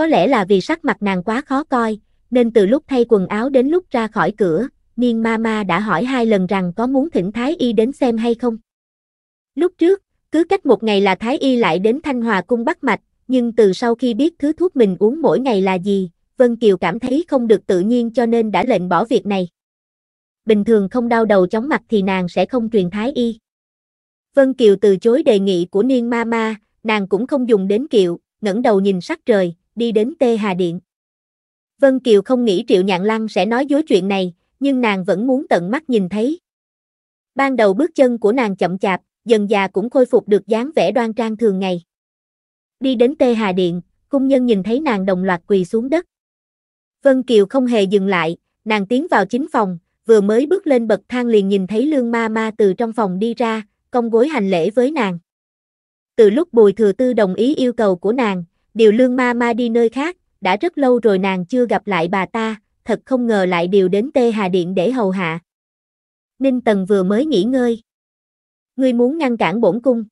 Có lẽ là vì sắc mặt nàng quá khó coi, nên từ lúc thay quần áo đến lúc ra khỏi cửa, Niên Mama đã hỏi hai lần rằng có muốn thỉnh Thái Y đến xem hay không. Lúc trước, cứ cách một ngày là Thái Y lại đến Thanh Hòa cung bắt mạch, nhưng từ sau khi biết thứ thuốc mình uống mỗi ngày là gì, Vân Kiều cảm thấy không được tự nhiên cho nên đã lệnh bỏ việc này. Bình thường không đau đầu chóng mặt thì nàng sẽ không truyền Thái Y. Vân Kiều từ chối đề nghị của Niên Mama, nàng cũng không dùng đến kiệu, ngẩng đầu nhìn sắc trời, đi đến Tê Hà Điện. Vân Kiều không nghĩ Triệu Nhạn Lăng sẽ nói dối chuyện này, nhưng nàng vẫn muốn tận mắt nhìn thấy. Ban đầu bước chân của nàng chậm chạp, dần già cũng khôi phục được dáng vẻ đoan trang thường ngày. Đi đến Tê Hà Điện, cung nhân nhìn thấy nàng đồng loạt quỳ xuống đất. Vân Kiều không hề dừng lại, nàng tiến vào chính phòng, vừa mới bước lên bậc thang liền nhìn thấy Lương Ma Ma từ trong phòng đi ra, cong gối hành lễ với nàng. Từ lúc Bùi Thừa Tư đồng ý yêu cầu của nàng, điều lương ma ma đi nơi khác, đã rất lâu rồi nàng chưa gặp lại bà ta, thật không ngờ lại điều đến Tê Hà Điện để hầu hạ. Ninh Tần vừa mới nghỉ ngơi. Ngươi muốn ngăn cản bổn cung.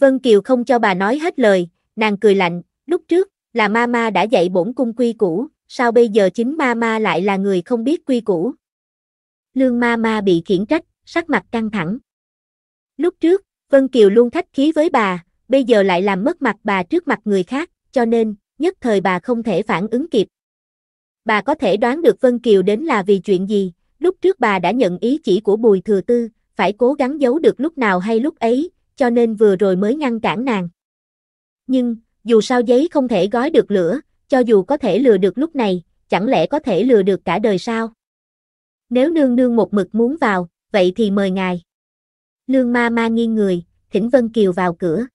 Vân Kiều không cho bà nói hết lời, nàng cười lạnh, lúc trước, là ma ma đã dạy bổn cung quy củ, sao bây giờ chính ma ma lại là người không biết quy củ. Lương ma ma bị khiển trách, sắc mặt căng thẳng. Lúc trước, Vân Kiều luôn thách khí với bà, bây giờ lại làm mất mặt bà trước mặt người khác, cho nên, nhất thời bà không thể phản ứng kịp. Bà có thể đoán được Vân Kiều đến là vì chuyện gì, lúc trước bà đã nhận ý chỉ của Bùi Thừa Tư, phải cố gắng giấu được lúc nào hay lúc ấy, cho nên vừa rồi mới ngăn cản nàng. Nhưng, dù sao giấy không thể gói được lửa, cho dù có thể lừa được lúc này, chẳng lẽ có thể lừa được cả đời sao? Nếu nương nương một mực muốn vào, vậy thì mời ngài. Lương ma ma nghiêng người, thỉnh Vân Kiều vào cửa.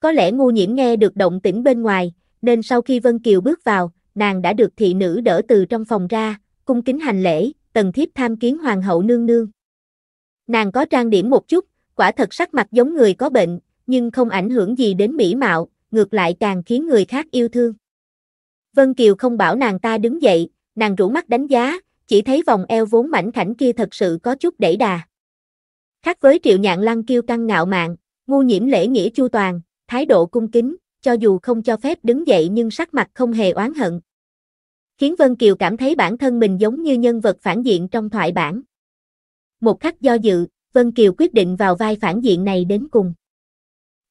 Có lẽ ngu nhiễm nghe được động tĩnh bên ngoài, nên sau khi Vân Kiều bước vào, nàng đã được thị nữ đỡ từ trong phòng ra, cung kính hành lễ, tần thiếp tham kiến hoàng hậu nương nương. Nàng có trang điểm một chút, quả thật sắc mặt giống người có bệnh, nhưng không ảnh hưởng gì đến mỹ mạo, ngược lại càng khiến người khác yêu thương. Vân Kiều không bảo nàng ta đứng dậy, nàng rủ mắt đánh giá, chỉ thấy vòng eo vốn mảnh khảnh kia thật sự có chút đẩy đà. Khác với triệu nhạn lăng kiêu căng ngạo mạn, ngu nhiễm lễ nghĩa chu toàn, thái độ cung kính, cho dù không cho phép đứng dậy nhưng sắc mặt không hề oán hận. Khiến Vân Kiều cảm thấy bản thân mình giống như nhân vật phản diện trong thoại bản. Một khắc do dự, Vân Kiều quyết định vào vai phản diện này đến cùng.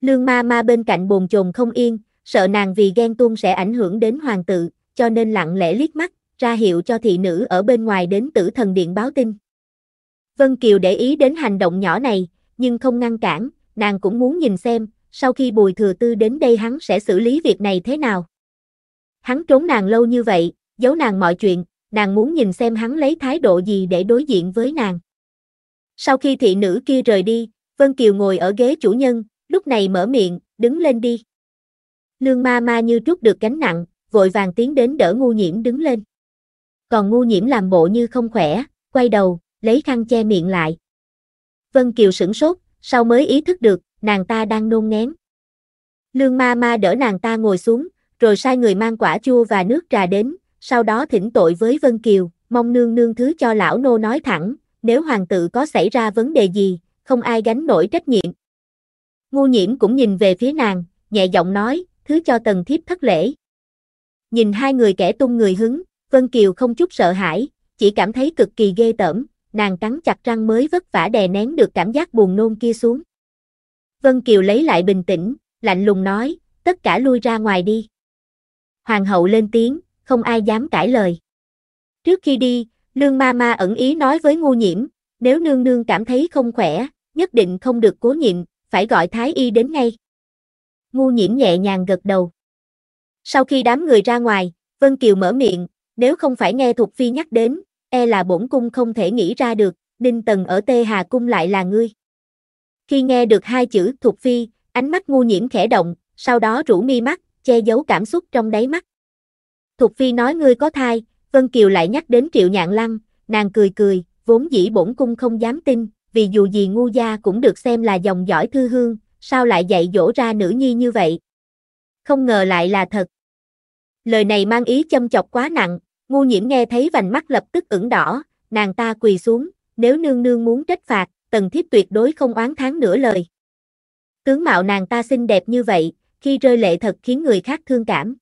Lương ma ma bên cạnh bồn chồn không yên, sợ nàng vì ghen tuông sẽ ảnh hưởng đến hoàng tự, cho nên lặng lẽ liếc mắt, ra hiệu cho thị nữ ở bên ngoài đến tử thần điện báo tin. Vân Kiều để ý đến hành động nhỏ này, nhưng không ngăn cản, nàng cũng muốn nhìn xem, sau khi Bùi Thừa Tư đến đây hắn sẽ xử lý việc này thế nào. Hắn trốn nàng lâu như vậy, giấu nàng mọi chuyện, nàng muốn nhìn xem hắn lấy thái độ gì để đối diện với nàng. Sau khi thị nữ kia rời đi, Vân Kiều ngồi ở ghế chủ nhân, lúc này mở miệng, đứng lên đi. Lương ma ma như trút được gánh nặng, vội vàng tiến đến đỡ ngu nhiễm đứng lên. Còn ngu nhiễm làm bộ như không khỏe, quay đầu, lấy khăn che miệng lại. Vân Kiều sửng sốt, sau mới ý thức được, nàng ta đang nôn ngén. Lương ma ma đỡ nàng ta ngồi xuống, rồi sai người mang quả chua và nước trà đến, sau đó thỉnh tội với Vân Kiều, mong nương nương thứ cho lão nô nói thẳng, nếu hoàng tự có xảy ra vấn đề gì, không ai gánh nổi trách nhiệm. Ngu nhiễm cũng nhìn về phía nàng, nhẹ giọng nói, thứ cho tần thiếp thất lễ. Nhìn hai người kẻ tung người hứng, Vân Kiều không chút sợ hãi, chỉ cảm thấy cực kỳ ghê tởm, nàng cắn chặt răng mới vất vả đè nén được cảm giác buồn nôn kia xuống. Vân Kiều lấy lại bình tĩnh, lạnh lùng nói, tất cả lui ra ngoài đi. Hoàng hậu lên tiếng, không ai dám cãi lời. Trước khi đi, Lương Ma Ma ẩn ý nói với Ngô Nhiễm, nếu nương nương cảm thấy không khỏe, nhất định không được cố nhịn, phải gọi Thái Y đến ngay. Ngô Nhiễm nhẹ nhàng gật đầu. Sau khi đám người ra ngoài, Vân Kiều mở miệng, nếu không phải nghe Thục Phi nhắc đến, e là bổn cung không thể nghĩ ra được, Ninh Tần ở Tê Hà Cung lại là ngươi. Khi nghe được hai chữ Thục Phi, ánh mắt ngu nhiễm khẽ động, sau đó rủ mi mắt, che giấu cảm xúc trong đáy mắt. Thục Phi nói ngươi có thai, Vân Kiều lại nhắc đến Triệu Nhạn Lăng, nàng cười cười, vốn dĩ bổn cung không dám tin, vì dù gì ngu gia cũng được xem là dòng dõi thư hương, sao lại dạy dỗ ra nữ nhi như vậy? Không ngờ lại là thật. Lời này mang ý châm chọc quá nặng, ngu nhiễm nghe thấy vành mắt lập tức ửng đỏ, nàng ta quỳ xuống, nếu nương nương muốn trách phạt, Tần Thiếp tuyệt đối không oán tháng nửa lời. Tướng mạo nàng ta xinh đẹp như vậy, khi rơi lệ thật khiến người khác thương cảm.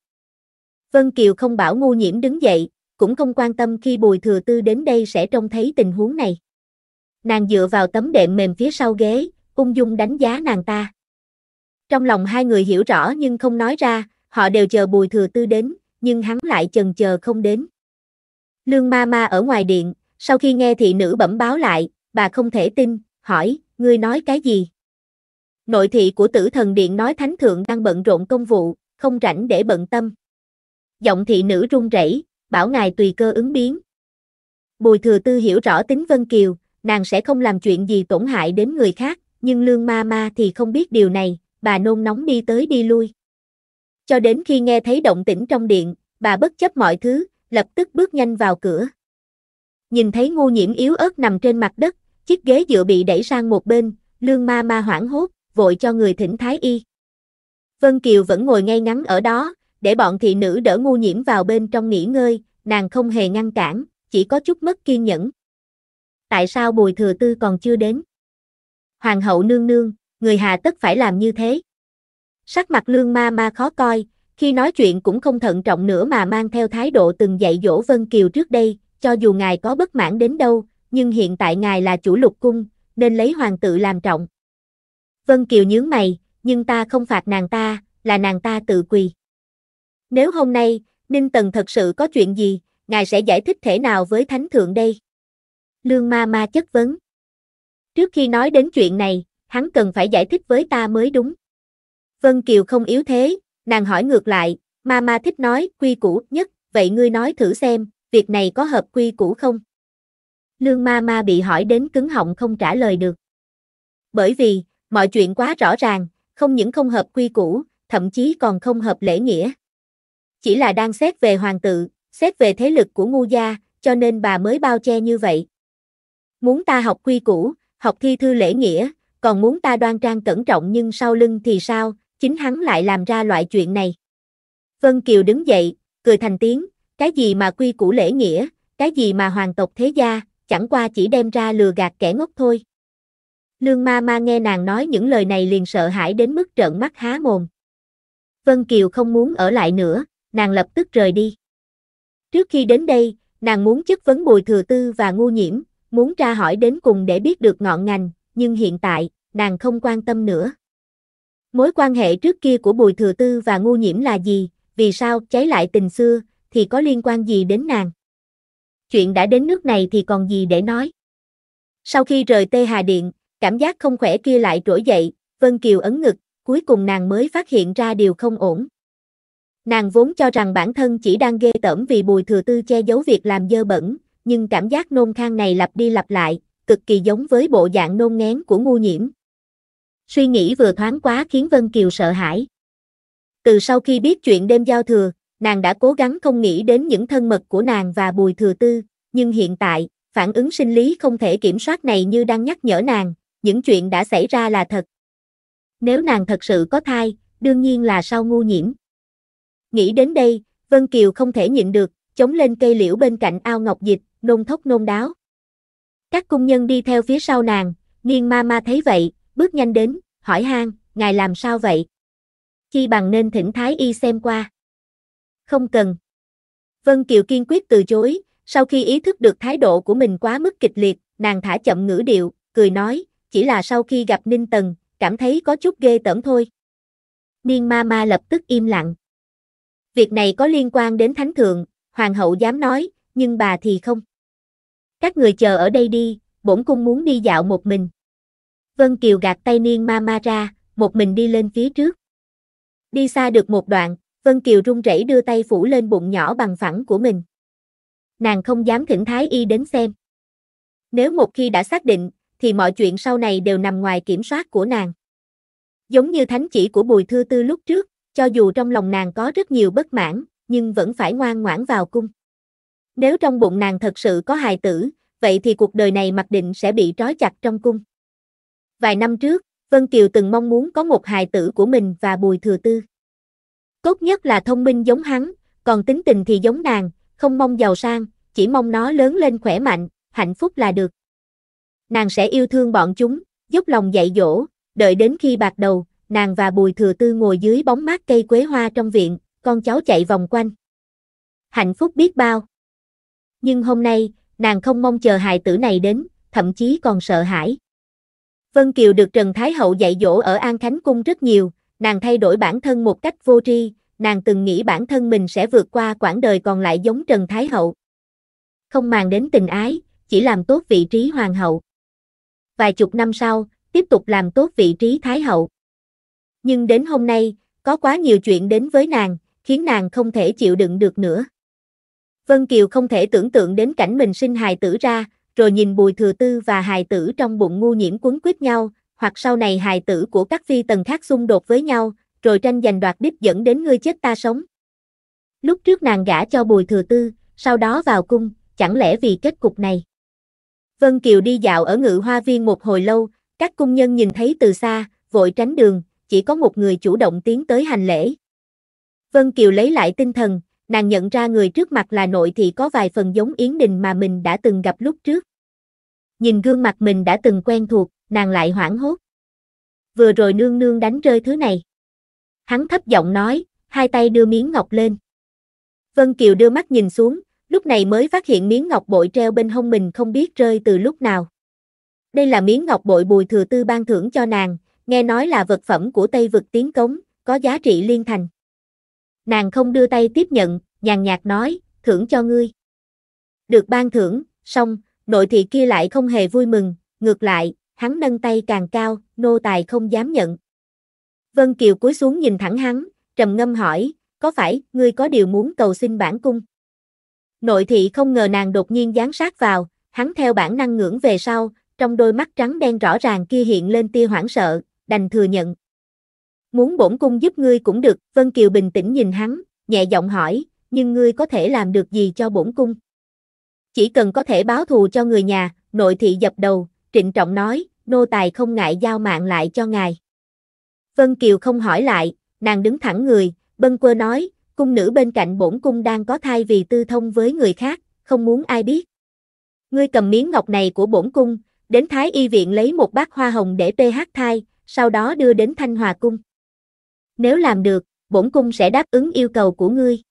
Vân Kiều không bảo ngu nhiễm đứng dậy, cũng không quan tâm khi Bùi Thừa Tư đến đây sẽ trông thấy tình huống này. Nàng dựa vào tấm đệm mềm phía sau ghế, ung dung đánh giá nàng ta. Trong lòng hai người hiểu rõ nhưng không nói ra, họ đều chờ Bùi Thừa Tư đến, nhưng hắn lại chần chờ không đến. Lương ma ma ở ngoài điện, sau khi nghe thị nữ bẩm báo lại, bà không thể tin, hỏi, ngươi nói cái gì? Nội thị của tử thần điện nói thánh thượng đang bận rộn công vụ, không rảnh để bận tâm. Giọng thị nữ run rẩy, bảo ngài tùy cơ ứng biến. Bùi thừa tư hiểu rõ tính Vân Kiều, nàng sẽ không làm chuyện gì tổn hại đến người khác, nhưng lương ma ma thì không biết điều này, bà nôn nóng đi tới đi lui. Cho đến khi nghe thấy động tĩnh trong điện, bà bất chấp mọi thứ, lập tức bước nhanh vào cửa. Nhìn thấy ngu nhiễm yếu ớt nằm trên mặt đất, Chiếc ghế dựa bị đẩy sang một bên, lương ma ma hoảng hốt, vội cho người thỉnh thái y. Vân Kiều vẫn ngồi ngay ngắn ở đó, để bọn thị nữ đỡ ngu nhiễm vào bên trong nghỉ ngơi, nàng không hề ngăn cản, chỉ có chút mất kiên nhẫn. Tại sao bùi thừa tư còn chưa đến? Hoàng hậu nương nương, người hà tất phải làm như thế. Sắc mặt lương ma ma khó coi, khi nói chuyện cũng không thận trọng nữa mà mang theo thái độ từng dạy dỗ Vân Kiều trước đây, cho dù ngài có bất mãn đến đâu, nhưng hiện tại ngài là chủ lục cung, nên lấy hoàng tự làm trọng. Vân Kiều nhướng mày, nhưng ta không phạt nàng ta, là nàng ta tự quỳ. Nếu hôm nay, Ninh Tần thật sự có chuyện gì, ngài sẽ giải thích thế nào với Thánh Thượng đây? Lương ma ma chất vấn. Trước khi nói đến chuyện này, hắn cần phải giải thích với ta mới đúng. Vân Kiều không yếu thế, nàng hỏi ngược lại, ma ma thích nói quy củ nhất, vậy ngươi nói thử xem, việc này có hợp quy củ không? lương ma ma bị hỏi đến cứng họng không trả lời được. Bởi vì, mọi chuyện quá rõ ràng, không những không hợp quy củ, thậm chí còn không hợp lễ nghĩa. Chỉ là đang xét về hoàng tự, xét về thế lực của ngu gia, cho nên bà mới bao che như vậy. Muốn ta học quy củ, học thi thư lễ nghĩa, còn muốn ta đoan trang cẩn trọng nhưng sau lưng thì sao, chính hắn lại làm ra loại chuyện này. Vân Kiều đứng dậy, cười thành tiếng, cái gì mà quy củ lễ nghĩa, cái gì mà hoàng tộc thế gia, chẳng qua chỉ đem ra lừa gạt kẻ ngốc thôi. Lương ma ma nghe nàng nói những lời này liền sợ hãi đến mức trợn mắt há mồm. Vân Kiều không muốn ở lại nữa, nàng lập tức rời đi. Trước khi đến đây, nàng muốn chất vấn Bùi Thừa Tư và Ngu Nhiễm, muốn tra hỏi đến cùng để biết được ngọn ngành, nhưng hiện tại, nàng không quan tâm nữa. Mối quan hệ trước kia của Bùi Thừa Tư và Ngu Nhiễm là gì, vì sao cháy lại tình xưa, thì có liên quan gì đến nàng? chuyện đã đến nước này thì còn gì để nói. Sau khi rời Tê Hà Điện, cảm giác không khỏe kia lại trỗi dậy, Vân Kiều ấn ngực, cuối cùng nàng mới phát hiện ra điều không ổn. Nàng vốn cho rằng bản thân chỉ đang ghê tởm vì Bùi Thừa Tư che giấu việc làm dơ bẩn, nhưng cảm giác nôn khan này lặp đi lặp lại, cực kỳ giống với bộ dạng nôn ngén của ngu nhiễm. Suy nghĩ vừa thoáng quá khiến Vân Kiều sợ hãi. Từ sau khi biết chuyện đêm giao thừa, nàng đã cố gắng không nghĩ đến những thân mật của nàng và Bùi Thừa Tư, nhưng hiện tại, phản ứng sinh lý không thể kiểm soát này như đang nhắc nhở nàng, những chuyện đã xảy ra là thật. Nếu nàng thật sự có thai, đương nhiên là sau ngu nhiễm. Nghĩ đến đây, Vân Kiều không thể nhịn được, chống lên cây liễu bên cạnh ao ngọc dịch, nôn thốc nôn đáo. Các cung nhân đi theo phía sau nàng, niên ma ma thấy vậy, bước nhanh đến, hỏi han ngài làm sao vậy? Chi bằng nên thỉnh Thái Y xem qua không cần. Vân Kiều kiên quyết từ chối, sau khi ý thức được thái độ của mình quá mức kịch liệt, nàng thả chậm ngữ điệu, cười nói, chỉ là sau khi gặp Ninh Tần, cảm thấy có chút ghê tởm thôi. Niên ma ma lập tức im lặng. Việc này có liên quan đến thánh thượng, hoàng hậu dám nói, nhưng bà thì không. Các người chờ ở đây đi, bổn cung muốn đi dạo một mình. Vân Kiều gạt tay niên ma ma ra, một mình đi lên phía trước. Đi xa được một đoạn, Vân Kiều run rẩy đưa tay phủ lên bụng nhỏ bằng phẳng của mình. Nàng không dám thỉnh Thái Y đến xem. Nếu một khi đã xác định, thì mọi chuyện sau này đều nằm ngoài kiểm soát của nàng. Giống như thánh chỉ của Bùi Thư Tư lúc trước, cho dù trong lòng nàng có rất nhiều bất mãn, nhưng vẫn phải ngoan ngoãn vào cung. Nếu trong bụng nàng thật sự có hài tử, vậy thì cuộc đời này mặc định sẽ bị trói chặt trong cung. Vài năm trước, Vân Kiều từng mong muốn có một hài tử của mình và Bùi Thừa Tư. Tốt nhất là thông minh giống hắn, còn tính tình thì giống nàng, không mong giàu sang, chỉ mong nó lớn lên khỏe mạnh, hạnh phúc là được. Nàng sẽ yêu thương bọn chúng, giúp lòng dạy dỗ, đợi đến khi bạc đầu, nàng và Bùi Thừa Tư ngồi dưới bóng mát cây quế hoa trong viện, con cháu chạy vòng quanh. Hạnh phúc biết bao. Nhưng hôm nay, nàng không mong chờ hài tử này đến, thậm chí còn sợ hãi. Vân Kiều được Trần Thái Hậu dạy dỗ ở An Khánh Cung rất nhiều, nàng thay đổi bản thân một cách vô tri, nàng từng nghĩ bản thân mình sẽ vượt qua quãng đời còn lại giống Trần Thái Hậu. Không màng đến tình ái, chỉ làm tốt vị trí hoàng hậu. Vài chục năm sau, tiếp tục làm tốt vị trí Thái Hậu. Nhưng đến hôm nay, có quá nhiều chuyện đến với nàng, khiến nàng không thể chịu đựng được nữa. Vân Kiều không thể tưởng tượng đến cảnh mình sinh hài tử ra, rồi nhìn bùi thừa tư và hài tử trong bụng ngu nhiễm quấn quýt nhau, hoặc sau này hài tử của các phi tần khác xung đột với nhau, rồi tranh giành đoạt đích dẫn đến ngươi chết ta sống. Lúc trước nàng gả cho Bùi Thừa Tư, sau đó vào cung, chẳng lẽ vì kết cục này? Vân Kiều đi dạo ở ngự hoa viên một hồi lâu, các cung nhân nhìn thấy từ xa, vội tránh đường, chỉ có một người chủ động tiến tới hành lễ. Vân Kiều lấy lại tinh thần, nàng nhận ra người trước mặt là nội thì có vài phần giống Yến Đình mà mình đã từng gặp lúc trước. Nhìn gương mặt mình đã từng quen thuộc, nàng lại hoảng hốt. Vừa rồi nương nương đánh rơi thứ này. Hắn thấp giọng nói, hai tay đưa miếng ngọc lên. Vân Kiều đưa mắt nhìn xuống, lúc này mới phát hiện miếng ngọc bội treo bên hông mình không biết rơi từ lúc nào. Đây là miếng ngọc bội bùi thừa tư ban thưởng cho nàng, nghe nói là vật phẩm của Tây vực tiến cống, có giá trị liên thành. Nàng không đưa tay tiếp nhận, nhàn nhạt nói, thưởng cho ngươi. Được ban thưởng, xong, nội thị kia lại không hề vui mừng, ngược lại, hắn nâng tay càng cao, nô tài không dám nhận. Vân Kiều cúi xuống nhìn thẳng hắn, trầm ngâm hỏi, có phải ngươi có điều muốn cầu xin bản cung? Nội thị không ngờ nàng đột nhiên gián sát vào, hắn theo bản năng ngưỡng về sau, trong đôi mắt trắng đen rõ ràng kia hiện lên tia hoảng sợ, đành thừa nhận. Muốn bổn cung giúp ngươi cũng được, Vân Kiều bình tĩnh nhìn hắn, nhẹ giọng hỏi, nhưng ngươi có thể làm được gì cho bổn cung? Chỉ cần có thể báo thù cho người nhà, nội thị dập đầu, trịnh trọng nói, nô tài không ngại giao mạng lại cho ngài. Vân Kiều không hỏi lại, nàng đứng thẳng người, bân quơ nói, cung nữ bên cạnh bổn cung đang có thai vì tư thông với người khác, không muốn ai biết. Ngươi cầm miếng ngọc này của bổn cung, đến Thái Y Viện lấy một bát hoa hồng để PH thai, sau đó đưa đến Thanh Hòa Cung. Nếu làm được, bổn cung sẽ đáp ứng yêu cầu của ngươi.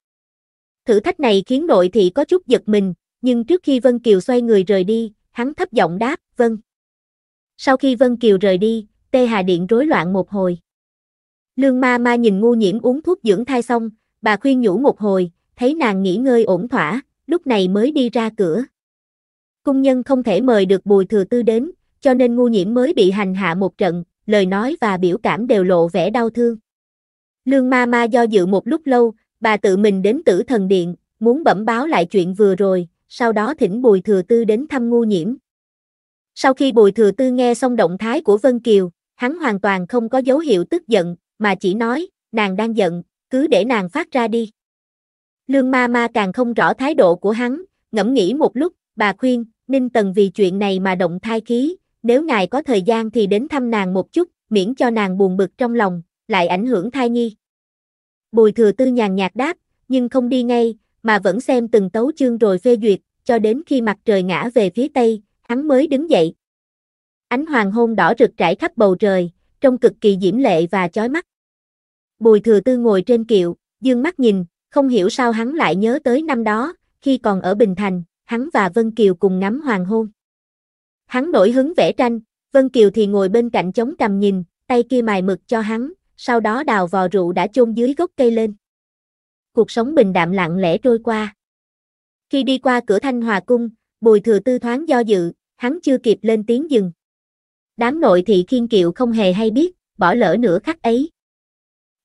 Thử thách này khiến nội thị có chút giật mình, nhưng trước khi Vân Kiều xoay người rời đi, hắn thấp giọng đáp, vâng. Sau khi Vân Kiều rời đi, Tê Hà Điện rối loạn một hồi. Lương ma ma nhìn ngu nhiễm uống thuốc dưỡng thai xong, bà khuyên nhủ một hồi, thấy nàng nghỉ ngơi ổn thỏa, lúc này mới đi ra cửa. Cung nhân không thể mời được bùi thừa tư đến, cho nên ngu nhiễm mới bị hành hạ một trận, lời nói và biểu cảm đều lộ vẻ đau thương. Lương ma ma do dự một lúc lâu, bà tự mình đến tử thần điện, muốn bẩm báo lại chuyện vừa rồi, sau đó thỉnh bùi thừa tư đến thăm ngu nhiễm. Sau khi Bùi Thừa Tư nghe xong động thái của Vân Kiều, hắn hoàn toàn không có dấu hiệu tức giận, mà chỉ nói, nàng đang giận, cứ để nàng phát ra đi. Lương ma ma càng không rõ thái độ của hắn, ngẫm nghĩ một lúc, bà khuyên, Ninh Tần vì chuyện này mà động thai khí, nếu ngài có thời gian thì đến thăm nàng một chút, miễn cho nàng buồn bực trong lòng, lại ảnh hưởng thai nhi. Bùi thừa tư nhàn nhạt đáp, nhưng không đi ngay, mà vẫn xem từng tấu chương rồi phê duyệt, cho đến khi mặt trời ngã về phía tây, hắn mới đứng dậy. Ánh hoàng hôn đỏ rực trải khắp bầu trời, trông cực kỳ diễm lệ và chói mắt. Bùi thừa tư ngồi trên kiệu, dương mắt nhìn, không hiểu sao hắn lại nhớ tới năm đó, khi còn ở Bình Thành, hắn và Vân Kiều cùng ngắm hoàng hôn. Hắn nổi hứng vẽ tranh, Vân Kiều thì ngồi bên cạnh chống cằm nhìn, tay kia mài mực cho hắn, sau đó đào vò rượu đã chôn dưới gốc cây lên. Cuộc sống bình đạm lặng lẽ trôi qua. Khi đi qua cửa Thanh Hòa Cung, Bùi thừa tư thoáng do dự, hắn chưa kịp lên tiếng dừng. Đám nội thị khiên kiệu không hề hay biết, bỏ lỡ nửa khắc ấy.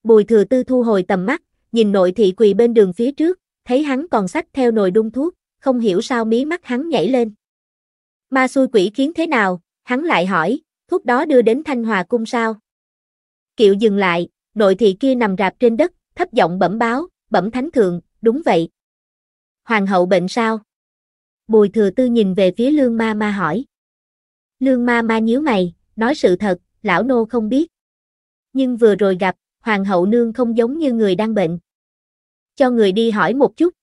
Bùi thừa tư thu hồi tầm mắt, nhìn nội thị quỳ bên đường phía trước, thấy hắn còn sách theo nồi đun thuốc, không hiểu sao mí mắt hắn nhảy lên. Ma xui quỷ khiến thế nào, hắn lại hỏi, thuốc đó đưa đến Thanh Hòa cung sao? Kiệu dừng lại, nội thị kia nằm rạp trên đất, thấp giọng bẩm báo, bẩm thánh thượng, đúng vậy. Hoàng hậu bệnh sao? Bùi thừa tư nhìn về phía lương ma ma hỏi. Lương ma ma nhíu mày, nói sự thật, lão nô không biết. Nhưng vừa rồi gặp, hoàng hậu nương không giống như người đang bệnh. Cho người đi hỏi một chút.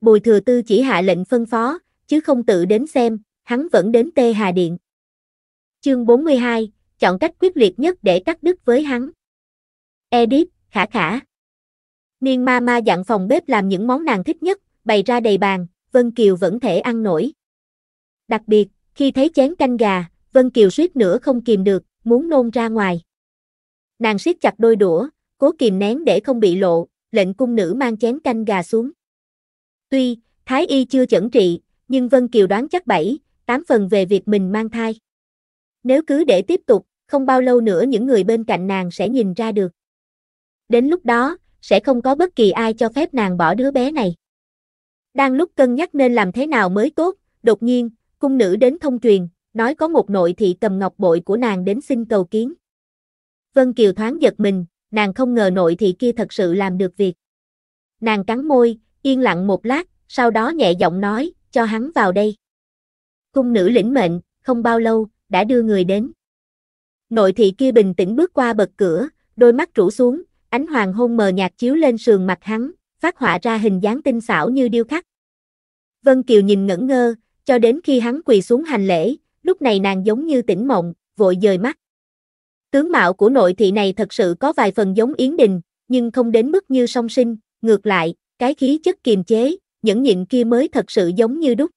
Bùi thừa tư chỉ hạ lệnh phân phó, chứ không tự đến xem, hắn vẫn đến Tê Hà Điện. Chương 42, chọn cách quyết liệt nhất để cắt đứt với hắn. Edith, khả khả. Niên ma ma dặn phòng bếp làm những món nàng thích nhất, bày ra đầy bàn, Vân Kiều vẫn thể ăn nổi. Đặc biệt, khi thấy chén canh gà, Vân Kiều suýt nữa không kìm được, muốn nôn ra ngoài. Nàng siết chặt đôi đũa, cố kìm nén để không bị lộ, lệnh cung nữ mang chén canh gà xuống. Tuy, Thái Y chưa chẩn trị, nhưng Vân Kiều đoán chắc bảy, tám phần về việc mình mang thai. Nếu cứ để tiếp tục, không bao lâu nữa những người bên cạnh nàng sẽ nhìn ra được. Đến lúc đó, sẽ không có bất kỳ ai cho phép nàng bỏ đứa bé này. Đang lúc cân nhắc nên làm thế nào mới tốt, đột nhiên, cung nữ đến thông truyền, nói có một nội thị cầm ngọc bội của nàng đến xin cầu kiến. Vân Kiều thoáng giật mình, nàng không ngờ nội thị kia thật sự làm được việc. Nàng cắn môi, yên lặng một lát, sau đó nhẹ giọng nói, cho hắn vào đây. Cung nữ lĩnh mệnh, không bao lâu, đã đưa người đến. Nội thị kia bình tĩnh bước qua bậc cửa, đôi mắt rũ xuống, ánh hoàng hôn mờ nhạt chiếu lên sườn mặt hắn, phát họa ra hình dáng tinh xảo như điêu khắc. Vân Kiều nhìn ngẩn ngơ, cho đến khi hắn quỳ xuống hành lễ, lúc này nàng giống như tỉnh mộng, vội dời mắt. Tướng mạo của nội thị này thật sự có vài phần giống Yến Đình, nhưng không đến mức như song sinh, ngược lại, cái khí chất kiềm chế, nhẫn nhịn kia mới thật sự giống như đúc.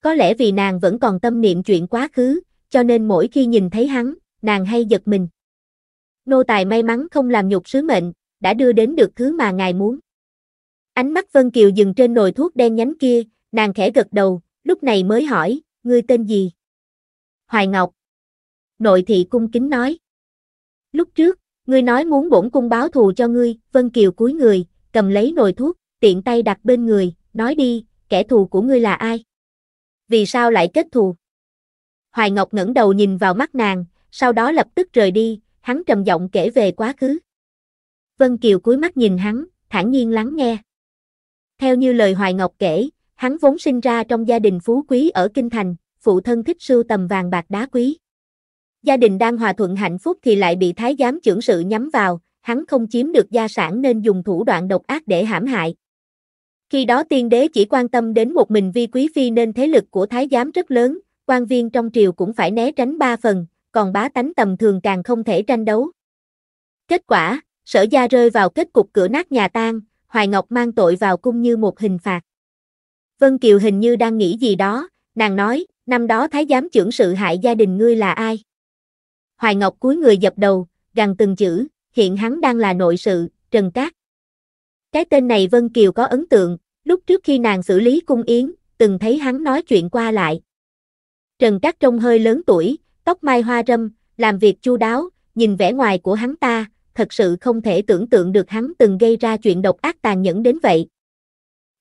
Có lẽ vì nàng vẫn còn tâm niệm chuyện quá khứ, cho nên mỗi khi nhìn thấy hắn, nàng hay giật mình. Nô tài may mắn không làm nhục sứ mệnh, đã đưa đến được thứ mà ngài muốn. Ánh mắt Vân Kiều dừng trên nồi thuốc đen nhánh kia, nàng khẽ gật đầu, lúc này mới hỏi, ngươi tên gì? Hoài Ngọc. Nội thị cung kính nói. Lúc trước, ngươi nói muốn bổn cung báo thù cho ngươi, Vân Kiều cúi người, cầm lấy nồi thuốc, tiện tay đặt bên người, nói đi, kẻ thù của ngươi là ai? Vì sao lại kết thù? Hoài Ngọc ngẩng đầu nhìn vào mắt nàng, sau đó lập tức rời đi, hắn trầm giọng kể về quá khứ. Vân Kiều cúi mắt nhìn hắn, thản nhiên lắng nghe. Theo như lời Hoài Ngọc kể, hắn vốn sinh ra trong gia đình phú quý ở Kinh Thành, phụ thân thích sưu tầm vàng bạc đá quý. Gia đình đang hòa thuận hạnh phúc thì lại bị thái giám trưởng sự nhắm vào, hắn không chiếm được gia sản nên dùng thủ đoạn độc ác để hãm hại. Khi đó tiên đế chỉ quan tâm đến một mình vi quý phi nên thế lực của thái giám rất lớn, quan viên trong triều cũng phải né tránh ba phần, còn bá tánh tầm thường càng không thể tranh đấu. Kết quả, sở gia rơi vào kết cục cửa nát nhà tan, Hoài Ngọc mang tội vào cung như một hình phạt. Vân Kiều hình như đang nghĩ gì đó, nàng nói, năm đó thái giám trưởng sự hại gia đình ngươi là ai? Hoài Ngọc cúi người dập đầu, gằn từng chữ, hiện hắn đang là nội sự, Trần Cát. Cái tên này Vân Kiều có ấn tượng, lúc trước khi nàng xử lý cung yến, từng thấy hắn nói chuyện qua lại. Trần Cát trông hơi lớn tuổi, tóc mai hoa râm, làm việc chu đáo, nhìn vẻ ngoài của hắn ta, thật sự không thể tưởng tượng được hắn từng gây ra chuyện độc ác tàn nhẫn đến vậy.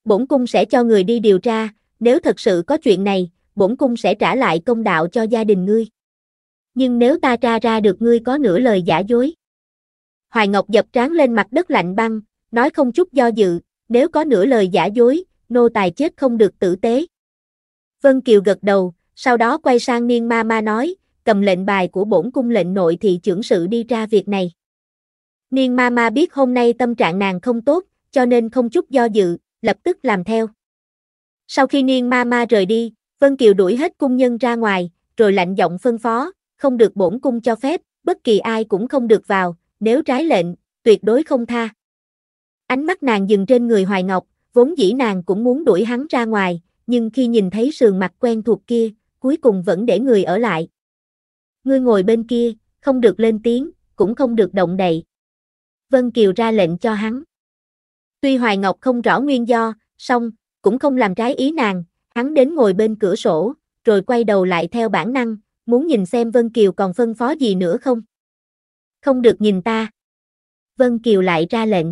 Bổn cung sẽ cho người đi điều tra, nếu thật sự có chuyện này, bổn cung sẽ trả lại công đạo cho gia đình ngươi. Nhưng nếu ta tra ra được ngươi có nửa lời giả dối. Hoài Ngọc dập trán lên mặt đất lạnh băng, nói không chút do dự, nếu có nửa lời giả dối, nô tài chết không được tử tế. Vân Kiều gật đầu, sau đó quay sang Niên Ma Ma nói, cầm lệnh bài của bổn cung lệnh nội thị trưởng sự đi ra việc này. Niên ma ma biết hôm nay tâm trạng nàng không tốt, cho nên không chút do dự, lập tức làm theo. Sau khi niên ma ma rời đi, Vân Kiều đuổi hết cung nhân ra ngoài, rồi lạnh giọng phân phó, không được bổn cung cho phép, bất kỳ ai cũng không được vào, nếu trái lệnh, tuyệt đối không tha. Ánh mắt nàng dừng trên người Hoài Ngọc, vốn dĩ nàng cũng muốn đuổi hắn ra ngoài, nhưng khi nhìn thấy sườn mặt quen thuộc kia, cuối cùng vẫn để người ở lại. Ngươi ngồi bên kia, không được lên tiếng, cũng không được động đậy. Vân Kiều ra lệnh cho hắn. Tuy Hoài Ngọc không rõ nguyên do, song, cũng không làm trái ý nàng, hắn đến ngồi bên cửa sổ, rồi quay đầu lại theo bản năng, muốn nhìn xem Vân Kiều còn phân phó gì nữa không. Không được nhìn ta. Vân Kiều lại ra lệnh.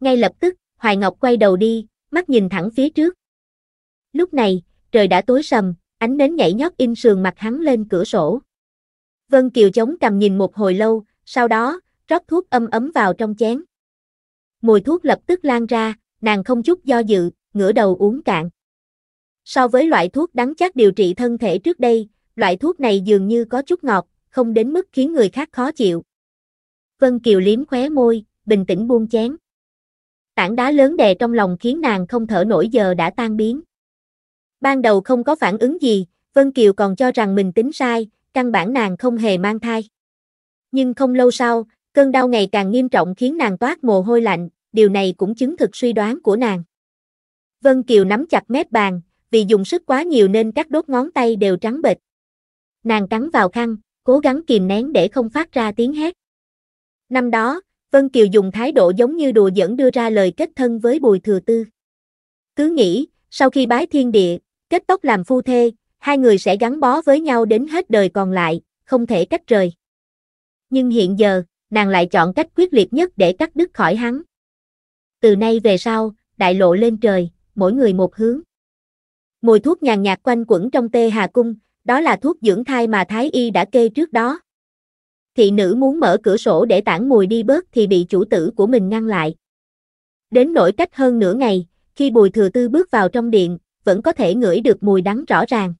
Ngay lập tức, Hoài Ngọc quay đầu đi, mắt nhìn thẳng phía trước. Lúc này, trời đã tối sầm, ánh nến nhảy nhót in sườn mặt hắn lên cửa sổ. Vân Kiều chống cầm nhìn một hồi lâu, sau đó, rót thuốc âm ấm vào trong chén. Mùi thuốc lập tức lan ra, nàng không chút do dự, ngửa đầu uống cạn. So với loại thuốc đắng chát điều trị thân thể trước đây, loại thuốc này dường như có chút ngọt, không đến mức khiến người khác khó chịu. Vân Kiều liếm khóe môi, bình tĩnh buông chén. Tảng đá lớn đè trong lòng khiến nàng không thở nổi giờ đã tan biến. Ban đầu không có phản ứng gì, Vân Kiều còn cho rằng mình tính sai, căn bản nàng không hề mang thai. Nhưng không lâu sau, Cơn đau ngày càng nghiêm trọng khiến nàng toát mồ hôi lạnh, điều này cũng chứng thực suy đoán của nàng. Vân Kiều nắm chặt mép bàn, vì dùng sức quá nhiều nên các đốt ngón tay đều trắng bệch. Nàng cắn vào khăn, cố gắng kìm nén để không phát ra tiếng hét. Năm đó, Vân Kiều dùng thái độ giống như đùa dẫn đưa ra lời kết thân với Bùi Thừa Tư. Cứ nghĩ, sau khi bái thiên địa, kết tóc làm phu thê, hai người sẽ gắn bó với nhau đến hết đời còn lại, không thể cách rời. Nhưng hiện giờ, nàng lại chọn cách quyết liệt nhất để cắt đứt khỏi hắn. Từ nay về sau, đại lộ lên trời, mỗi người một hướng. Mùi thuốc nhàn nhạt quanh quẩn trong tê hà cung, đó là thuốc dưỡng thai mà Thái Y đã kê trước đó. Thị nữ muốn mở cửa sổ để tản mùi đi bớt thì bị chủ tử của mình ngăn lại. Đến nỗi cách hơn nửa ngày, khi bùi thừa tư bước vào trong điện, vẫn có thể ngửi được mùi đắng rõ ràng.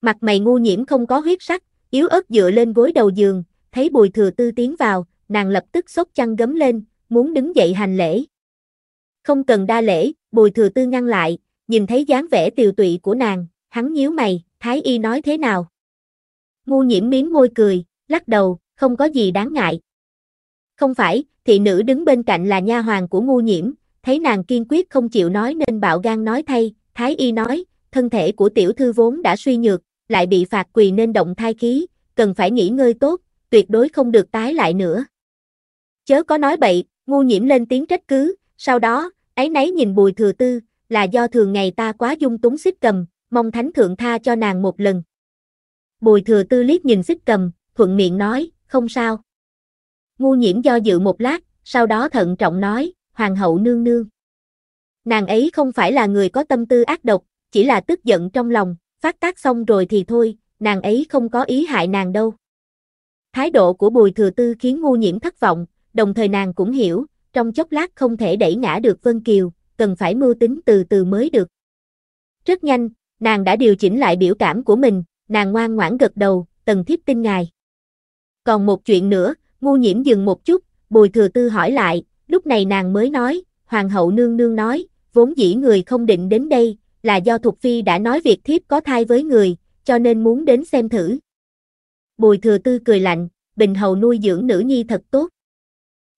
Mặt mày ngu nhiễm không có huyết sắc, yếu ớt dựa lên gối đầu giường, thấy Bùi Thừa Tư tiến vào, nàng lập tức sốt chăn gấm lên, muốn đứng dậy hành lễ. Không cần đa lễ, Bùi Thừa Tư ngăn lại, nhìn thấy dáng vẻ tiều tụy của nàng, hắn nhíu mày, Thái Y nói thế nào? Ngu nhiễm miếng môi cười, lắc đầu, không có gì đáng ngại. Không phải, thị nữ đứng bên cạnh là nha hoàng của ngu nhiễm, thấy nàng kiên quyết không chịu nói nên bạo gan nói thay, Thái Y nói, thân thể của tiểu thư vốn đã suy nhược, lại bị phạt quỳ nên động thai khí, cần phải nghỉ ngơi tốt, tuyệt đối không được tái lại nữa. Chớ có nói bậy, ngu nhiễm lên tiếng trách cứ, sau đó, ấy nấy nhìn bùi thừa tư, là do thường ngày ta quá dung túng xích cầm, mong thánh thượng tha cho nàng một lần. Bùi thừa tư liếc nhìn xích cầm, thuận miệng nói, không sao. Ngu nhiễm do dự một lát, sau đó thận trọng nói, hoàng hậu nương nương. Nàng ấy không phải là người có tâm tư ác độc, chỉ là tức giận trong lòng, phát tác xong rồi thì thôi, nàng ấy không có ý hại nàng đâu. Thái độ của Bùi Thừa Tư khiến ngu nhiễm thất vọng, đồng thời nàng cũng hiểu, trong chốc lát không thể đẩy ngã được Vân Kiều, cần phải mưu tính từ từ mới được. Rất nhanh, nàng đã điều chỉnh lại biểu cảm của mình, nàng ngoan ngoãn gật đầu, tần thiếp tin ngài. Còn một chuyện nữa, ngu nhiễm dừng một chút, Bùi Thừa Tư hỏi lại, lúc này nàng mới nói, Hoàng hậu nương nương nói, vốn dĩ người không định đến đây, là do Thục Phi đã nói việc thiếp có thai với người, cho nên muốn đến xem thử. Bùi thừa tư cười lạnh, Bình Hầu nuôi dưỡng nữ nhi thật tốt.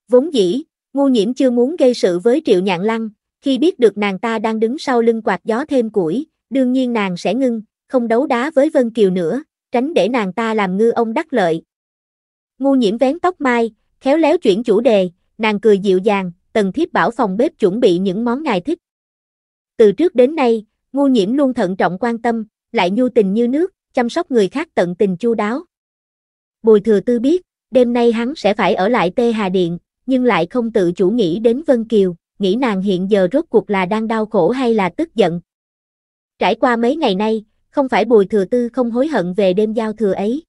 Vốn dĩ, ngu nhiễm chưa muốn gây sự với Triệu Nhạn Lăng, khi biết được nàng ta đang đứng sau lưng quạt gió thêm củi, đương nhiên nàng sẽ ngưng, không đấu đá với Vân Kiều nữa, tránh để nàng ta làm ngư ông đắc lợi. Ngu nhiễm vén tóc mai, khéo léo chuyển chủ đề, nàng cười dịu dàng, tần thiếp bảo phòng bếp chuẩn bị những món ngài thích. Từ trước đến nay, ngu nhiễm luôn thận trọng quan tâm, lại nhu tình như nước, chăm sóc người khác tận tình chu đáo. Bùi Thừa Tư biết, đêm nay hắn sẽ phải ở lại Tê Hà Điện, nhưng lại không tự chủ nghĩ đến Vân Kiều, nghĩ nàng hiện giờ rốt cuộc là đang đau khổ hay là tức giận. Trải qua mấy ngày nay, không phải Bùi Thừa Tư không hối hận về đêm giao thừa ấy.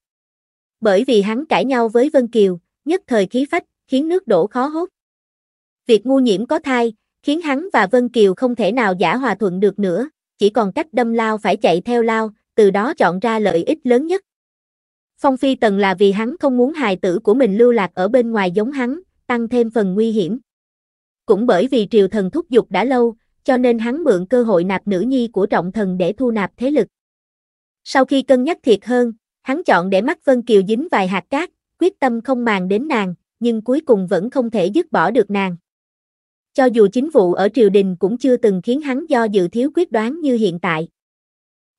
Bởi vì hắn cãi nhau với Vân Kiều, nhất thời khí phách, khiến nước đổ khó hốt. Việc ngu nhiễm có thai, khiến hắn và Vân Kiều không thể nào giả hòa thuận được nữa, chỉ còn cách đâm lao phải chạy theo lao, từ đó chọn ra lợi ích lớn nhất. Phong phi tần là vì hắn không muốn hài tử của mình lưu lạc ở bên ngoài giống hắn, tăng thêm phần nguy hiểm. Cũng bởi vì triều thần thúc giục đã lâu, cho nên hắn mượn cơ hội nạp nữ nhi của trọng thần để thu nạp thế lực. Sau khi cân nhắc thiệt hơn, hắn chọn để mắt Vân Kiều dính vài hạt cát, quyết tâm không màng đến nàng, nhưng cuối cùng vẫn không thể dứt bỏ được nàng. Cho dù chính vụ ở triều đình cũng chưa từng khiến hắn do dự thiếu quyết đoán như hiện tại.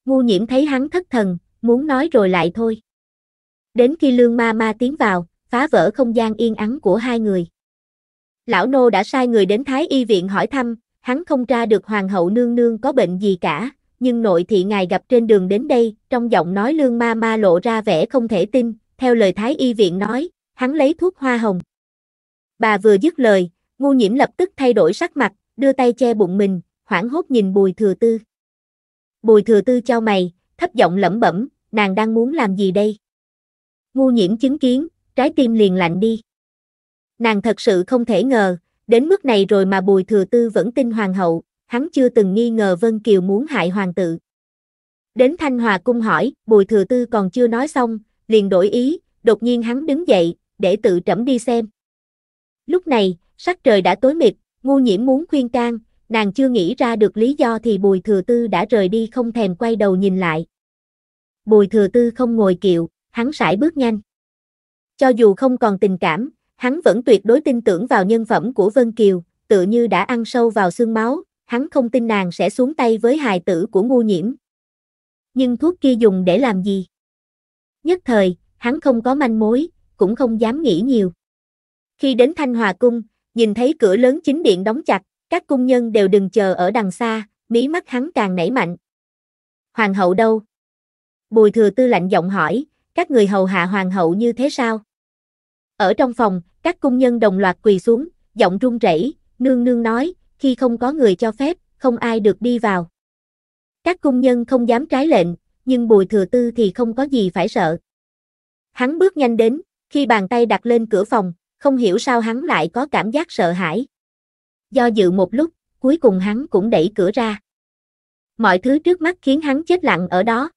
Ngu nhiễm thấy hắn thất thần, muốn nói rồi lại thôi. Đến khi lương ma ma tiến vào, phá vỡ không gian yên ắng của hai người. Lão nô đã sai người đến Thái Y viện hỏi thăm, hắn không tra được hoàng hậu nương nương có bệnh gì cả, nhưng nội thị ngài gặp trên đường đến đây, trong giọng nói lương ma ma lộ ra vẻ không thể tin, theo lời Thái Y viện nói, hắn lấy thuốc hoa hồng. Bà vừa dứt lời, ngu nhiễm lập tức thay đổi sắc mặt, đưa tay che bụng mình, hoảng hốt nhìn bùi thừa tư. Bùi thừa tư cho mày, thấp giọng lẩm bẩm, nàng đang muốn làm gì đây? ngu nhiễm chứng kiến, trái tim liền lạnh đi. Nàng thật sự không thể ngờ, đến mức này rồi mà Bùi Thừa Tư vẫn tin hoàng hậu, hắn chưa từng nghi ngờ Vân Kiều muốn hại hoàng tự. Đến Thanh Hòa cung hỏi, Bùi Thừa Tư còn chưa nói xong, liền đổi ý, đột nhiên hắn đứng dậy, để tự trẫm đi xem. Lúc này, sắc trời đã tối mịt, ngu nhiễm muốn khuyên can, nàng chưa nghĩ ra được lý do thì Bùi Thừa Tư đã rời đi không thèm quay đầu nhìn lại. Bùi Thừa Tư không ngồi kiệu, hắn sải bước nhanh. Cho dù không còn tình cảm, hắn vẫn tuyệt đối tin tưởng vào nhân phẩm của Vân Kiều, tự như đã ăn sâu vào xương máu, hắn không tin nàng sẽ xuống tay với hài tử của ngu nhiễm. Nhưng thuốc kia dùng để làm gì? Nhất thời, hắn không có manh mối, cũng không dám nghĩ nhiều. Khi đến Thanh Hòa Cung, nhìn thấy cửa lớn chính điện đóng chặt, các cung nhân đều đừng chờ ở đằng xa, mí mắt hắn càng nảy mạnh. Hoàng hậu đâu? Bùi thừa tư lạnh giọng hỏi, các người hầu hạ hoàng hậu như thế sao? Ở trong phòng, các cung nhân đồng loạt quỳ xuống, giọng run rẩy, nương nương nói, khi không có người cho phép, không ai được đi vào. Các cung nhân không dám trái lệnh, nhưng Bùi Thừa Tư thì không có gì phải sợ. Hắn bước nhanh đến, khi bàn tay đặt lên cửa phòng, không hiểu sao hắn lại có cảm giác sợ hãi. Do dự một lúc, cuối cùng hắn cũng đẩy cửa ra. Mọi thứ trước mắt khiến hắn chết lặng ở đó.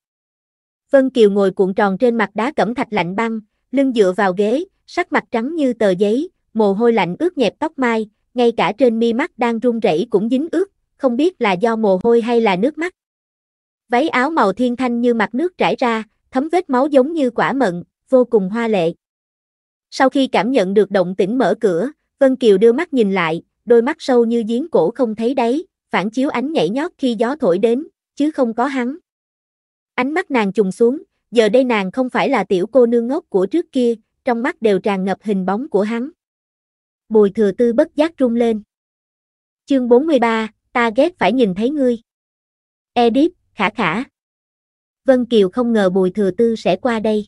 Vân Kiều ngồi cuộn tròn trên mặt đá cẩm thạch lạnh băng, lưng dựa vào ghế, sắc mặt trắng như tờ giấy, mồ hôi lạnh ướt nhẹp tóc mai, ngay cả trên mi mắt đang run rẩy cũng dính ướt, không biết là do mồ hôi hay là nước mắt. Váy áo màu thiên thanh như mặt nước trải ra, thấm vết máu giống như quả mận, vô cùng hoa lệ. Sau khi cảm nhận được động tĩnh mở cửa, Vân Kiều đưa mắt nhìn lại, đôi mắt sâu như giếng cổ không thấy đáy, phản chiếu ánh nhảy nhót khi gió thổi đến, chứ không có hắn. Ánh mắt nàng trùng xuống, giờ đây nàng không phải là tiểu cô nương ngốc của trước kia, trong mắt đều tràn ngập hình bóng của hắn. Bùi thừa tư bất giác rung lên. Chương 43, ta ghét phải nhìn thấy ngươi. Edip, khả khả. Vân Kiều không ngờ bùi thừa tư sẽ qua đây.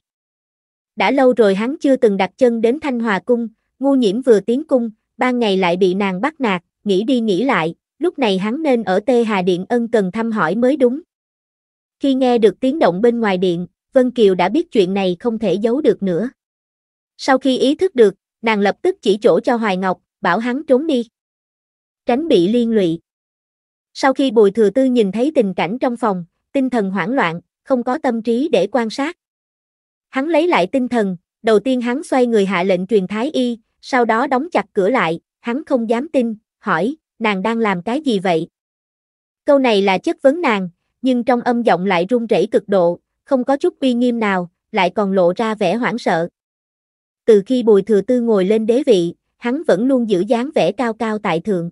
Đã lâu rồi hắn chưa từng đặt chân đến Thanh Hòa Cung, ngu nhiễm vừa tiến cung, ban ngày lại bị nàng bắt nạt, nghĩ đi nghĩ lại, lúc này hắn nên ở Tê Hà Điện ân cần thăm hỏi mới đúng. Khi nghe được tiếng động bên ngoài điện, Vân Kiều đã biết chuyện này không thể giấu được nữa. Sau khi ý thức được, nàng lập tức chỉ chỗ cho Hoài Ngọc, bảo hắn trốn đi. Tránh bị liên lụy. Sau khi Bùi Thừa Tư nhìn thấy tình cảnh trong phòng, tinh thần hoảng loạn, không có tâm trí để quan sát. Hắn lấy lại tinh thần, đầu tiên hắn xoay người hạ lệnh truyền thái y, sau đó đóng chặt cửa lại, hắn không dám tin, hỏi, nàng đang làm cái gì vậy? Câu này là chất vấn nàng, nhưng trong âm giọng lại run rẩy cực độ, không có chút uy nghiêm nào, lại còn lộ ra vẻ hoảng sợ. Từ khi Bùi Thừa Tư ngồi lên đế vị, hắn vẫn luôn giữ dáng vẻ cao cao tại thượng.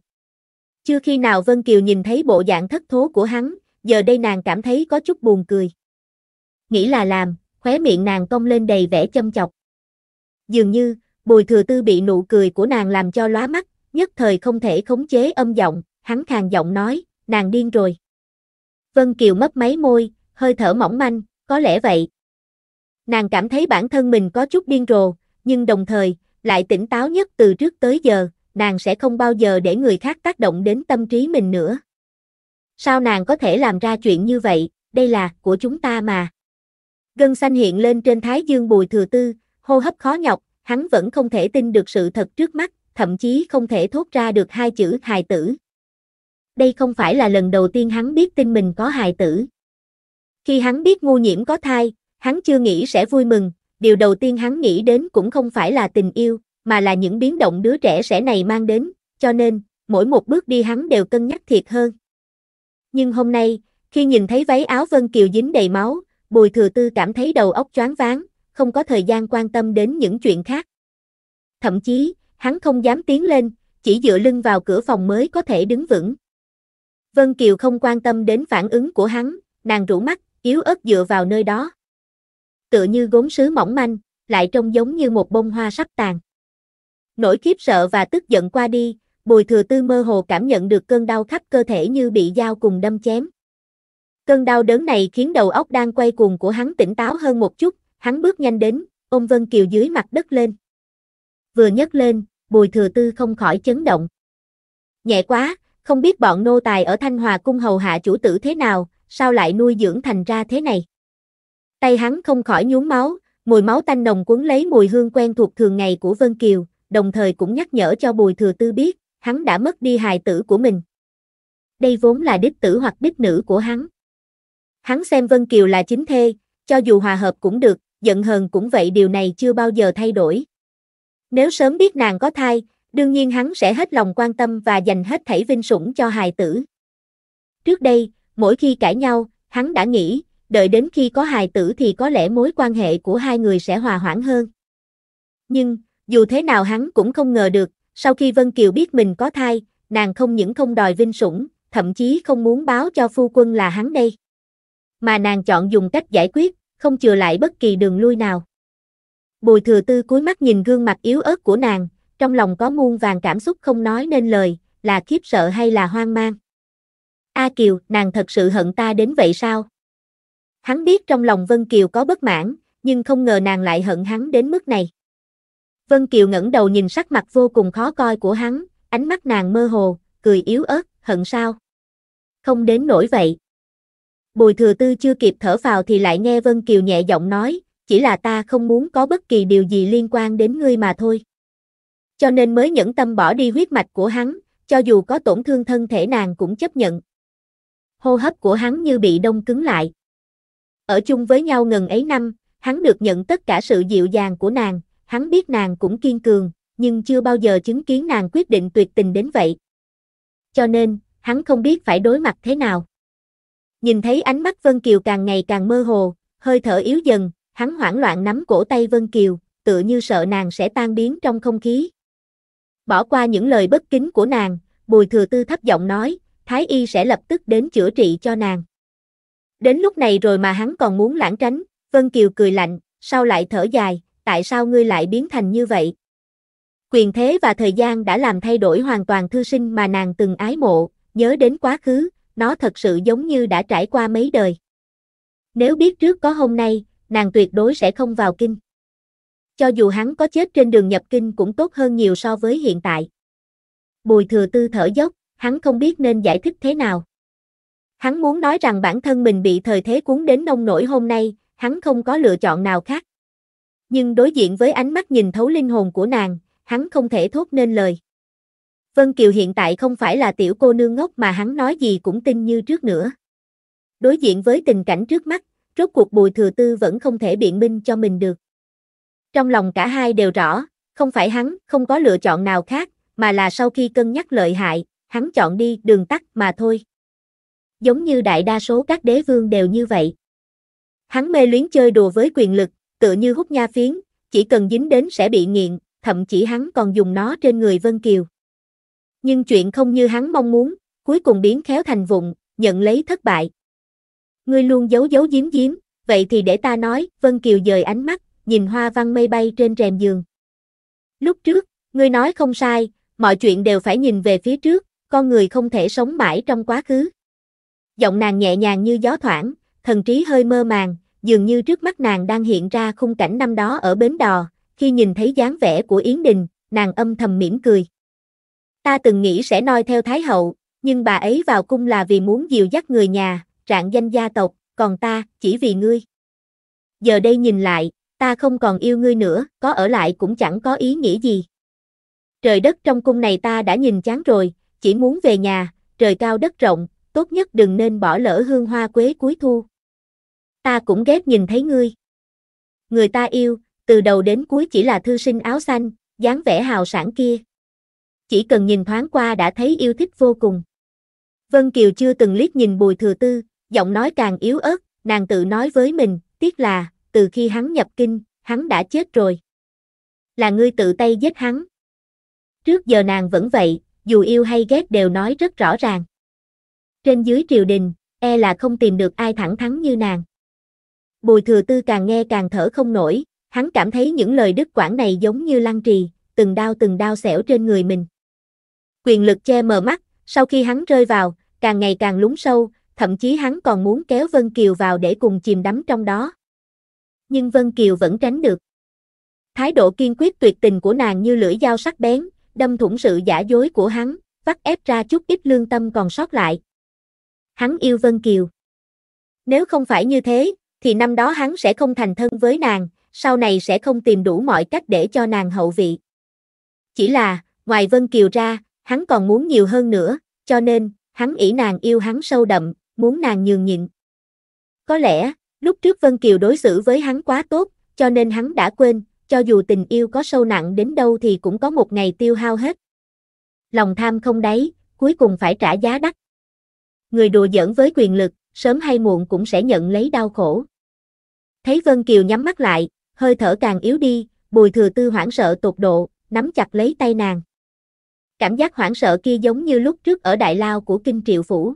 Chưa khi nào Vân Kiều nhìn thấy bộ dạng thất thố của hắn, giờ đây nàng cảm thấy có chút buồn cười. Nghĩ là làm, khóe miệng nàng cong lên đầy vẻ châm chọc. Dường như, Bùi Thừa Tư bị nụ cười của nàng làm cho lóa mắt, nhất thời không thể khống chế âm giọng, hắn khàn giọng nói, nàng điên rồi. Vân Kiều mấp máy môi, hơi thở mỏng manh, có lẽ vậy. Nàng cảm thấy bản thân mình có chút điên rồ, nhưng đồng thời, lại tỉnh táo nhất từ trước tới giờ, nàng sẽ không bao giờ để người khác tác động đến tâm trí mình nữa. Sao nàng có thể làm ra chuyện như vậy, đây là của chúng ta mà. Gân xanh hiện lên trên thái dương bùi thừa tư, hô hấp khó nhọc, hắn vẫn không thể tin được sự thật trước mắt, thậm chí không thể thốt ra được hai chữ hài tử đây không phải là lần đầu tiên hắn biết tin mình có hài tử. Khi hắn biết ngu nhiễm có thai, hắn chưa nghĩ sẽ vui mừng, điều đầu tiên hắn nghĩ đến cũng không phải là tình yêu, mà là những biến động đứa trẻ sẽ này mang đến, cho nên, mỗi một bước đi hắn đều cân nhắc thiệt hơn. Nhưng hôm nay, khi nhìn thấy váy áo Vân Kiều dính đầy máu, Bùi Thừa Tư cảm thấy đầu óc choáng váng, không có thời gian quan tâm đến những chuyện khác. Thậm chí, hắn không dám tiến lên, chỉ dựa lưng vào cửa phòng mới có thể đứng vững. Vân Kiều không quan tâm đến phản ứng của hắn, nàng rũ mắt, yếu ớt dựa vào nơi đó. Tựa như gốm sứ mỏng manh, lại trông giống như một bông hoa sắp tàn. Nỗi khiếp sợ và tức giận qua đi, Bùi Thừa Tư mơ hồ cảm nhận được cơn đau khắp cơ thể như bị dao cùng đâm chém. Cơn đau đớn này khiến đầu óc đang quay cuồng của hắn tỉnh táo hơn một chút, hắn bước nhanh đến, ôm Vân Kiều dưới mặt đất lên. Vừa nhấc lên, Bùi Thừa Tư không khỏi chấn động. Nhẹ quá, không biết bọn nô tài ở Thanh Hòa cung hầu hạ chủ tử thế nào, sao lại nuôi dưỡng thành ra thế này. Tay hắn không khỏi nhuốm máu, mùi máu tanh nồng cuốn lấy mùi hương quen thuộc thường ngày của Vân Kiều, đồng thời cũng nhắc nhở cho Bùi Thừa Tư biết, hắn đã mất đi hài tử của mình. Đây vốn là đích tử hoặc đích nữ của hắn. Hắn xem Vân Kiều là chính thê, cho dù hòa hợp cũng được, giận hờn cũng vậy điều này chưa bao giờ thay đổi. Nếu sớm biết nàng có thai, Đương nhiên hắn sẽ hết lòng quan tâm và dành hết thảy vinh sủng cho hài tử. Trước đây, mỗi khi cãi nhau, hắn đã nghĩ, đợi đến khi có hài tử thì có lẽ mối quan hệ của hai người sẽ hòa hoãn hơn. Nhưng, dù thế nào hắn cũng không ngờ được, sau khi Vân Kiều biết mình có thai, nàng không những không đòi vinh sủng, thậm chí không muốn báo cho phu quân là hắn đây. Mà nàng chọn dùng cách giải quyết, không chừa lại bất kỳ đường lui nào. Bùi thừa tư cúi mắt nhìn gương mặt yếu ớt của nàng, trong lòng có muôn vàng cảm xúc không nói nên lời, là khiếp sợ hay là hoang mang. A Kiều, nàng thật sự hận ta đến vậy sao? Hắn biết trong lòng Vân Kiều có bất mãn, nhưng không ngờ nàng lại hận hắn đến mức này. Vân Kiều ngẩng đầu nhìn sắc mặt vô cùng khó coi của hắn, ánh mắt nàng mơ hồ, cười yếu ớt, hận sao? Không đến nổi vậy. Bùi thừa tư chưa kịp thở vào thì lại nghe Vân Kiều nhẹ giọng nói, chỉ là ta không muốn có bất kỳ điều gì liên quan đến ngươi mà thôi cho nên mới nhẫn tâm bỏ đi huyết mạch của hắn, cho dù có tổn thương thân thể nàng cũng chấp nhận. Hô hấp của hắn như bị đông cứng lại. Ở chung với nhau ngần ấy năm, hắn được nhận tất cả sự dịu dàng của nàng, hắn biết nàng cũng kiên cường, nhưng chưa bao giờ chứng kiến nàng quyết định tuyệt tình đến vậy. Cho nên, hắn không biết phải đối mặt thế nào. Nhìn thấy ánh mắt Vân Kiều càng ngày càng mơ hồ, hơi thở yếu dần, hắn hoảng loạn nắm cổ tay Vân Kiều, tựa như sợ nàng sẽ tan biến trong không khí. Bỏ qua những lời bất kính của nàng, Bùi Thừa Tư thấp giọng nói, Thái Y sẽ lập tức đến chữa trị cho nàng. Đến lúc này rồi mà hắn còn muốn lãng tránh, Vân Kiều cười lạnh, sau lại thở dài, tại sao ngươi lại biến thành như vậy? Quyền thế và thời gian đã làm thay đổi hoàn toàn thư sinh mà nàng từng ái mộ, nhớ đến quá khứ, nó thật sự giống như đã trải qua mấy đời. Nếu biết trước có hôm nay, nàng tuyệt đối sẽ không vào kinh cho dù hắn có chết trên đường nhập kinh cũng tốt hơn nhiều so với hiện tại. Bùi thừa tư thở dốc, hắn không biết nên giải thích thế nào. Hắn muốn nói rằng bản thân mình bị thời thế cuốn đến nông nổi hôm nay, hắn không có lựa chọn nào khác. Nhưng đối diện với ánh mắt nhìn thấu linh hồn của nàng, hắn không thể thốt nên lời. Vân Kiều hiện tại không phải là tiểu cô nương ngốc mà hắn nói gì cũng tin như trước nữa. Đối diện với tình cảnh trước mắt, rốt cuộc bùi thừa tư vẫn không thể biện minh cho mình được. Trong lòng cả hai đều rõ, không phải hắn không có lựa chọn nào khác, mà là sau khi cân nhắc lợi hại, hắn chọn đi đường tắt mà thôi. Giống như đại đa số các đế vương đều như vậy. Hắn mê luyến chơi đùa với quyền lực, tựa như hút nha phiến, chỉ cần dính đến sẽ bị nghiện, thậm chí hắn còn dùng nó trên người Vân Kiều. Nhưng chuyện không như hắn mong muốn, cuối cùng biến khéo thành vụng, nhận lấy thất bại. Ngươi luôn giấu giấu giếm giếm, vậy thì để ta nói, Vân Kiều dời ánh mắt, nhìn hoa văn mây bay trên rèm giường. Lúc trước, ngươi nói không sai, mọi chuyện đều phải nhìn về phía trước, con người không thể sống mãi trong quá khứ. Giọng nàng nhẹ nhàng như gió thoảng, thần trí hơi mơ màng, dường như trước mắt nàng đang hiện ra khung cảnh năm đó ở bến đò, khi nhìn thấy dáng vẻ của Yến Đình, nàng âm thầm mỉm cười. Ta từng nghĩ sẽ noi theo Thái Hậu, nhưng bà ấy vào cung là vì muốn dìu dắt người nhà, trạng danh gia tộc, còn ta, chỉ vì ngươi. Giờ đây nhìn lại, ta không còn yêu ngươi nữa, có ở lại cũng chẳng có ý nghĩa gì. Trời đất trong cung này ta đã nhìn chán rồi, chỉ muốn về nhà, trời cao đất rộng, tốt nhất đừng nên bỏ lỡ hương hoa quế cuối thu. Ta cũng ghét nhìn thấy ngươi. Người ta yêu, từ đầu đến cuối chỉ là thư sinh áo xanh, dáng vẻ hào sản kia. Chỉ cần nhìn thoáng qua đã thấy yêu thích vô cùng. Vân Kiều chưa từng liếc nhìn Bùi Thừa Tư, giọng nói càng yếu ớt, nàng tự nói với mình, tiếc là, từ khi hắn nhập kinh, hắn đã chết rồi. Là ngươi tự tay giết hắn. Trước giờ nàng vẫn vậy, dù yêu hay ghét đều nói rất rõ ràng. Trên dưới triều đình, e là không tìm được ai thẳng thắn như nàng. Bùi thừa tư càng nghe càng thở không nổi, hắn cảm thấy những lời đức quảng này giống như lăng trì, từng đau từng đau xẻo trên người mình. Quyền lực che mờ mắt, sau khi hắn rơi vào, càng ngày càng lún sâu, thậm chí hắn còn muốn kéo Vân Kiều vào để cùng chìm đắm trong đó nhưng Vân Kiều vẫn tránh được. Thái độ kiên quyết tuyệt tình của nàng như lưỡi dao sắc bén, đâm thủng sự giả dối của hắn, vắt ép ra chút ít lương tâm còn sót lại. Hắn yêu Vân Kiều. Nếu không phải như thế, thì năm đó hắn sẽ không thành thân với nàng, sau này sẽ không tìm đủ mọi cách để cho nàng hậu vị. Chỉ là, ngoài Vân Kiều ra, hắn còn muốn nhiều hơn nữa, cho nên, hắn ỷ nàng yêu hắn sâu đậm, muốn nàng nhường nhịn. Có lẽ, Lúc trước Vân Kiều đối xử với hắn quá tốt, cho nên hắn đã quên, cho dù tình yêu có sâu nặng đến đâu thì cũng có một ngày tiêu hao hết. Lòng tham không đáy, cuối cùng phải trả giá đắt. Người đùa giỡn với quyền lực, sớm hay muộn cũng sẽ nhận lấy đau khổ. Thấy Vân Kiều nhắm mắt lại, hơi thở càng yếu đi, bùi thừa tư hoảng sợ tột độ, nắm chặt lấy tay nàng. Cảm giác hoảng sợ kia giống như lúc trước ở đại lao của kinh triệu phủ.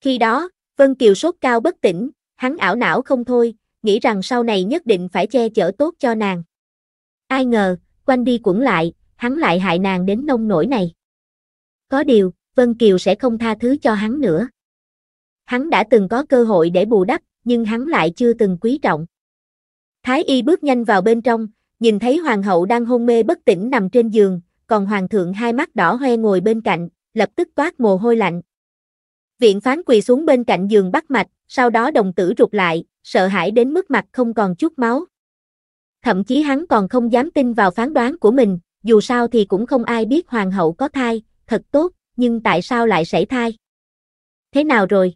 Khi đó, Vân Kiều sốt cao bất tỉnh, hắn ảo não không thôi, nghĩ rằng sau này nhất định phải che chở tốt cho nàng. Ai ngờ, quanh đi quẩn lại, hắn lại hại nàng đến nông nổi này. Có điều, Vân Kiều sẽ không tha thứ cho hắn nữa. Hắn đã từng có cơ hội để bù đắp, nhưng hắn lại chưa từng quý trọng. Thái y bước nhanh vào bên trong, nhìn thấy hoàng hậu đang hôn mê bất tỉnh nằm trên giường, còn hoàng thượng hai mắt đỏ hoe ngồi bên cạnh, lập tức toát mồ hôi lạnh. Viện phán quỳ xuống bên cạnh giường bắt mạch, sau đó đồng tử rụt lại, sợ hãi đến mức mặt không còn chút máu. Thậm chí hắn còn không dám tin vào phán đoán của mình, dù sao thì cũng không ai biết hoàng hậu có thai, thật tốt, nhưng tại sao lại xảy thai? Thế nào rồi?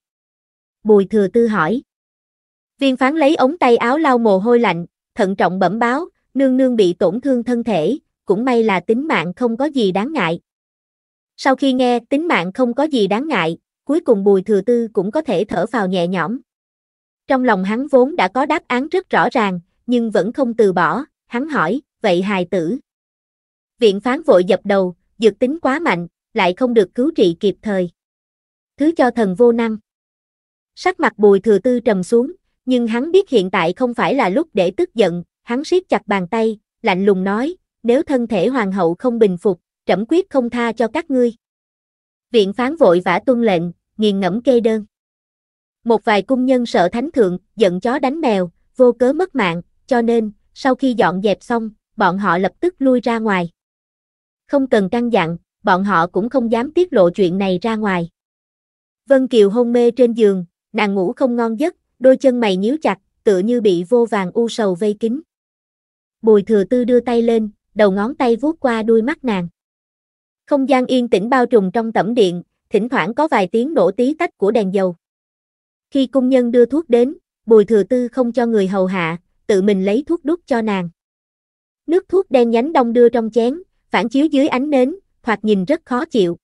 Bùi thừa tư hỏi. Viên phán lấy ống tay áo lau mồ hôi lạnh, thận trọng bẩm báo, nương nương bị tổn thương thân thể, cũng may là tính mạng không có gì đáng ngại. Sau khi nghe tính mạng không có gì đáng ngại, cuối cùng Bùi Thừa Tư cũng có thể thở vào nhẹ nhõm. Trong lòng hắn vốn đã có đáp án rất rõ ràng, nhưng vẫn không từ bỏ, hắn hỏi, vậy hài tử? Viện phán vội dập đầu, dược tính quá mạnh, lại không được cứu trị kịp thời. Thứ cho thần vô năng. Sắc mặt Bùi Thừa Tư trầm xuống, nhưng hắn biết hiện tại không phải là lúc để tức giận, hắn siết chặt bàn tay, lạnh lùng nói, nếu thân thể hoàng hậu không bình phục, trẫm quyết không tha cho các ngươi. Viện phán vội vã tuân lệnh, nghiền ngẫm kê đơn. Một vài cung nhân sợ thánh thượng, giận chó đánh mèo, vô cớ mất mạng, cho nên, sau khi dọn dẹp xong, bọn họ lập tức lui ra ngoài. Không cần căng dặn, bọn họ cũng không dám tiết lộ chuyện này ra ngoài. Vân Kiều hôn mê trên giường, nàng ngủ không ngon giấc, đôi chân mày nhíu chặt, tựa như bị vô vàng u sầu vây kín. Bùi thừa tư đưa tay lên, đầu ngón tay vuốt qua đuôi mắt nàng. Không gian yên tĩnh bao trùm trong tẩm điện, thỉnh thoảng có vài tiếng nổ tí tách của đèn dầu. Khi cung nhân đưa thuốc đến, Bùi Thừa Tư không cho người hầu hạ, tự mình lấy thuốc đút cho nàng. Nước thuốc đen nhánh đông đưa trong chén, phản chiếu dưới ánh nến, thoạt nhìn rất khó chịu.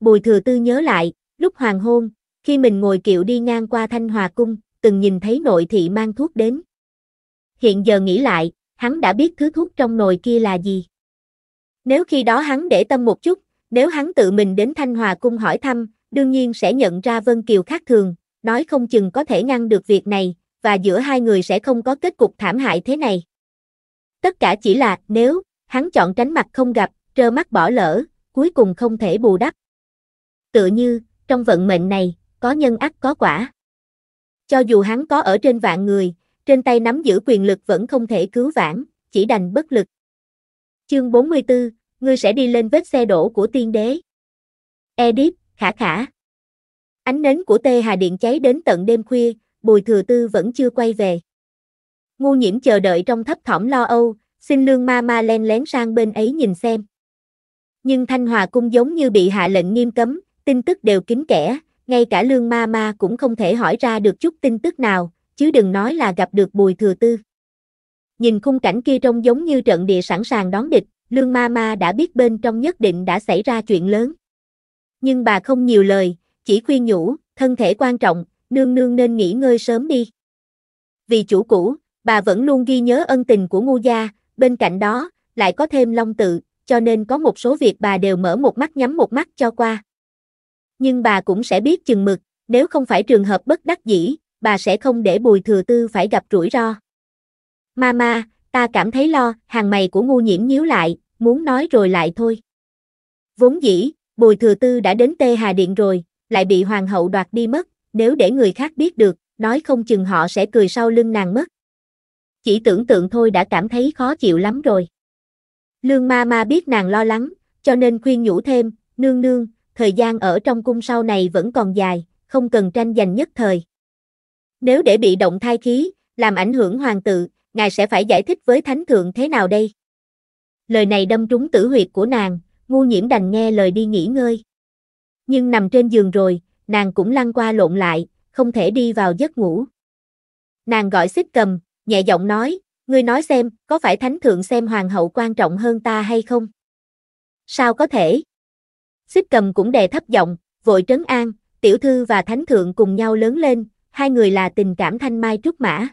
Bùi Thừa Tư nhớ lại, lúc hoàng hôn, khi mình ngồi kiệu đi ngang qua Thanh Hòa Cung, từng nhìn thấy nội thị mang thuốc đến. Hiện giờ nghĩ lại, hắn đã biết thứ thuốc trong nồi kia là gì. Nếu khi đó hắn để tâm một chút, nếu hắn tự mình đến Thanh Hòa cung hỏi thăm, đương nhiên sẽ nhận ra Vân Kiều khác thường, nói không chừng có thể ngăn được việc này, và giữa hai người sẽ không có kết cục thảm hại thế này. Tất cả chỉ là nếu hắn chọn tránh mặt không gặp, trơ mắt bỏ lỡ, cuối cùng không thể bù đắp. Tựa như, trong vận mệnh này, có nhân ác có quả. Cho dù hắn có ở trên vạn người, trên tay nắm giữ quyền lực vẫn không thể cứu vãn, chỉ đành bất lực. Chương 44, ngươi sẽ đi lên vết xe đổ của tiên đế. Edip, khả khả. Ánh nến của Tê Hà Điện cháy đến tận đêm khuya, Bùi Thừa Tư vẫn chưa quay về. Ngu nhiễm chờ đợi trong thấp thỏm lo âu, xin lương ma ma len lén sang bên ấy nhìn xem. Nhưng Thanh Hòa Cung giống như bị hạ lệnh nghiêm cấm, tin tức đều kín kẽ, ngay cả lương ma ma cũng không thể hỏi ra được chút tin tức nào, chứ đừng nói là gặp được Bùi Thừa Tư. Nhìn khung cảnh kia trông giống như trận địa sẵn sàng đón địch, Lương ma ma đã biết bên trong nhất định đã xảy ra chuyện lớn. Nhưng bà không nhiều lời, chỉ khuyên nhủ, thân thể quan trọng, nương nương nên nghỉ ngơi sớm đi. Vì chủ cũ, bà vẫn luôn ghi nhớ ân tình của ngu gia, bên cạnh đó, lại có thêm long tự, cho nên có một số việc bà đều mở một mắt nhắm một mắt cho qua. Nhưng bà cũng sẽ biết chừng mực, nếu không phải trường hợp bất đắc dĩ, bà sẽ không để bùi thừa tư phải gặp rủi ro. Mama, ta cảm thấy lo, hàng mày của ngu nhiễm nhíu lại, muốn nói rồi lại thôi. Vốn dĩ, Bùi Thừa Tư đã đến Tê Hà Điện rồi, lại bị Hoàng hậu đoạt đi mất, nếu để người khác biết được, nói không chừng họ sẽ cười sau lưng nàng mất. Chỉ tưởng tượng thôi đã cảm thấy khó chịu lắm rồi. Lương ma ma biết nàng lo lắng, cho nên khuyên nhủ thêm, nương nương, thời gian ở trong cung sau này vẫn còn dài, không cần tranh giành nhất thời. Nếu để bị động thai khí, làm ảnh hưởng hoàng tự, ngài sẽ phải giải thích với thánh thượng thế nào đây? Lời này đâm trúng tử huyệt của nàng, ngu nhiễm đành nghe lời đi nghỉ ngơi. Nhưng nằm trên giường rồi, nàng cũng lăn qua lộn lại, không thể đi vào giấc ngủ. Nàng gọi xích cầm, nhẹ giọng nói, ngươi nói xem, có phải thánh thượng xem hoàng hậu quan trọng hơn ta hay không? Sao có thể? Xích cầm cũng đề thấp giọng, vội trấn an, tiểu thư và thánh thượng cùng nhau lớn lên, hai người là tình cảm thanh mai trúc mã.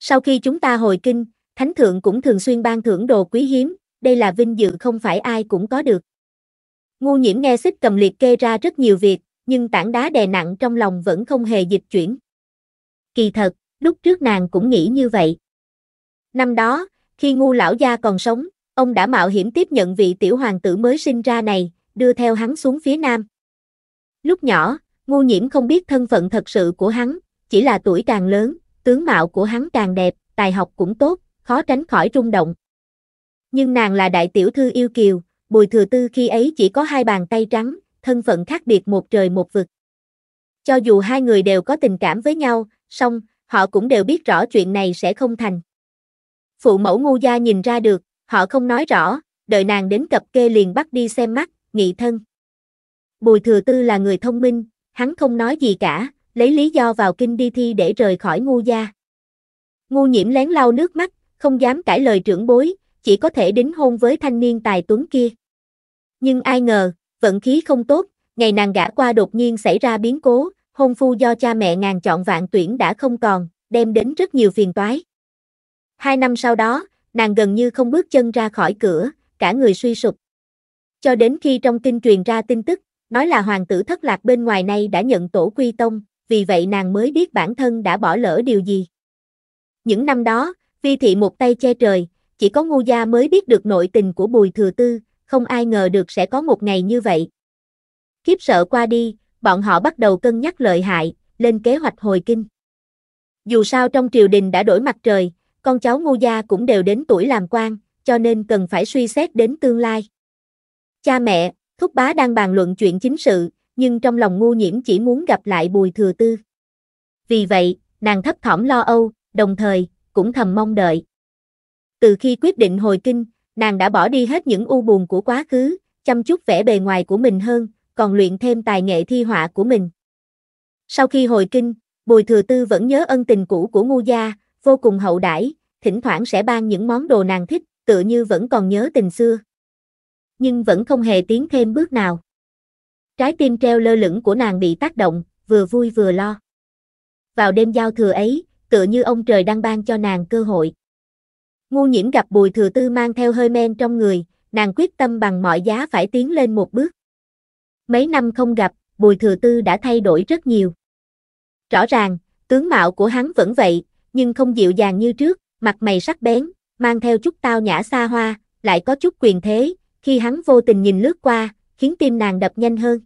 Sau khi chúng ta hồi kinh, Thánh Thượng cũng thường xuyên ban thưởng đồ quý hiếm, đây là vinh dự không phải ai cũng có được. Ngu nhiễm nghe xích cầm liệt kê ra rất nhiều việc, nhưng tảng đá đè nặng trong lòng vẫn không hề dịch chuyển. Kỳ thật, lúc trước nàng cũng nghĩ như vậy. Năm đó, khi ngu lão gia còn sống, ông đã mạo hiểm tiếp nhận vị tiểu hoàng tử mới sinh ra này, đưa theo hắn xuống phía nam. Lúc nhỏ, ngu nhiễm không biết thân phận thật sự của hắn, chỉ là tuổi càng lớn, tướng mạo của hắn càng đẹp, tài học cũng tốt, khó tránh khỏi rung động. Nhưng nàng là đại tiểu thư yêu kiều, Bùi Thừa Tư khi ấy chỉ có hai bàn tay trắng, thân phận khác biệt một trời một vực. Cho dù hai người đều có tình cảm với nhau, song, họ cũng đều biết rõ chuyện này sẽ không thành. Phụ mẫu ngu gia nhìn ra được, họ không nói rõ, đợi nàng đến cập kê liền bắt đi xem mắt, nghị thân. Bùi Thừa Tư là người thông minh, hắn không nói gì cả, lấy lý do vào kinh đi thi để rời khỏi ngu gia. Ngu nhiễm lén lau nước mắt, không dám cãi lời trưởng bối, chỉ có thể đính hôn với thanh niên tài tuấn kia. Nhưng ai ngờ, vận khí không tốt, ngày nàng gã qua đột nhiên xảy ra biến cố, hôn phu do cha mẹ ngàn chọn vạn tuyển đã không còn, đem đến rất nhiều phiền toái. Hai năm sau đó, nàng gần như không bước chân ra khỏi cửa, cả người suy sụp. Cho đến khi trong kinh truyền ra tin tức, nói là hoàng tử thất lạc bên ngoài này đã nhận tổ quy tông, vì vậy nàng mới biết bản thân đã bỏ lỡ điều gì. Những năm đó, vi thị một tay che trời, chỉ có ngu gia mới biết được nội tình của bùi thừa tư, không ai ngờ được sẽ có một ngày như vậy. kiếp sợ qua đi, bọn họ bắt đầu cân nhắc lợi hại, lên kế hoạch hồi kinh. Dù sao trong triều đình đã đổi mặt trời, con cháu ngu gia cũng đều đến tuổi làm quan, cho nên cần phải suy xét đến tương lai. Cha mẹ, thúc bá đang bàn luận chuyện chính sự, nhưng trong lòng ngu nhiễm chỉ muốn gặp lại Bùi Thừa Tư. Vì vậy, nàng thấp thỏm lo âu, đồng thời, cũng thầm mong đợi. Từ khi quyết định hồi kinh, nàng đã bỏ đi hết những u buồn của quá khứ, chăm chút vẻ bề ngoài của mình hơn, còn luyện thêm tài nghệ thi họa của mình. Sau khi hồi kinh, Bùi Thừa Tư vẫn nhớ ân tình cũ của ngu gia, vô cùng hậu đãi, thỉnh thoảng sẽ ban những món đồ nàng thích, tựa như vẫn còn nhớ tình xưa. Nhưng vẫn không hề tiến thêm bước nào. Trái tim treo lơ lửng của nàng bị tác động, vừa vui vừa lo. Vào đêm giao thừa ấy, tựa như ông trời đang ban cho nàng cơ hội. Ngu nhiễm gặp bùi thừa tư mang theo hơi men trong người, nàng quyết tâm bằng mọi giá phải tiến lên một bước. Mấy năm không gặp, bùi thừa tư đã thay đổi rất nhiều. Rõ ràng, tướng mạo của hắn vẫn vậy, nhưng không dịu dàng như trước, mặt mày sắc bén, mang theo chút tao nhã xa hoa, lại có chút quyền thế, khi hắn vô tình nhìn lướt qua, khiến tim nàng đập nhanh hơn.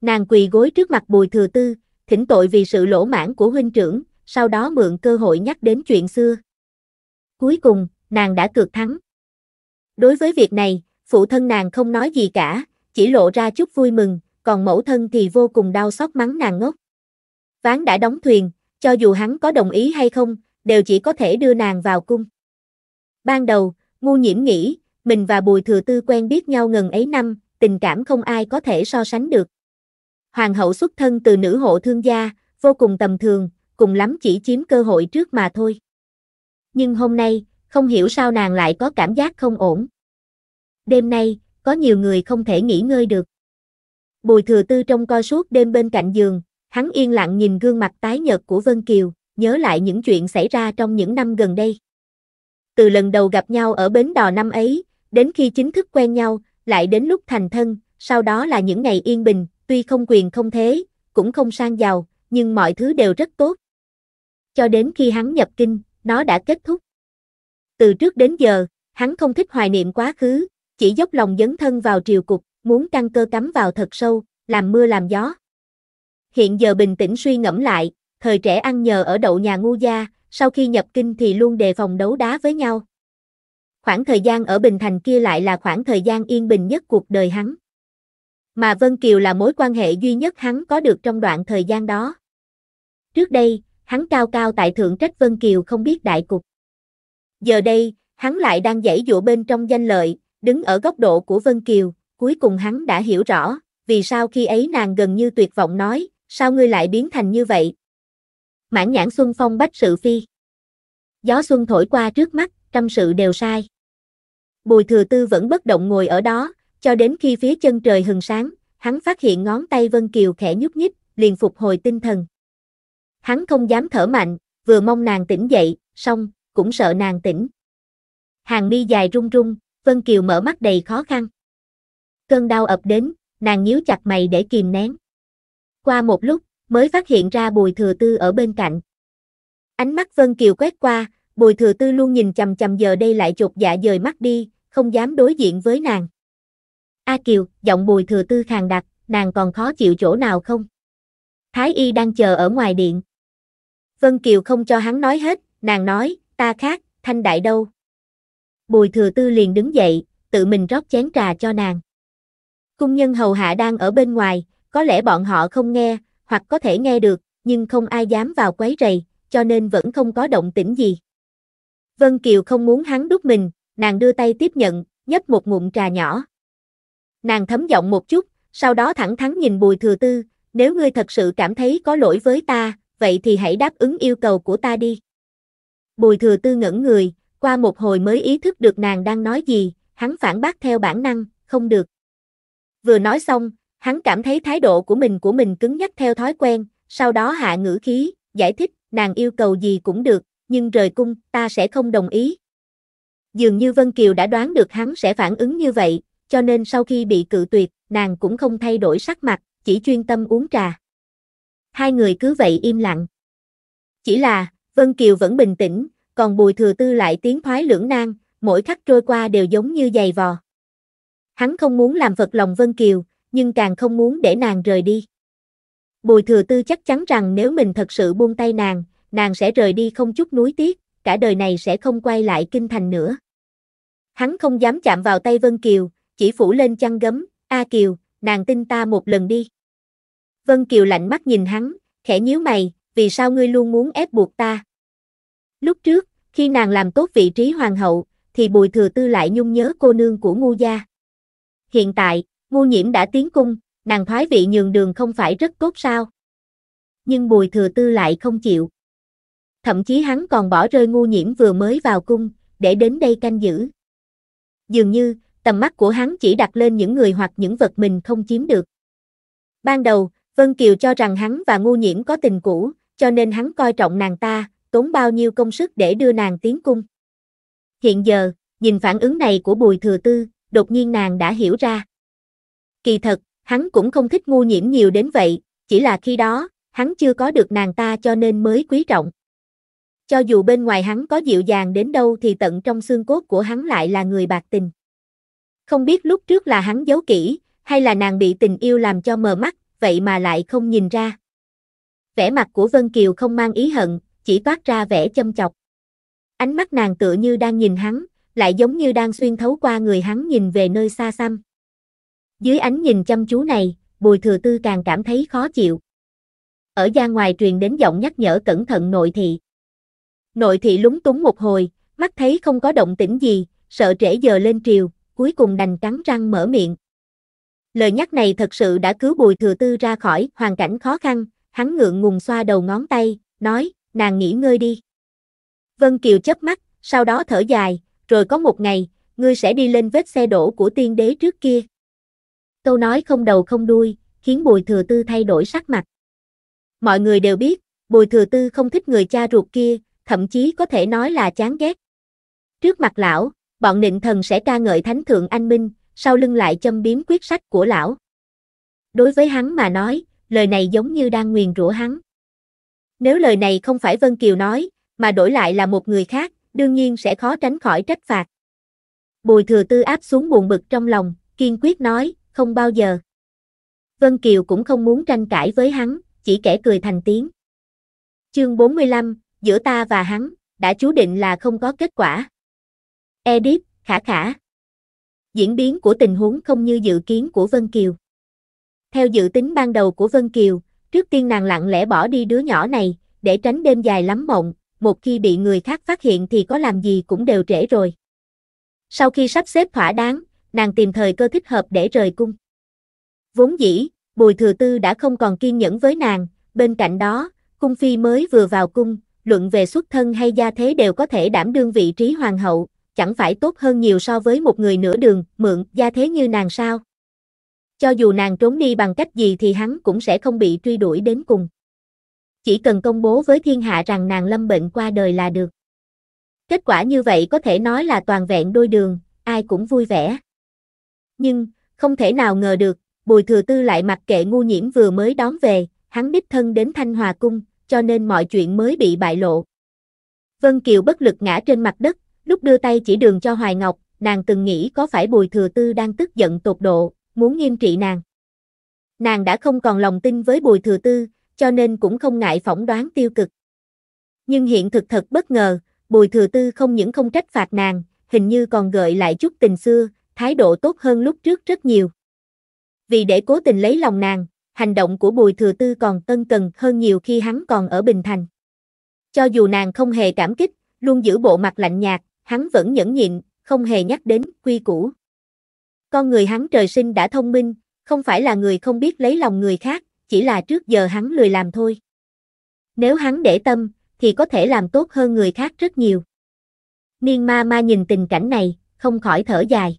Nàng quỳ gối trước mặt Bùi Thừa Tư, thỉnh tội vì sự lỗ mãn của huynh trưởng, sau đó mượn cơ hội nhắc đến chuyện xưa. Cuối cùng, nàng đã cược thắng. Đối với việc này, phụ thân nàng không nói gì cả, chỉ lộ ra chút vui mừng, còn mẫu thân thì vô cùng đau xót mắng nàng ngốc. Ván đã đóng thuyền, cho dù hắn có đồng ý hay không, đều chỉ có thể đưa nàng vào cung. Ban đầu, ngu nhiễm nghĩ, mình và Bùi Thừa Tư quen biết nhau ngần ấy năm, tình cảm không ai có thể so sánh được hoàng hậu xuất thân từ nữ hộ thương gia, vô cùng tầm thường, cùng lắm chỉ chiếm cơ hội trước mà thôi. Nhưng hôm nay, không hiểu sao nàng lại có cảm giác không ổn. Đêm nay, có nhiều người không thể nghỉ ngơi được. Bùi thừa tư trong co suốt đêm bên cạnh giường, hắn yên lặng nhìn gương mặt tái nhợt của Vân Kiều, nhớ lại những chuyện xảy ra trong những năm gần đây. Từ lần đầu gặp nhau ở bến đò năm ấy, đến khi chính thức quen nhau, lại đến lúc thành thân, sau đó là những ngày yên bình, tuy không quyền không thế, cũng không sang giàu, nhưng mọi thứ đều rất tốt. Cho đến khi hắn nhập kinh, nó đã kết thúc. Từ trước đến giờ, hắn không thích hoài niệm quá khứ, chỉ dốc lòng dấn thân vào triều cục, muốn căng cơ cắm vào thật sâu, làm mưa làm gió. Hiện giờ bình tĩnh suy ngẫm lại, thời trẻ ăn nhờ ở đậu nhà ngu gia, sau khi nhập kinh thì luôn đề phòng đấu đá với nhau. Khoảng thời gian ở Bình Thành kia lại là khoảng thời gian yên bình nhất cuộc đời hắn mà Vân Kiều là mối quan hệ duy nhất hắn có được trong đoạn thời gian đó. Trước đây, hắn cao cao tại thượng trách Vân Kiều không biết đại cục. Giờ đây, hắn lại đang dãy dụa bên trong danh lợi, đứng ở góc độ của Vân Kiều, cuối cùng hắn đã hiểu rõ, vì sao khi ấy nàng gần như tuyệt vọng nói, sao ngươi lại biến thành như vậy? Mãn nhãn xuân phong bách sự phi. Gió xuân thổi qua trước mắt, trăm sự đều sai. Bùi thừa tư vẫn bất động ngồi ở đó, cho đến khi phía chân trời hừng sáng, hắn phát hiện ngón tay Vân Kiều khẽ nhúc nhích, liền phục hồi tinh thần. Hắn không dám thở mạnh, vừa mong nàng tỉnh dậy, xong, cũng sợ nàng tỉnh. Hàng mi dài rung rung, Vân Kiều mở mắt đầy khó khăn. Cơn đau ập đến, nàng nhíu chặt mày để kìm nén. Qua một lúc, mới phát hiện ra Bùi Thừa Tư ở bên cạnh. Ánh mắt Vân Kiều quét qua, Bùi Thừa Tư luôn nhìn chầm chầm giờ đây lại chột dạ dời mắt đi, không dám đối diện với nàng. A Kiều, giọng bùi thừa tư khàn đặc, nàng còn khó chịu chỗ nào không? Thái y đang chờ ở ngoài điện. Vân Kiều không cho hắn nói hết, nàng nói, ta khác, thanh đại đâu. Bùi thừa tư liền đứng dậy, tự mình rót chén trà cho nàng. Cung nhân hầu hạ đang ở bên ngoài, có lẽ bọn họ không nghe, hoặc có thể nghe được, nhưng không ai dám vào quấy rầy, cho nên vẫn không có động tĩnh gì. Vân Kiều không muốn hắn đút mình, nàng đưa tay tiếp nhận, nhấp một ngụm trà nhỏ. Nàng thấm giọng một chút, sau đó thẳng thắn nhìn Bùi Thừa Tư, nếu ngươi thật sự cảm thấy có lỗi với ta, vậy thì hãy đáp ứng yêu cầu của ta đi. Bùi Thừa Tư ngẩn người, qua một hồi mới ý thức được nàng đang nói gì, hắn phản bác theo bản năng, không được. Vừa nói xong, hắn cảm thấy thái độ của mình của mình cứng nhắc theo thói quen, sau đó hạ ngữ khí, giải thích, nàng yêu cầu gì cũng được, nhưng rời cung, ta sẽ không đồng ý. Dường như Vân Kiều đã đoán được hắn sẽ phản ứng như vậy, cho nên sau khi bị cự tuyệt, nàng cũng không thay đổi sắc mặt, chỉ chuyên tâm uống trà. Hai người cứ vậy im lặng. Chỉ là, Vân Kiều vẫn bình tĩnh, còn Bùi Thừa Tư lại tiếng thoái lưỡng nan, mỗi khắc trôi qua đều giống như giày vò. Hắn không muốn làm vật lòng Vân Kiều, nhưng càng không muốn để nàng rời đi. Bùi Thừa Tư chắc chắn rằng nếu mình thật sự buông tay nàng, nàng sẽ rời đi không chút nuối tiếc, cả đời này sẽ không quay lại kinh thành nữa. Hắn không dám chạm vào tay Vân Kiều, chỉ phủ lên chăn gấm, A Kiều, nàng tin ta một lần đi. Vân Kiều lạnh mắt nhìn hắn, khẽ nhíu mày, vì sao ngươi luôn muốn ép buộc ta? Lúc trước, khi nàng làm tốt vị trí hoàng hậu, thì bùi thừa tư lại nhung nhớ cô nương của ngu gia. Hiện tại, ngu nhiễm đã tiến cung, nàng thoái vị nhường đường không phải rất tốt sao? Nhưng bùi thừa tư lại không chịu. Thậm chí hắn còn bỏ rơi ngu nhiễm vừa mới vào cung, để đến đây canh giữ. Dường như, tầm mắt của hắn chỉ đặt lên những người hoặc những vật mình không chiếm được. Ban đầu, Vân Kiều cho rằng hắn và ngu nhiễm có tình cũ, cho nên hắn coi trọng nàng ta, tốn bao nhiêu công sức để đưa nàng tiến cung. Hiện giờ, nhìn phản ứng này của Bùi Thừa Tư, đột nhiên nàng đã hiểu ra. Kỳ thật, hắn cũng không thích ngu nhiễm nhiều đến vậy, chỉ là khi đó, hắn chưa có được nàng ta cho nên mới quý trọng. Cho dù bên ngoài hắn có dịu dàng đến đâu thì tận trong xương cốt của hắn lại là người bạc tình. Không biết lúc trước là hắn giấu kỹ, hay là nàng bị tình yêu làm cho mờ mắt, vậy mà lại không nhìn ra. Vẻ mặt của Vân Kiều không mang ý hận, chỉ toát ra vẻ châm chọc. Ánh mắt nàng tựa như đang nhìn hắn, lại giống như đang xuyên thấu qua người hắn nhìn về nơi xa xăm. Dưới ánh nhìn chăm chú này, Bùi Thừa Tư càng cảm thấy khó chịu. Ở ra ngoài truyền đến giọng nhắc nhở cẩn thận nội thị. Nội thị lúng túng một hồi, mắt thấy không có động tĩnh gì, sợ trễ giờ lên triều, cuối cùng đành cắn răng mở miệng. Lời nhắc này thật sự đã cứu Bùi Thừa Tư ra khỏi hoàn cảnh khó khăn, hắn ngượng ngùng xoa đầu ngón tay, nói, nàng nghỉ ngơi đi. Vân Kiều chớp mắt, sau đó thở dài, rồi có một ngày, ngươi sẽ đi lên vết xe đổ của tiên đế trước kia. Câu nói không đầu không đuôi, khiến Bùi Thừa Tư thay đổi sắc mặt. Mọi người đều biết, Bùi Thừa Tư không thích người cha ruột kia, thậm chí có thể nói là chán ghét. Trước mặt lão, bọn nịnh thần sẽ ca ngợi thánh thượng anh minh, sau lưng lại châm biếm quyết sách của lão. Đối với hắn mà nói, lời này giống như đang nguyền rủa hắn. Nếu lời này không phải Vân Kiều nói, mà đổi lại là một người khác, đương nhiên sẽ khó tránh khỏi trách phạt. Bùi thừa tư áp xuống buồn bực trong lòng, kiên quyết nói, không bao giờ. Vân Kiều cũng không muốn tranh cãi với hắn, chỉ kẻ cười thành tiếng. Chương 45, giữa ta và hắn, đã chú định là không có kết quả. Edip, khả khả. Diễn biến của tình huống không như dự kiến của Vân Kiều. Theo dự tính ban đầu của Vân Kiều, trước tiên nàng lặng lẽ bỏ đi đứa nhỏ này, để tránh đêm dài lắm mộng, một khi bị người khác phát hiện thì có làm gì cũng đều trễ rồi. Sau khi sắp xếp thỏa đáng, nàng tìm thời cơ thích hợp để rời cung. Vốn dĩ, Bùi Thừa Tư đã không còn kiên nhẫn với nàng, bên cạnh đó, cung phi mới vừa vào cung, luận về xuất thân hay gia thế đều có thể đảm đương vị trí hoàng hậu, chẳng phải tốt hơn nhiều so với một người nửa đường, mượn, gia thế như nàng sao? Cho dù nàng trốn đi bằng cách gì thì hắn cũng sẽ không bị truy đuổi đến cùng. Chỉ cần công bố với thiên hạ rằng nàng lâm bệnh qua đời là được. Kết quả như vậy có thể nói là toàn vẹn đôi đường, ai cũng vui vẻ. Nhưng, không thể nào ngờ được, Bùi Thừa Tư lại mặc kệ ngu nhiễm vừa mới đón về, hắn đích thân đến Thanh Hòa Cung, cho nên mọi chuyện mới bị bại lộ. Vân Kiều bất lực ngã trên mặt đất, Lúc đưa tay chỉ đường cho Hoài Ngọc, nàng từng nghĩ có phải Bùi Thừa Tư đang tức giận tột độ, muốn nghiêm trị nàng. Nàng đã không còn lòng tin với Bùi Thừa Tư, cho nên cũng không ngại phỏng đoán tiêu cực. Nhưng hiện thực thật bất ngờ, Bùi Thừa Tư không những không trách phạt nàng, hình như còn gợi lại chút tình xưa, thái độ tốt hơn lúc trước rất nhiều. Vì để cố tình lấy lòng nàng, hành động của Bùi Thừa Tư còn tân cần hơn nhiều khi hắn còn ở Bình Thành. Cho dù nàng không hề cảm kích, luôn giữ bộ mặt lạnh nhạt, hắn vẫn nhẫn nhịn, không hề nhắc đến quy củ. Con người hắn trời sinh đã thông minh, không phải là người không biết lấy lòng người khác, chỉ là trước giờ hắn lười làm thôi. Nếu hắn để tâm, thì có thể làm tốt hơn người khác rất nhiều. Niên ma ma nhìn tình cảnh này, không khỏi thở dài.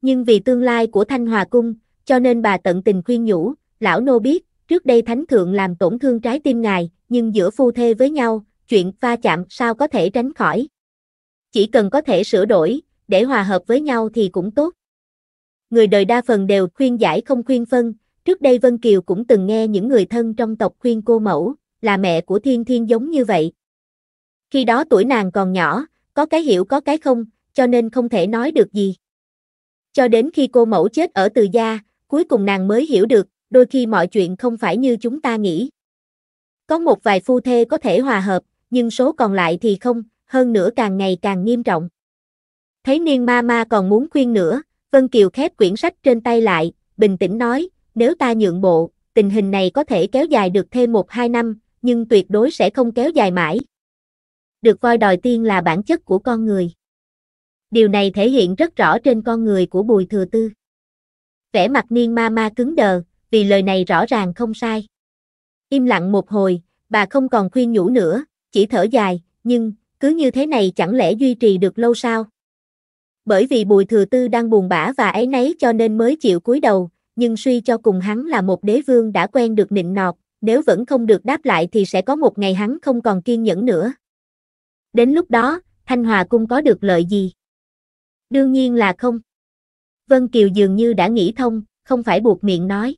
Nhưng vì tương lai của Thanh Hòa Cung, cho nên bà tận tình khuyên nhủ, lão nô biết, trước đây Thánh Thượng làm tổn thương trái tim ngài, nhưng giữa phu thê với nhau, chuyện va chạm sao có thể tránh khỏi. Chỉ cần có thể sửa đổi, để hòa hợp với nhau thì cũng tốt. Người đời đa phần đều khuyên giải không khuyên phân, trước đây Vân Kiều cũng từng nghe những người thân trong tộc khuyên cô mẫu, là mẹ của Thiên Thiên giống như vậy. Khi đó tuổi nàng còn nhỏ, có cái hiểu có cái không, cho nên không thể nói được gì. Cho đến khi cô mẫu chết ở từ gia, cuối cùng nàng mới hiểu được, đôi khi mọi chuyện không phải như chúng ta nghĩ. Có một vài phu thê có thể hòa hợp, nhưng số còn lại thì không, hơn nữa càng ngày càng nghiêm trọng. Thấy niên ma ma còn muốn khuyên nữa, Vân Kiều khép quyển sách trên tay lại, bình tĩnh nói, nếu ta nhượng bộ, tình hình này có thể kéo dài được thêm một hai năm, nhưng tuyệt đối sẽ không kéo dài mãi. Được voi đòi tiên là bản chất của con người. Điều này thể hiện rất rõ trên con người của Bùi Thừa Tư. Vẻ mặt niên ma ma cứng đờ, vì lời này rõ ràng không sai. Im lặng một hồi, bà không còn khuyên nhủ nữa, chỉ thở dài, nhưng, cứ như thế này chẳng lẽ duy trì được lâu sao? Bởi vì Bùi Thừa Tư đang buồn bã và ấy nấy cho nên mới chịu cúi đầu, nhưng suy cho cùng hắn là một đế vương đã quen được nịnh nọt, nếu vẫn không được đáp lại thì sẽ có một ngày hắn không còn kiên nhẫn nữa. Đến lúc đó, Thanh Hòa Cung có được lợi gì? Đương nhiên là không. Vân Kiều dường như đã nghĩ thông, không phải buộc miệng nói.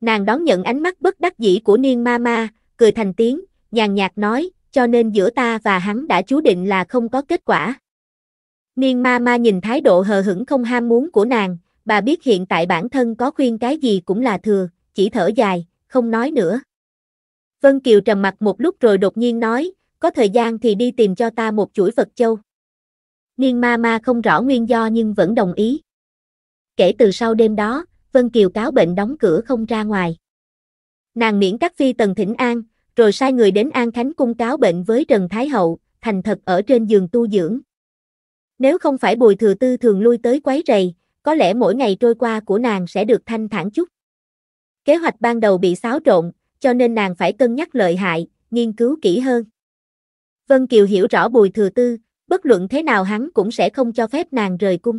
Nàng đón nhận ánh mắt bất đắc dĩ của Niên Ma Ma, cười thành tiếng, nhàn nhạt nói, cho nên giữa ta và hắn đã chú định là không có kết quả. Niên ma ma nhìn thái độ hờ hững không ham muốn của nàng, bà biết hiện tại bản thân có khuyên cái gì cũng là thừa, chỉ thở dài, không nói nữa. Vân Kiều trầm mặt một lúc rồi đột nhiên nói, có thời gian thì đi tìm cho ta một chuỗi Phật Châu. Niên ma ma không rõ nguyên do nhưng vẫn đồng ý. Kể từ sau đêm đó, Vân Kiều cáo bệnh đóng cửa không ra ngoài. Nàng miễn các phi tần thỉnh an, rồi sai người đến An Khánh cung cáo bệnh với Trần Thái Hậu, thành thật ở trên giường tu dưỡng. Nếu không phải bùi thừa tư thường lui tới quấy rầy, có lẽ mỗi ngày trôi qua của nàng sẽ được thanh thản chút. Kế hoạch ban đầu bị xáo trộn, cho nên nàng phải cân nhắc lợi hại, nghiên cứu kỹ hơn. Vân Kiều hiểu rõ bùi thừa tư, bất luận thế nào hắn cũng sẽ không cho phép nàng rời cung.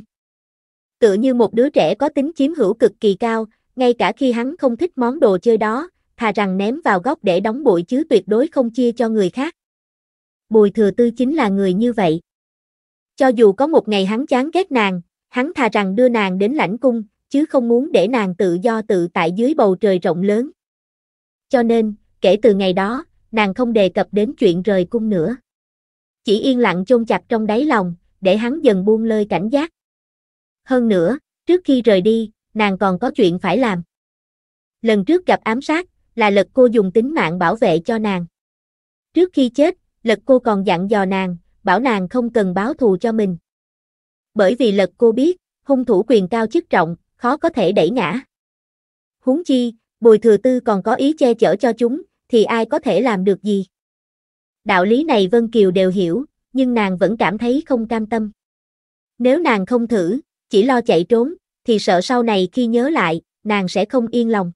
Tựa như một đứa trẻ có tính chiếm hữu cực kỳ cao, ngay cả khi hắn không thích món đồ chơi đó, thà rằng ném vào góc để đóng bụi chứ tuyệt đối không chia cho người khác. Bùi thừa tư chính là người như vậy. Cho dù có một ngày hắn chán ghét nàng, hắn thà rằng đưa nàng đến lãnh cung, chứ không muốn để nàng tự do tự tại dưới bầu trời rộng lớn. Cho nên, kể từ ngày đó, nàng không đề cập đến chuyện rời cung nữa. Chỉ yên lặng chôn chặt trong đáy lòng, để hắn dần buông lơi cảnh giác. Hơn nữa, trước khi rời đi, nàng còn có chuyện phải làm. Lần trước gặp ám sát, là lật cô dùng tính mạng bảo vệ cho nàng. Trước khi chết, lật cô còn dặn dò nàng, bảo nàng không cần báo thù cho mình. Bởi vì lật cô biết, hung thủ quyền cao chức trọng, khó có thể đẩy ngã. Huống chi, bùi thừa tư còn có ý che chở cho chúng, thì ai có thể làm được gì? Đạo lý này Vân Kiều đều hiểu, nhưng nàng vẫn cảm thấy không cam tâm. Nếu nàng không thử, chỉ lo chạy trốn, thì sợ sau này khi nhớ lại, nàng sẽ không yên lòng.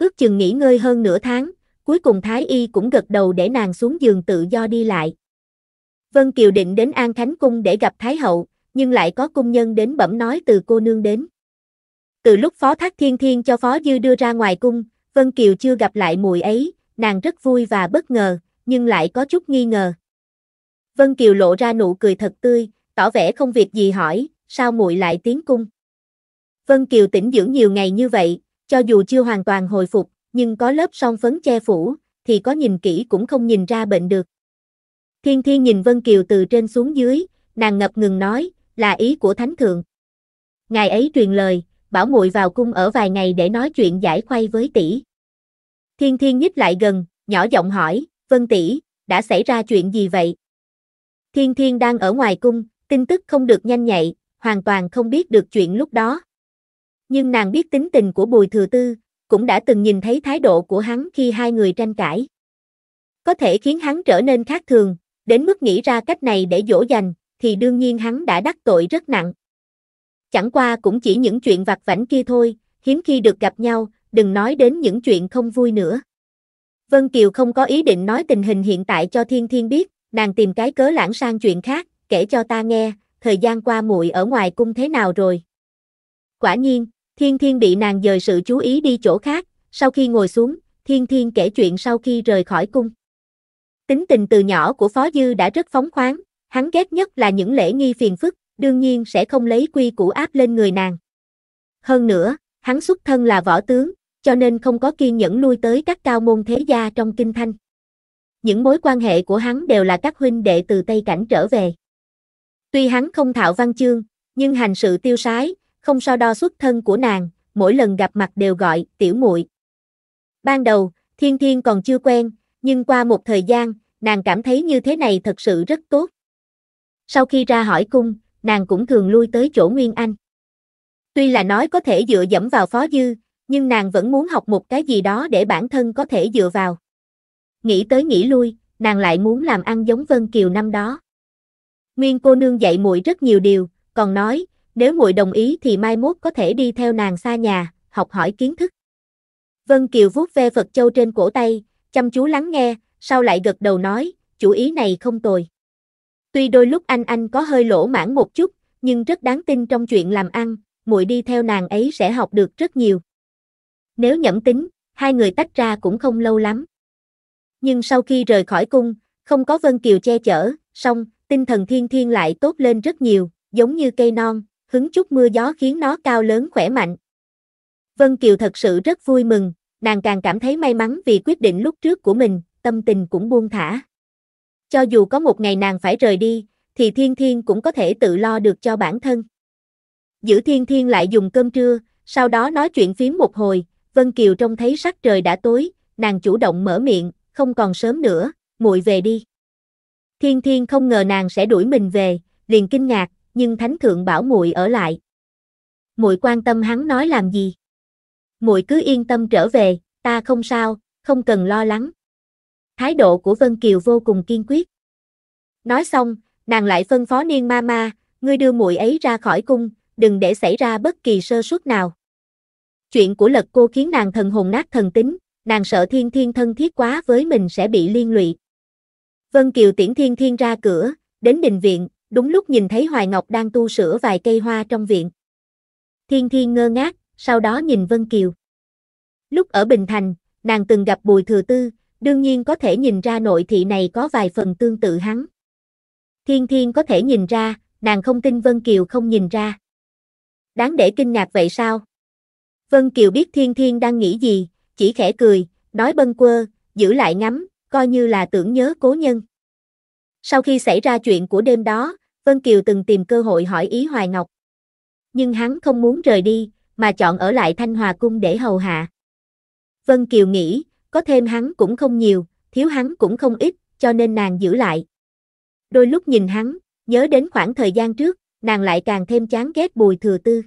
Ước chừng nghỉ ngơi hơn nửa tháng, cuối cùng Thái Y cũng gật đầu để nàng xuống giường tự do đi lại. Vân Kiều định đến An Khánh Cung để gặp Thái Hậu, nhưng lại có cung nhân đến bẩm nói từ cô nương đến. Từ lúc Phó Thác Thiên Thiên cho Phó Dư đưa ra ngoài cung, Vân Kiều chưa gặp lại mùi ấy, nàng rất vui và bất ngờ, nhưng lại có chút nghi ngờ. Vân Kiều lộ ra nụ cười thật tươi, tỏ vẻ không việc gì hỏi, sao muội lại tiến cung. Vân Kiều tĩnh dưỡng nhiều ngày như vậy, cho dù chưa hoàn toàn hồi phục, nhưng có lớp son phấn che phủ, thì có nhìn kỹ cũng không nhìn ra bệnh được. Thiên Thiên nhìn Vân Kiều từ trên xuống dưới, nàng ngập ngừng nói, là ý của Thánh Thượng. Ngài ấy truyền lời, bảo muội vào cung ở vài ngày để nói chuyện giải khuây với tỷ. Thiên Thiên nhích lại gần, nhỏ giọng hỏi, Vân tỷ, đã xảy ra chuyện gì vậy? Thiên Thiên đang ở ngoài cung, tin tức không được nhanh nhạy, hoàn toàn không biết được chuyện lúc đó nhưng nàng biết tính tình của Bùi Thừa Tư, cũng đã từng nhìn thấy thái độ của hắn khi hai người tranh cãi. Có thể khiến hắn trở nên khác thường, đến mức nghĩ ra cách này để dỗ dành, thì đương nhiên hắn đã đắc tội rất nặng. Chẳng qua cũng chỉ những chuyện vặt vảnh kia thôi, hiếm khi được gặp nhau, đừng nói đến những chuyện không vui nữa. Vân Kiều không có ý định nói tình hình hiện tại cho Thiên Thiên biết, nàng tìm cái cớ lãng sang chuyện khác, kể cho ta nghe, thời gian qua muội ở ngoài cung thế nào rồi. Quả nhiên, Thiên Thiên bị nàng dời sự chú ý đi chỗ khác, sau khi ngồi xuống, Thiên Thiên kể chuyện sau khi rời khỏi cung. Tính tình từ nhỏ của Phó Dư đã rất phóng khoáng, hắn ghét nhất là những lễ nghi phiền phức, đương nhiên sẽ không lấy quy củ áp lên người nàng. Hơn nữa, hắn xuất thân là võ tướng, cho nên không có kiên nhẫn lui tới các cao môn thế gia trong kinh thanh. Những mối quan hệ của hắn đều là các huynh đệ từ Tây Cảnh trở về. Tuy hắn không thạo văn chương, nhưng hành sự tiêu sái, không so đo xuất thân của nàng, mỗi lần gặp mặt đều gọi tiểu muội. Ban đầu, Thiên Thiên còn chưa quen, nhưng qua một thời gian, nàng cảm thấy như thế này thật sự rất tốt. Sau khi ra hỏi cung, nàng cũng thường lui tới chỗ Nguyên Anh. Tuy là nói có thể dựa dẫm vào Phó Dư, nhưng nàng vẫn muốn học một cái gì đó để bản thân có thể dựa vào. Nghĩ tới nghĩ lui, nàng lại muốn làm ăn giống Vân Kiều năm đó. Nguyên cô nương dạy muội rất nhiều điều, còn nói, nếu muội đồng ý thì mai mốt có thể đi theo nàng xa nhà, học hỏi kiến thức. Vân Kiều vuốt ve Phật Châu trên cổ tay, chăm chú lắng nghe, sau lại gật đầu nói, chủ ý này không tồi. Tuy đôi lúc anh anh có hơi lỗ mãn một chút, nhưng rất đáng tin trong chuyện làm ăn, muội đi theo nàng ấy sẽ học được rất nhiều. Nếu nhẫn tính, hai người tách ra cũng không lâu lắm. Nhưng sau khi rời khỏi cung, không có Vân Kiều che chở, xong, tinh thần thiên thiên lại tốt lên rất nhiều, giống như cây non, hứng chút mưa gió khiến nó cao lớn khỏe mạnh. Vân Kiều thật sự rất vui mừng, nàng càng cảm thấy may mắn vì quyết định lúc trước của mình, tâm tình cũng buông thả. Cho dù có một ngày nàng phải rời đi, thì Thiên Thiên cũng có thể tự lo được cho bản thân. Giữ Thiên Thiên lại dùng cơm trưa, sau đó nói chuyện phím một hồi, Vân Kiều trông thấy sắc trời đã tối, nàng chủ động mở miệng, không còn sớm nữa, muội về đi. Thiên Thiên không ngờ nàng sẽ đuổi mình về, liền kinh ngạc, nhưng thánh thượng bảo muội ở lại. Muội quan tâm hắn nói làm gì? Muội cứ yên tâm trở về, ta không sao, không cần lo lắng. Thái độ của Vân Kiều vô cùng kiên quyết. Nói xong, nàng lại phân phó Niên Ma Ma, ngươi đưa muội ấy ra khỏi cung, đừng để xảy ra bất kỳ sơ suất nào. Chuyện của Lật Cô khiến nàng thần hồn nát thần tính, nàng sợ Thiên Thiên thân thiết quá với mình sẽ bị liên lụy. Vân Kiều tiễn Thiên Thiên ra cửa, đến đình viện, đúng lúc nhìn thấy Hoài Ngọc đang tu sửa vài cây hoa trong viện. Thiên Thiên ngơ ngác, sau đó nhìn Vân Kiều. Lúc ở Bình Thành, nàng từng gặp Bùi Thừa Tư, đương nhiên có thể nhìn ra nội thị này có vài phần tương tự hắn. Thiên Thiên có thể nhìn ra, nàng không tin Vân Kiều không nhìn ra. Đáng để kinh ngạc vậy sao? Vân Kiều biết Thiên Thiên đang nghĩ gì, chỉ khẽ cười, nói bâng quơ, giữ lại ngắm, coi như là tưởng nhớ cố nhân. Sau khi xảy ra chuyện của đêm đó, Vân Kiều từng tìm cơ hội hỏi ý Hoài Ngọc. Nhưng hắn không muốn rời đi, mà chọn ở lại Thanh Hòa Cung để hầu hạ. Vân Kiều nghĩ, có thêm hắn cũng không nhiều, thiếu hắn cũng không ít, cho nên nàng giữ lại. Đôi lúc nhìn hắn, nhớ đến khoảng thời gian trước, nàng lại càng thêm chán ghét bùi thừa tư.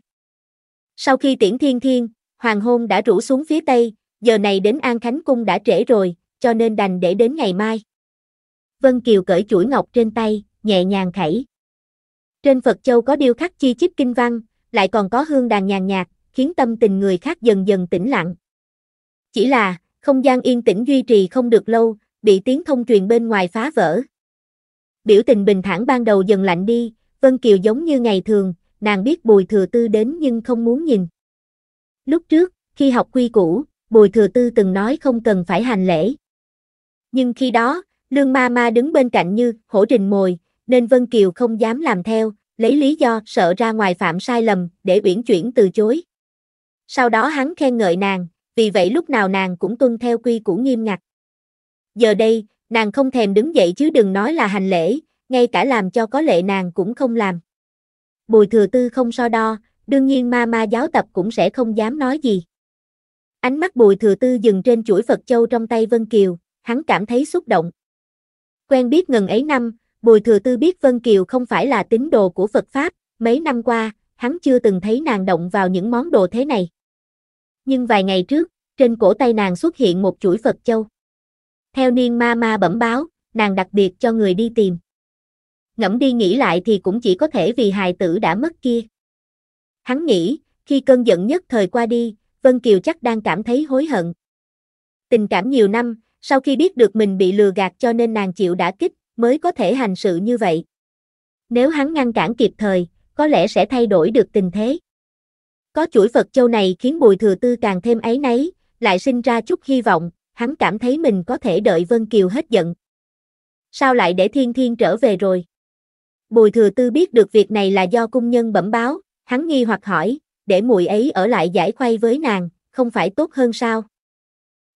Sau khi tiễn thiên thiên, hoàng hôn đã rủ xuống phía tây, giờ này đến An Khánh Cung đã trễ rồi, cho nên đành để đến ngày mai. Vân Kiều cởi chuỗi ngọc trên tay, nhẹ nhàng khẩy. Trên Phật Châu có điêu khắc chi chít kinh văn, lại còn có hương đàn nhàn nhạt, khiến tâm tình người khác dần dần tĩnh lặng. Chỉ là, không gian yên tĩnh duy trì không được lâu, bị tiếng thông truyền bên ngoài phá vỡ. Biểu tình bình thản ban đầu dần lạnh đi, Vân Kiều giống như ngày thường, nàng biết Bùi Thừa Tư đến nhưng không muốn nhìn. Lúc trước, khi học quy củ, Bùi Thừa Tư từng nói không cần phải hành lễ. Nhưng khi đó, Lương Ma Ma đứng bên cạnh như hổ rình mồi, nên Vân Kiều không dám làm theo, lấy lý do sợ ra ngoài phạm sai lầm để uyển chuyển từ chối. Sau đó hắn khen ngợi nàng, vì vậy lúc nào nàng cũng tuân theo quy củ nghiêm ngặt. Giờ đây, nàng không thèm đứng dậy chứ đừng nói là hành lễ, ngay cả làm cho có lệ nàng cũng không làm. Bùi thừa tư không so đo, đương nhiên ma ma giáo tập cũng sẽ không dám nói gì. Ánh mắt bùi thừa tư dừng trên chuỗi Phật Châu trong tay Vân Kiều, hắn cảm thấy xúc động. Quen biết ngần ấy năm, Bùi Thừa Tư biết Vân Kiều không phải là tín đồ của Phật Pháp, mấy năm qua, hắn chưa từng thấy nàng động vào những món đồ thế này. Nhưng vài ngày trước, trên cổ tay nàng xuất hiện một chuỗi Phật Châu. Theo niên ma ma bẩm báo, nàng đặc biệt cho người đi tìm. Ngẫm đi nghĩ lại thì cũng chỉ có thể vì hài tử đã mất kia. Hắn nghĩ, khi cơn giận nhất thời qua đi, Vân Kiều chắc đang cảm thấy hối hận. Tình cảm nhiều năm, sau khi biết được mình bị lừa gạt cho nên nàng chịu đã kích, mới có thể hành sự như vậy. Nếu hắn ngăn cản kịp thời, có lẽ sẽ thay đổi được tình thế. Có chuỗi Phật Châu này khiến Bùi Thừa Tư càng thêm ấy nấy, lại sinh ra chút hy vọng, hắn cảm thấy mình có thể đợi Vân Kiều hết giận. Sao lại để Thiên Thiên trở về rồi? Bùi Thừa Tư biết được việc này là do cung nhân bẩm báo, hắn nghi hoặc hỏi, để mùi ấy ở lại giải khuây với nàng, không phải tốt hơn sao?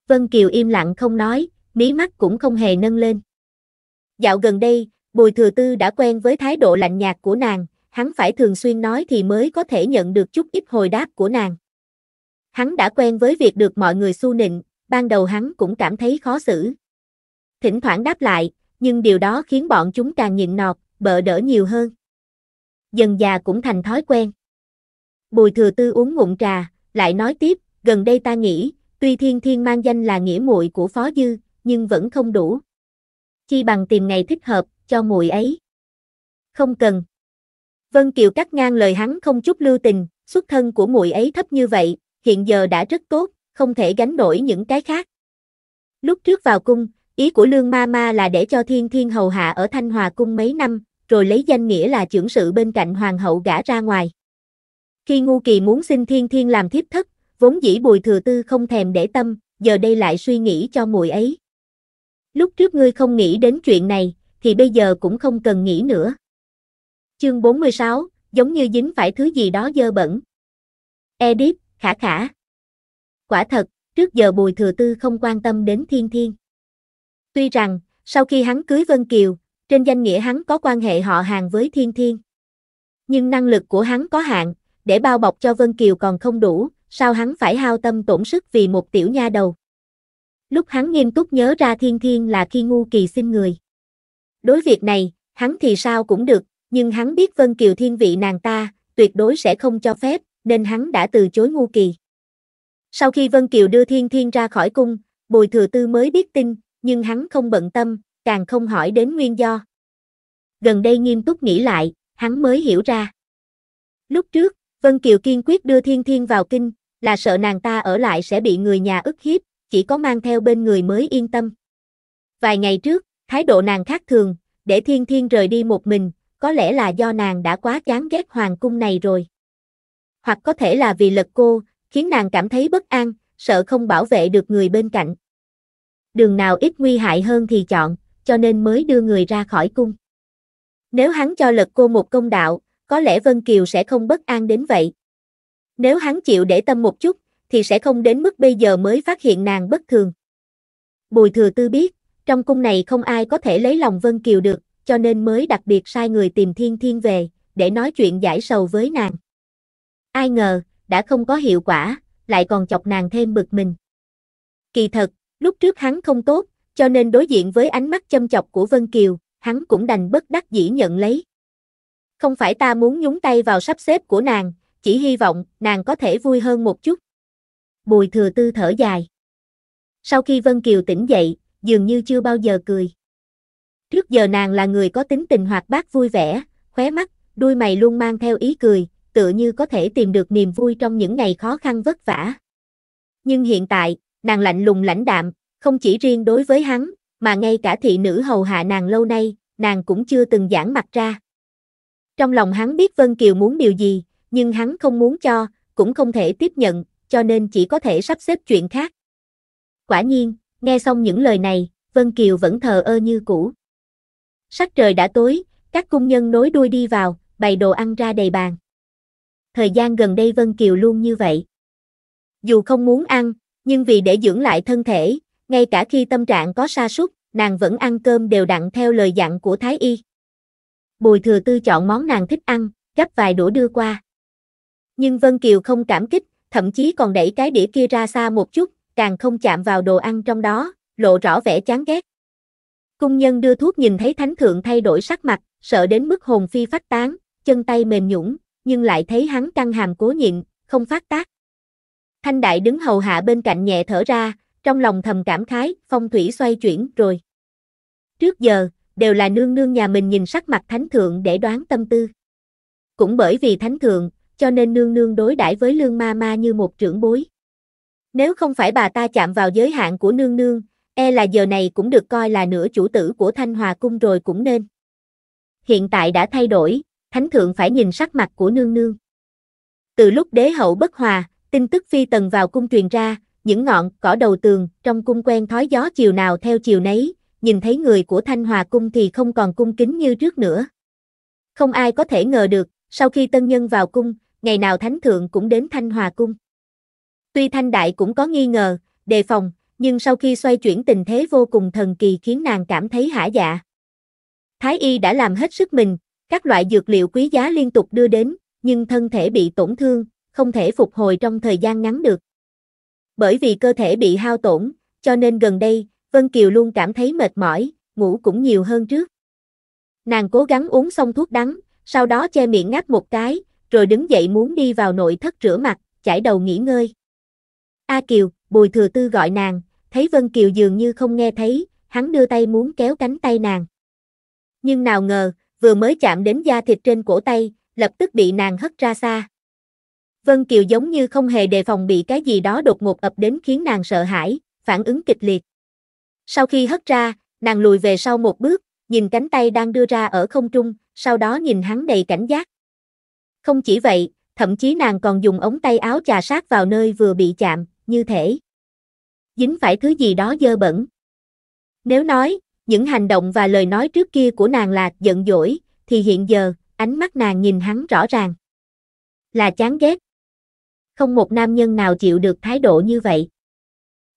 Vân Kiều im lặng không nói, mí mắt cũng không hề nâng lên. Dạo gần đây, Bùi Thừa Tư đã quen với thái độ lạnh nhạt của nàng, hắn phải thường xuyên nói thì mới có thể nhận được chút ít hồi đáp của nàng. Hắn đã quen với việc được mọi người xu nịnh, ban đầu hắn cũng cảm thấy khó xử. Thỉnh thoảng đáp lại, nhưng điều đó khiến bọn chúng càng nhịn nọt, bợ đỡ nhiều hơn. Dần già cũng thành thói quen. Bùi Thừa Tư uống ngụm trà, lại nói tiếp, gần đây ta nghĩ, tuy Thiên Thiên mang danh là nghĩa muội của Phó Dư, nhưng vẫn không đủ chi bằng tìm ngày thích hợp, cho muội ấy. Không cần. Vân Kiều cắt ngang lời hắn không chút lưu tình, xuất thân của muội ấy thấp như vậy, hiện giờ đã rất tốt, không thể gánh nổi những cái khác. Lúc trước vào cung, ý của Lương Ma Ma là để cho Thiên Thiên hầu hạ ở Thanh Hòa cung mấy năm, rồi lấy danh nghĩa là trưởng sự bên cạnh hoàng hậu gả ra ngoài. Khi Ngu Kỳ muốn xin Thiên Thiên làm thiếp thất, vốn dĩ Bùi Thừa Tư không thèm để tâm, giờ đây lại suy nghĩ cho muội ấy lúc trước ngươi không nghĩ đến chuyện này, thì bây giờ cũng không cần nghĩ nữa. Chương 46, giống như dính phải thứ gì đó dơ bẩn. Edip, khả khả. Quả thật, trước giờ Bùi Thừa Tư không quan tâm đến Thiên Thiên. Tuy rằng, sau khi hắn cưới Vân Kiều, trên danh nghĩa hắn có quan hệ họ hàng với Thiên Thiên. Nhưng năng lực của hắn có hạn, để bao bọc cho Vân Kiều còn không đủ, sao hắn phải hao tâm tổn sức vì một tiểu nha đầu. Lúc hắn nghiêm túc nhớ ra thiên thiên là khi ngu kỳ xin người. Đối việc này, hắn thì sao cũng được, nhưng hắn biết Vân Kiều thiên vị nàng ta, tuyệt đối sẽ không cho phép, nên hắn đã từ chối ngu kỳ. Sau khi Vân Kiều đưa thiên thiên ra khỏi cung, Bùi Thừa Tư mới biết tin, nhưng hắn không bận tâm, càng không hỏi đến nguyên do. Gần đây nghiêm túc nghĩ lại, hắn mới hiểu ra. Lúc trước, Vân Kiều kiên quyết đưa Thiên Thiên vào kinh, là sợ nàng ta ở lại sẽ bị người nhà ức hiếp, chỉ có mang theo bên người mới yên tâm. Vài ngày trước, thái độ nàng khác thường, để thiên thiên rời đi một mình, có lẽ là do nàng đã quá chán ghét hoàng cung này rồi. Hoặc có thể là vì lật cô, khiến nàng cảm thấy bất an, sợ không bảo vệ được người bên cạnh. Đường nào ít nguy hại hơn thì chọn, cho nên mới đưa người ra khỏi cung. Nếu hắn cho lật cô một công đạo, có lẽ Vân Kiều sẽ không bất an đến vậy. Nếu hắn chịu để tâm một chút, thì sẽ không đến mức bây giờ mới phát hiện nàng bất thường. Bùi thừa tư biết, trong cung này không ai có thể lấy lòng Vân Kiều được, cho nên mới đặc biệt sai người tìm Thiên Thiên về, để nói chuyện giải sầu với nàng. Ai ngờ, đã không có hiệu quả, lại còn chọc nàng thêm bực mình. Kỳ thật, lúc trước hắn không tốt, cho nên đối diện với ánh mắt châm chọc của Vân Kiều, hắn cũng đành bất đắc dĩ nhận lấy. Không phải ta muốn nhúng tay vào sắp xếp của nàng, chỉ hy vọng nàng có thể vui hơn một chút. Bùi thừa tư thở dài. Sau khi Vân Kiều tỉnh dậy, dường như chưa bao giờ cười. Trước giờ nàng là người có tính tình hoạt bát vui vẻ, khóe mắt, đuôi mày luôn mang theo ý cười, tựa như có thể tìm được niềm vui trong những ngày khó khăn vất vả. Nhưng hiện tại, nàng lạnh lùng lãnh đạm, không chỉ riêng đối với hắn, mà ngay cả thị nữ hầu hạ nàng lâu nay, nàng cũng chưa từng giãn mặt ra. Trong lòng hắn biết Vân Kiều muốn điều gì, nhưng hắn không muốn cho, cũng không thể tiếp nhận, cho nên chỉ có thể sắp xếp chuyện khác. Quả nhiên, nghe xong những lời này, Vân Kiều vẫn thờ ơ như cũ. Sắc trời đã tối, các cung nhân nối đuôi đi vào, bày đồ ăn ra đầy bàn. Thời gian gần đây Vân Kiều luôn như vậy. Dù không muốn ăn, nhưng vì để dưỡng lại thân thể, ngay cả khi tâm trạng có sa sút, nàng vẫn ăn cơm đều đặn theo lời dặn của Thái Y. Bùi thừa tư chọn món nàng thích ăn, gấp vài đũa đưa qua. Nhưng Vân Kiều không cảm kích, thậm chí còn đẩy cái đĩa kia ra xa một chút, càng không chạm vào đồ ăn trong đó, lộ rõ vẻ chán ghét. Cung nhân đưa thuốc nhìn thấy thánh thượng thay đổi sắc mặt, sợ đến mức hồn phi phách tán, chân tay mềm nhũng, nhưng lại thấy hắn căng hàm cố nhịn, không phát tác. Thanh đại đứng hầu hạ bên cạnh nhẹ thở ra, trong lòng thầm cảm khái, phong thủy xoay chuyển rồi. Trước giờ, đều là nương nương nhà mình nhìn sắc mặt thánh thượng để đoán tâm tư. Cũng bởi vì thánh thượng, cho nên nương nương đối đãi với lương ma ma như một trưởng bối. Nếu không phải bà ta chạm vào giới hạn của nương nương, e là giờ này cũng được coi là nửa chủ tử của Thanh Hòa Cung rồi cũng nên. Hiện tại đã thay đổi, thánh thượng phải nhìn sắc mặt của nương nương. Từ lúc đế hậu bất hòa, tin tức phi tần vào cung truyền ra, những ngọn cỏ đầu tường trong cung quen thói gió chiều nào theo chiều nấy, nhìn thấy người của Thanh Hòa Cung thì không còn cung kính như trước nữa. Không ai có thể ngờ được, sau khi tân nhân vào cung, ngày nào thánh thượng cũng đến Thanh Hòa cung. Tuy Thanh Đại cũng có nghi ngờ, đề phòng, nhưng sau khi xoay chuyển tình thế vô cùng thần kỳ khiến nàng cảm thấy hả dạ. Thái y đã làm hết sức mình, các loại dược liệu quý giá liên tục đưa đến, nhưng thân thể bị tổn thương, không thể phục hồi trong thời gian ngắn được. Bởi vì cơ thể bị hao tổn, cho nên gần đây, Vân Kiều luôn cảm thấy mệt mỏi, ngủ cũng nhiều hơn trước. Nàng cố gắng uống xong thuốc đắng, sau đó che miệng ngáp một cái, rồi đứng dậy muốn đi vào nội thất rửa mặt, chải đầu nghỉ ngơi. A Kiều, Bùi Thừa Tư gọi nàng, thấy Vân Kiều dường như không nghe thấy, hắn đưa tay muốn kéo cánh tay nàng. Nhưng nào ngờ, vừa mới chạm đến da thịt trên cổ tay, lập tức bị nàng hất ra xa. Vân Kiều giống như không hề đề phòng bị cái gì đó đột ngột ập đến khiến nàng sợ hãi, phản ứng kịch liệt. Sau khi hất ra, nàng lùi về sau một bước, nhìn cánh tay đang đưa ra ở không trung, sau đó nhìn hắn đầy cảnh giác. Không chỉ vậy, thậm chí nàng còn dùng ống tay áo chà sát vào nơi vừa bị chạm, như thể dính phải thứ gì đó dơ bẩn. Nếu nói, những hành động và lời nói trước kia của nàng là giận dỗi, thì hiện giờ, ánh mắt nàng nhìn hắn rõ ràng. Là chán ghét. Không một nam nhân nào chịu được thái độ như vậy.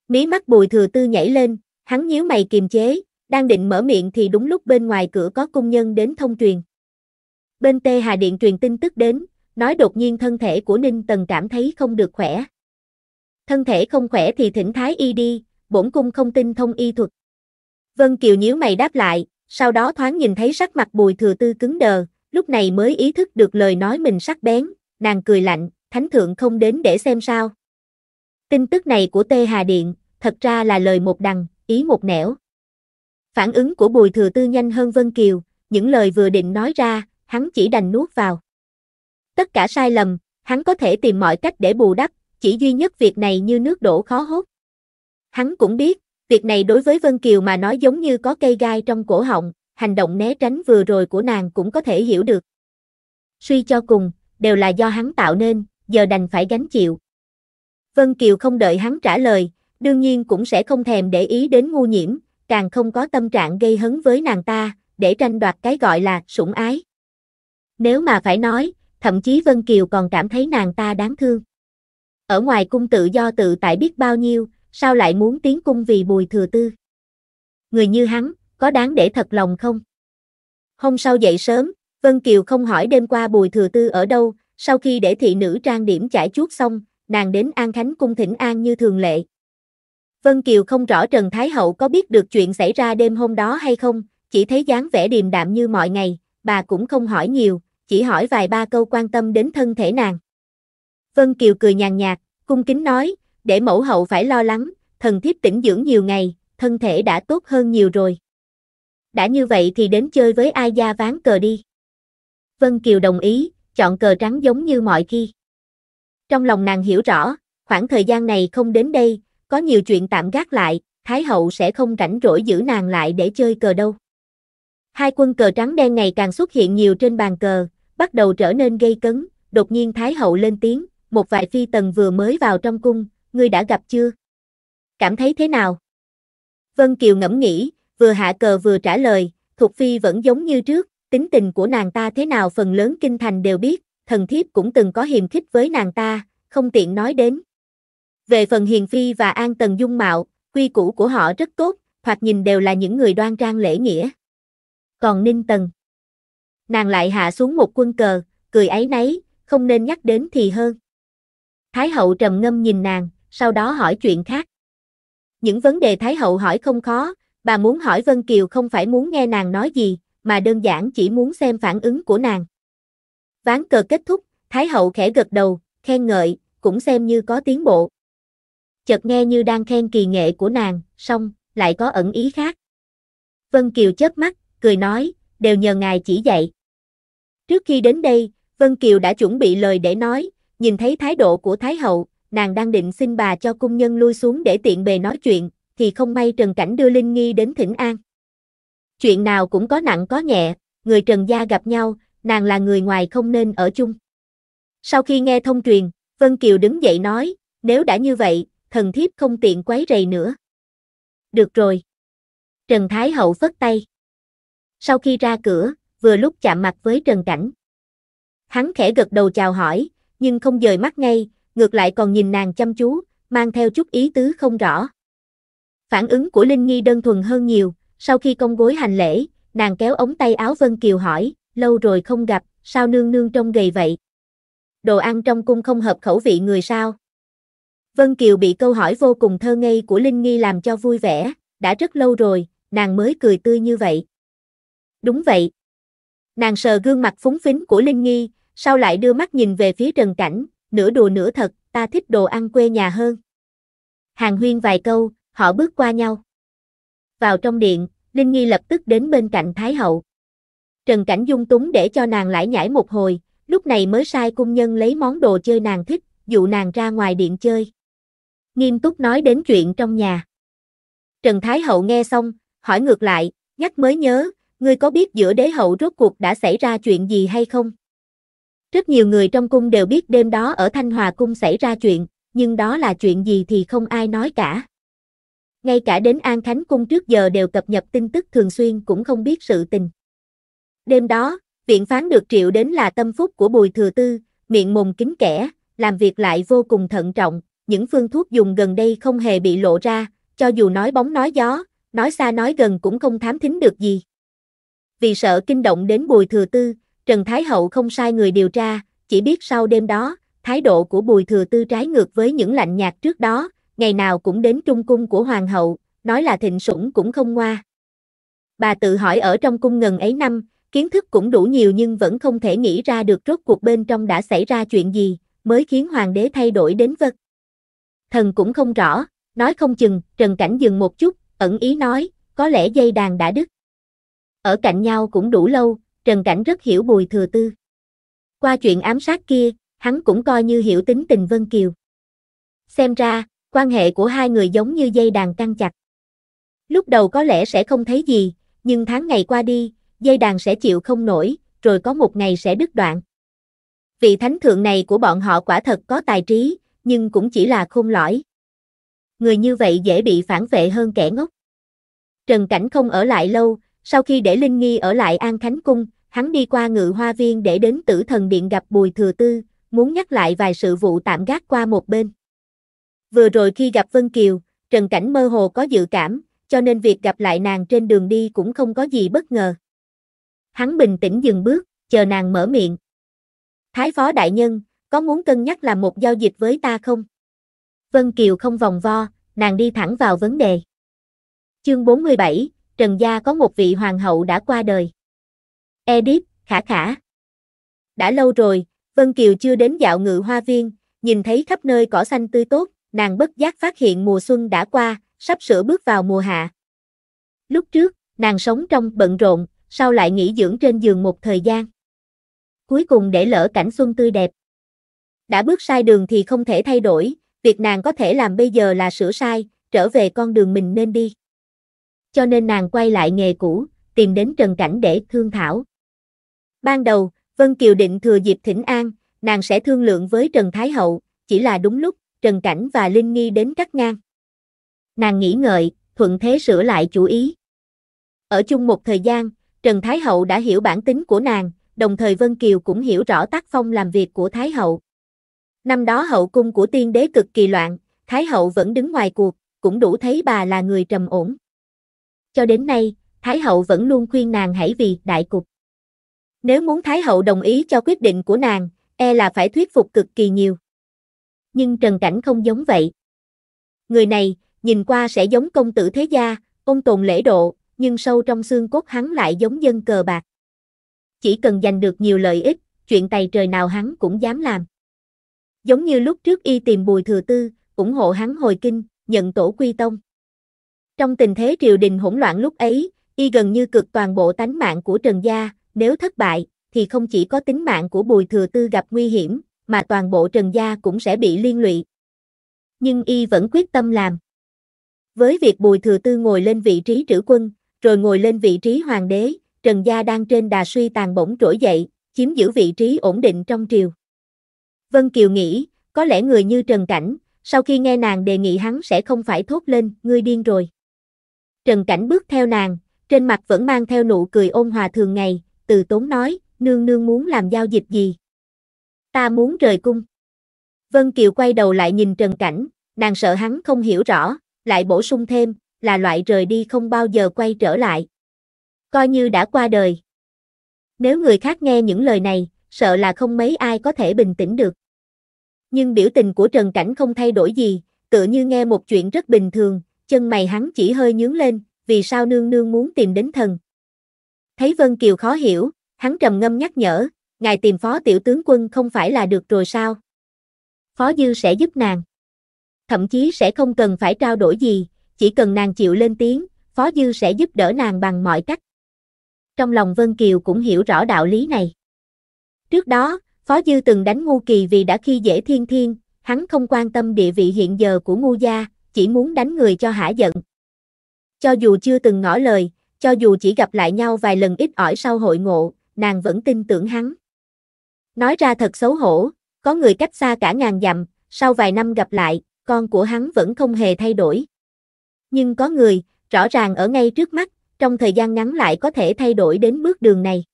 Mí mắt bùi thừa tư nhảy lên, hắn nhíu mày kiềm chế, đang định mở miệng thì đúng lúc bên ngoài cửa có cung nhân đến thông truyền. Bên Tê Hà Điện truyền tin tức đến, nói đột nhiên thân thể của Ninh Tần cảm thấy không được khỏe. Thân thể không khỏe thì thỉnh Thái Y đi, bổn cung không tin thông y thuật. Vân Kiều nhíu mày đáp lại, sau đó thoáng nhìn thấy sắc mặt bùi thừa tư cứng đờ, lúc này mới ý thức được lời nói mình sắc bén, nàng cười lạnh, thánh thượng không đến để xem sao. Tin tức này của Tê Hà Điện, thật ra là lời một đằng, ý một nẻo. Phản ứng của bùi thừa tư nhanh hơn Vân Kiều, những lời vừa định nói ra, hắn chỉ đành nuốt vào. Tất cả sai lầm, hắn có thể tìm mọi cách để bù đắp, chỉ duy nhất việc này như nước đổ khó hốt. Hắn cũng biết, việc này đối với Vân Kiều mà nói giống như có cây gai trong cổ họng, hành động né tránh vừa rồi của nàng cũng có thể hiểu được. Suy cho cùng, đều là do hắn tạo nên, giờ đành phải gánh chịu. Vân Kiều không đợi hắn trả lời, đương nhiên cũng sẽ không thèm để ý đến ngu nhiễm, càng không có tâm trạng gây hấn với nàng ta, để tranh đoạt cái gọi là sủng ái. Nếu mà phải nói, thậm chí Vân Kiều còn cảm thấy nàng ta đáng thương. Ở ngoài cung tự do tự tại biết bao nhiêu, sao lại muốn tiến cung vì bùi thừa tư? Người như hắn, có đáng để thật lòng không? Hôm sau dậy sớm, Vân Kiều không hỏi đêm qua bùi thừa tư ở đâu, sau khi để thị nữ trang điểm chải chuốt xong, nàng đến An Khánh cung thỉnh an như thường lệ. Vân Kiều không rõ Trần Thái Hậu có biết được chuyện xảy ra đêm hôm đó hay không, chỉ thấy dáng vẻ điềm đạm như mọi ngày, bà cũng không hỏi nhiều, chỉ hỏi vài ba câu quan tâm đến thân thể nàng. Vân Kiều cười nhàn nhạt, cung kính nói, để mẫu hậu phải lo lắng, thần thiếp tĩnh dưỡng nhiều ngày, thân thể đã tốt hơn nhiều rồi. Đã như vậy thì đến chơi với ai gia ván cờ đi. Vân Kiều đồng ý, chọn cờ trắng giống như mọi khi. Trong lòng nàng hiểu rõ, khoảng thời gian này không đến đây, có nhiều chuyện tạm gác lại, Thái hậu sẽ không rảnh rỗi giữ nàng lại để chơi cờ đâu. Hai quân cờ trắng đen ngày càng xuất hiện nhiều trên bàn cờ, bắt đầu trở nên gây cấn, đột nhiên Thái Hậu lên tiếng, một vài phi tần vừa mới vào trong cung, ngươi đã gặp chưa? Cảm thấy thế nào? Vân Kiều ngẫm nghĩ, vừa hạ cờ vừa trả lời, Thục Phi vẫn giống như trước, tính tình của nàng ta thế nào phần lớn kinh thành đều biết, thần thiếp cũng từng có hiềm khích với nàng ta, không tiện nói đến. Về phần Hiền Phi và An Tần Dung Mạo, quy củ của họ rất tốt, hoặc nhìn đều là những người đoan trang lễ nghĩa. Còn Ninh Tần nàng lại hạ xuống một quân cờ, cười ấy nấy, không nên nhắc đến thì hơn. Thái hậu trầm ngâm nhìn nàng, sau đó hỏi chuyện khác. Những vấn đề Thái hậu hỏi không khó, bà muốn hỏi Vân Kiều không phải muốn nghe nàng nói gì, mà đơn giản chỉ muốn xem phản ứng của nàng. Ván cờ kết thúc, Thái hậu khẽ gật đầu, khen ngợi, cũng xem như có tiến bộ. Chợt nghe như đang khen kỳ nghệ của nàng, xong, lại có ẩn ý khác. Vân Kiều chớp mắt, cười nói, đều nhờ ngài chỉ dạy. Trước khi đến đây, Vân Kiều đã chuẩn bị lời để nói, nhìn thấy thái độ của Thái Hậu, nàng đang định xin bà cho cung nhân lui xuống để tiện bề nói chuyện, thì không may Trần Cảnh đưa Linh Nghi đến thỉnh an. Chuyện nào cũng có nặng có nhẹ, người Trần Gia gặp nhau, nàng là người ngoài không nên ở chung. Sau khi nghe thông truyền, Vân Kiều đứng dậy nói, nếu đã như vậy, thần thiếp không tiện quấy rầy nữa. Được rồi. Trần Thái Hậu phất tay. Sau khi ra cửa, vừa lúc chạm mặt với Trần Cảnh. Hắn khẽ gật đầu chào hỏi, nhưng không dời mắt ngay, ngược lại còn nhìn nàng chăm chú, mang theo chút ý tứ không rõ. Phản ứng của Linh Nghi đơn thuần hơn nhiều, sau khi công gối hành lễ, nàng kéo ống tay áo Vân Kiều hỏi, lâu rồi không gặp, sao nương nương trông gầy vậy? Đồ ăn trong cung không hợp khẩu vị người sao? Vân Kiều bị câu hỏi vô cùng thơ ngây của Linh Nghi làm cho vui vẻ, đã rất lâu rồi, nàng mới cười tươi như vậy. Đúng vậy, Nàng sờ gương mặt phúng phính của Linh Nghi, sau lại đưa mắt nhìn về phía Trần Cảnh, nửa đùa nửa thật, ta thích đồ ăn quê nhà hơn. Hàng huyên vài câu, họ bước qua nhau. Vào trong điện, Linh Nghi lập tức đến bên cạnh Thái Hậu. Trần Cảnh dung túng để cho nàng lại nhảy một hồi, lúc này mới sai cung nhân lấy món đồ chơi nàng thích, dụ nàng ra ngoài điện chơi. Nghiêm túc nói đến chuyện trong nhà. Trần Thái Hậu nghe xong, hỏi ngược lại, nhắc mới nhớ, ngươi có biết giữa đế hậu rốt cuộc đã xảy ra chuyện gì hay không? Rất nhiều người trong cung đều biết đêm đó ở Thanh Hòa cung xảy ra chuyện, nhưng đó là chuyện gì thì không ai nói cả. Ngay cả đến An Khánh cung trước giờ đều cập nhật tin tức thường xuyên cũng không biết sự tình. Đêm đó, viện phán được triệu đến là tâm phúc của Bùi Thừa Tư, miệng mồm kín kẻ, làm việc lại vô cùng thận trọng, những phương thuốc dùng gần đây không hề bị lộ ra, cho dù nói bóng nói gió, nói xa nói gần cũng không thám thính được gì vì sợ kinh động đến Bùi Thừa Tư, Trần Thái Hậu không sai người điều tra, chỉ biết sau đêm đó, thái độ của Bùi Thừa Tư trái ngược với những lạnh nhạt trước đó, ngày nào cũng đến trung cung của Hoàng hậu, nói là thịnh sủng cũng không ngoa. Bà tự hỏi ở trong cung ngần ấy năm, kiến thức cũng đủ nhiều nhưng vẫn không thể nghĩ ra được rốt cuộc bên trong đã xảy ra chuyện gì, mới khiến hoàng đế thay đổi đến vật. Vâng. Thần cũng không rõ, nói không chừng, Trần Cảnh dừng một chút, ẩn ý nói, có lẽ dây đàn đã đứt. Ở cạnh nhau cũng đủ lâu, Trần Cảnh rất hiểu Bùi Thừa Tư. Qua chuyện ám sát kia, hắn cũng coi như hiểu tính tình Vân Kiều. Xem ra, quan hệ của hai người giống như dây đàn căng chặt. Lúc đầu có lẽ sẽ không thấy gì, nhưng tháng ngày qua đi, dây đàn sẽ chịu không nổi, rồi có một ngày sẽ đứt đoạn. Vị thánh thượng này của bọn họ quả thật có tài trí, nhưng cũng chỉ là khôn lõi. Người như vậy dễ bị phản vệ hơn kẻ ngốc. Trần Cảnh không ở lại lâu, sau khi để Linh Nghi ở lại An Khánh Cung, hắn đi qua ngự hoa viên để đến tử thần điện gặp Bùi Thừa Tư, muốn nhắc lại vài sự vụ tạm gác qua một bên. Vừa rồi khi gặp Vân Kiều, Trần Cảnh mơ hồ có dự cảm, cho nên việc gặp lại nàng trên đường đi cũng không có gì bất ngờ. Hắn bình tĩnh dừng bước, chờ nàng mở miệng. Thái phó đại nhân, có muốn cân nhắc làm một giao dịch với ta không? Vân Kiều không vòng vo, nàng đi thẳng vào vấn đề. Chương 47, Trần Gia có một vị hoàng hậu đã qua đời. Edith, khả khả. Đã lâu rồi, Vân Kiều chưa đến dạo ngự hoa viên, nhìn thấy khắp nơi cỏ xanh tươi tốt, nàng bất giác phát hiện mùa xuân đã qua, sắp sửa bước vào mùa hạ. Lúc trước, nàng sống trong bận rộn, sau lại nghỉ dưỡng trên giường một thời gian. Cuối cùng để lỡ cảnh xuân tươi đẹp. Đã bước sai đường thì không thể thay đổi, việc nàng có thể làm bây giờ là sửa sai, trở về con đường mình nên đi cho nên nàng quay lại nghề cũ, tìm đến Trần Cảnh để thương thảo. Ban đầu, Vân Kiều định thừa dịp thỉnh an, nàng sẽ thương lượng với Trần Thái Hậu, chỉ là đúng lúc, Trần Cảnh và Linh Nghi đến cắt ngang. Nàng nghĩ ngợi, thuận thế sửa lại chủ ý. Ở chung một thời gian, Trần Thái Hậu đã hiểu bản tính của nàng, đồng thời Vân Kiều cũng hiểu rõ tác phong làm việc của Thái Hậu. Năm đó hậu cung của tiên đế cực kỳ loạn, Thái Hậu vẫn đứng ngoài cuộc, cũng đủ thấy bà là người trầm ổn. Cho đến nay, Thái hậu vẫn luôn khuyên nàng hãy vì đại cục. Nếu muốn Thái hậu đồng ý cho quyết định của nàng, e là phải thuyết phục cực kỳ nhiều. Nhưng Trần Cảnh không giống vậy. Người này, nhìn qua sẽ giống công tử thế gia, ôn tồn lễ độ, nhưng sâu trong xương cốt hắn lại giống dân cờ bạc. Chỉ cần giành được nhiều lợi ích, chuyện tày trời nào hắn cũng dám làm. Giống như lúc trước y tìm bùi thừa tư, ủng hộ hắn hồi kinh, nhận tổ quy tông. Trong tình thế triều đình hỗn loạn lúc ấy, y gần như cực toàn bộ tánh mạng của Trần Gia, nếu thất bại, thì không chỉ có tính mạng của Bùi Thừa Tư gặp nguy hiểm, mà toàn bộ Trần Gia cũng sẽ bị liên lụy. Nhưng y vẫn quyết tâm làm. Với việc Bùi Thừa Tư ngồi lên vị trí trữ quân, rồi ngồi lên vị trí hoàng đế, Trần Gia đang trên đà suy tàn bỗng trỗi dậy, chiếm giữ vị trí ổn định trong triều. Vân Kiều nghĩ, có lẽ người như Trần Cảnh, sau khi nghe nàng đề nghị hắn sẽ không phải thốt lên, ngươi điên rồi. Trần Cảnh bước theo nàng, trên mặt vẫn mang theo nụ cười ôn hòa thường ngày, từ tốn nói, nương nương muốn làm giao dịch gì? Ta muốn rời cung. Vân Kiều quay đầu lại nhìn Trần Cảnh, nàng sợ hắn không hiểu rõ, lại bổ sung thêm, là loại rời đi không bao giờ quay trở lại. Coi như đã qua đời. Nếu người khác nghe những lời này, sợ là không mấy ai có thể bình tĩnh được. Nhưng biểu tình của Trần Cảnh không thay đổi gì, tựa như nghe một chuyện rất bình thường, chân mày hắn chỉ hơi nhướng lên, vì sao nương nương muốn tìm đến thần. Thấy Vân Kiều khó hiểu, hắn trầm ngâm nhắc nhở, ngài tìm phó tiểu tướng quân không phải là được rồi sao? Phó dư sẽ giúp nàng. Thậm chí sẽ không cần phải trao đổi gì, chỉ cần nàng chịu lên tiếng, phó dư sẽ giúp đỡ nàng bằng mọi cách. Trong lòng Vân Kiều cũng hiểu rõ đạo lý này. Trước đó, Phó Dư từng đánh Ngu Kỳ vì đã khi dễ thiên thiên, hắn không quan tâm địa vị hiện giờ của Ngu Gia, chỉ muốn đánh người cho hả giận. Cho dù chưa từng ngỏ lời, cho dù chỉ gặp lại nhau vài lần ít ỏi sau hội ngộ, nàng vẫn tin tưởng hắn. Nói ra thật xấu hổ, có người cách xa cả ngàn dặm, sau vài năm gặp lại, con của hắn vẫn không hề thay đổi. Nhưng có người, rõ ràng ở ngay trước mắt, trong thời gian ngắn lại có thể thay đổi đến bước đường này.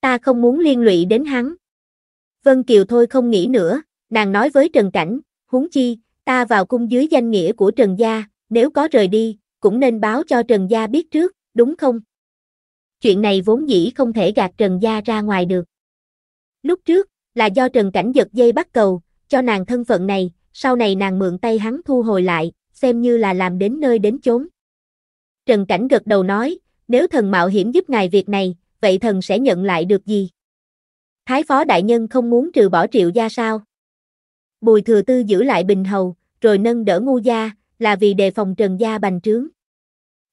Ta không muốn liên lụy đến hắn. Vân Kiều thôi không nghĩ nữa, nàng nói với Trần Cảnh, huống chi, ta vào cung dưới danh nghĩa của Trần Gia, nếu có rời đi, cũng nên báo cho Trần Gia biết trước, đúng không? Chuyện này vốn dĩ không thể gạt Trần Gia ra ngoài được. Lúc trước, là do Trần Cảnh giật dây bắt cầu, cho nàng thân phận này, sau này nàng mượn tay hắn thu hồi lại, xem như là làm đến nơi đến chốn. Trần Cảnh gật đầu nói, nếu thần mạo hiểm giúp ngài việc này, vậy thần sẽ nhận lại được gì? Thái phó đại nhân không muốn trừ bỏ triệu gia sao? Bùi thừa tư giữ lại bình hầu, rồi nâng đỡ ngu gia, là vì đề phòng trần gia bành trướng.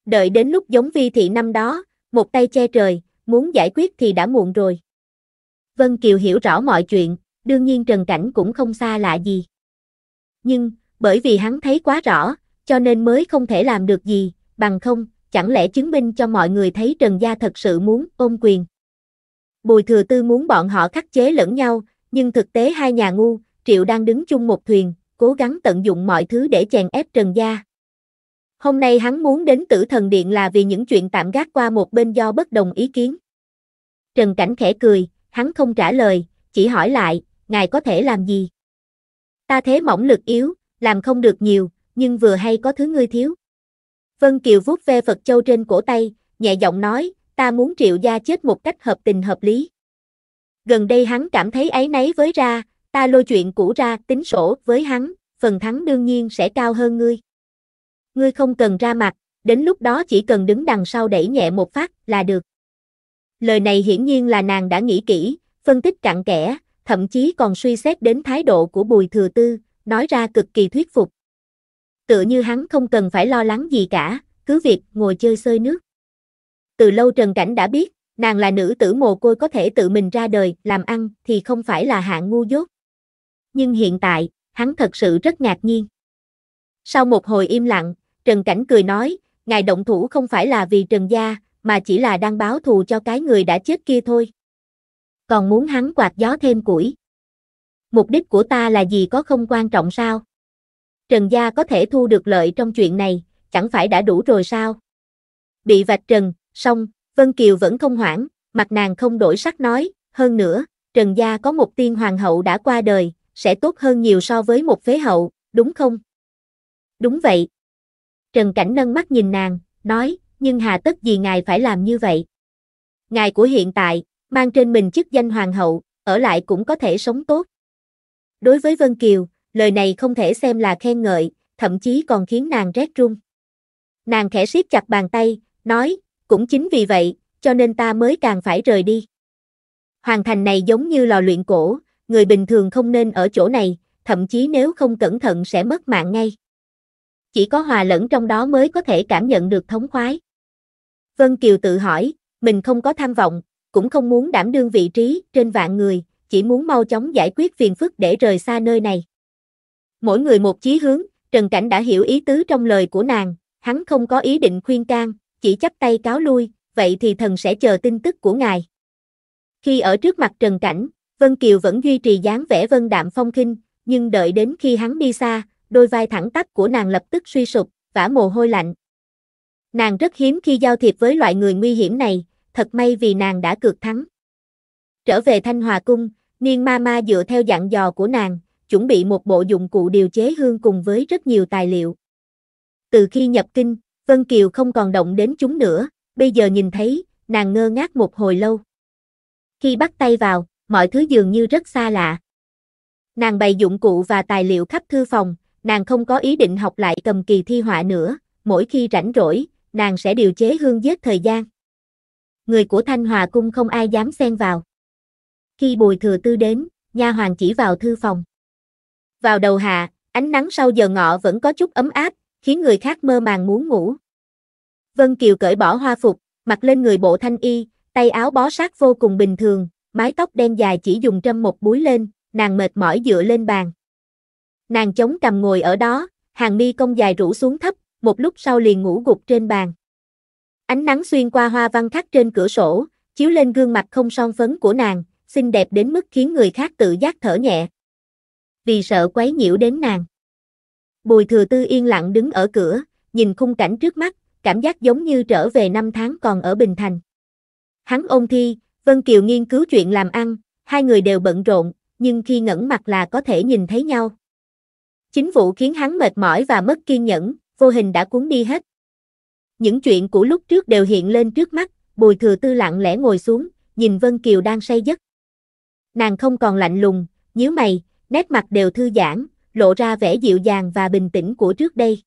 Đợi đến lúc giống vi thị năm đó, một tay che trời, muốn giải quyết thì đã muộn rồi. Vân Kiều hiểu rõ mọi chuyện, đương nhiên trần cảnh cũng không xa lạ gì. Nhưng, bởi vì hắn thấy quá rõ, cho nên mới không thể làm được gì, bằng không, chẳng lẽ chứng minh cho mọi người thấy Trần Gia thật sự muốn ôm quyền. Bùi Thừa Tư muốn bọn họ khắc chế lẫn nhau, nhưng thực tế hai nhà ngu, Triệu đang đứng chung một thuyền, cố gắng tận dụng mọi thứ để chèn ép Trần Gia. Hôm nay hắn muốn đến tử thần điện là vì những chuyện tạm gác qua một bên do bất đồng ý kiến. Trần Cảnh khẽ cười, hắn không trả lời, chỉ hỏi lại, ngài có thể làm gì? Ta thế mỏng lực yếu, làm không được nhiều, nhưng vừa hay có thứ ngươi thiếu. Vân Kiều vuốt ve Phật Châu trên cổ tay, nhẹ giọng nói, ta muốn triệu gia chết một cách hợp tình hợp lý. Gần đây hắn cảm thấy ấy náy với ra, ta lôi chuyện cũ ra tính sổ với hắn, phần thắng đương nhiên sẽ cao hơn ngươi. Ngươi không cần ra mặt, đến lúc đó chỉ cần đứng đằng sau đẩy nhẹ một phát là được. Lời này hiển nhiên là nàng đã nghĩ kỹ, phân tích cặn kẽ, thậm chí còn suy xét đến thái độ của Bùi Thừa Tư, nói ra cực kỳ thuyết phục. Tựa như hắn không cần phải lo lắng gì cả, cứ việc ngồi chơi sơi nước. Từ lâu Trần Cảnh đã biết, nàng là nữ tử mồ côi có thể tự mình ra đời, làm ăn thì không phải là hạng ngu dốt nhưng hiện tại, hắn thật sự rất ngạc nhiên. Sau một hồi im lặng, Trần Cảnh cười nói, ngài động thủ không phải là vì Trần Gia, mà chỉ là đang báo thù cho cái người đã chết kia thôi. Còn muốn hắn quạt gió thêm củi. Mục đích của ta là gì có không quan trọng sao? Trần Gia có thể thu được lợi trong chuyện này, chẳng phải đã đủ rồi sao? Bị vạch trần, xong, Vân Kiều vẫn không hoảng, mặt nàng không đổi sắc nói, hơn nữa, Trần Gia có một tiên hoàng hậu đã qua đời, sẽ tốt hơn nhiều so với một phế hậu, đúng không? Đúng vậy. Trần Cảnh nâng mắt nhìn nàng, nói, nhưng hà tất gì ngài phải làm như vậy? Ngài của hiện tại, mang trên mình chức danh hoàng hậu, ở lại cũng có thể sống tốt. Đối với Vân Kiều, lời này không thể xem là khen ngợi, thậm chí còn khiến nàng rét run. Nàng khẽ siết chặt bàn tay, nói, cũng chính vì vậy, cho nên ta mới càng phải rời đi. Hoàng thành này giống như lò luyện cổ, người bình thường không nên ở chỗ này, thậm chí nếu không cẩn thận sẽ mất mạng ngay. Chỉ có hòa lẫn trong đó mới có thể cảm nhận được thống khoái. Vân Kiều tự hỏi, mình không có tham vọng, cũng không muốn đảm đương vị trí trên vạn người, chỉ muốn mau chóng giải quyết phiền phức để rời xa nơi này. Mỗi người một chí hướng, Trần Cảnh đã hiểu ý tứ trong lời của nàng, hắn không có ý định khuyên can, chỉ chấp tay cáo lui, vậy thì thần sẽ chờ tin tức của ngài. Khi ở trước mặt Trần Cảnh, Vân Kiều vẫn duy trì dáng vẻ vân đạm phong khinh, nhưng đợi đến khi hắn đi xa, đôi vai thẳng tắp của nàng lập tức suy sụp, vả mồ hôi lạnh. Nàng rất hiếm khi giao thiệp với loại người nguy hiểm này, thật may vì nàng đã cược thắng. Trở về Thanh Hòa Cung, Niên Ma Ma dựa theo dặn dò của nàng, chuẩn bị một bộ dụng cụ điều chế hương cùng với rất nhiều tài liệu. Từ khi nhập kinh, Vân Kiều không còn động đến chúng nữa, bây giờ nhìn thấy, nàng ngơ ngác một hồi lâu. Khi bắt tay vào, mọi thứ dường như rất xa lạ. Nàng bày dụng cụ và tài liệu khắp thư phòng, nàng không có ý định học lại cầm kỳ thi họa nữa, mỗi khi rảnh rỗi, nàng sẽ điều chế hương giết thời gian. Người của Thanh Hòa cung không ai dám xen vào. Khi Bùi Thừa Tư đến, nha hoàng chỉ vào thư phòng. Vào đầu hạ, ánh nắng sau giờ ngọ vẫn có chút ấm áp, khiến người khác mơ màng muốn ngủ. Vân Kiều cởi bỏ hoa phục, mặc lên người bộ thanh y, tay áo bó sát vô cùng bình thường, mái tóc đen dài chỉ dùng trâm một búi lên, nàng mệt mỏi dựa lên bàn. Nàng chống cằm ngồi ở đó, hàng mi cong dài rũ xuống thấp, một lúc sau liền ngủ gục trên bàn. Ánh nắng xuyên qua hoa văn khắc trên cửa sổ, chiếu lên gương mặt không son phấn của nàng, xinh đẹp đến mức khiến người khác tự giác thở nhẹ. Vì sợ quấy nhiễu đến nàng. Bùi thừa tư yên lặng đứng ở cửa, nhìn khung cảnh trước mắt, cảm giác giống như trở về năm tháng còn ở Bình Thành. Hắn ôn thi, Vân Kiều nghiên cứu chuyện làm ăn, hai người đều bận rộn, nhưng khi ngẩng mặt là có thể nhìn thấy nhau. Chính vụ khiến hắn mệt mỏi và mất kiên nhẫn, vô hình đã cuốn đi hết. Những chuyện của lúc trước đều hiện lên trước mắt, Bùi Thừa Tư lặng lẽ ngồi xuống, nhìn Vân Kiều đang say giấc. Nàng không còn lạnh lùng, nhíu mày, nét mặt đều thư giãn, lộ ra vẻ dịu dàng và bình tĩnh của trước đây.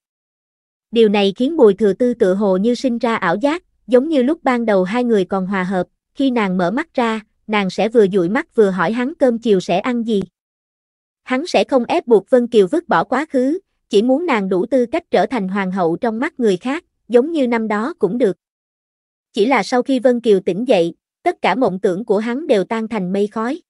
Điều này khiến Bùi Thừa Tư tự hồ như sinh ra ảo giác, giống như lúc ban đầu hai người còn hòa hợp, khi nàng mở mắt ra, nàng sẽ vừa dụi mắt vừa hỏi hắn cơm chiều sẽ ăn gì. Hắn sẽ không ép buộc Vân Kiều vứt bỏ quá khứ, chỉ muốn nàng đủ tư cách trở thành hoàng hậu trong mắt người khác, giống như năm đó cũng được. Chỉ là sau khi Vân Kiều tỉnh dậy, tất cả mộng tưởng của hắn đều tan thành mây khói.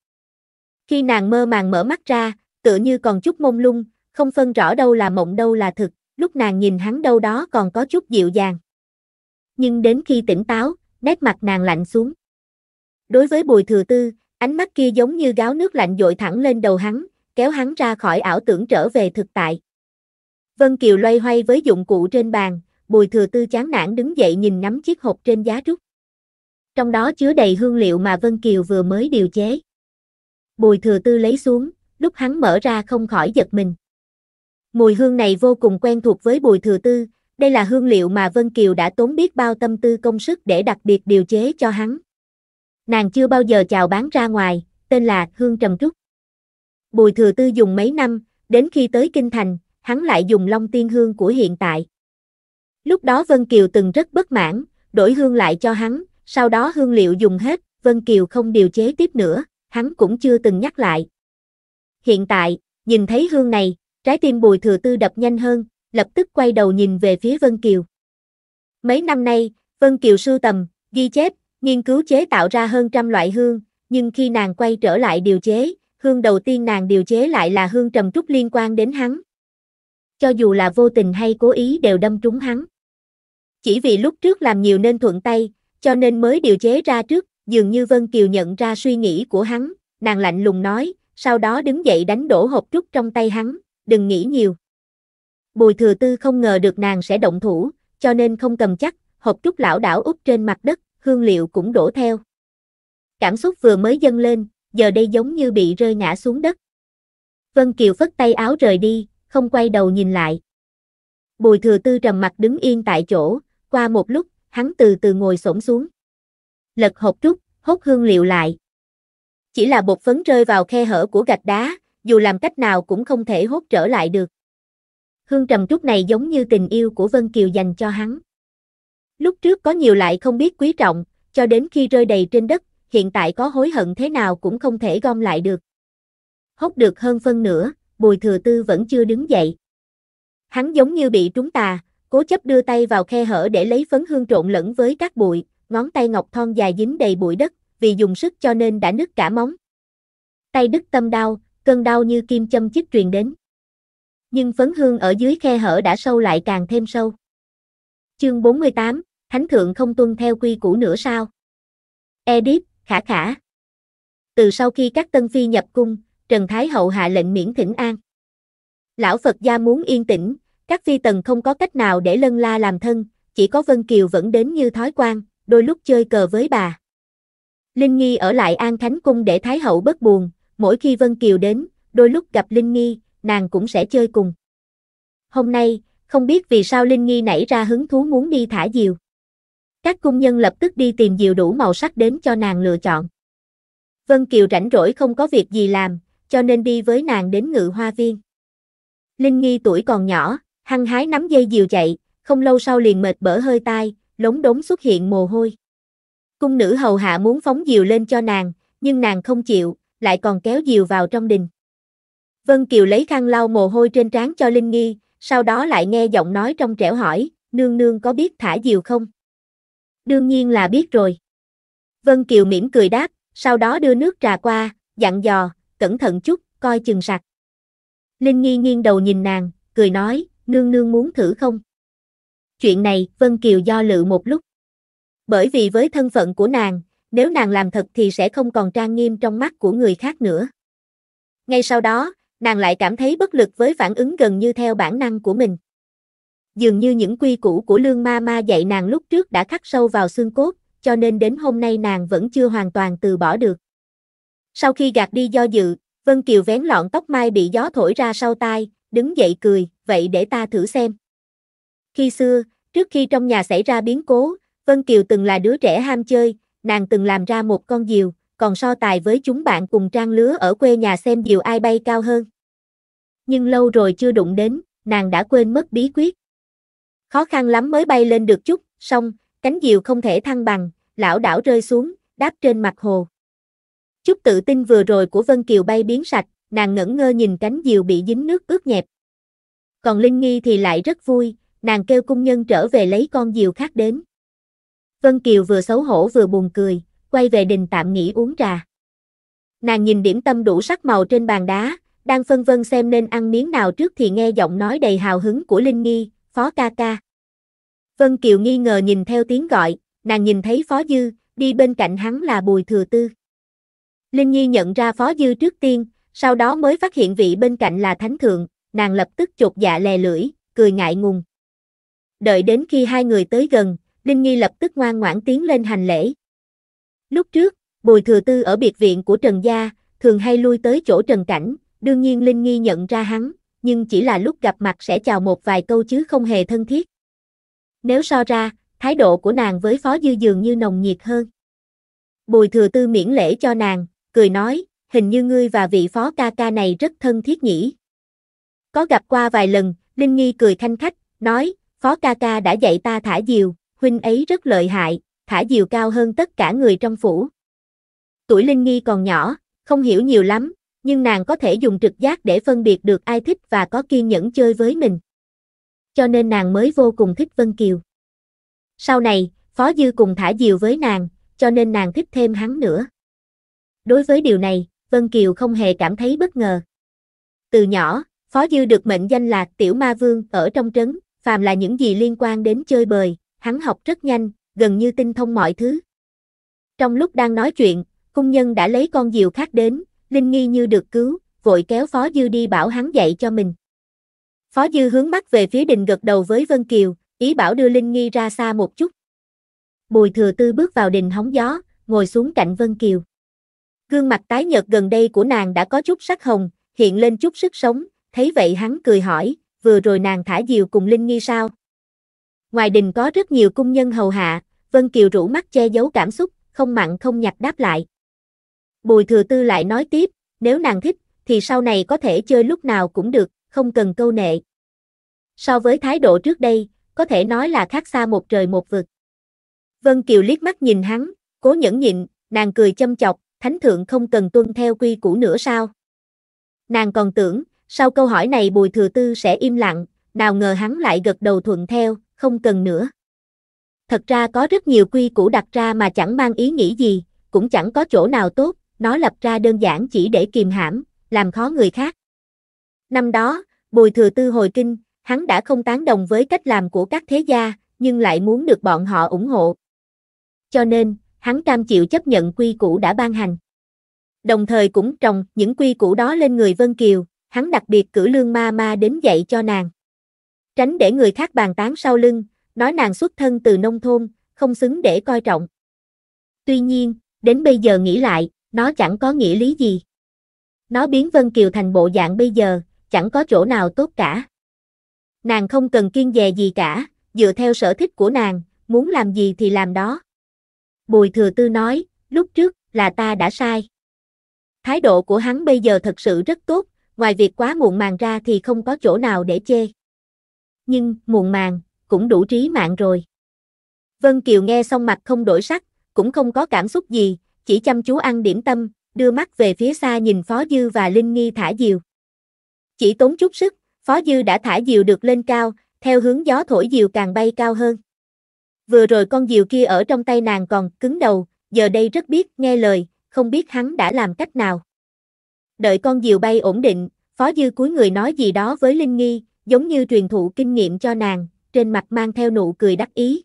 Khi nàng mơ màng mở mắt ra, tựa như còn chút mông lung, không phân rõ đâu là mộng đâu là thực, lúc nàng nhìn hắn đâu đó còn có chút dịu dàng. Nhưng đến khi tỉnh táo, nét mặt nàng lạnh xuống. Đối với Bùi Thừa Tư, ánh mắt kia giống như gáo nước lạnh dội thẳng lên đầu hắn, kéo hắn ra khỏi ảo tưởng trở về thực tại. Vân Kiều loay hoay với dụng cụ trên bàn, Bùi Thừa Tư chán nản đứng dậy nhìn nắm chiếc hộp trên giá trúc. Trong đó chứa đầy hương liệu mà Vân Kiều vừa mới điều chế. Bùi Thừa Tư lấy xuống, lúc hắn mở ra không khỏi giật mình. Mùi hương này vô cùng quen thuộc với Bùi Thừa Tư, đây là hương liệu mà Vân Kiều đã tốn biết bao tâm tư công sức để đặc biệt điều chế cho hắn. Nàng chưa bao giờ chào bán ra ngoài, tên là Hương Trầm Trúc. Bùi Thừa Tư dùng mấy năm, đến khi tới Kinh Thành, hắn lại dùng Long Tiên Hương của hiện tại. Lúc đó Vân Kiều từng rất bất mãn, đổi hương lại cho hắn, sau đó hương liệu dùng hết, Vân Kiều không điều chế tiếp nữa, hắn cũng chưa từng nhắc lại. Hiện tại, nhìn thấy hương này, trái tim Bùi Thừa Tư đập nhanh hơn, lập tức quay đầu nhìn về phía Vân Kiều. Mấy năm nay, Vân Kiều sưu tầm, ghi chép, nghiên cứu chế tạo ra hơn trăm loại hương, nhưng khi nàng quay trở lại điều chế, hương đầu tiên nàng điều chế lại là hương trầm trúc liên quan đến hắn. Cho dù là vô tình hay cố ý đều đâm trúng hắn. Chỉ vì lúc trước làm nhiều nên thuận tay, cho nên mới điều chế ra trước, dường như Vân Kiều nhận ra suy nghĩ của hắn, nàng lạnh lùng nói, sau đó đứng dậy đánh đổ hộp trúc trong tay hắn, đừng nghĩ nhiều. Bùi thừa tư không ngờ được nàng sẽ động thủ, cho nên không cầm chắc, hộp trúc lão đảo úp trên mặt đất, hương liệu cũng đổ theo. Cảm xúc vừa mới dâng lên, giờ đây giống như bị rơi ngã xuống đất. Vân Kiều phất tay áo rời đi, không quay đầu nhìn lại. Bùi thừa tư trầm mặt đứng yên tại chỗ, qua một lúc, hắn từ từ ngồi xổm xuống. Lật hộp trúc, hốt hương liệu lại. Chỉ là bột phấn rơi vào khe hở của gạch đá, dù làm cách nào cũng không thể hốt trở lại được. Hương trầm trúc này giống như tình yêu của Vân Kiều dành cho hắn lúc trước có nhiều lại không biết quý trọng, cho đến khi rơi đầy trên đất, hiện tại có hối hận thế nào cũng không thể gom lại được. Hốc được hơn phân nữa, Bùi Thừa Tư vẫn chưa đứng dậy. Hắn giống như bị trúng tà, cố chấp đưa tay vào khe hở để lấy phấn hương trộn lẫn với các bụi, ngón tay ngọc thon dài dính đầy bụi đất, vì dùng sức cho nên đã nứt cả móng. Tay đứt tâm đau, cơn đau như kim châm chích truyền đến. Nhưng phấn hương ở dưới khe hở đã sâu lại càng thêm sâu. Chương 48, Thánh Thượng không tuân theo quy củ nữa sao? Edip, khả khả. Từ sau khi các tân phi nhập cung, Trần Thái Hậu hạ lệnh miễn thỉnh an. Lão Phật gia muốn yên tĩnh, các phi tần không có cách nào để lân la làm thân, chỉ có Vân Kiều vẫn đến như thói quen, đôi lúc chơi cờ với bà. Linh Nghi ở lại An Khánh Cung để Thái Hậu bất buồn, mỗi khi Vân Kiều đến, đôi lúc gặp Linh Nghi, nàng cũng sẽ chơi cùng. Hôm nay, không biết vì sao Linh Nghi nảy ra hứng thú muốn đi thả diều. Các cung nhân lập tức đi tìm diều đủ màu sắc đến cho nàng lựa chọn. Vân Kiều rảnh rỗi không có việc gì làm, cho nên đi với nàng đến ngự hoa viên. Linh Nghi tuổi còn nhỏ, hăng hái nắm dây diều chạy, không lâu sau liền mệt bở hơi tai, lống đống xuất hiện mồ hôi. Cung nữ hầu hạ muốn phóng diều lên cho nàng, nhưng nàng không chịu, lại còn kéo diều vào trong đình. Vân Kiều lấy khăn lau mồ hôi trên trán cho Linh Nghi, sau đó lại nghe giọng nói trong trẻo hỏi, nương nương có biết thả diều không? Đương nhiên là biết rồi. Vân Kiều mỉm cười đáp, sau đó đưa nước trà qua, dặn dò, cẩn thận chút, coi chừng sặc. Linh Nghi nghiêng đầu nhìn nàng, cười nói, nương nương muốn thử không? Chuyện này, Vân Kiều do lự một lúc. Bởi vì với thân phận của nàng, nếu nàng làm thật thì sẽ không còn trang nghiêm trong mắt của người khác nữa. Ngay sau đó, nàng lại cảm thấy bất lực với phản ứng gần như theo bản năng của mình. Dường như những quy củ của lương ma ma dạy nàng lúc trước đã khắc sâu vào xương cốt, cho nên đến hôm nay nàng vẫn chưa hoàn toàn từ bỏ được. Sau khi gạt đi do dự, Vân Kiều vén lọn tóc mai bị gió thổi ra sau tai, đứng dậy cười, vậy để ta thử xem. Khi xưa, trước khi trong nhà xảy ra biến cố, Vân Kiều từng là đứa trẻ ham chơi, nàng từng làm ra một con diều, còn so tài với chúng bạn cùng trang lứa ở quê nhà xem diều ai bay cao hơn nhưng lâu rồi chưa đụng đến, nàng đã quên mất bí quyết. Khó khăn lắm mới bay lên được chút, xong, cánh diều không thể thăng bằng, lão đảo rơi xuống, đáp trên mặt hồ. Chút tự tin vừa rồi của Vân Kiều bay biến sạch, nàng ngẩn ngơ nhìn cánh diều bị dính nước ướt nhẹp. Còn Linh Nghi thì lại rất vui, nàng kêu cung nhân trở về lấy con diều khác đến. Vân Kiều vừa xấu hổ vừa buồn cười, quay về đình tạm nghỉ uống trà. Nàng nhìn điểm tâm đủ sắc màu trên bàn đá, đang phân vân xem nên ăn miếng nào trước thì nghe giọng nói đầy hào hứng của Linh Nghi, Phó ca ca. Vân Kiều nghi ngờ nhìn theo tiếng gọi, nàng nhìn thấy Phó Dư, đi bên cạnh hắn là Bùi Thừa Tư. Linh Nhi nhận ra Phó Dư trước tiên, sau đó mới phát hiện vị bên cạnh là Thánh Thượng, nàng lập tức chột dạ lè lưỡi, cười ngại ngùng. Đợi đến khi hai người tới gần, Linh Nhi lập tức ngoan ngoãn tiến lên hành lễ. Lúc trước, Bùi Thừa Tư ở biệt viện của Trần Gia, thường hay lui tới chỗ Trần Cảnh, Đương nhiên Linh Nghi nhận ra hắn, nhưng chỉ là lúc gặp mặt sẽ chào một vài câu chứ không hề thân thiết. Nếu so ra, thái độ của nàng với Phó Dư dường như nồng nhiệt hơn. Bùi thừa tư miễn lễ cho nàng, cười nói, hình như ngươi và vị phó ca ca này rất thân thiết nhỉ. Có gặp qua vài lần, Linh Nghi cười thanh khách, nói, phó ca ca đã dạy ta thả diều, huynh ấy rất lợi hại, thả diều cao hơn tất cả người trong phủ. Tuổi Linh Nghi còn nhỏ, không hiểu nhiều lắm, nhưng nàng có thể dùng trực giác để phân biệt được ai thích và có kiên nhẫn chơi với mình. Cho nên nàng mới vô cùng thích Vân Kiều. Sau này, Phó Dư cùng thả diều với nàng, cho nên nàng thích thêm hắn nữa. Đối với điều này, Vân Kiều không hề cảm thấy bất ngờ. Từ nhỏ, Phó Dư được mệnh danh là Tiểu Ma Vương ở trong trấn, phàm là những gì liên quan đến chơi bời, hắn học rất nhanh, gần như tinh thông mọi thứ. Trong lúc đang nói chuyện, cung nhân đã lấy con diều khác đến, Linh Nghi như được cứu, vội kéo Phó Dư đi bảo hắn dạy cho mình. Phó Dư hướng mắt về phía đình gật đầu với Vân Kiều, ý bảo đưa Linh Nghi ra xa một chút. Bùi thừa tư bước vào đình hóng gió, ngồi xuống cạnh Vân Kiều. Gương mặt tái nhợt gần đây của nàng đã có chút sắc hồng, hiện lên chút sức sống, thấy vậy hắn cười hỏi, vừa rồi nàng thả diều cùng Linh Nghi sao? Ngoài đình có rất nhiều cung nhân hầu hạ, Vân Kiều rủ mắt che giấu cảm xúc, không mặn không nhặt đáp lại. Bùi thừa tư lại nói tiếp, nếu nàng thích, thì sau này có thể chơi lúc nào cũng được, không cần câu nệ. So với thái độ trước đây, có thể nói là khác xa một trời một vực. Vân Kiều liếc mắt nhìn hắn, cố nhẫn nhịn, nàng cười châm chọc, thánh thượng không cần tuân theo quy củ nữa sao? Nàng còn tưởng, sau câu hỏi này Bùi Thừa Tư sẽ im lặng, nào ngờ hắn lại gật đầu thuận theo, không cần nữa. Thật ra có rất nhiều quy củ đặt ra mà chẳng mang ý nghĩ gì, cũng chẳng có chỗ nào tốt, nó lập ra đơn giản chỉ để kìm hãm, làm khó người khác. Năm đó, Bùi Thừa Tư hồi kinh, hắn đã không tán đồng với cách làm của các thế gia, nhưng lại muốn được bọn họ ủng hộ. Cho nên, hắn cam chịu chấp nhận quy củ đã ban hành. Đồng thời cũng trồng những quy củ đó lên người Vân Kiều, hắn đặc biệt cử lương ma ma đến dạy cho nàng. Tránh để người khác bàn tán sau lưng, nói nàng xuất thân từ nông thôn, không xứng để coi trọng. Tuy nhiên, đến bây giờ nghĩ lại, nó chẳng có nghĩa lý gì. Nó biến Vân Kiều thành bộ dạng bây giờ, chẳng có chỗ nào tốt cả. Nàng không cần kiên dè gì cả, dựa theo sở thích của nàng, muốn làm gì thì làm đó. Bùi thừa tư nói, lúc trước, là ta đã sai. Thái độ của hắn bây giờ thật sự rất tốt, ngoài việc quá muộn màng ra thì không có chỗ nào để chê. Nhưng, muộn màng, cũng đủ trí mạng rồi. Vân Kiều nghe xong mặt không đổi sắc, cũng không có cảm xúc gì, chỉ chăm chú ăn điểm tâm, đưa mắt về phía xa nhìn Phó Dư và Linh Nghi thả diều. Chỉ tốn chút sức, Phó Dư đã thả diều được lên cao, theo hướng gió thổi diều càng bay cao hơn. Vừa rồi con diều kia ở trong tay nàng còn cứng đầu, giờ đây rất biết nghe lời, không biết hắn đã làm cách nào. Đợi con diều bay ổn định, Phó Dư cúi người nói gì đó với Linh Nghi, giống như truyền thụ kinh nghiệm cho nàng, trên mặt mang theo nụ cười đắc ý.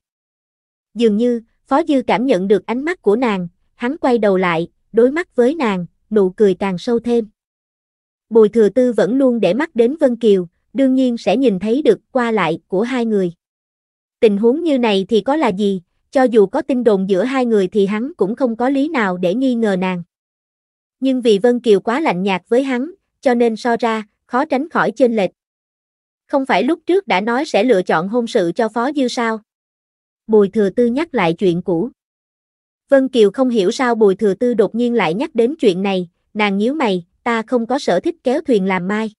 Dường như, Phó Dư cảm nhận được ánh mắt của nàng, hắn quay đầu lại, đối mắt với nàng, nụ cười càng sâu thêm. Bùi thừa tư vẫn luôn để mắt đến Vân Kiều, đương nhiên sẽ nhìn thấy được qua lại của hai người. Tình huống như này thì có là gì, cho dù có tin đồn giữa hai người thì hắn cũng không có lý nào để nghi ngờ nàng. Nhưng vì Vân Kiều quá lạnh nhạt với hắn, cho nên so ra, khó tránh khỏi chênh lệch. Không phải lúc trước đã nói sẽ lựa chọn hôn sự cho Phó Dư sao? Bùi Thừa Tư nhắc lại chuyện cũ. Vân Kiều không hiểu sao Bùi Thừa Tư đột nhiên lại nhắc đến chuyện này, nàng nhíu mày, ta không có sở thích kéo thuyền làm mai.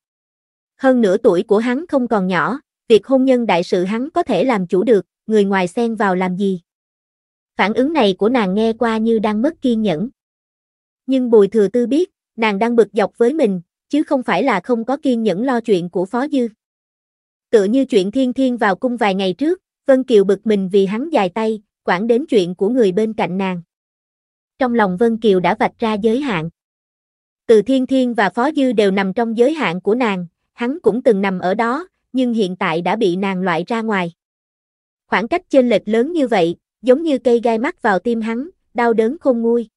Hơn nửa tuổi của hắn không còn nhỏ, việc hôn nhân đại sự hắn có thể làm chủ được, người ngoài xen vào làm gì. Phản ứng này của nàng nghe qua như đang mất kiên nhẫn. Nhưng Bùi Thừa Tư biết, nàng đang bực dọc với mình, chứ không phải là không có kiên nhẫn lo chuyện của Phó Dư. Tựa như chuyện thiên thiên vào cung vài ngày trước, Vân Kiều bực mình vì hắn dài tay, quản đến chuyện của người bên cạnh nàng. Trong lòng Vân Kiều đã vạch ra giới hạn. Từ Thiên Thiên và Phó Dư đều nằm trong giới hạn của nàng, hắn cũng từng nằm ở đó, nhưng hiện tại đã bị nàng loại ra ngoài. Khoảng cách chênh lệch lớn như vậy, giống như cây gai mắc vào tim hắn, đau đớn không nguôi.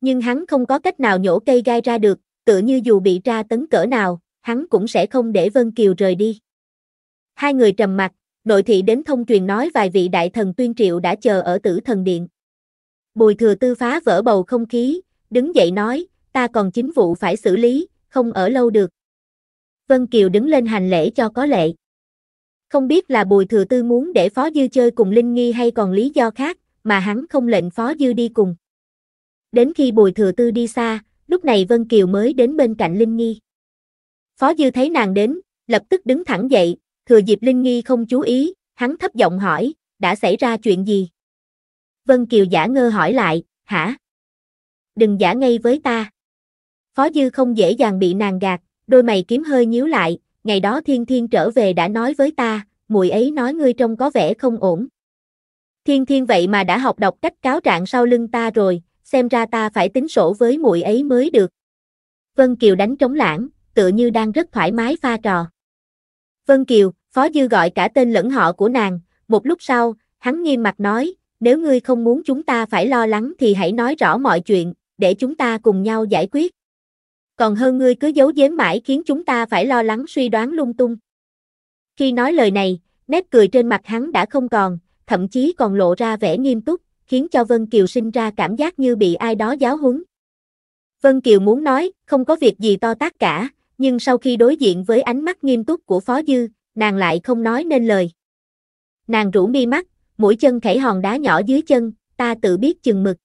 Nhưng hắn không có cách nào nhổ cây gai ra được, tựa như dù bị tra tấn cỡ nào, hắn cũng sẽ không để Vân Kiều rời đi. Hai người trầm mặt, nội thị đến thông truyền nói vài vị đại thần tuyên triệu đã chờ ở tử thần điện. Bùi thừa tư phá vỡ bầu không khí, đứng dậy nói, ta còn chính vụ phải xử lý, không ở lâu được. Vân Kiều đứng lên hành lễ cho có lệ. Không biết là bùi thừa tư muốn để Phó Dư chơi cùng Linh Nghi hay còn lý do khác, mà hắn không lệnh Phó Dư đi cùng. Đến khi bùi thừa tư đi xa, lúc này Vân Kiều mới đến bên cạnh Linh Nghi. Phó Dư thấy nàng đến, lập tức đứng thẳng dậy, thừa dịp Linh Nghi không chú ý, hắn thấp giọng hỏi, đã xảy ra chuyện gì? Vân Kiều giả ngơ hỏi lại, hả? Đừng giả ngay với ta. Phó Dư không dễ dàng bị nàng gạt, đôi mày kiếm hơi nhíu lại, ngày đó Thiên Thiên trở về đã nói với ta, muội ấy nói ngươi trông có vẻ không ổn. Thiên Thiên vậy mà đã học đọc cách cáo trạng sau lưng ta rồi, xem ra ta phải tính sổ với muội ấy mới được. Vân Kiều đánh trống lãng, tựa như đang rất thoải mái pha trò. Vân Kiều, Phó Dư gọi cả tên lẫn họ của nàng, một lúc sau, hắn nghiêm mặt nói, nếu ngươi không muốn chúng ta phải lo lắng thì hãy nói rõ mọi chuyện, để chúng ta cùng nhau giải quyết. Còn hơn ngươi cứ giấu giếm mãi khiến chúng ta phải lo lắng suy đoán lung tung. Khi nói lời này, nét cười trên mặt hắn đã không còn, thậm chí còn lộ ra vẻ nghiêm túc, khiến cho Vân Kiều sinh ra cảm giác như bị ai đó giáo huấn. Vân Kiều muốn nói, không có việc gì to tác cả, nhưng sau khi đối diện với ánh mắt nghiêm túc của Phó Dư, nàng lại không nói nên lời. Nàng rũ mi mắt, mũi chân khẩy hòn đá nhỏ dưới chân, ta tự biết chừng mực.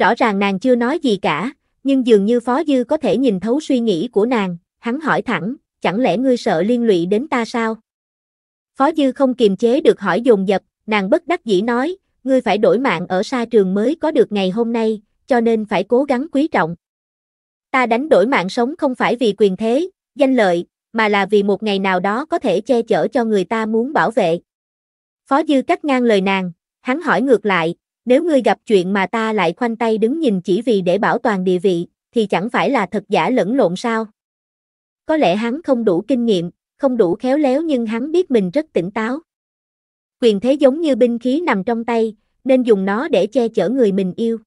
Rõ ràng nàng chưa nói gì cả, nhưng dường như Phó Dư có thể nhìn thấu suy nghĩ của nàng, hắn hỏi thẳng, chẳng lẽ ngươi sợ liên lụy đến ta sao? Phó Dư không kiềm chế được hỏi dồn dập, nàng bất đắc dĩ nói, ngươi phải đổi mạng ở xa trường mới có được ngày hôm nay, cho nên phải cố gắng quý trọng ta đánh đổi mạng sống không phải vì quyền thế, danh lợi, mà là vì một ngày nào đó có thể che chở cho người ta muốn bảo vệ. Phó Dư cắt ngang lời nàng, hắn hỏi ngược lại, nếu ngươi gặp chuyện mà ta lại khoanh tay đứng nhìn chỉ vì để bảo toàn địa vị, thì chẳng phải là thật giả lẫn lộn sao? Có lẽ hắn không đủ kinh nghiệm, không đủ khéo léo nhưng hắn biết mình rất tỉnh táo. Quyền thế giống như binh khí nằm trong tay, nên dùng nó để che chở người mình yêu.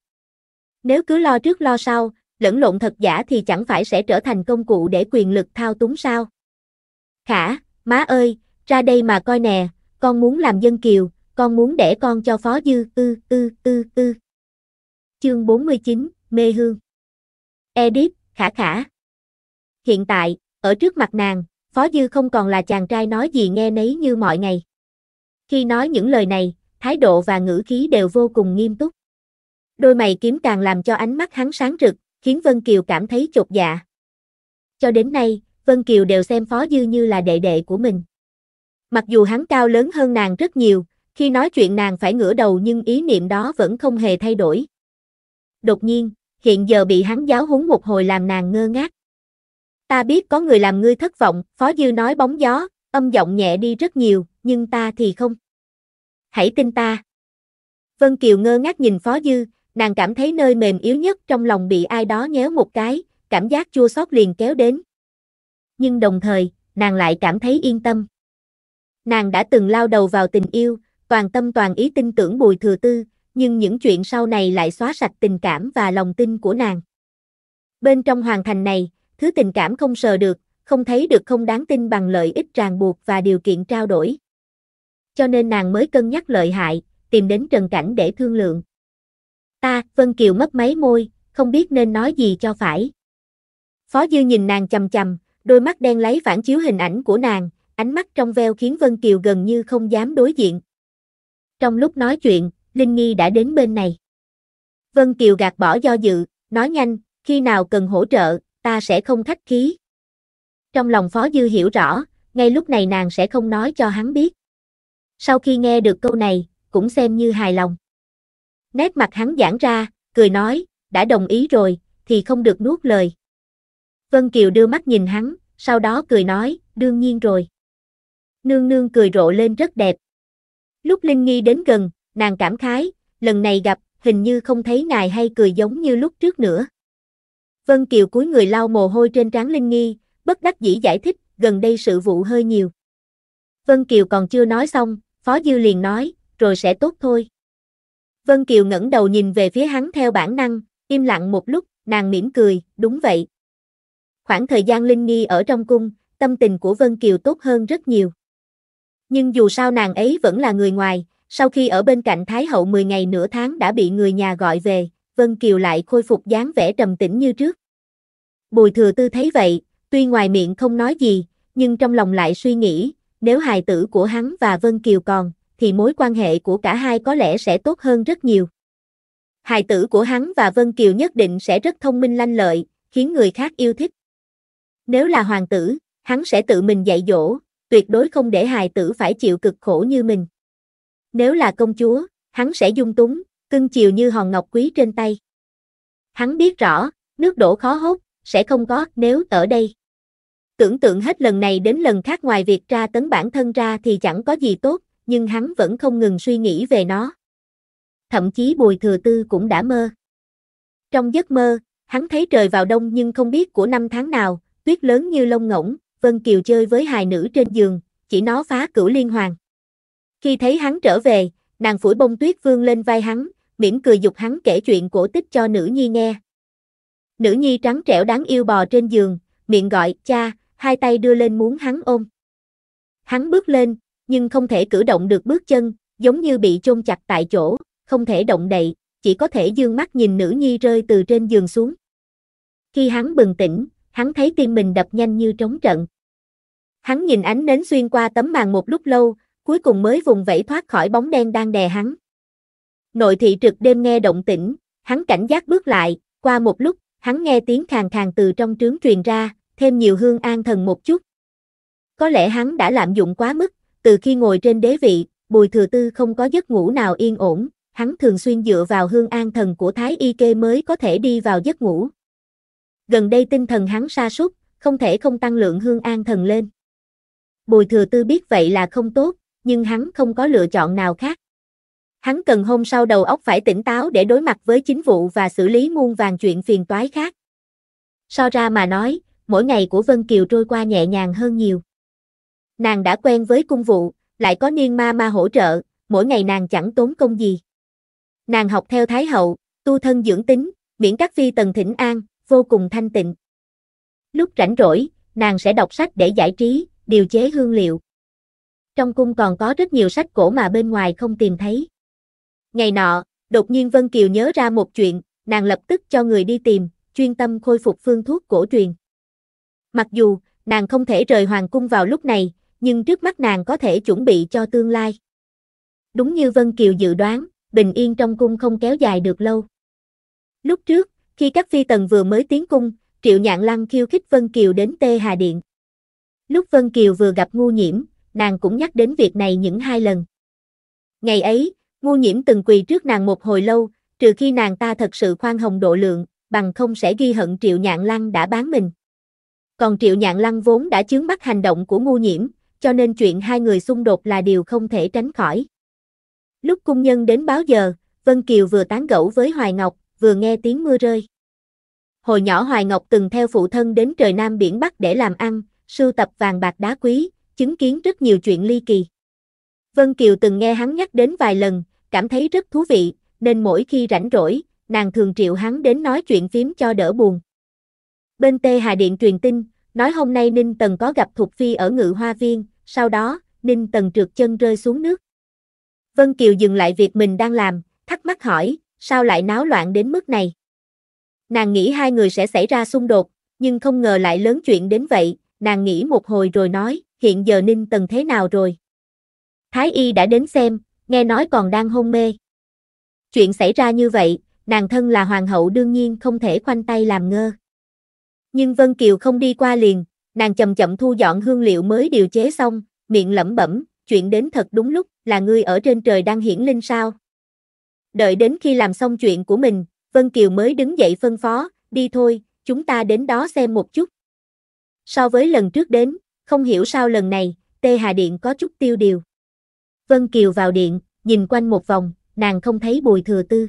Nếu cứ lo trước lo sau, lẫn lộn thật giả thì chẳng phải sẽ trở thành công cụ để quyền lực thao túng sao? Khả, má ơi, ra đây mà coi nè, con muốn làm dân kiều, con muốn để con cho phó dư, ư, ư, ư, ư. Chương 49, Mê Hương Edip, khả khả. Hiện tại, ở trước mặt nàng, Phó Dư không còn là chàng trai nói gì nghe nấy như mọi ngày. Khi nói những lời này, thái độ và ngữ khí đều vô cùng nghiêm túc. Đôi mày kiếm càng làm cho ánh mắt hắn sáng rực, khiến Vân Kiều cảm thấy chột dạ. Cho đến nay, Vân Kiều đều xem Phó Dư như là đệ đệ của mình. Mặc dù hắn cao lớn hơn nàng rất nhiều, khi nói chuyện nàng phải ngửa đầu nhưng ý niệm đó vẫn không hề thay đổi. Đột nhiên, hiện giờ bị hắn giáo huấn một hồi làm nàng ngơ ngác. Ta biết có người làm ngươi thất vọng, Phó Dư nói bóng gió, âm giọng nhẹ đi rất nhiều, nhưng ta thì không. Hãy tin ta. Vân Kiều ngơ ngác nhìn Phó Dư, nàng cảm thấy nơi mềm yếu nhất trong lòng bị ai đó nhéo một cái, cảm giác chua xót liền kéo đến. Nhưng đồng thời, nàng lại cảm thấy yên tâm. Nàng đã từng lao đầu vào tình yêu, toàn tâm toàn ý tin tưởng Bùi Thừa Tư, nhưng những chuyện sau này lại xóa sạch tình cảm và lòng tin của nàng. Bên trong hoàng thành này, thứ tình cảm không sờ được, không thấy được không đáng tin bằng lợi ích ràng buộc và điều kiện trao đổi. Cho nên nàng mới cân nhắc lợi hại, tìm đến Trần Cảnh để thương lượng ta, Vân Kiều mất máy môi, không biết nên nói gì cho phải. Phó Dư nhìn nàng chầm chầm, đôi mắt đen lấy phản chiếu hình ảnh của nàng, ánh mắt trong veo khiến Vân Kiều gần như không dám đối diện. Trong lúc nói chuyện, Linh Nghi đã đến bên này. Vân Kiều gạt bỏ do dự, nói nhanh, khi nào cần hỗ trợ, ta sẽ không khách khí. Trong lòng Phó Dư hiểu rõ, ngay lúc này nàng sẽ không nói cho hắn biết. Sau khi nghe được câu này, cũng xem như hài lòng. Nét mặt hắn giãn ra, cười nói, đã đồng ý rồi, thì không được nuốt lời. Vân Kiều đưa mắt nhìn hắn, sau đó cười nói, đương nhiên rồi. Nương nương cười rộ lên rất đẹp. Lúc Linh Nghi đến gần, nàng cảm khái, lần này gặp, hình như không thấy ngài hay cười giống như lúc trước nữa. Vân Kiều cúi người lau mồ hôi trên trán Linh Nghi, bất đắc dĩ giải thích, gần đây sự vụ hơi nhiều. Vân Kiều còn chưa nói xong, Phó Dư liền nói, rồi sẽ tốt thôi. Vân Kiều ngẩng đầu nhìn về phía hắn theo bản năng, im lặng một lúc, nàng mỉm cười, đúng vậy. Khoảng thời gian Linh Nhi ở trong cung, tâm tình của Vân Kiều tốt hơn rất nhiều. Nhưng dù sao nàng ấy vẫn là người ngoài, sau khi ở bên cạnh Thái hậu 10 ngày nửa tháng đã bị người nhà gọi về, Vân Kiều lại khôi phục dáng vẻ trầm tĩnh như trước. Bùi thừa tư thấy vậy, tuy ngoài miệng không nói gì, nhưng trong lòng lại suy nghĩ, nếu hài tử của hắn và Vân Kiều còn, thì mối quan hệ của cả hai có lẽ sẽ tốt hơn rất nhiều. Hài tử của hắn và Vân Kiều nhất định sẽ rất thông minh lanh lợi, khiến người khác yêu thích. Nếu là hoàng tử, hắn sẽ tự mình dạy dỗ, tuyệt đối không để hài tử phải chịu cực khổ như mình. Nếu là công chúa, hắn sẽ dung túng, cưng chiều như hòn ngọc quý trên tay. Hắn biết rõ, nước đổ khó hốt, sẽ không có nếu ở đây. Tưởng tượng hết lần này đến lần khác ngoài việc tra tấn bản thân ra thì chẳng có gì tốt, nhưng hắn vẫn không ngừng suy nghĩ về nó. Thậm chí Bùi Thừa Tư cũng đã mơ. Trong giấc mơ, hắn thấy trời vào đông nhưng không biết của năm tháng nào, tuyết lớn như lông ngỗng, Vân Kiều chơi với hài nữ trên giường, chỉ nó phá cửu liên hoàng. Khi thấy hắn trở về, nàng phủi bông tuyết vương lên vai hắn, mỉm cười dục hắn kể chuyện cổ tích cho nữ nhi nghe. Nữ nhi trắng trẻo đáng yêu bò trên giường, miệng gọi cha, hai tay đưa lên muốn hắn ôm. Hắn bước lên, nhưng không thể cử động được bước chân, giống như bị chôn chặt tại chỗ, không thể động đậy, chỉ có thể dương mắt nhìn nữ nhi rơi từ trên giường xuống. Khi hắn bừng tỉnh, hắn thấy tim mình đập nhanh như trống trận. Hắn nhìn ánh nến xuyên qua tấm màn một lúc lâu, cuối cùng mới vùng vẫy thoát khỏi bóng đen đang đè hắn. Nội thị trực đêm nghe động tĩnh, hắn cảnh giác bước lại, qua một lúc, hắn nghe tiếng khàn khàn từ trong trướng truyền ra, thêm nhiều hương an thần một chút. Có lẽ hắn đã lạm dụng quá mức, từ khi ngồi trên đế vị, Bùi Thừa Tư không có giấc ngủ nào yên ổn, hắn thường xuyên dựa vào hương an thần của Thái Y Kê mới có thể đi vào giấc ngủ. Gần đây tinh thần hắn sa sút, không thể không tăng lượng hương an thần lên. Bùi Thừa Tư biết vậy là không tốt, nhưng hắn không có lựa chọn nào khác. Hắn cần hôm sau đầu óc phải tỉnh táo để đối mặt với chính vụ và xử lý muôn vàng chuyện phiền toái khác. So ra mà nói, mỗi ngày của Vân Kiều trôi qua nhẹ nhàng hơn nhiều. Nàng đã quen với cung vụ, lại có niên ma ma hỗ trợ, mỗi ngày nàng chẳng tốn công gì. Nàng học theo Thái Hậu, tu thân dưỡng tính, miễn các phi tần thỉnh an, vô cùng thanh tịnh. Lúc rảnh rỗi, nàng sẽ đọc sách để giải trí, điều chế hương liệu. Trong cung còn có rất nhiều sách cổ mà bên ngoài không tìm thấy. Ngày nọ, đột nhiên Vân Kiều nhớ ra một chuyện, nàng lập tức cho người đi tìm, chuyên tâm khôi phục phương thuốc cổ truyền. Mặc dù, nàng không thể rời hoàng cung vào lúc này, nhưng trước mắt nàng có thể chuẩn bị cho tương lai. Đúng như Vân Kiều dự đoán, bình yên trong cung không kéo dài được lâu. Lúc trước, khi các phi tần vừa mới tiến cung, Triệu Nhạn Lăng khiêu khích Vân Kiều đến Tê Hà Điện. Lúc Vân Kiều vừa gặp ngu nhiễm, nàng cũng nhắc đến việc này những hai lần. Ngày ấy, ngu nhiễm từng quỳ trước nàng một hồi lâu, trừ khi nàng ta thật sự khoan hồng độ lượng, bằng không sẽ ghi hận Triệu Nhạn Lăng đã bán mình. Còn Triệu Nhạn Lăng vốn đã chướng mắt hành động của ngu nhiễm, cho nên chuyện hai người xung đột là điều không thể tránh khỏi. Lúc cung nhân đến báo giờ, Vân Kiều vừa tán gẫu với Hoài Ngọc, vừa nghe tiếng mưa rơi. Hồi nhỏ Hoài Ngọc từng theo phụ thân đến trời Nam biển Bắc để làm ăn, sưu tập vàng bạc đá quý, chứng kiến rất nhiều chuyện ly kỳ. Vân Kiều từng nghe hắn nhắc đến vài lần, cảm thấy rất thú vị, nên mỗi khi rảnh rỗi, nàng thường triệu hắn đến nói chuyện phím cho đỡ buồn. Bên Tê Hà Điện truyền tin, Nói hôm nay Ninh Tần có gặp Thục Phi ở ngự hoa viên, sau đó, Ninh Tần trượt chân rơi xuống nước. Vân Kiều dừng lại việc mình đang làm, thắc mắc hỏi, sao lại náo loạn đến mức này? Nàng nghĩ hai người sẽ xảy ra xung đột, nhưng không ngờ lại lớn chuyện đến vậy, nàng nghĩ một hồi rồi nói, hiện giờ Ninh Tần thế nào rồi? Thái Y đã đến xem, nghe nói còn đang hôn mê. Chuyện xảy ra như vậy, nàng thân là hoàng hậu đương nhiên không thể khoanh tay làm ngơ. Nhưng Vân Kiều không đi qua liền, nàng chậm chậm thu dọn hương liệu mới điều chế xong, miệng lẩm bẩm, chuyện đến thật đúng lúc, là ngươi ở trên trời đang hiển linh sao. Đợi đến khi làm xong chuyện của mình, Vân Kiều mới đứng dậy phân phó, đi thôi, chúng ta đến đó xem một chút. So với lần trước đến, không hiểu sao lần này, Tê Hà Điện có chút tiêu điều. Vân Kiều vào điện, nhìn quanh một vòng, nàng không thấy bùi thừa tư.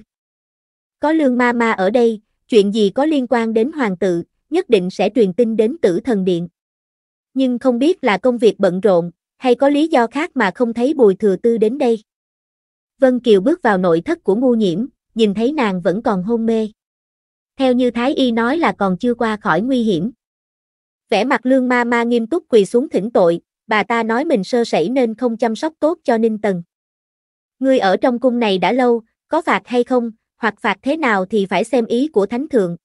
Có lương ma ma ở đây, chuyện gì có liên quan đến hoàng tự, nhất định sẽ truyền tin đến tử thần điện. Nhưng không biết là công việc bận rộn, hay có lý do khác mà không thấy Bùi Thừa Tư đến đây. Vân Kiều bước vào nội thất của ngu nhiễm, nhìn thấy nàng vẫn còn hôn mê. Theo như Thái Y nói là còn chưa qua khỏi nguy hiểm. Vẻ mặt lương ma ma nghiêm túc quỳ xuống thỉnh tội, bà ta nói mình sơ sẩy nên không chăm sóc tốt cho Ninh Tần. Ngươi ở trong cung này đã lâu, có phạt hay không, hoặc phạt thế nào thì phải xem ý của Thánh Thượng,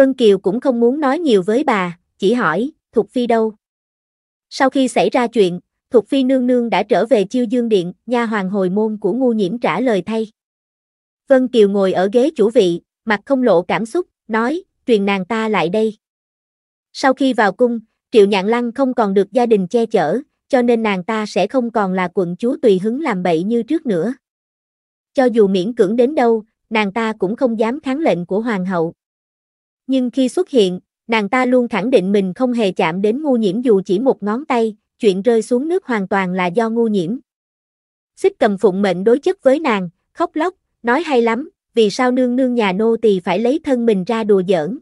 Vân Kiều cũng không muốn nói nhiều với bà, chỉ hỏi, Thục Phi đâu? Sau khi xảy ra chuyện, Thục Phi nương nương đã trở về chiêu dương điện, nha hoàng hồi môn của ngu nhiễm trả lời thay. Vân Kiều ngồi ở ghế chủ vị, mặt không lộ cảm xúc, nói, truyền nàng ta lại đây. Sau khi vào cung, Triệu Nhạn Lăng không còn được gia đình che chở, cho nên nàng ta sẽ không còn là quận chúa tùy hứng làm bậy như trước nữa. Cho dù miễn cưỡng đến đâu, nàng ta cũng không dám kháng lệnh của hoàng hậu. Nhưng khi xuất hiện, nàng ta luôn khẳng định mình không hề chạm đến ngu nhiễm dù chỉ một ngón tay, chuyện rơi xuống nước hoàn toàn là do ngu nhiễm. Xích cầm phụng mệnh đối chất với nàng, khóc lóc, nói hay lắm, vì sao nương nương nhà nô tỳ phải lấy thân mình ra đùa giỡn.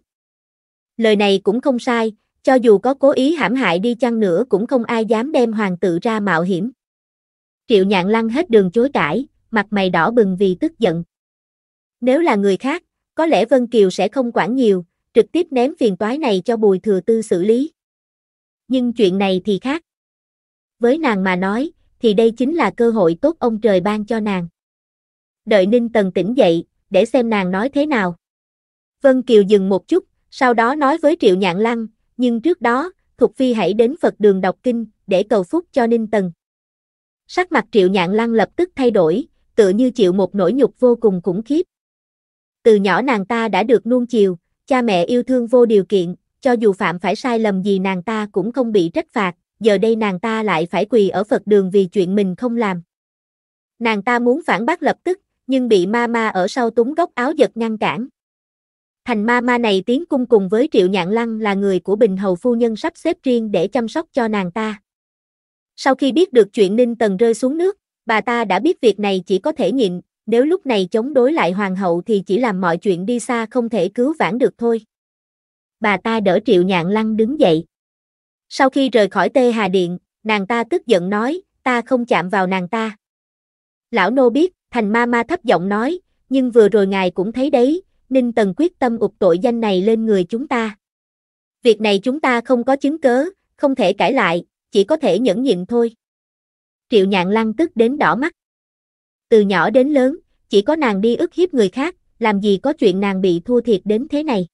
Lời này cũng không sai, cho dù có cố ý hãm hại đi chăng nữa cũng không ai dám đem hoàng tự ra mạo hiểm. Triệu nhạn lăn hết đường chối cãi, mặt mày đỏ bừng vì tức giận. Nếu là người khác, có lẽ Vân Kiều sẽ không quản nhiều, trực tiếp ném phiền toái này cho Bùi Thừa Tư xử lý. Nhưng chuyện này thì khác. Với nàng mà nói, thì đây chính là cơ hội tốt ông trời ban cho nàng. Đợi Ninh Tần tỉnh dậy, để xem nàng nói thế nào. Vân Kiều dừng một chút, sau đó nói với Triệu Nhạn Lăng, nhưng trước đó, Thục Phi hãy đến Phật đường đọc kinh, để cầu phúc cho Ninh Tần. Sắc mặt Triệu Nhạn Lăng lập tức thay đổi, tựa như chịu một nỗi nhục vô cùng khủng khiếp. Từ nhỏ nàng ta đã được nuông chiều, Cha mẹ yêu thương vô điều kiện, cho dù phạm phải sai lầm gì nàng ta cũng không bị trách phạt, giờ đây nàng ta lại phải quỳ ở Phật đường vì chuyện mình không làm. Nàng ta muốn phản bác lập tức, nhưng bị ma ma ở sau túng góc áo giật ngăn cản. Thành ma ma này tiến cung cùng với Triệu Nhạn Lăng là người của Bình Hầu Phu Nhân sắp xếp riêng để chăm sóc cho nàng ta. Sau khi biết được chuyện Ninh Tần rơi xuống nước, bà ta đã biết việc này chỉ có thể nhịn, nếu lúc này chống đối lại hoàng hậu thì chỉ làm mọi chuyện đi xa không thể cứu vãn được thôi. Bà ta đỡ triệu nhạn lăng đứng dậy. Sau khi rời khỏi tê hà điện, nàng ta tức giận nói, ta không chạm vào nàng ta. Lão nô biết, thành ma ma thấp giọng nói, nhưng vừa rồi ngài cũng thấy đấy, Ninh Tần quyết tâm ụp tội danh này lên người chúng ta. Việc này chúng ta không có chứng cớ, không thể cãi lại, chỉ có thể nhẫn nhịn thôi. Triệu Nhạn Lăng tức đến đỏ mắt. Từ nhỏ đến lớn, chỉ có nàng đi ức hiếp người khác, làm gì có chuyện nàng bị thua thiệt đến thế này.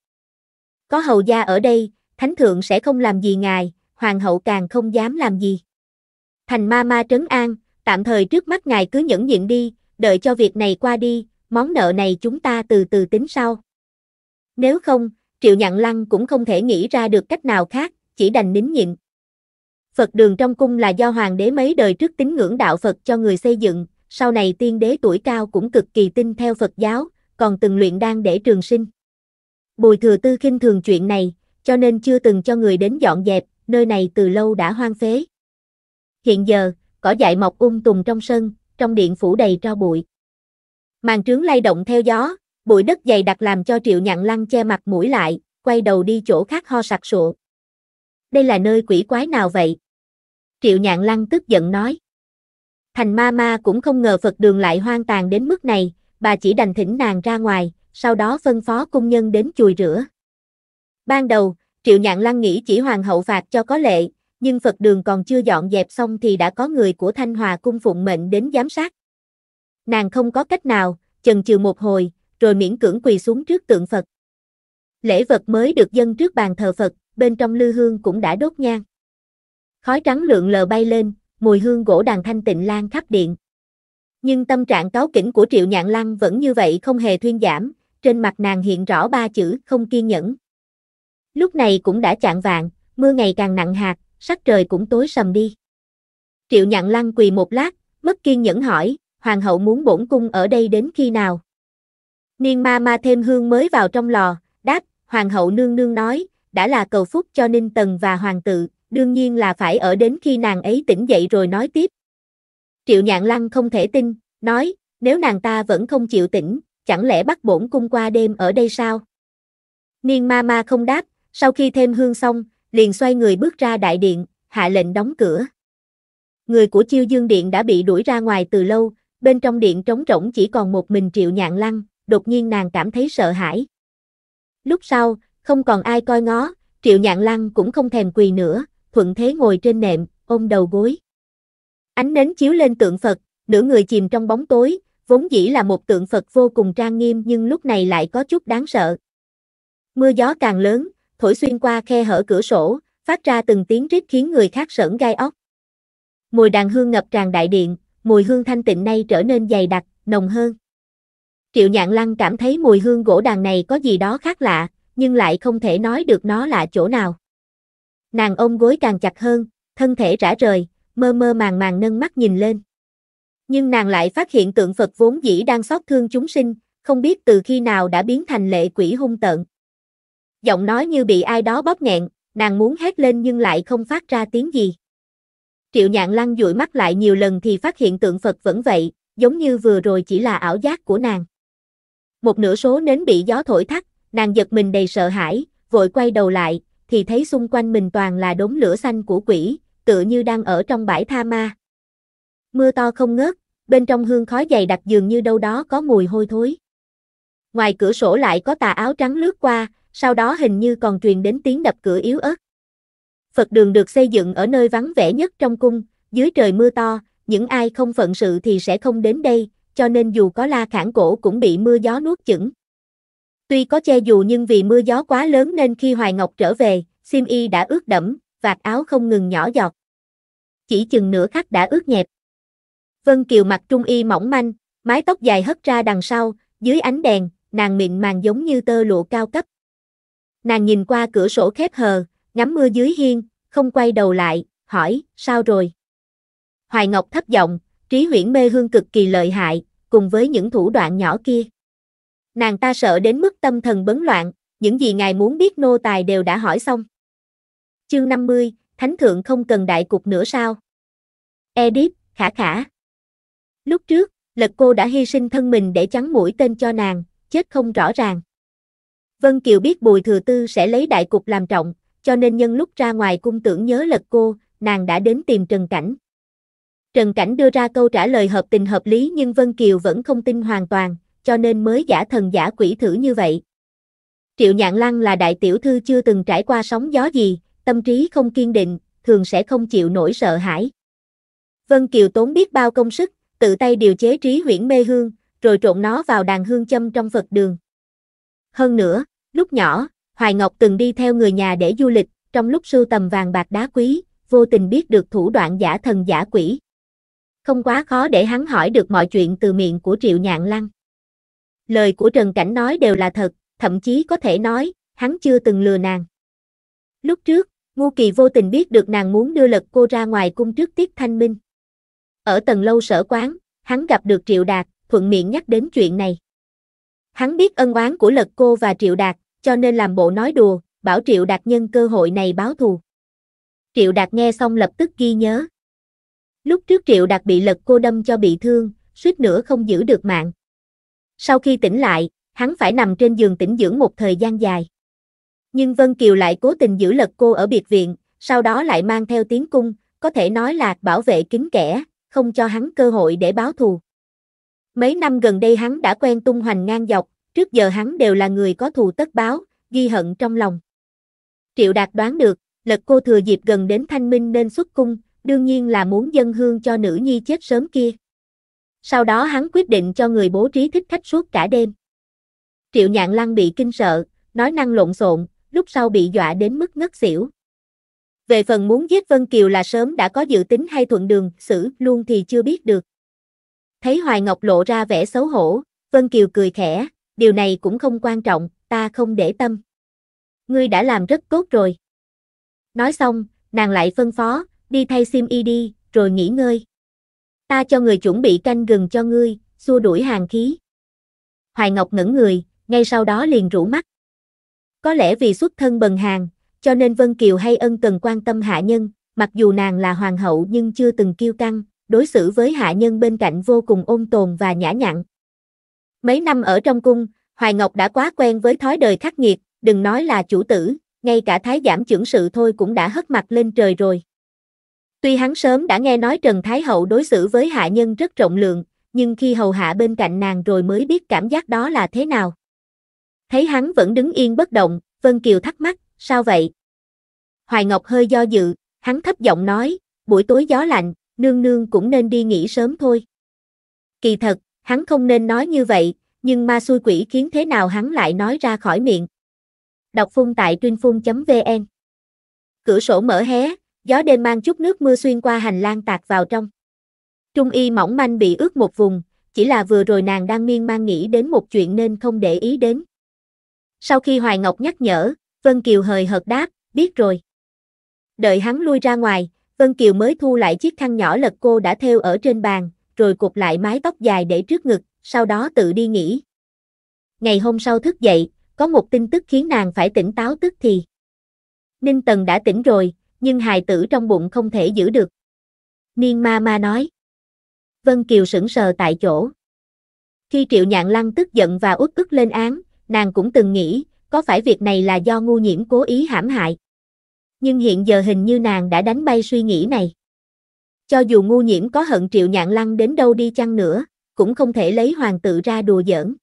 Có hầu gia ở đây, thánh thượng sẽ không làm gì ngài, hoàng hậu càng không dám làm gì. Thành ma ma trấn an, tạm thời trước mắt ngài cứ nhẫn nhịn đi, đợi cho việc này qua đi, món nợ này chúng ta từ từ tính sau. Nếu không, triệu nhạn lăng cũng không thể nghĩ ra được cách nào khác, chỉ đành nín nhịn. Phật đường trong cung là do hoàng đế mấy đời trước tín ngưỡng đạo Phật cho người xây dựng, sau này tiên đế tuổi cao cũng cực kỳ tin theo Phật giáo, còn từng luyện đan để trường sinh. Bùi thừa tư khinh thường chuyện này, cho nên chưa từng cho người đến dọn dẹp, nơi này từ lâu đã hoang phế. Hiện giờ, cỏ dại mọc um tùm trong sân, trong điện phủ đầy tro bụi. Màn trướng lay động theo gió, bụi đất dày đặc làm cho triệu nhạn lăng che mặt mũi lại, quay đầu đi chỗ khác ho sặc sụa. Đây là nơi quỷ quái nào vậy? Triệu nhạn lăng tức giận nói. Thành ma ma cũng không ngờ Phật đường lại hoang tàn đến mức này, bà chỉ đành thỉnh nàng ra ngoài, sau đó phân phó cung nhân đến chùi rửa. Ban đầu, Triệu Nhạn Lăng nghĩ chỉ hoàng hậu phạt cho có lệ, nhưng Phật đường còn chưa dọn dẹp xong thì đã có người của Thanh Hòa cung phụng mệnh đến giám sát. Nàng không có cách nào, chần chừ một hồi, rồi miễn cưỡng quỳ xuống trước tượng Phật. Lễ vật mới được dâng trước bàn thờ Phật, bên trong lư hương cũng đã đốt nhang. Khói trắng lượn lờ bay lên, mùi hương gỗ đàn thanh tịnh lan khắp điện. Nhưng tâm trạng cáu kỉnh của Triệu Nhạn Lăng vẫn như vậy không hề thuyên giảm, trên mặt nàng hiện rõ ba chữ không kiên nhẫn. Lúc này cũng đã chạng vạn, mưa ngày càng nặng hạt, sắc trời cũng tối sầm đi. Triệu Nhạn Lăng quỳ một lát, mất kiên nhẫn hỏi, hoàng hậu muốn bổn cung ở đây đến khi nào? Niên ma ma thêm hương mới vào trong lò, đáp, hoàng hậu nương nương nói, đã là cầu phúc cho Ninh Tần và hoàng tử đương nhiên là phải ở đến khi nàng ấy tỉnh dậy rồi nói tiếp. Triệu Nhạn Lăng không thể tin, nói, nếu nàng ta vẫn không chịu tỉnh, chẳng lẽ bắt bổn cung qua đêm ở đây sao? Niên ma ma không đáp, sau khi thêm hương xong, liền xoay người bước ra đại điện, hạ lệnh đóng cửa. Người của chiêu dương điện đã bị đuổi ra ngoài từ lâu, bên trong điện trống rỗng chỉ còn một mình triệu nhạn lăng, đột nhiên nàng cảm thấy sợ hãi. Lúc sau, không còn ai coi ngó, triệu nhạn lăng cũng không thèm quỳ nữa, thuận thế ngồi trên nệm, ôm đầu gối. Ánh nến chiếu lên tượng Phật, nửa người chìm trong bóng tối, vốn dĩ là một tượng Phật vô cùng trang nghiêm nhưng lúc này lại có chút đáng sợ. Mưa gió càng lớn, thổi xuyên qua khe hở cửa sổ, phát ra từng tiếng rít khiến người khác sởn gai óc. Mùi đàn hương ngập tràn đại điện, mùi hương thanh tịnh nay trở nên dày đặc, nồng hơn. Triệu Nhạn Lăng cảm thấy mùi hương gỗ đàn này có gì đó khác lạ, nhưng lại không thể nói được nó là chỗ nào. Nàng ôm gối càng chặt hơn, thân thể rã rời, mơ mơ màng màng nâng mắt nhìn lên. Nhưng nàng lại phát hiện tượng Phật vốn dĩ đang xót thương chúng sinh, không biết từ khi nào đã biến thành lệ quỷ hung tợn. Giọng nói như bị ai đó bóp nghẹn, nàng muốn hét lên nhưng lại không phát ra tiếng gì. Triệu nhạn lăng dụi mắt lại nhiều lần thì phát hiện tượng Phật vẫn vậy, giống như vừa rồi chỉ là ảo giác của nàng. Một nửa số nến bị gió thổi thắt, nàng giật mình đầy sợ hãi, vội quay đầu lại, thì thấy xung quanh mình toàn là đống lửa xanh của quỷ, tựa như đang ở trong bãi tha ma. Mưa to không ngớt, bên trong hương khói dày đặc dường như đâu đó có mùi hôi thối. Ngoài cửa sổ lại có tà áo trắng lướt qua, sau đó hình như còn truyền đến tiếng đập cửa yếu ớt. Phật đường được xây dựng ở nơi vắng vẻ nhất trong cung, dưới trời mưa to, những ai không phận sự thì sẽ không đến đây, cho nên dù có la khản cổ cũng bị mưa gió nuốt chửng. Tuy có che dù nhưng vì mưa gió quá lớn nên khi Hoài Ngọc trở về, Sim Y đã ướt đẫm, vạt áo không ngừng nhỏ giọt. Chỉ chừng nửa khắc đã ướt nhẹp. Vân Kiều mặc trung y mỏng manh, mái tóc dài hất ra đằng sau, dưới ánh đèn, nàng mịn màng giống như tơ lụa cao cấp. Nàng nhìn qua cửa sổ khép hờ, ngắm mưa dưới hiên, không quay đầu lại, hỏi, sao rồi? Hoài Ngọc thấp giọng, trí huyễn mê hương cực kỳ lợi hại, cùng với những thủ đoạn nhỏ kia. Nàng ta sợ đến mức tâm thần bấn loạn, những gì ngài muốn biết nô tài đều đã hỏi xong. Chương 50, Thánh thượng không cần đại cục nữa sao? Edith, khả khả. Lúc trước, lật cô đã hy sinh thân mình để chắn mũi tên cho nàng, chết không rõ ràng. Vân Kiều biết Bùi Thừa Tư sẽ lấy đại cục làm trọng, cho nên nhân lúc ra ngoài cung tưởng nhớ lật cô, nàng đã đến tìm Trần Cảnh. Trần Cảnh đưa ra câu trả lời hợp tình hợp lý nhưng Vân Kiều vẫn không tin hoàn toàn, cho nên mới giả thần giả quỷ thử như vậy. Triệu Nhạn Lăng là đại tiểu thư chưa từng trải qua sóng gió gì, tâm trí không kiên định, thường sẽ không chịu nổi sợ hãi. Vân Kiều tốn biết bao công sức, tự tay điều chế trí huyễn mê hương, rồi trộn nó vào đàn hương châm trong Phật đường. Hơn nữa, lúc nhỏ, Hoài Ngọc từng đi theo người nhà để du lịch, trong lúc sưu tầm vàng bạc đá quý, vô tình biết được thủ đoạn giả thần giả quỷ. Không quá khó để hắn hỏi được mọi chuyện từ miệng của Triệu Nhạn Lăng lời của Trần Cảnh nói đều là thật, thậm chí có thể nói, hắn chưa từng lừa nàng. Lúc trước, Ngu Kỳ vô tình biết được nàng muốn đưa lật cô ra ngoài cung trước tiết thanh minh. Ở tầng lâu sở quán, hắn gặp được Triệu Đạt, thuận miệng nhắc đến chuyện này. Hắn biết ân oán của lật cô và Triệu Đạt, cho nên làm bộ nói đùa, bảo Triệu Đạt nhân cơ hội này báo thù. Triệu Đạt nghe xong lập tức ghi nhớ. Lúc trước Triệu Đạt bị lật cô đâm cho bị thương, suýt nữa không giữ được mạng, sau khi tỉnh lại, hắn phải nằm trên giường tỉnh dưỡng một thời gian dài. Nhưng Vân Kiều lại cố tình giữ lật cô ở biệt viện, sau đó lại mang theo tiếng cung, có thể nói là bảo vệ kín kẻ, không cho hắn cơ hội để báo thù. Mấy năm gần đây hắn đã quen tung hoành ngang dọc, trước giờ hắn đều là người có thù tất báo, ghi hận trong lòng. Triệu Đạt đoán được, lật cô thừa dịp gần đến thanh minh nên xuất cung, đương nhiên là muốn dân hương cho nữ nhi chết sớm kia sau đó hắn quyết định cho người bố trí thích khách suốt cả đêm. Triệu Nhạn Lăng bị kinh sợ, nói năng lộn xộn, lúc sau bị dọa đến mức ngất xỉu. Về phần muốn giết Vân Kiều là sớm đã có dự tính hay thuận đường, xử luôn thì chưa biết được. Thấy Hoài Ngọc lộ ra vẻ xấu hổ, Vân Kiều cười khẽ, điều này cũng không quan trọng, ta không để tâm. Ngươi đã làm rất tốt rồi. Nói xong, nàng lại phân phó, đi thay sim y đi, rồi nghỉ ngơi. Ta cho người chuẩn bị canh gừng cho ngươi, xua đuổi hàng khí. Hoài Ngọc ngẩn người, ngay sau đó liền rủ mắt. Có lẽ vì xuất thân bần hàng, cho nên Vân Kiều hay ân cần quan tâm hạ nhân, mặc dù nàng là hoàng hậu nhưng chưa từng kiêu căng, đối xử với hạ nhân bên cạnh vô cùng ôn tồn và nhã nhặn. Mấy năm ở trong cung, Hoài Ngọc đã quá quen với thói đời khắc nghiệt, đừng nói là chủ tử, ngay cả thái giảm trưởng sự thôi cũng đã hất mặt lên trời rồi. Tuy hắn sớm đã nghe nói Trần Thái Hậu đối xử với hạ nhân rất rộng lượng, nhưng khi hầu hạ bên cạnh nàng rồi mới biết cảm giác đó là thế nào. Thấy hắn vẫn đứng yên bất động, Vân Kiều thắc mắc, sao vậy? Hoài Ngọc hơi do dự, hắn thấp giọng nói, buổi tối gió lạnh, nương nương cũng nên đi nghỉ sớm thôi. Kỳ thật, hắn không nên nói như vậy, nhưng ma xui quỷ khiến thế nào hắn lại nói ra khỏi miệng. Đọc phun tại truyên vn Cửa sổ mở hé, gió đêm mang chút nước mưa xuyên qua hành lang tạt vào trong. Trung y mỏng manh bị ướt một vùng, chỉ là vừa rồi nàng đang miên man nghĩ đến một chuyện nên không để ý đến. Sau khi Hoài Ngọc nhắc nhở, Vân Kiều hời hợt đáp, biết rồi. Đợi hắn lui ra ngoài, Vân Kiều mới thu lại chiếc khăn nhỏ lật cô đã theo ở trên bàn, rồi cột lại mái tóc dài để trước ngực, sau đó tự đi nghỉ. Ngày hôm sau thức dậy, có một tin tức khiến nàng phải tỉnh táo tức thì. Ninh Tần đã tỉnh rồi, nhưng hài tử trong bụng không thể giữ được. Niên ma ma nói. Vân Kiều sững sờ tại chỗ. Khi Triệu Nhạn Lăng tức giận và út ức lên án, nàng cũng từng nghĩ, có phải việc này là do ngu nhiễm cố ý hãm hại. Nhưng hiện giờ hình như nàng đã đánh bay suy nghĩ này. Cho dù ngu nhiễm có hận Triệu Nhạn Lăng đến đâu đi chăng nữa, cũng không thể lấy hoàng tự ra đùa giỡn.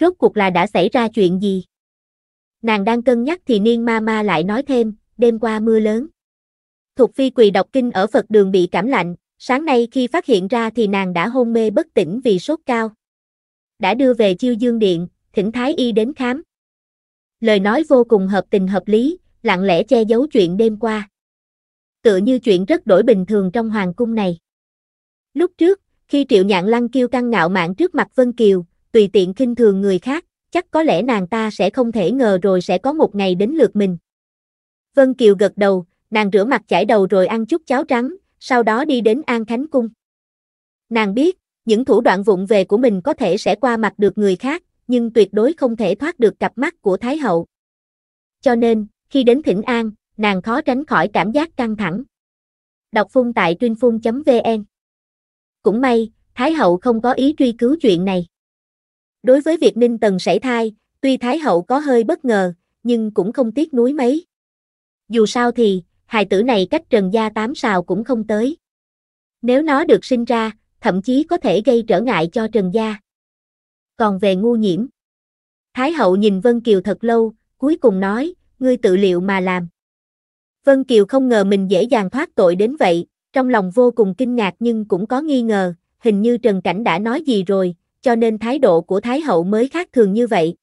Rốt cuộc là đã xảy ra chuyện gì? Nàng đang cân nhắc thì niên ma ma lại nói thêm, đêm qua mưa lớn. Thục Phi quỳ đọc kinh ở Phật đường bị cảm lạnh, sáng nay khi phát hiện ra thì nàng đã hôn mê bất tỉnh vì sốt cao. Đã đưa về chiêu dương điện, thỉnh Thái Y đến khám. Lời nói vô cùng hợp tình hợp lý, lặng lẽ che giấu chuyện đêm qua. Tựa như chuyện rất đổi bình thường trong hoàng cung này. Lúc trước, khi Triệu Nhạn Lăng kêu căng ngạo mạn trước mặt Vân Kiều, tùy tiện khinh thường người khác, chắc có lẽ nàng ta sẽ không thể ngờ rồi sẽ có một ngày đến lượt mình. Vân Kiều gật đầu, nàng rửa mặt chải đầu rồi ăn chút cháo trắng, sau đó đi đến An Khánh Cung. Nàng biết, những thủ đoạn vụng về của mình có thể sẽ qua mặt được người khác, nhưng tuyệt đối không thể thoát được cặp mắt của Thái Hậu. Cho nên, khi đến Thịnh An, nàng khó tránh khỏi cảm giác căng thẳng. Đọc phun tại truyinhphun.vn Cũng may, Thái Hậu không có ý truy cứu chuyện này. Đối với việc Ninh Tần sảy thai, tuy Thái Hậu có hơi bất ngờ, nhưng cũng không tiếc nuối mấy dù sao thì, hài tử này cách trần gia tám sào cũng không tới. Nếu nó được sinh ra, thậm chí có thể gây trở ngại cho trần gia. Còn về ngu nhiễm, Thái hậu nhìn Vân Kiều thật lâu, cuối cùng nói, ngươi tự liệu mà làm. Vân Kiều không ngờ mình dễ dàng thoát tội đến vậy, trong lòng vô cùng kinh ngạc nhưng cũng có nghi ngờ, hình như Trần Cảnh đã nói gì rồi, cho nên thái độ của Thái hậu mới khác thường như vậy.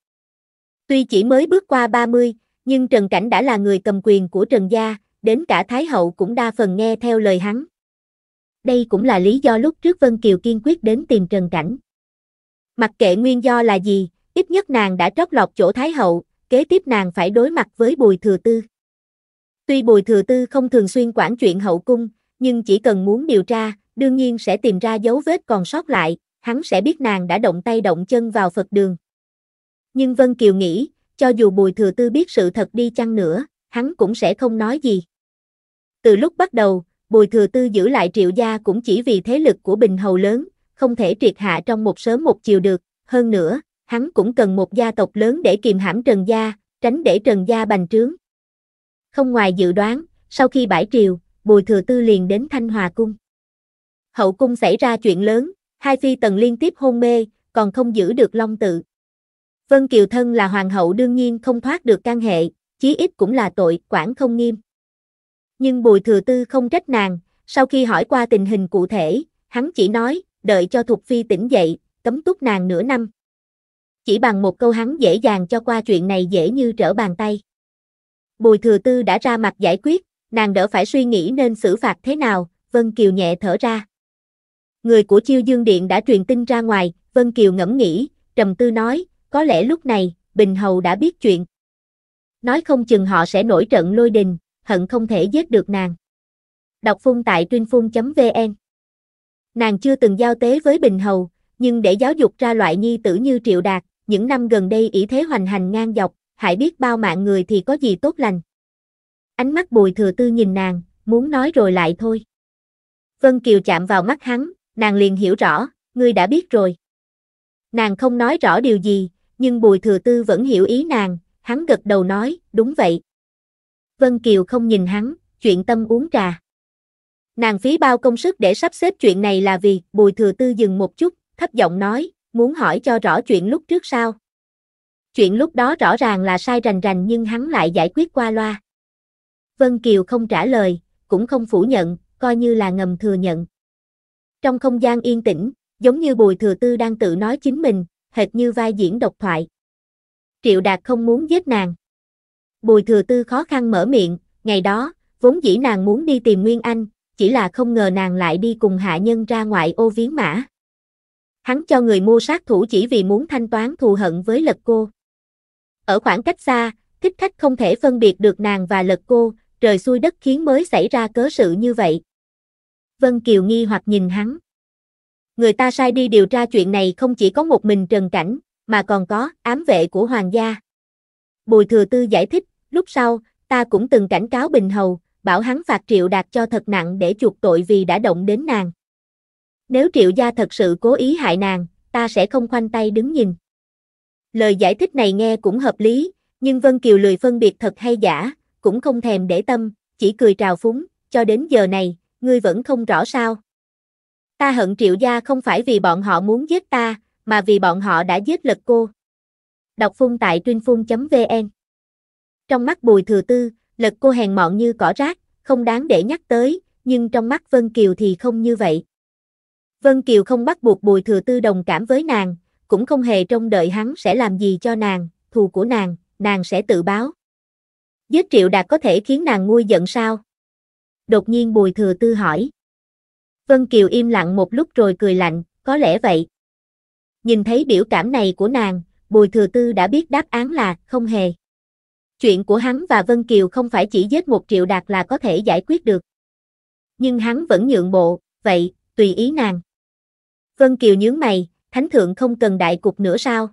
Tuy chỉ mới bước qua 30, nhưng Trần Cảnh đã là người cầm quyền của Trần Gia, đến cả Thái Hậu cũng đa phần nghe theo lời hắn. Đây cũng là lý do lúc trước Vân Kiều kiên quyết đến tìm Trần Cảnh. Mặc kệ nguyên do là gì, ít nhất nàng đã trót lọt chỗ Thái Hậu, kế tiếp nàng phải đối mặt với Bùi Thừa Tư. Tuy Bùi Thừa Tư không thường xuyên quản chuyện hậu cung, nhưng chỉ cần muốn điều tra, đương nhiên sẽ tìm ra dấu vết còn sót lại, hắn sẽ biết nàng đã động tay động chân vào Phật đường. Nhưng Vân Kiều nghĩ, cho dù Bùi Thừa Tư biết sự thật đi chăng nữa, hắn cũng sẽ không nói gì. Từ lúc bắt đầu, Bùi Thừa Tư giữ lại triệu gia cũng chỉ vì thế lực của Bình Hầu lớn, không thể triệt hạ trong một sớm một chiều được, hơn nữa, hắn cũng cần một gia tộc lớn để kiềm hãm Trần Gia, tránh để Trần Gia bành trướng. Không ngoài dự đoán, sau khi bãi triều, Bùi Thừa Tư liền đến Thanh Hòa Cung. Hậu cung xảy ra chuyện lớn, hai phi tần liên tiếp hôn mê, còn không giữ được Long Tự. Vân Kiều thân là hoàng hậu đương nhiên không thoát được can hệ, chí ít cũng là tội quản không nghiêm. Nhưng Bùi Thừa Tư không trách nàng, sau khi hỏi qua tình hình cụ thể, hắn chỉ nói, đợi cho Thục Phi tỉnh dậy, cấm túc nàng nửa năm. Chỉ bằng một câu hắn dễ dàng cho qua chuyện này dễ như trở bàn tay. Bùi Thừa Tư đã ra mặt giải quyết, nàng đỡ phải suy nghĩ nên xử phạt thế nào, Vân Kiều nhẹ thở ra. Người của Chiêu Dương Điện đã truyền tin ra ngoài, Vân Kiều ngẫm nghĩ, trầm tư nói, có lẽ lúc này, Bình Hầu đã biết chuyện. Nói không chừng họ sẽ nổi trận lôi đình, hận không thể giết được nàng. Đọc phun tại truyinhphun.vn Nàng chưa từng giao tế với Bình Hầu, nhưng để giáo dục ra loại nhi tử như Triệu Đạt, những năm gần đây ý thế hoành hành ngang dọc, hãy biết bao mạng người thì có gì tốt lành. Ánh mắt bùi thừa tư nhìn nàng, muốn nói rồi lại thôi. Vân Kiều chạm vào mắt hắn, nàng liền hiểu rõ, ngươi đã biết rồi. Nàng không nói rõ điều gì, nhưng Bùi Thừa Tư vẫn hiểu ý nàng, hắn gật đầu nói, đúng vậy. Vân Kiều không nhìn hắn, chuyện tâm uống trà. Nàng phí bao công sức để sắp xếp chuyện này là vì, Bùi Thừa Tư dừng một chút, thấp giọng nói, muốn hỏi cho rõ chuyện lúc trước sao. Chuyện lúc đó rõ ràng là sai rành rành nhưng hắn lại giải quyết qua loa. Vân Kiều không trả lời, cũng không phủ nhận, coi như là ngầm thừa nhận. Trong không gian yên tĩnh, giống như Bùi Thừa Tư đang tự nói chính mình, hệt như vai diễn độc thoại. Triệu Đạt không muốn giết nàng. Bùi thừa tư khó khăn mở miệng, ngày đó, vốn dĩ nàng muốn đi tìm Nguyên Anh, chỉ là không ngờ nàng lại đi cùng hạ nhân ra ngoại ô viếng mã. Hắn cho người mua sát thủ chỉ vì muốn thanh toán thù hận với lật cô. Ở khoảng cách xa, thích khách không thể phân biệt được nàng và lật cô, trời xuôi đất khiến mới xảy ra cớ sự như vậy. Vân Kiều nghi hoặc nhìn hắn người ta sai đi điều tra chuyện này không chỉ có một mình Trần Cảnh, mà còn có ám vệ của hoàng gia. Bùi Thừa Tư giải thích, lúc sau, ta cũng từng cảnh cáo Bình Hầu, bảo hắn phạt Triệu Đạt cho thật nặng để chuộc tội vì đã động đến nàng. Nếu Triệu Gia thật sự cố ý hại nàng, ta sẽ không khoanh tay đứng nhìn. Lời giải thích này nghe cũng hợp lý, nhưng Vân Kiều lười phân biệt thật hay giả, cũng không thèm để tâm, chỉ cười trào phúng, cho đến giờ này, ngươi vẫn không rõ sao. Ta hận triệu gia không phải vì bọn họ muốn giết ta, mà vì bọn họ đã giết lật cô. Đọc phun tại truyênphun.vn Trong mắt bùi thừa tư, lật cô hèn mọn như cỏ rác, không đáng để nhắc tới, nhưng trong mắt Vân Kiều thì không như vậy. Vân Kiều không bắt buộc bùi thừa tư đồng cảm với nàng, cũng không hề trông đợi hắn sẽ làm gì cho nàng, thù của nàng, nàng sẽ tự báo. Giết triệu đạt có thể khiến nàng nguôi giận sao? Đột nhiên bùi thừa tư hỏi. Vân Kiều im lặng một lúc rồi cười lạnh, có lẽ vậy. Nhìn thấy biểu cảm này của nàng, Bùi Thừa Tư đã biết đáp án là không hề. Chuyện của hắn và Vân Kiều không phải chỉ giết một triệu đạt là có thể giải quyết được. Nhưng hắn vẫn nhượng bộ, vậy, tùy ý nàng. Vân Kiều nhướng mày, thánh thượng không cần đại cục nữa sao?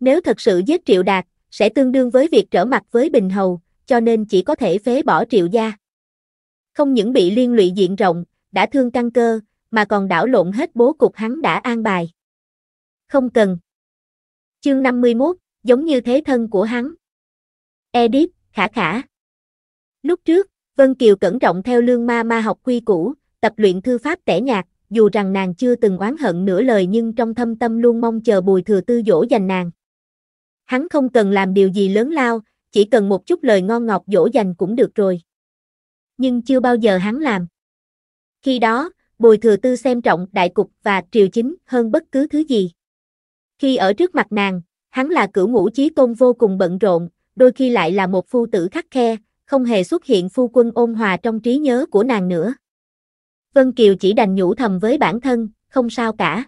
Nếu thật sự giết triệu đạt, sẽ tương đương với việc trở mặt với Bình Hầu, cho nên chỉ có thể phế bỏ triệu gia. Không những bị liên lụy diện rộng, đã thương căn cơ, mà còn đảo lộn hết bố cục hắn đã an bài. Không cần. Chương 51, giống như thế thân của hắn. Edip, khả khả. Lúc trước, Vân Kiều cẩn trọng theo lương ma ma học quy củ tập luyện thư pháp tẻ nhạt dù rằng nàng chưa từng oán hận nửa lời nhưng trong thâm tâm luôn mong chờ bùi thừa tư dỗ dành nàng. Hắn không cần làm điều gì lớn lao, chỉ cần một chút lời ngon ngọt dỗ dành cũng được rồi. Nhưng chưa bao giờ hắn làm. Khi đó, Bùi Thừa Tư xem trọng đại cục và triều chính hơn bất cứ thứ gì. Khi ở trước mặt nàng, hắn là cửu ngũ chí tôn vô cùng bận rộn, đôi khi lại là một phu tử khắc khe, không hề xuất hiện phu quân ôn hòa trong trí nhớ của nàng nữa. Vân Kiều chỉ đành nhủ thầm với bản thân, không sao cả.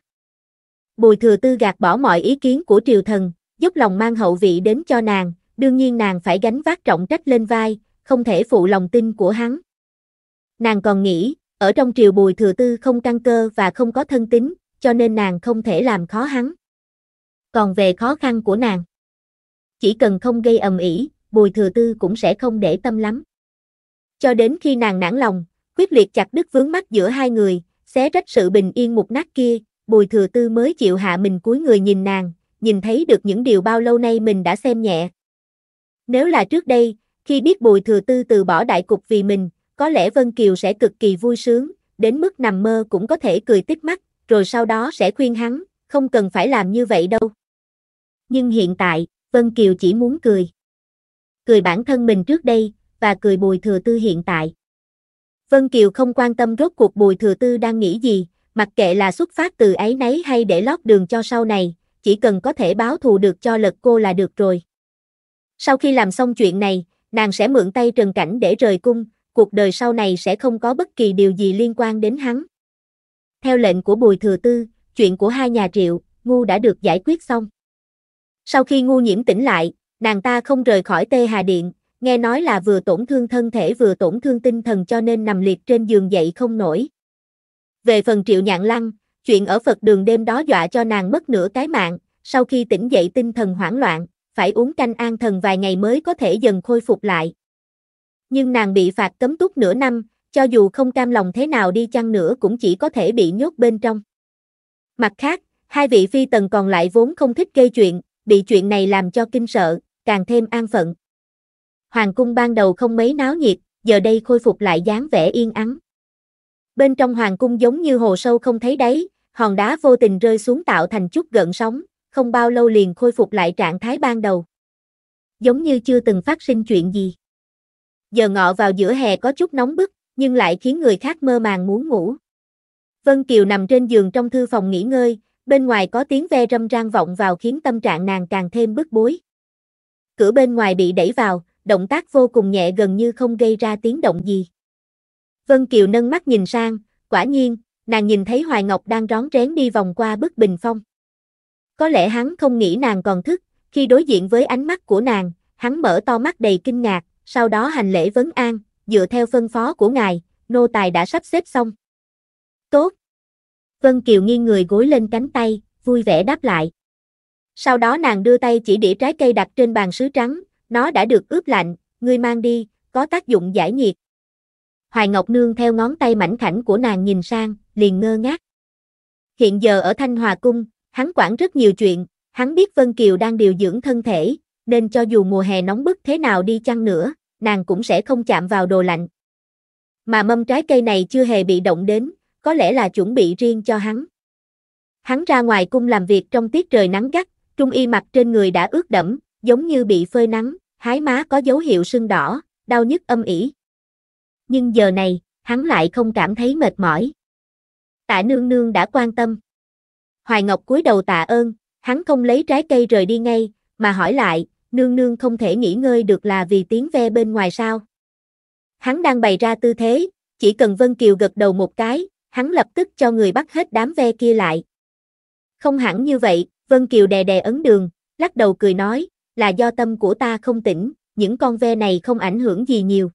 Bùi Thừa Tư gạt bỏ mọi ý kiến của triều thần, giúp lòng mang hậu vị đến cho nàng, đương nhiên nàng phải gánh vác trọng trách lên vai, không thể phụ lòng tin của hắn. Nàng còn nghĩ, ở trong triều Bùi Thừa Tư không căn cơ và không có thân tín, cho nên nàng không thể làm khó hắn. Còn về khó khăn của nàng, chỉ cần không gây ầm ĩ, Bùi Thừa Tư cũng sẽ không để tâm lắm. Cho đến khi nàng nản lòng, quyết liệt chặt đứt vướng mắt giữa hai người, xé rách sự bình yên một nát kia, Bùi Thừa Tư mới chịu hạ mình cúi người nhìn nàng, nhìn thấy được những điều bao lâu nay mình đã xem nhẹ. Nếu là trước đây, khi biết Bùi Thừa Tư từ bỏ đại cục vì mình, có lẽ Vân Kiều sẽ cực kỳ vui sướng, đến mức nằm mơ cũng có thể cười tít mắt, rồi sau đó sẽ khuyên hắn, không cần phải làm như vậy đâu. Nhưng hiện tại, Vân Kiều chỉ muốn cười. Cười bản thân mình trước đây, và cười Bùi Thừa Tư hiện tại. Vân Kiều không quan tâm rốt cuộc Bùi Thừa Tư đang nghĩ gì, mặc kệ là xuất phát từ ấy nấy hay để lót đường cho sau này, chỉ cần có thể báo thù được cho lật cô là được rồi. Sau khi làm xong chuyện này, nàng sẽ mượn tay Trần Cảnh để rời cung, cuộc đời sau này sẽ không có bất kỳ điều gì liên quan đến hắn. Theo lệnh của Bùi Thừa Tư, chuyện của hai nhà Triệu, Ngu đã được giải quyết xong. Sau khi Ngu nhiễm tỉnh lại, nàng ta không rời khỏi Tê Hà Điện, nghe nói là vừa tổn thương thân thể vừa tổn thương tinh thần cho nên nằm liệt trên giường dậy không nổi. Về phần Triệu Nhạn Lăng, chuyện ở Phật đường đêm đó dọa cho nàng mất nửa cái mạng, sau khi tỉnh dậy tinh thần hoảng loạn, phải uống canh an thần vài ngày mới có thể dần khôi phục lại nhưng nàng bị phạt cấm túc nửa năm, cho dù không cam lòng thế nào đi chăng nữa cũng chỉ có thể bị nhốt bên trong. Mặt khác, hai vị phi tần còn lại vốn không thích gây chuyện, bị chuyện này làm cho kinh sợ, càng thêm an phận. Hoàng cung ban đầu không mấy náo nhiệt, giờ đây khôi phục lại dáng vẻ yên ắng. Bên trong hoàng cung giống như hồ sâu không thấy đáy, hòn đá vô tình rơi xuống tạo thành chút gợn sóng, không bao lâu liền khôi phục lại trạng thái ban đầu. Giống như chưa từng phát sinh chuyện gì giờ ngọ vào giữa hè có chút nóng bức, nhưng lại khiến người khác mơ màng muốn ngủ. Vân Kiều nằm trên giường trong thư phòng nghỉ ngơi, bên ngoài có tiếng ve râm rang vọng vào khiến tâm trạng nàng càng thêm bức bối. Cửa bên ngoài bị đẩy vào, động tác vô cùng nhẹ gần như không gây ra tiếng động gì. Vân Kiều nâng mắt nhìn sang, quả nhiên, nàng nhìn thấy Hoài Ngọc đang rón rén đi vòng qua bức bình phong. Có lẽ hắn không nghĩ nàng còn thức, khi đối diện với ánh mắt của nàng, hắn mở to mắt đầy kinh ngạc, sau đó hành lễ vấn an, dựa theo phân phó của ngài, nô tài đã sắp xếp xong. Tốt. Vân Kiều nghiêng người gối lên cánh tay, vui vẻ đáp lại. Sau đó nàng đưa tay chỉ đĩa trái cây đặt trên bàn sứ trắng, nó đã được ướp lạnh, ngươi mang đi, có tác dụng giải nhiệt. Hoài Ngọc Nương theo ngón tay mảnh khảnh của nàng nhìn sang, liền ngơ ngác. Hiện giờ ở Thanh Hòa Cung, hắn quản rất nhiều chuyện, hắn biết Vân Kiều đang điều dưỡng thân thể, nên cho dù mùa hè nóng bức thế nào đi chăng nữa, nàng cũng sẽ không chạm vào đồ lạnh. Mà mâm trái cây này chưa hề bị động đến, có lẽ là chuẩn bị riêng cho hắn. Hắn ra ngoài cung làm việc trong tiết trời nắng gắt, trung y mặc trên người đã ướt đẫm, giống như bị phơi nắng, hái má có dấu hiệu sưng đỏ, đau nhức âm ỉ. Nhưng giờ này, hắn lại không cảm thấy mệt mỏi. Tạ nương nương đã quan tâm. Hoài Ngọc cúi đầu tạ ơn, hắn không lấy trái cây rời đi ngay, mà hỏi lại, nương nương không thể nghỉ ngơi được là vì tiếng ve bên ngoài sao. Hắn đang bày ra tư thế, chỉ cần Vân Kiều gật đầu một cái, hắn lập tức cho người bắt hết đám ve kia lại. Không hẳn như vậy, Vân Kiều đè đè ấn đường, lắc đầu cười nói, là do tâm của ta không tỉnh, những con ve này không ảnh hưởng gì nhiều.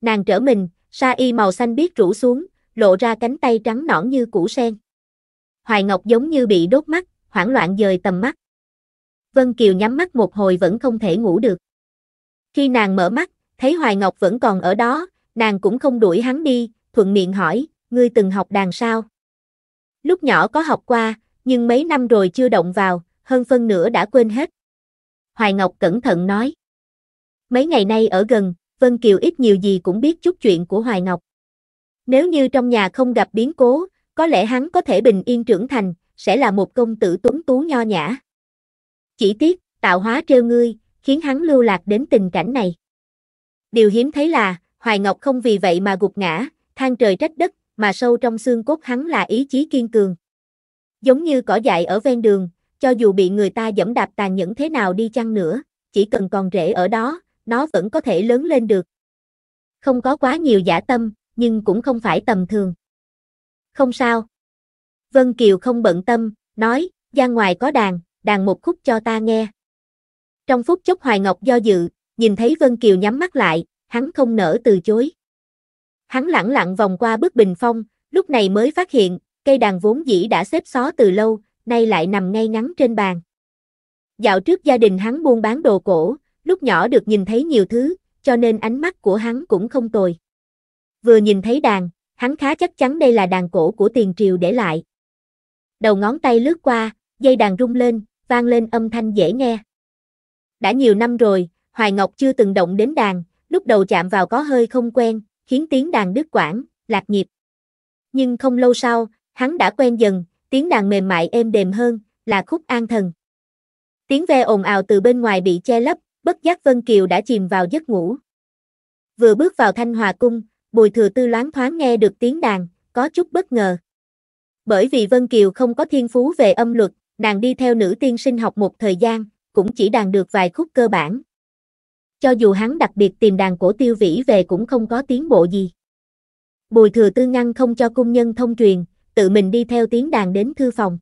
Nàng trở mình, sa y màu xanh biết rủ xuống, lộ ra cánh tay trắng nõn như củ sen. Hoài Ngọc giống như bị đốt mắt, hoảng loạn dời tầm mắt. Vân Kiều nhắm mắt một hồi vẫn không thể ngủ được. Khi nàng mở mắt, thấy Hoài Ngọc vẫn còn ở đó, nàng cũng không đuổi hắn đi, thuận miệng hỏi, ngươi từng học đàn sao? Lúc nhỏ có học qua, nhưng mấy năm rồi chưa động vào, hơn phân nửa đã quên hết. Hoài Ngọc cẩn thận nói. Mấy ngày nay ở gần, Vân Kiều ít nhiều gì cũng biết chút chuyện của Hoài Ngọc. Nếu như trong nhà không gặp biến cố, có lẽ hắn có thể bình yên trưởng thành, sẽ là một công tử tuấn tú nho nhã. Chỉ tiếc, tạo hóa trêu ngươi, khiến hắn lưu lạc đến tình cảnh này. Điều hiếm thấy là, Hoài Ngọc không vì vậy mà gục ngã, than trời trách đất, mà sâu trong xương cốt hắn là ý chí kiên cường. Giống như cỏ dại ở ven đường, cho dù bị người ta dẫm đạp tàn nhẫn thế nào đi chăng nữa, chỉ cần còn rễ ở đó, nó vẫn có thể lớn lên được. Không có quá nhiều giả tâm, nhưng cũng không phải tầm thường. Không sao. Vân Kiều không bận tâm, nói, ra ngoài có đàn, đàn một khúc cho ta nghe. Trong phút chốc Hoài Ngọc do dự, nhìn thấy Vân Kiều nhắm mắt lại, hắn không nỡ từ chối. Hắn lẳng lặng vòng qua bức bình phong, lúc này mới phát hiện, cây đàn vốn dĩ đã xếp xó từ lâu, nay lại nằm ngay ngắn trên bàn. Dạo trước gia đình hắn buôn bán đồ cổ, lúc nhỏ được nhìn thấy nhiều thứ, cho nên ánh mắt của hắn cũng không tồi. Vừa nhìn thấy đàn, hắn khá chắc chắn đây là đàn cổ của tiền triều để lại. Đầu ngón tay lướt qua, dây đàn rung lên, vang lên âm thanh dễ nghe. Đã nhiều năm rồi, Hoài Ngọc chưa từng động đến đàn, lúc đầu chạm vào có hơi không quen, khiến tiếng đàn đứt quãng, lạc nhịp. Nhưng không lâu sau, hắn đã quen dần, tiếng đàn mềm mại êm đềm hơn, là khúc an thần. Tiếng ve ồn ào từ bên ngoài bị che lấp, bất giác Vân Kiều đã chìm vào giấc ngủ. Vừa bước vào Thanh Hòa Cung, Bùi Thừa Tư loáng thoáng nghe được tiếng đàn, có chút bất ngờ. Bởi vì Vân Kiều không có thiên phú về âm luật, nàng đi theo nữ tiên sinh học một thời gian, cũng chỉ đàn được vài khúc cơ bản. Cho dù hắn đặc biệt tìm đàn cổ tiêu vĩ về cũng không có tiến bộ gì. Bùi thừa tư ngăn không cho cung nhân thông truyền, tự mình đi theo tiếng đàn đến thư phòng.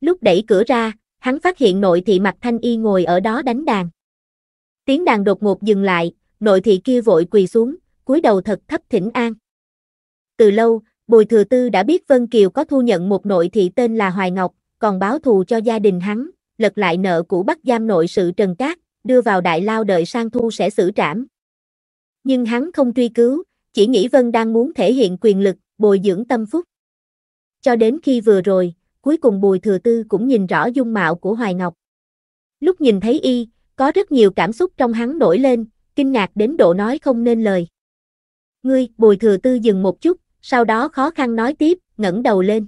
Lúc đẩy cửa ra, hắn phát hiện nội thị mặt thanh y ngồi ở đó đánh đàn. Tiếng đàn đột ngột dừng lại, nội thị kia vội quỳ xuống, cúi đầu thật thấp thỉnh an. Từ lâu, Bùi Thừa Tư đã biết Vân Kiều có thu nhận một nội thị tên là Hoài Ngọc, còn báo thù cho gia đình hắn, lật lại nợ của bắt giam nội sự Trần Cát, đưa vào đại lao đợi sang thu sẽ xử trảm. Nhưng hắn không truy cứu, chỉ nghĩ Vân đang muốn thể hiện quyền lực, bồi dưỡng tâm phúc. Cho đến khi vừa rồi, cuối cùng Bùi Thừa Tư cũng nhìn rõ dung mạo của Hoài Ngọc. Lúc nhìn thấy y, có rất nhiều cảm xúc trong hắn nổi lên, kinh ngạc đến độ nói không nên lời. Ngươi, Bùi Thừa Tư dừng một chút, sau đó khó khăn nói tiếp, ngẩng đầu lên.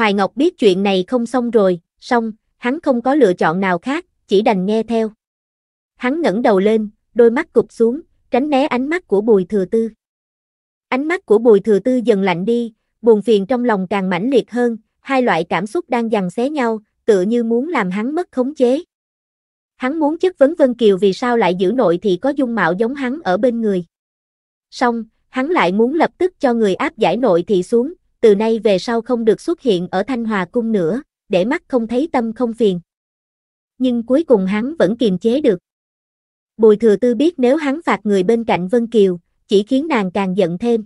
Hoài Ngọc biết chuyện này không xong rồi, xong, hắn không có lựa chọn nào khác, chỉ đành nghe theo. Hắn ngẩng đầu lên, đôi mắt cụp xuống, tránh né ánh mắt của Bùi Thừa Tư. Ánh mắt của Bùi Thừa Tư dần lạnh đi, buồn phiền trong lòng càng mãnh liệt hơn, hai loại cảm xúc đang giằng xé nhau, tựa như muốn làm hắn mất khống chế. Hắn muốn chất vấn Vân Kiều vì sao lại giữ nội thì có dung mạo giống hắn ở bên người. Xong, hắn lại muốn lập tức cho người áp giải nội thị xuống, từ nay về sau không được xuất hiện ở Thanh Hòa Cung nữa, để mắt không thấy tâm không phiền. Nhưng cuối cùng hắn vẫn kiềm chế được. Bùi thừa tư biết nếu hắn phạt người bên cạnh Vân Kiều, chỉ khiến nàng càng giận thêm.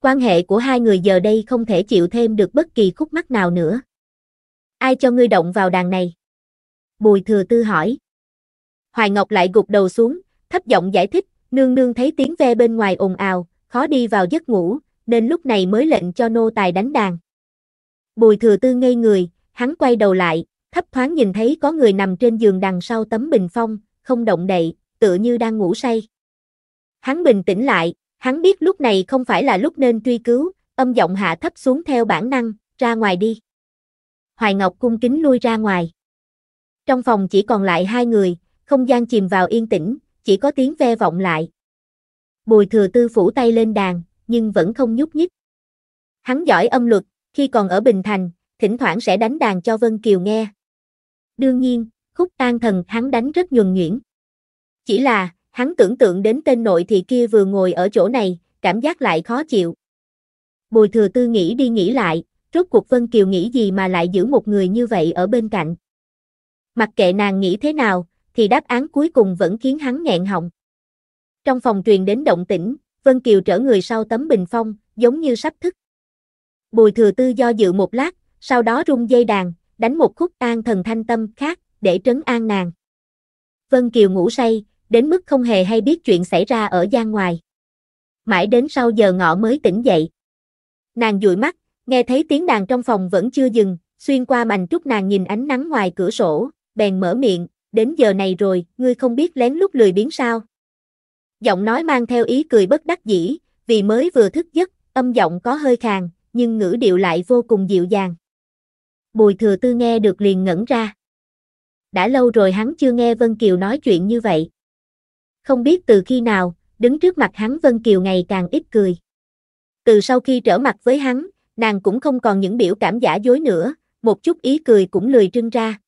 Quan hệ của hai người giờ đây không thể chịu thêm được bất kỳ khúc mắc nào nữa. Ai cho ngươi động vào đàn này? Bùi thừa tư hỏi. Hoài Ngọc lại gục đầu xuống, thấp giọng giải thích, nương nương thấy tiếng ve bên ngoài ồn ào, khó đi vào giấc ngủ, nên lúc này mới lệnh cho nô tài đánh đàn. Bùi thừa tư ngây người, hắn quay đầu lại, thấp thoáng nhìn thấy có người nằm trên giường đằng sau tấm bình phong, không động đậy, tựa như đang ngủ say. Hắn bình tĩnh lại, hắn biết lúc này không phải là lúc nên truy cứu, âm giọng hạ thấp xuống theo bản năng, ra ngoài đi. Hoài Ngọc cung kính lui ra ngoài. Trong phòng chỉ còn lại hai người, không gian chìm vào yên tĩnh, chỉ có tiếng ve vọng lại. Bùi thừa tư phủ tay lên đàn, nhưng vẫn không nhúc nhích. Hắn giỏi âm luật, khi còn ở Bình Thành, thỉnh thoảng sẽ đánh đàn cho Vân Kiều nghe. Đương nhiên, khúc tan thần hắn đánh rất nhuần nhuyễn. Chỉ là, hắn tưởng tượng đến tên nội thị kia vừa ngồi ở chỗ này, cảm giác lại khó chịu. Bùi thừa tư nghĩ đi nghĩ lại, rốt cuộc Vân Kiều nghĩ gì mà lại giữ một người như vậy ở bên cạnh. Mặc kệ nàng nghĩ thế nào, thì đáp án cuối cùng vẫn khiến hắn nghẹn họng. Trong phòng truyền đến động tĩnh, Vân Kiều trở người sau tấm bình phong, giống như sắp thức. Bùi thừa tư do dự một lát, sau đó rung dây đàn, đánh một khúc an thần thanh tâm khác, để trấn an nàng. Vân Kiều ngủ say, đến mức không hề hay biết chuyện xảy ra ở gian ngoài. Mãi đến sau giờ ngọ mới tỉnh dậy. Nàng dụi mắt, nghe thấy tiếng đàn trong phòng vẫn chưa dừng, xuyên qua mảnh trúc nàng nhìn ánh nắng ngoài cửa sổ, bèn mở miệng, đến giờ này rồi, ngươi không biết lén lút lười biến sao, giọng nói mang theo ý cười bất đắc dĩ, vì mới vừa thức giấc, âm giọng có hơi khàn, nhưng ngữ điệu lại vô cùng dịu dàng. Bùi thừa tư nghe được liền ngẩn ra. Đã lâu rồi hắn chưa nghe Vân Kiều nói chuyện như vậy. Không biết từ khi nào, đứng trước mặt hắn Vân Kiều ngày càng ít cười. Từ sau khi trở mặt với hắn, nàng cũng không còn những biểu cảm giả dối nữa, một chút ý cười cũng lười trưng ra.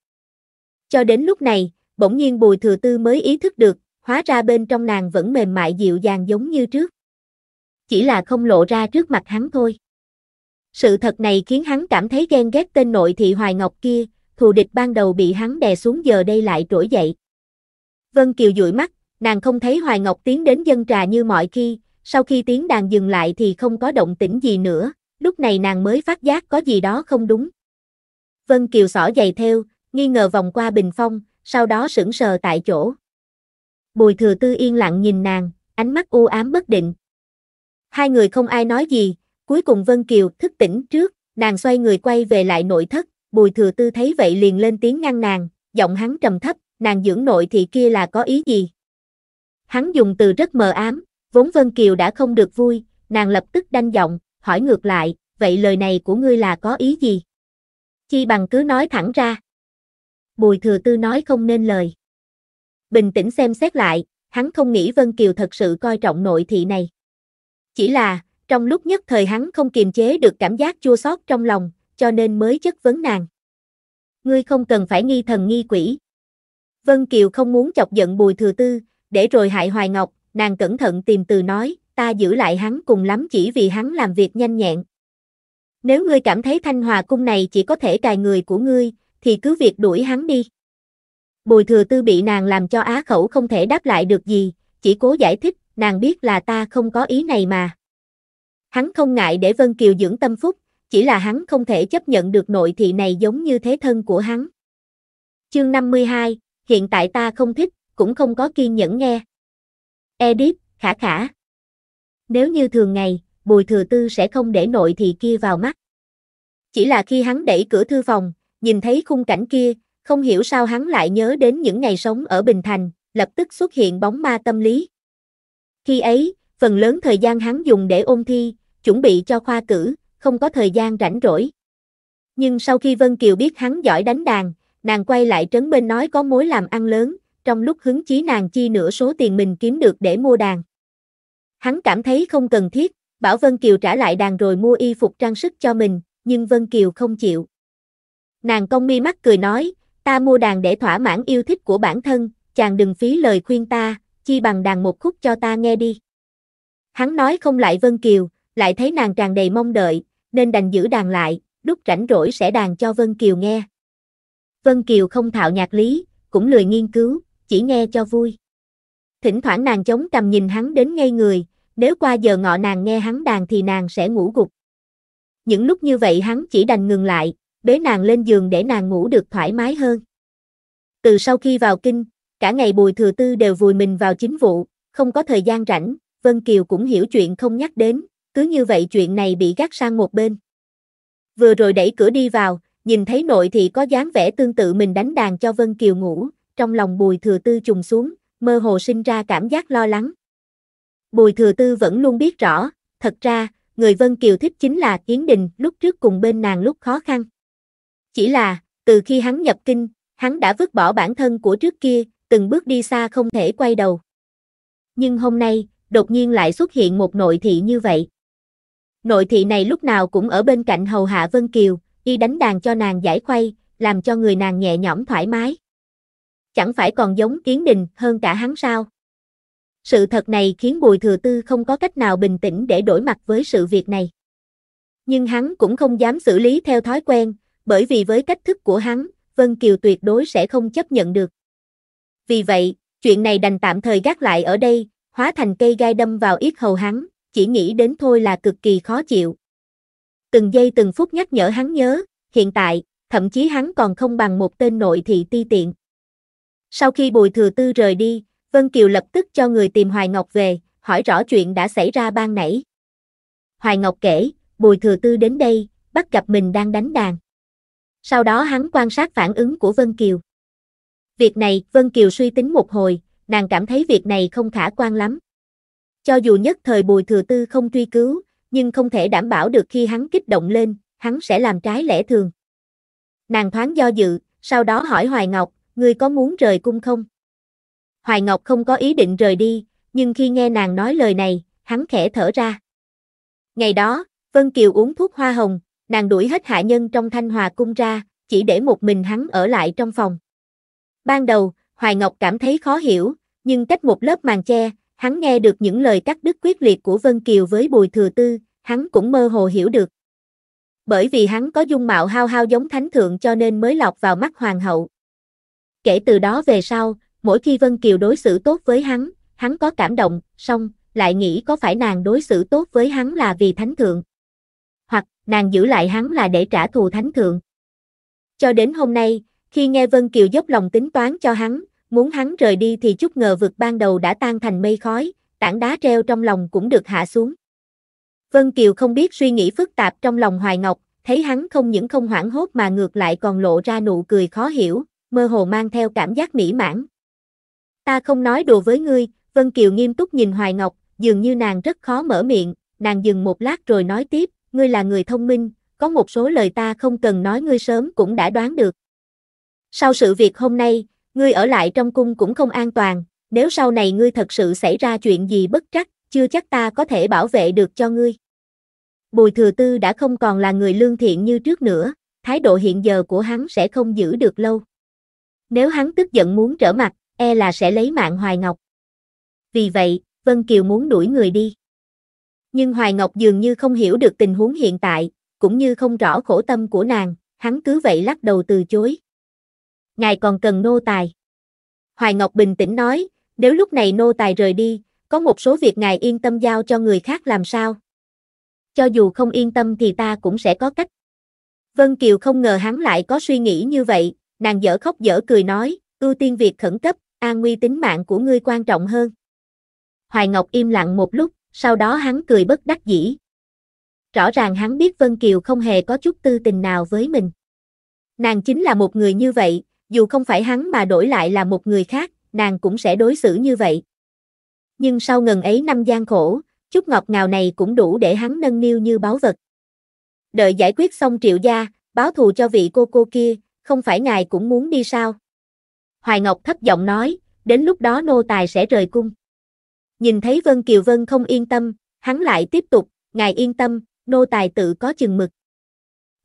Cho đến lúc này, bỗng nhiên Bùi Thừa Tư mới ý thức được, hóa ra bên trong nàng vẫn mềm mại dịu dàng giống như trước. Chỉ là không lộ ra trước mặt hắn thôi. Sự thật này khiến hắn cảm thấy ghen ghét tên nội thị Hoài Ngọc kia, thù địch ban đầu bị hắn đè xuống giờ đây lại trỗi dậy. Vân Kiều dụi mắt, nàng không thấy Hoài Ngọc tiến đến dân trà như mọi khi, sau khi tiếng đàn dừng lại thì không có động tĩnh gì nữa, lúc này nàng mới phát giác có gì đó không đúng. Vân Kiều xỏ giày theo, nghi ngờ vòng qua bình phong, sau đó sững sờ tại chỗ. Bùi Thừa Tư yên lặng nhìn nàng, ánh mắt u ám bất định. Hai người không ai nói gì, cuối cùng Vân Kiều thức tỉnh trước, nàng xoay người quay về lại nội thất, Bùi Thừa Tư thấy vậy liền lên tiếng ngăn nàng, giọng hắn trầm thấp, nàng dưỡng nội thì kia là có ý gì? Hắn dùng từ rất mờ ám, vốn Vân Kiều đã không được vui, nàng lập tức đanh giọng, hỏi ngược lại, vậy lời này của ngươi là có ý gì? Chi bằng cứ nói thẳng ra. Bùi Thừa Tư nói không nên lời bình tĩnh xem xét lại, hắn không nghĩ Vân Kiều thật sự coi trọng nội thị này. Chỉ là, trong lúc nhất thời hắn không kiềm chế được cảm giác chua xót trong lòng, cho nên mới chất vấn nàng. Ngươi không cần phải nghi thần nghi quỷ. Vân Kiều không muốn chọc giận Bùi Thừa Tư, để rồi hại Hoài Ngọc, nàng cẩn thận tìm từ nói, ta giữ lại hắn cùng lắm chỉ vì hắn làm việc nhanh nhẹn. Nếu ngươi cảm thấy thanh hòa cung này chỉ có thể cài người của ngươi, thì cứ việc đuổi hắn đi. Bùi thừa tư bị nàng làm cho á khẩu không thể đáp lại được gì, chỉ cố giải thích, nàng biết là ta không có ý này mà. Hắn không ngại để Vân Kiều dưỡng tâm phúc, chỉ là hắn không thể chấp nhận được nội thị này giống như thế thân của hắn. Chương 52, hiện tại ta không thích, cũng không có kiên nhẫn nghe. Edith, khả khả. Nếu như thường ngày, Bùi Thừa Tư sẽ không để nội thị kia vào mắt. Chỉ là khi hắn đẩy cửa thư phòng, nhìn thấy khung cảnh kia, không hiểu sao hắn lại nhớ đến những ngày sống ở Bình Thành, lập tức xuất hiện bóng ma tâm lý. Khi ấy, phần lớn thời gian hắn dùng để ôn thi, chuẩn bị cho khoa cử, không có thời gian rảnh rỗi. Nhưng sau khi Vân Kiều biết hắn giỏi đánh đàn, nàng quay lại trấn bên nói có mối làm ăn lớn, trong lúc hứng chí nàng chi nửa số tiền mình kiếm được để mua đàn. Hắn cảm thấy không cần thiết, bảo Vân Kiều trả lại đàn rồi mua y phục trang sức cho mình, nhưng Vân Kiều không chịu. Nàng cong mi mắt cười nói, ta mua đàn để thỏa mãn yêu thích của bản thân, chàng đừng phí lời khuyên ta, chi bằng đàn một khúc cho ta nghe đi. Hắn nói không lại Vân Kiều, lại thấy nàng tràn đầy mong đợi, nên đành giữ đàn lại, lúc rảnh rỗi sẽ đàn cho Vân Kiều nghe. Vân Kiều không thạo nhạc lý, cũng lười nghiên cứu, chỉ nghe cho vui. Thỉnh thoảng nàng chống cầm nhìn hắn đến ngay người, nếu qua giờ ngọ nàng nghe hắn đàn thì nàng sẽ ngủ gục. Những lúc như vậy hắn chỉ đành ngừng lại, bế nàng lên giường để nàng ngủ được thoải mái hơn. Từ sau khi vào kinh, cả ngày Bùi Thừa Tư đều vùi mình vào chính vụ, không có thời gian rảnh, Vân Kiều cũng hiểu chuyện không nhắc đến, cứ như vậy chuyện này bị gác sang một bên. Vừa rồi đẩy cửa đi vào, nhìn thấy nội thì có dáng vẻ tương tự mình đánh đàn cho Vân Kiều ngủ, trong lòng Bùi Thừa Tư trùng xuống, mơ hồ sinh ra cảm giác lo lắng. Bùi Thừa Tư vẫn luôn biết rõ, thật ra, người Vân Kiều thích chính là Yến Đình lúc trước cùng bên nàng lúc khó khăn. Chỉ là, từ khi hắn nhập kinh, hắn đã vứt bỏ bản thân của trước kia, từng bước đi xa không thể quay đầu. Nhưng hôm nay, đột nhiên lại xuất hiện một nội thị như vậy. Nội thị này lúc nào cũng ở bên cạnh hầu hạ Vân Kiều, y đánh đàn cho nàng giải khuây, làm cho người nàng nhẹ nhõm thoải mái. Chẳng phải còn giống kiến đình hơn cả hắn sao? Sự thật này khiến Bùi Thừa Tư không có cách nào bình tĩnh để đổi mặt với sự việc này. Nhưng hắn cũng không dám xử lý theo thói quen, bởi vì với cách thức của hắn, Vân Kiều tuyệt đối sẽ không chấp nhận được. Vì vậy, chuyện này đành tạm thời gác lại ở đây, hóa thành cây gai đâm vào yết hầu hắn, chỉ nghĩ đến thôi là cực kỳ khó chịu. Từng giây từng phút nhắc nhở hắn nhớ, hiện tại, thậm chí hắn còn không bằng một tên nội thị ti tiện. Sau khi Bùi Thừa Tư rời đi, Vân Kiều lập tức cho người tìm Hoài Ngọc về, hỏi rõ chuyện đã xảy ra ban nãy. Hoài Ngọc kể, Bùi Thừa Tư đến đây, bắt gặp mình đang đánh đàn. Sau đó hắn quan sát phản ứng của Vân Kiều. Việc này, Vân Kiều suy tính một hồi, nàng cảm thấy việc này không khả quan lắm. Cho dù nhất thời Bùi Thừa Tư không truy cứu, nhưng không thể đảm bảo được khi hắn kích động lên, hắn sẽ làm trái lẽ thường. Nàng thoáng do dự, sau đó hỏi Hoài Ngọc, ngươi có muốn rời cung không? Hoài Ngọc không có ý định rời đi, nhưng khi nghe nàng nói lời này, hắn khẽ thở ra. Ngày đó, Vân Kiều uống thuốc hoa hồng, nàng đuổi hết hạ nhân trong thanh hòa cung ra, chỉ để một mình hắn ở lại trong phòng. Ban đầu, Hoài Ngọc cảm thấy khó hiểu, nhưng cách một lớp màn che, hắn nghe được những lời cắt đứt quyết liệt của Vân Kiều với Bùi Thừa Tư, hắn cũng mơ hồ hiểu được. Bởi vì hắn có dung mạo hao hao giống thánh thượng cho nên mới lọt vào mắt hoàng hậu. Kể từ đó về sau, mỗi khi Vân Kiều đối xử tốt với hắn, hắn có cảm động, xong, lại nghĩ có phải nàng đối xử tốt với hắn là vì thánh thượng nàng giữ lại hắn là để trả thù thánh thượng. Cho đến hôm nay, khi nghe Vân Kiều dốc lòng tính toán cho hắn, muốn hắn rời đi thì chút ngờ vực ban đầu đã tan thành mây khói, tảng đá treo trong lòng cũng được hạ xuống. Vân Kiều không biết suy nghĩ phức tạp trong lòng Hoài Ngọc, thấy hắn không những không hoảng hốt mà ngược lại còn lộ ra nụ cười khó hiểu, mơ hồ mang theo cảm giác mỹ mãn. Ta không nói đùa với ngươi, Vân Kiều nghiêm túc nhìn Hoài Ngọc, dường như nàng rất khó mở miệng, nàng dừng một lát rồi nói tiếp, ngươi là người thông minh, có một số lời ta không cần nói ngươi sớm cũng đã đoán được. Sau sự việc hôm nay, ngươi ở lại trong cung cũng không an toàn, nếu sau này ngươi thật sự xảy ra chuyện gì bất trắc, chưa chắc ta có thể bảo vệ được cho ngươi. Bùi Thừa Tư đã không còn là người lương thiện như trước nữa, thái độ hiện giờ của hắn sẽ không giữ được lâu. Nếu hắn tức giận muốn trở mặt, e là sẽ lấy mạng Hoài Ngọc. Vì vậy, Vân Kiều muốn đuổi người đi. Nhưng Hoài Ngọc dường như không hiểu được tình huống hiện tại, cũng như không rõ khổ tâm của nàng, hắn cứ vậy lắc đầu từ chối. Ngài còn cần nô tài. Hoài Ngọc bình tĩnh nói, nếu lúc này nô tài rời đi, có một số việc ngài yên tâm giao cho người khác làm sao? Cho dù không yên tâm thì ta cũng sẽ có cách. Vân Kiều không ngờ hắn lại có suy nghĩ như vậy, nàng dở khóc dở cười nói, ưu tiên việc khẩn cấp, an nguy tính mạng của ngươi quan trọng hơn. Hoài Ngọc im lặng một lúc, sau đó hắn cười bất đắc dĩ. Rõ ràng hắn biết Vân Kiều không hề có chút tư tình nào với mình. Nàng chính là một người như vậy, dù không phải hắn mà đổi lại là một người khác, nàng cũng sẽ đối xử như vậy. Nhưng sau ngần ấy năm gian khổ, chút ngọt ngào này cũng đủ để hắn nâng niu như báu vật. Đợi giải quyết xong triệu gia, báo thù cho vị cô cô kia, không phải ngài cũng muốn đi sao? Hoài Ngọc thấp giọng nói, đến lúc đó nô tài sẽ rời cung. Nhìn thấy Vân Kiều Vân không yên tâm, hắn lại tiếp tục, ngài yên tâm, nô tài tự có chừng mực.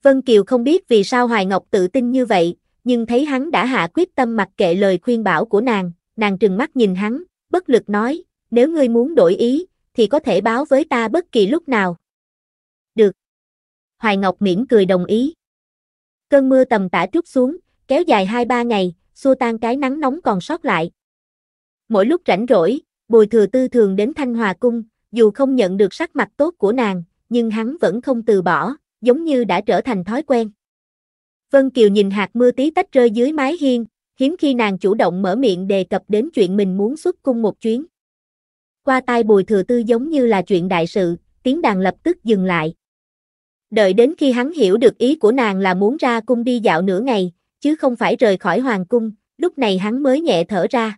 Vân Kiều không biết vì sao Hoài Ngọc tự tin như vậy, nhưng thấy hắn đã hạ quyết tâm mặc kệ lời khuyên bảo của nàng, nàng trừng mắt nhìn hắn, bất lực nói, nếu ngươi muốn đổi ý, thì có thể báo với ta bất kỳ lúc nào. Được. Hoài Ngọc miễn cười đồng ý. Cơn mưa tầm tã trút xuống, kéo dài 2-3 ngày, xua tan cái nắng nóng còn sót lại. Mỗi lúc rảnh rỗi, Bùi thừa tư thường đến Thanh Hòa Cung, dù không nhận được sắc mặt tốt của nàng, nhưng hắn vẫn không từ bỏ, giống như đã trở thành thói quen. Vân Kiều nhìn hạt mưa tí tách rơi dưới mái hiên, hiếm khi nàng chủ động mở miệng đề cập đến chuyện mình muốn xuất cung một chuyến. Qua tai bùi thừa tư giống như là chuyện đại sự, tiếng đàn lập tức dừng lại. Đợi đến khi hắn hiểu được ý của nàng là muốn ra cung đi dạo nửa ngày, chứ không phải rời khỏi hoàng cung, lúc này hắn mới nhẹ thở ra.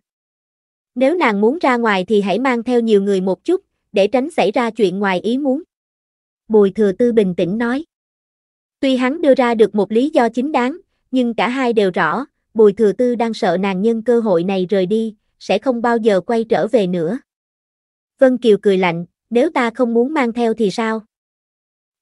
Nếu nàng muốn ra ngoài thì hãy mang theo nhiều người một chút, để tránh xảy ra chuyện ngoài ý muốn. Bùi thừa tư bình tĩnh nói. Tuy hắn đưa ra được một lý do chính đáng, nhưng cả hai đều rõ, bùi thừa tư đang sợ nàng nhân cơ hội này rời đi, sẽ không bao giờ quay trở về nữa. Vân Kiều cười lạnh, nếu ta không muốn mang theo thì sao?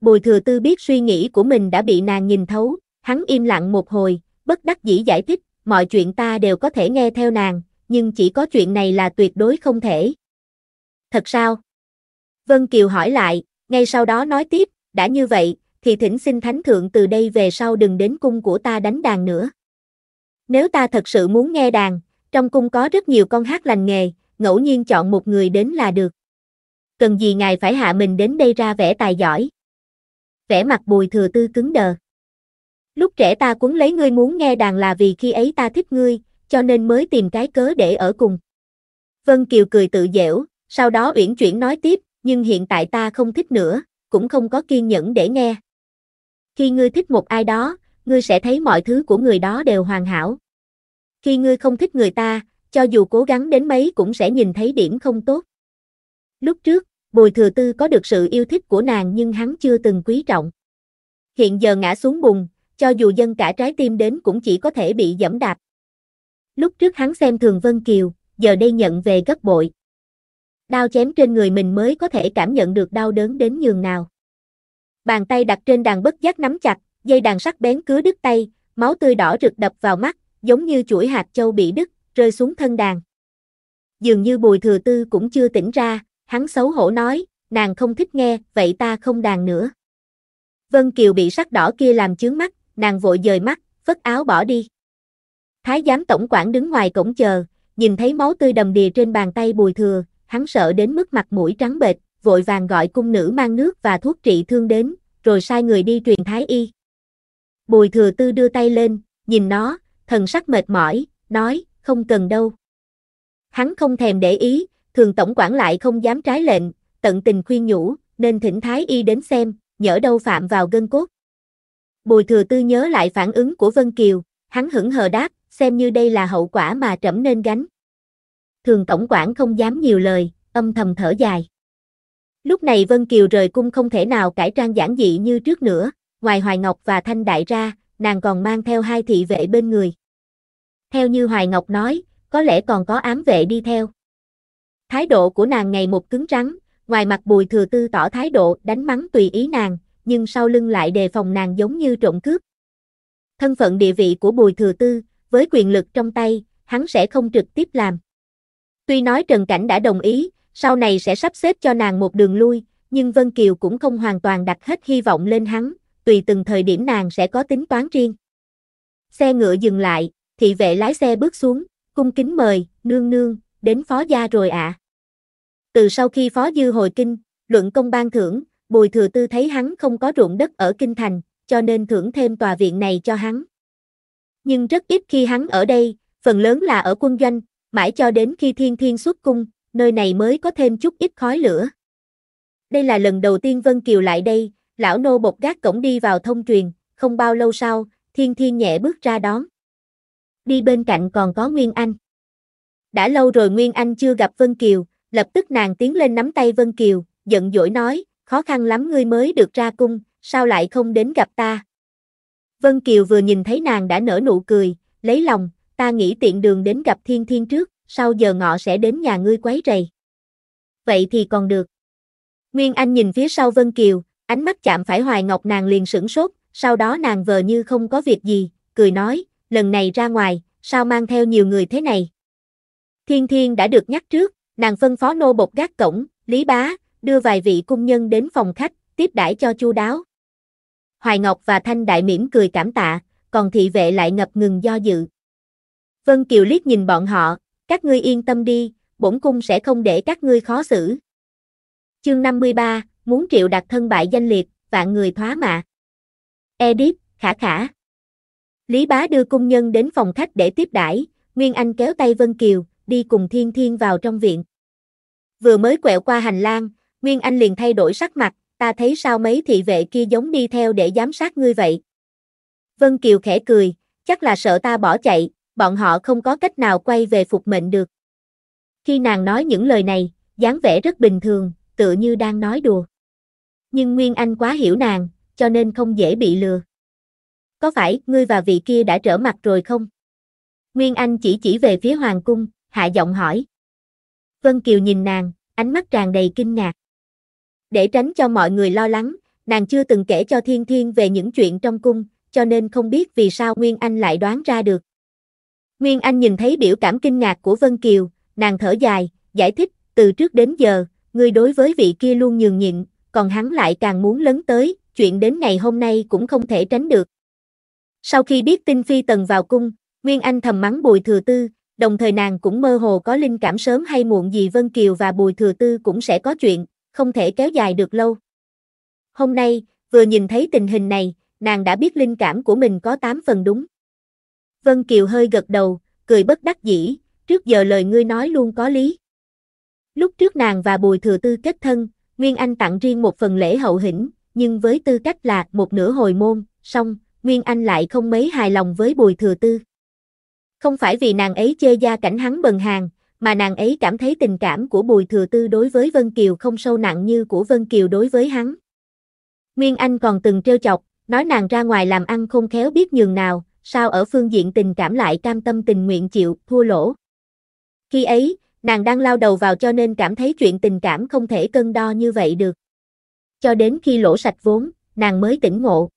Bùi thừa tư biết suy nghĩ của mình đã bị nàng nhìn thấu, hắn im lặng một hồi, bất đắc dĩ giải thích, mọi chuyện ta đều có thể nghe theo nàng, nhưng chỉ có chuyện này là tuyệt đối không thể. Thật sao? Vân Kiều hỏi lại, ngay sau đó nói tiếp, đã như vậy, thì thỉnh xin thánh thượng từ đây về sau đừng đến cung của ta đánh đàn nữa. Nếu ta thật sự muốn nghe đàn, trong cung có rất nhiều con hát lành nghề, ngẫu nhiên chọn một người đến là được. Cần gì ngài phải hạ mình đến đây ra vẻ tài giỏi. Vẻ mặt bùi thừa tư cứng đờ. Lúc trẻ ta cuốn lấy ngươi muốn nghe đàn là vì khi ấy ta thích ngươi, cho nên mới tìm cái cớ để ở cùng. Vân Kiều cười tự dễu, sau đó uyển chuyển nói tiếp, nhưng hiện tại ta không thích nữa, cũng không có kiên nhẫn để nghe. Khi ngươi thích một ai đó, ngươi sẽ thấy mọi thứ của người đó đều hoàn hảo. Khi ngươi không thích người ta, cho dù cố gắng đến mấy cũng sẽ nhìn thấy điểm không tốt. Lúc trước, Bùi Thừa Tư có được sự yêu thích của nàng nhưng hắn chưa từng quý trọng. Hiện giờ ngã xuống bùn, cho dù dân cả trái tim đến cũng chỉ có thể bị dẫm đạp lúc trước hắn xem thường Vân Kiều, giờ đây nhận về gấp bội. Đao chém trên người mình mới có thể cảm nhận được đau đớn đến nhường nào. Bàn tay đặt trên đàn bất giác nắm chặt, dây đàn sắc bén cứ đứt tay, máu tươi đỏ rực đập vào mắt, giống như chuỗi hạt châu bị đứt, rơi xuống thân đàn. Dường như bùi thừa tư cũng chưa tỉnh ra, hắn xấu hổ nói, nàng không thích nghe, vậy ta không đàn nữa. Vân Kiều bị sắc đỏ kia làm chướng mắt, nàng vội dời mắt, vất áo bỏ đi. Thái giám tổng quản đứng ngoài cổng chờ, nhìn thấy máu tươi đầm đìa trên bàn tay bùi thừa, hắn sợ đến mức mặt mũi trắng bệch, vội vàng gọi cung nữ mang nước và thuốc trị thương đến, rồi sai người đi truyền thái y. Bùi thừa tư đưa tay lên, nhìn nó, thần sắc mệt mỏi, nói, không cần đâu. Hắn không thèm để ý, thường tổng quản lại không dám trái lệnh, tận tình khuyên nhủ, nên thỉnh thái y đến xem, nhỡ đâu phạm vào gân cốt. Bùi thừa tư nhớ lại phản ứng của Vân Kiều, hắn hững hờ đáp, xem như đây là hậu quả mà trẫm nên gánh. Thường tổng quản không dám nhiều lời, âm thầm thở dài. Lúc này Vân Kiều rời cung không thể nào cải trang giản dị như trước nữa, ngoài Hoài Ngọc và Thanh Đại ra, nàng còn mang theo hai thị vệ bên người. Theo như Hoài Ngọc nói, có lẽ còn có ám vệ đi theo. Thái độ của nàng ngày một cứng rắn, ngoài mặt bùi thừa tư tỏ thái độ đánh mắng tùy ý nàng, nhưng sau lưng lại đề phòng nàng giống như trộm cướp. Thân phận địa vị của bùi thừa tư, với quyền lực trong tay, hắn sẽ không trực tiếp làm. Tuy nói Trần Cảnh đã đồng ý, sau này sẽ sắp xếp cho nàng một đường lui, nhưng Vân Kiều cũng không hoàn toàn đặt hết hy vọng lên hắn, tùy từng thời điểm nàng sẽ có tính toán riêng. Xe ngựa dừng lại, thị vệ lái xe bước xuống, cung kính mời, nương nương, đến phó gia rồi ạ. À. Từ sau khi phó dư hồi kinh, luận công ban thưởng, Bùi Thừa Tư thấy hắn không có ruộng đất ở Kinh Thành, cho nên thưởng thêm tòa viện này cho hắn nhưng rất ít khi hắn ở đây, phần lớn là ở quân doanh, mãi cho đến khi thiên thiên xuất cung, nơi này mới có thêm chút ít khói lửa. Đây là lần đầu tiên Vân Kiều lại đây, lão nô bột gác cổng đi vào thông truyền, không bao lâu sau, thiên thiên nhẹ bước ra đón. Đi bên cạnh còn có Nguyên Anh. Đã lâu rồi Nguyên Anh chưa gặp Vân Kiều, lập tức nàng tiến lên nắm tay Vân Kiều, giận dỗi nói, khó khăn lắm ngươi mới được ra cung, sao lại không đến gặp ta. Vân Kiều vừa nhìn thấy nàng đã nở nụ cười, lấy lòng, ta nghĩ tiện đường đến gặp thiên thiên trước, sau giờ ngọ sẽ đến nhà ngươi quấy rầy. Vậy thì còn được. Nguyên Anh nhìn phía sau Vân Kiều, ánh mắt chạm phải hoài ngọc nàng liền sửng sốt, sau đó nàng vờ như không có việc gì, cười nói, lần này ra ngoài, sao mang theo nhiều người thế này. Thiên thiên đã được nhắc trước, nàng phân phó nô bột gác cổng, lý bá, đưa vài vị cung nhân đến phòng khách, tiếp đãi cho chu đáo. Hoài Ngọc và Thanh Đại mỉm cười cảm tạ, còn thị vệ lại ngập ngừng do dự. Vân Kiều liếc nhìn bọn họ, các ngươi yên tâm đi, bổn cung sẽ không để các ngươi khó xử. Chương 53, muốn triệu đặt thân bại danh liệt, vạn người thoá mạ. Edip, khả khả. Lý Bá đưa cung nhân đến phòng khách để tiếp đãi, Nguyên Anh kéo tay Vân Kiều, đi cùng Thiên Thiên vào trong viện. Vừa mới quẹo qua hành lang, Nguyên Anh liền thay đổi sắc mặt, ta thấy sao mấy thị vệ kia giống đi theo để giám sát ngươi vậy. Vân Kiều khẽ cười, chắc là sợ ta bỏ chạy, bọn họ không có cách nào quay về phục mệnh được. Khi nàng nói những lời này, dáng vẻ rất bình thường, tựa như đang nói đùa. Nhưng Nguyên Anh quá hiểu nàng, cho nên không dễ bị lừa. Có phải ngươi và vị kia đã trở mặt rồi không? Nguyên Anh chỉ chỉ về phía Hoàng Cung, hạ giọng hỏi. Vân Kiều nhìn nàng, ánh mắt tràn đầy kinh ngạc. Để tránh cho mọi người lo lắng, nàng chưa từng kể cho Thiên Thiên về những chuyện trong cung, cho nên không biết vì sao Nguyên Anh lại đoán ra được. Nguyên Anh nhìn thấy biểu cảm kinh ngạc của Vân Kiều, nàng thở dài, giải thích, từ trước đến giờ, ngươi đối với vị kia luôn nhường nhịn, còn hắn lại càng muốn lấn tới, chuyện đến ngày hôm nay cũng không thể tránh được. Sau khi biết tin Phi Tần vào cung, Nguyên Anh thầm mắng Bùi Thừa Tư, đồng thời nàng cũng mơ hồ có linh cảm sớm hay muộn gì Vân Kiều và Bùi Thừa Tư cũng sẽ có chuyện, không thể kéo dài được lâu. Hôm nay, vừa nhìn thấy tình hình này, nàng đã biết linh cảm của mình có 8 phần đúng. Vân Kiều hơi gật đầu, cười bất đắc dĩ, trước giờ lời ngươi nói luôn có lý. Lúc trước nàng và Bùi Thừa Tư kết thân, Nguyên Anh tặng riêng một phần lễ hậu hĩnh, nhưng với tư cách là một nửa hồi môn, xong, Nguyên Anh lại không mấy hài lòng với Bùi Thừa Tư. Không phải vì nàng ấy chê gia cảnh hắn bần hàng, mà nàng ấy cảm thấy tình cảm của Bùi Thừa Tư đối với Vân Kiều không sâu nặng như của Vân Kiều đối với hắn. Nguyên Anh còn từng trêu chọc, nói nàng ra ngoài làm ăn không khéo biết nhường nào, sao ở phương diện tình cảm lại cam tâm tình nguyện chịu, thua lỗ. Khi ấy, nàng đang lao đầu vào cho nên cảm thấy chuyện tình cảm không thể cân đo như vậy được. Cho đến khi lỗ sạch vốn, nàng mới tỉnh ngộ.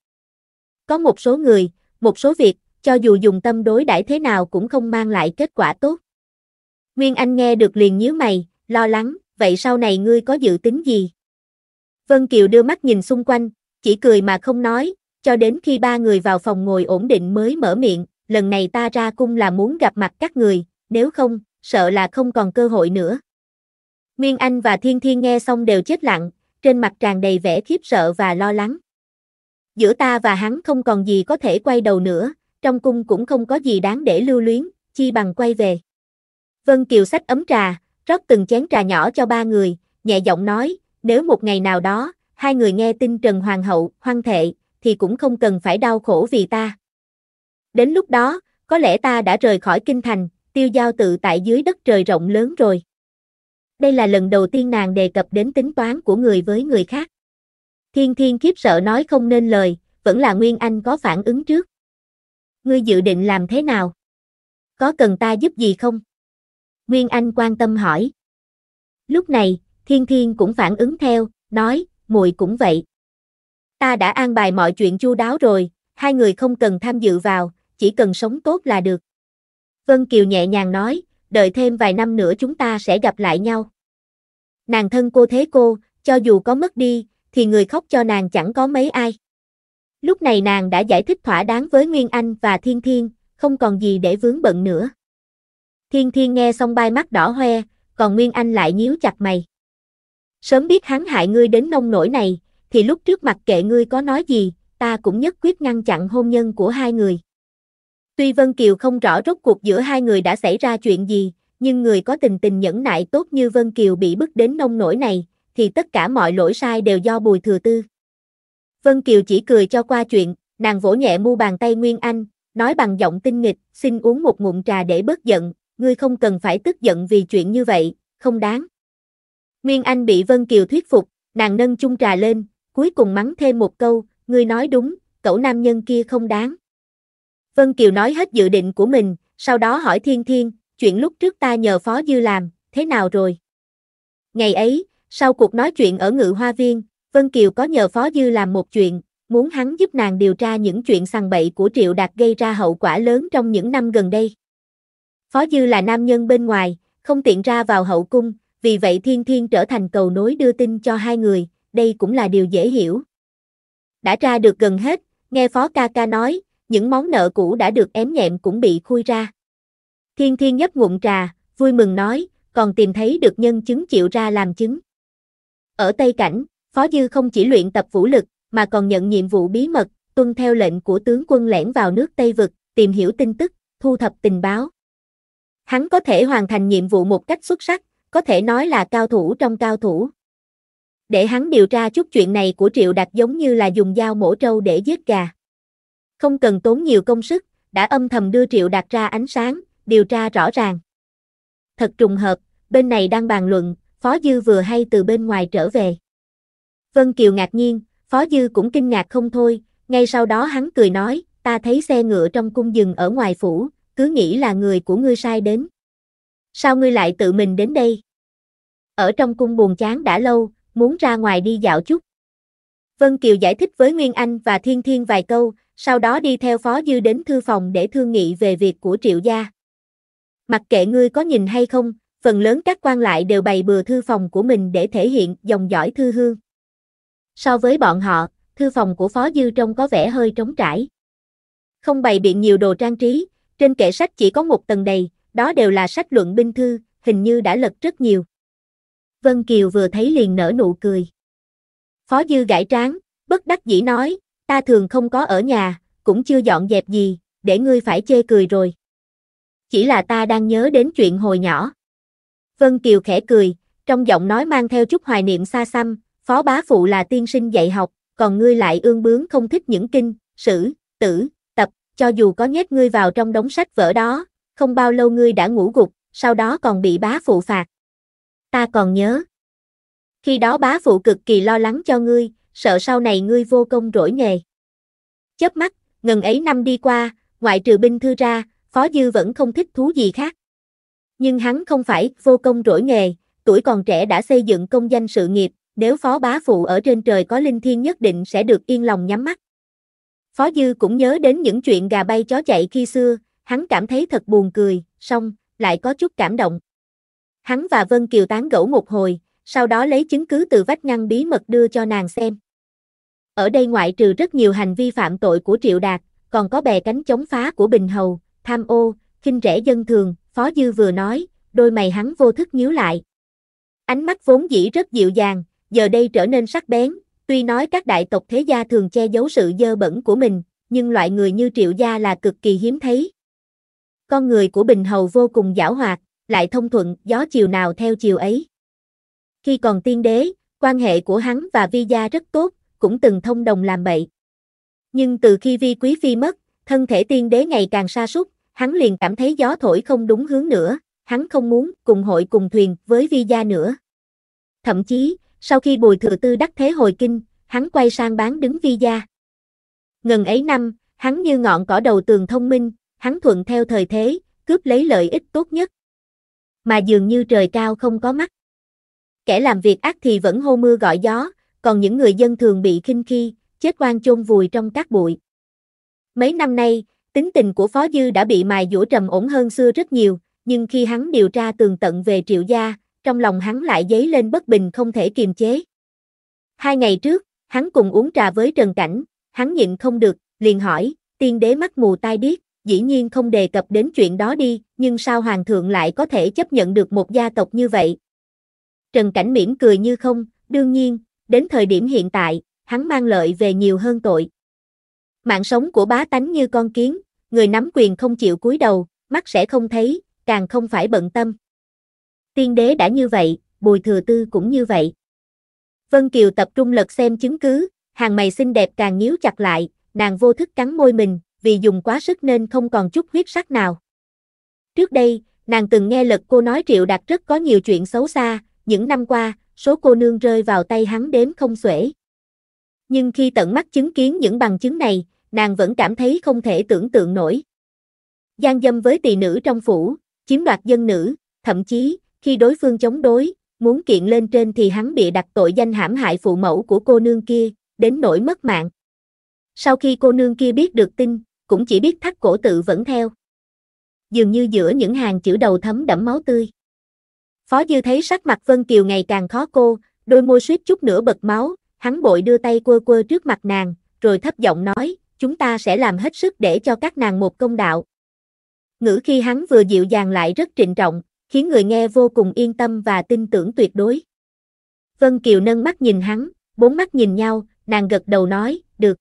Có một số người, một số việc, cho dù dùng tâm đối đãi thế nào cũng không mang lại kết quả tốt. Nguyên Anh nghe được liền nhíu mày, lo lắng, vậy sau này ngươi có dự tính gì? Vân Kiều đưa mắt nhìn xung quanh, chỉ cười mà không nói, cho đến khi ba người vào phòng ngồi ổn định mới mở miệng, lần này ta ra cung là muốn gặp mặt các người, nếu không, sợ là không còn cơ hội nữa. Nguyên Anh và Thiên Thiên nghe xong đều chết lặng, trên mặt tràn đầy vẻ khiếp sợ và lo lắng. Giữa ta và hắn không còn gì có thể quay đầu nữa, trong cung cũng không có gì đáng để lưu luyến, chi bằng quay về. Vân Kiều sách ấm trà, rót từng chén trà nhỏ cho ba người, nhẹ giọng nói, nếu một ngày nào đó, hai người nghe tin Trần Hoàng hậu, hoang thệ, thì cũng không cần phải đau khổ vì ta. Đến lúc đó, có lẽ ta đã rời khỏi kinh thành, tiêu giao tự tại dưới đất trời rộng lớn rồi. Đây là lần đầu tiên nàng đề cập đến tính toán của người với người khác. Thiên thiên khiếp sợ nói không nên lời, vẫn là Nguyên Anh có phản ứng trước. Ngươi dự định làm thế nào? Có cần ta giúp gì không? Nguyên Anh quan tâm hỏi. Lúc này, Thiên Thiên cũng phản ứng theo, nói, muội cũng vậy. Ta đã an bài mọi chuyện chu đáo rồi, hai người không cần tham dự vào, chỉ cần sống tốt là được. Vân Kiều nhẹ nhàng nói, đợi thêm vài năm nữa chúng ta sẽ gặp lại nhau. Nàng thân cô thế cô, cho dù có mất đi, thì người khóc cho nàng chẳng có mấy ai. Lúc này nàng đã giải thích thỏa đáng với Nguyên Anh và Thiên Thiên, không còn gì để vướng bận nữa. Thiên Thiên nghe xong bay mắt đỏ hoe, còn Nguyên Anh lại nhíu chặt mày. Sớm biết hắn hại ngươi đến nông nổi này, thì lúc trước mặt kệ ngươi có nói gì, ta cũng nhất quyết ngăn chặn hôn nhân của hai người. Tuy Vân Kiều không rõ rốt cuộc giữa hai người đã xảy ra chuyện gì, nhưng người có tình tình nhẫn nại tốt như Vân Kiều bị bức đến nông nổi này, thì tất cả mọi lỗi sai đều do Bùi Thừa Tư. Vân Kiều chỉ cười cho qua chuyện, nàng vỗ nhẹ mu bàn tay Nguyên Anh, nói bằng giọng tinh nghịch, xin uống một ngụm trà để bớt giận, ngươi không cần phải tức giận vì chuyện như vậy, không đáng. Nguyên Anh bị Vân Kiều thuyết phục, nàng nâng chung trà lên, cuối cùng mắng thêm một câu, ngươi nói đúng, cậu nam nhân kia không đáng. Vân Kiều nói hết dự định của mình, sau đó hỏi Thiên Thiên, chuyện lúc trước ta nhờ Phó Dư làm, thế nào rồi? Ngày ấy, sau cuộc nói chuyện ở Ngự Hoa Viên, Vân Kiều có nhờ Phó Dư làm một chuyện, muốn hắn giúp nàng điều tra những chuyện sằng bậy của Triệu Đạt gây ra hậu quả lớn trong những năm gần đây. Phó Dư là nam nhân bên ngoài, không tiện ra vào hậu cung, vì vậy Thiên Thiên trở thành cầu nối đưa tin cho hai người, đây cũng là điều dễ hiểu. Đã tra được gần hết, nghe Phó ca ca nói, những món nợ cũ đã được ém nhẹm cũng bị khui ra. Thiên Thiên nhấp ngụm trà, vui mừng nói, còn tìm thấy được nhân chứng chịu ra làm chứng. Ở Tây Cảnh, Phó Dư không chỉ luyện tập vũ lực, mà còn nhận nhiệm vụ bí mật, tuân theo lệnh của tướng quân lẻn vào nước Tây Vực, tìm hiểu tin tức, thu thập tình báo. Hắn có thể hoàn thành nhiệm vụ một cách xuất sắc, có thể nói là cao thủ trong cao thủ. Để hắn điều tra chút chuyện này của Triệu Đạt giống như là dùng dao mổ trâu để giết gà. Không cần tốn nhiều công sức, đã âm thầm đưa Triệu Đạt ra ánh sáng, điều tra rõ ràng. Thật trùng hợp, bên này đang bàn luận, Phó Dư vừa hay từ bên ngoài trở về. Vân Kiều ngạc nhiên, Phó Dư cũng kinh ngạc không thôi, ngay sau đó hắn cười nói, ta thấy xe ngựa trong cung dừng ở ngoài phủ, cứ nghĩ là người của ngươi sai đến. Sao ngươi lại tự mình đến đây? Ở trong cung buồn chán đã lâu, muốn ra ngoài đi dạo chút. Vân Kiều giải thích với Nguyên Anh và Thiên Thiên vài câu, sau đó đi theo Phó Dư đến thư phòng để thương nghị về việc của Triệu Gia. Mặc kệ ngươi có nhìn hay không, phần lớn các quan lại đều bày bừa thư phòng của mình để thể hiện dòng dõi thư hương. So với bọn họ, thư phòng của Phó Dư trông có vẻ hơi trống trải. Không bày biện nhiều đồ trang trí, trên kệ sách chỉ có một tầng đầy, đó đều là sách luận binh thư, hình như đã lật rất nhiều. Vân Kiều vừa thấy liền nở nụ cười. Phó Dư gãi trán, bất đắc dĩ nói, ta thường không có ở nhà, cũng chưa dọn dẹp gì, để ngươi phải chê cười rồi. Chỉ là ta đang nhớ đến chuyện hồi nhỏ. Vân Kiều khẽ cười, trong giọng nói mang theo chút hoài niệm xa xăm, phó bá phụ là tiên sinh dạy học, còn ngươi lại ương bướng không thích những kinh, sử, tử, cho dù có nhét ngươi vào trong đống sách vở đó, không bao lâu ngươi đã ngủ gục, sau đó còn bị bá phụ phạt. Ta còn nhớ. Khi đó bá phụ cực kỳ lo lắng cho ngươi, sợ sau này ngươi vô công rỗi nghề. Chớp mắt, ngần ấy năm đi qua, ngoại trừ binh thư ra, Phó Dư vẫn không thích thú gì khác. Nhưng hắn không phải vô công rỗi nghề, tuổi còn trẻ đã xây dựng công danh sự nghiệp, nếu Phó Bá Phụ ở trên trời có linh thiên nhất định sẽ được yên lòng nhắm mắt. Phó Dư cũng nhớ đến những chuyện gà bay chó chạy khi xưa, hắn cảm thấy thật buồn cười, xong, lại có chút cảm động. Hắn và Vân Kiều tán gẫu một hồi, sau đó lấy chứng cứ từ vách ngăn bí mật đưa cho nàng xem. Ở đây ngoại trừ rất nhiều hành vi phạm tội của Triệu Đạt, còn có bè cánh chống phá của Bình Hầu, tham ô, khinh rẻ dân thường, Phó Dư vừa nói, đôi mày hắn vô thức nhíu lại. Ánh mắt vốn dĩ rất dịu dàng, giờ đây trở nên sắc bén, Tuy nói các đại tộc thế gia thường che giấu sự dơ bẩn của mình, nhưng loại người như triệu gia là cực kỳ hiếm thấy. Con người của Bình Hầu vô cùng giảo hoạt, lại thông thuận gió chiều nào theo chiều ấy. Khi còn tiên đế, quan hệ của hắn và Vi gia rất tốt, cũng từng thông đồng làm bậy. Nhưng từ khi Vi Quý Phi mất, thân thể tiên đế ngày càng sa sút, hắn liền cảm thấy gió thổi không đúng hướng nữa, hắn không muốn cùng hội cùng thuyền với Vi gia nữa. Thậm chí, sau khi Bùi Thừa Tư đắc thế hồi kinh, hắn quay sang bán đứng vi gia. Ngần ấy năm, hắn như ngọn cỏ đầu tường thông minh, hắn thuận theo thời thế, cướp lấy lợi ích tốt nhất. Mà dường như trời cao không có mắt. Kẻ làm việc ác thì vẫn hô mưa gọi gió, còn những người dân thường bị khinh khi, chết oan chôn vùi trong các bụi. Mấy năm nay, tính tình của Phó Dư đã bị mài dũa trầm ổn hơn xưa rất nhiều, nhưng khi hắn điều tra tường tận về Triệu gia, trong lòng hắn lại dấy lên bất bình không thể kiềm chế. Hai ngày trước, hắn cùng uống trà với Trần Cảnh, hắn nhịn không được, liền hỏi, tiên đế mắt mù tai điếc, dĩ nhiên không đề cập đến chuyện đó đi, nhưng sao hoàng thượng lại có thể chấp nhận được một gia tộc như vậy? Trần Cảnh mỉm cười như không, đương nhiên, đến thời điểm hiện tại, hắn mang lợi về nhiều hơn tội. Mạng sống của bá tánh như con kiến, người nắm quyền không chịu cúi đầu, mắt sẽ không thấy, càng không phải bận tâm. Tiên đế đã như vậy, Bùi Thừa Tư cũng như vậy. Vân Kiều tập trung lật xem chứng cứ, hàng mày xinh đẹp càng nhíu chặt lại, nàng vô thức cắn môi mình, vì dùng quá sức nên không còn chút huyết sắc nào. Trước đây, nàng từng nghe lật cô nói Triệu Đạt rất có nhiều chuyện xấu xa, những năm qua, số cô nương rơi vào tay hắn đếm không xuể. Nhưng khi tận mắt chứng kiến những bằng chứng này, nàng vẫn cảm thấy không thể tưởng tượng nổi. Giang dâm với tỳ nữ trong phủ, chiếm đoạt dân nữ, thậm chí, khi đối phương chống đối, muốn kiện lên trên thì hắn bị đặt tội danh hãm hại phụ mẫu của cô nương kia, đến nỗi mất mạng. Sau khi cô nương kia biết được tin, cũng chỉ biết thắt cổ tự vẫn theo. Dường như giữa những hàng chữ đầu thấm đẫm máu tươi. Phó Dư thấy sắc mặt Vân Kiều ngày càng khó cô, đôi môi suýt chút nữa bật máu, hắn bội đưa tay quơ quơ trước mặt nàng, rồi thấp giọng nói, chúng ta sẽ làm hết sức để cho các nàng một công đạo. Ngữ khi hắn vừa dịu dàng lại rất trịnh trọng, khiến người nghe vô cùng yên tâm và tin tưởng tuyệt đối. Vân Kiều nâng mắt nhìn hắn, bốn mắt nhìn nhau, nàng gật đầu nói, được.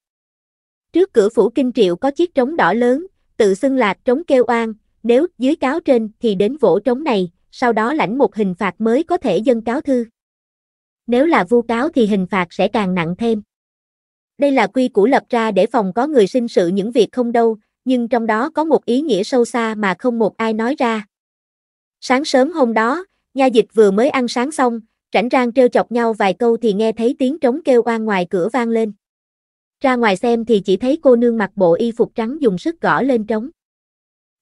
Trước cửa phủ kinh triệu có chiếc trống đỏ lớn, tự xưng là trống kêu oan, nếu dưới cáo trên thì đến vỗ trống này, sau đó lãnh một hình phạt mới có thể dân cáo thư. Nếu là vu cáo thì hình phạt sẽ càng nặng thêm. Đây là quy củ lập ra để phòng có người sinh sự những việc không đâu, nhưng trong đó có một ý nghĩa sâu xa mà không một ai nói ra, Sáng sớm hôm đó, nha dịch vừa mới ăn sáng xong, rảnh rang trêu chọc nhau vài câu thì nghe thấy tiếng trống kêu oan ngoài cửa vang lên. Ra ngoài xem thì chỉ thấy cô nương mặc bộ y phục trắng dùng sức gõ lên trống.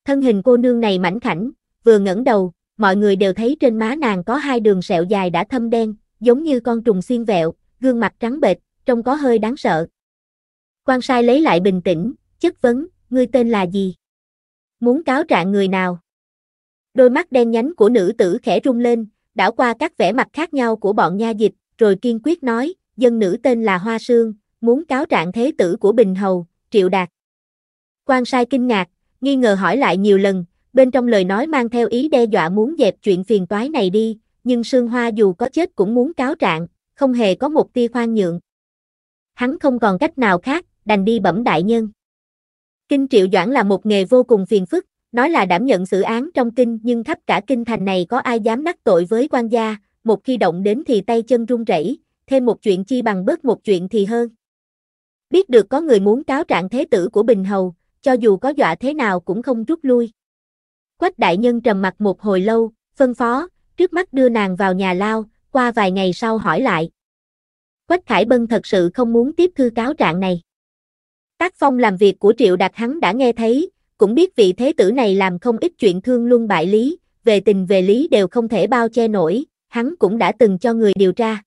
Thân hình cô nương này mảnh khảnh, vừa ngẩng đầu, mọi người đều thấy trên má nàng có hai đường sẹo dài đã thâm đen, giống như con trùng xuyên vẹo, gương mặt trắng bệch, trông có hơi đáng sợ. Quan sai lấy lại bình tĩnh, chất vấn, ngươi tên là gì? Muốn cáo trạng người nào? Đôi mắt đen nhánh của nữ tử khẽ rung lên, đảo qua các vẻ mặt khác nhau của bọn nha dịch, rồi kiên quyết nói, dân nữ tên là Hoa Sương, muốn cáo trạng thế tử của Bình Hầu, Triệu Đạt. Quan sai kinh ngạc, nghi ngờ hỏi lại nhiều lần, bên trong lời nói mang theo ý đe dọa muốn dẹp chuyện phiền toái này đi, nhưng Sương Hoa dù có chết cũng muốn cáo trạng, không hề có một tia khoan nhượng. Hắn không còn cách nào khác, đành đi bẩm đại nhân. Kinh triệu doãn là một nghề vô cùng phiền phức, Nói là đảm nhận xử án trong kinh nhưng khắp cả kinh thành này có ai dám đắc tội với quan gia, một khi động đến thì tay chân run rẩy, thêm một chuyện chi bằng bớt một chuyện thì hơn. Biết được có người muốn cáo trạng thế tử của Bình Hầu, cho dù có dọa thế nào cũng không rút lui. Quách đại nhân trầm mặt một hồi lâu, phân phó, trước mắt đưa nàng vào nhà lao, qua vài ngày sau hỏi lại. Quách Khải Bân thật sự không muốn tiếp thư cáo trạng này. Tác phong làm việc của Triệu Đạt hắn đã nghe thấy, cũng biết vị thế tử này làm không ít chuyện thương luân bại lý, về tình về lý đều không thể bao che nổi, hắn cũng đã từng cho người điều tra.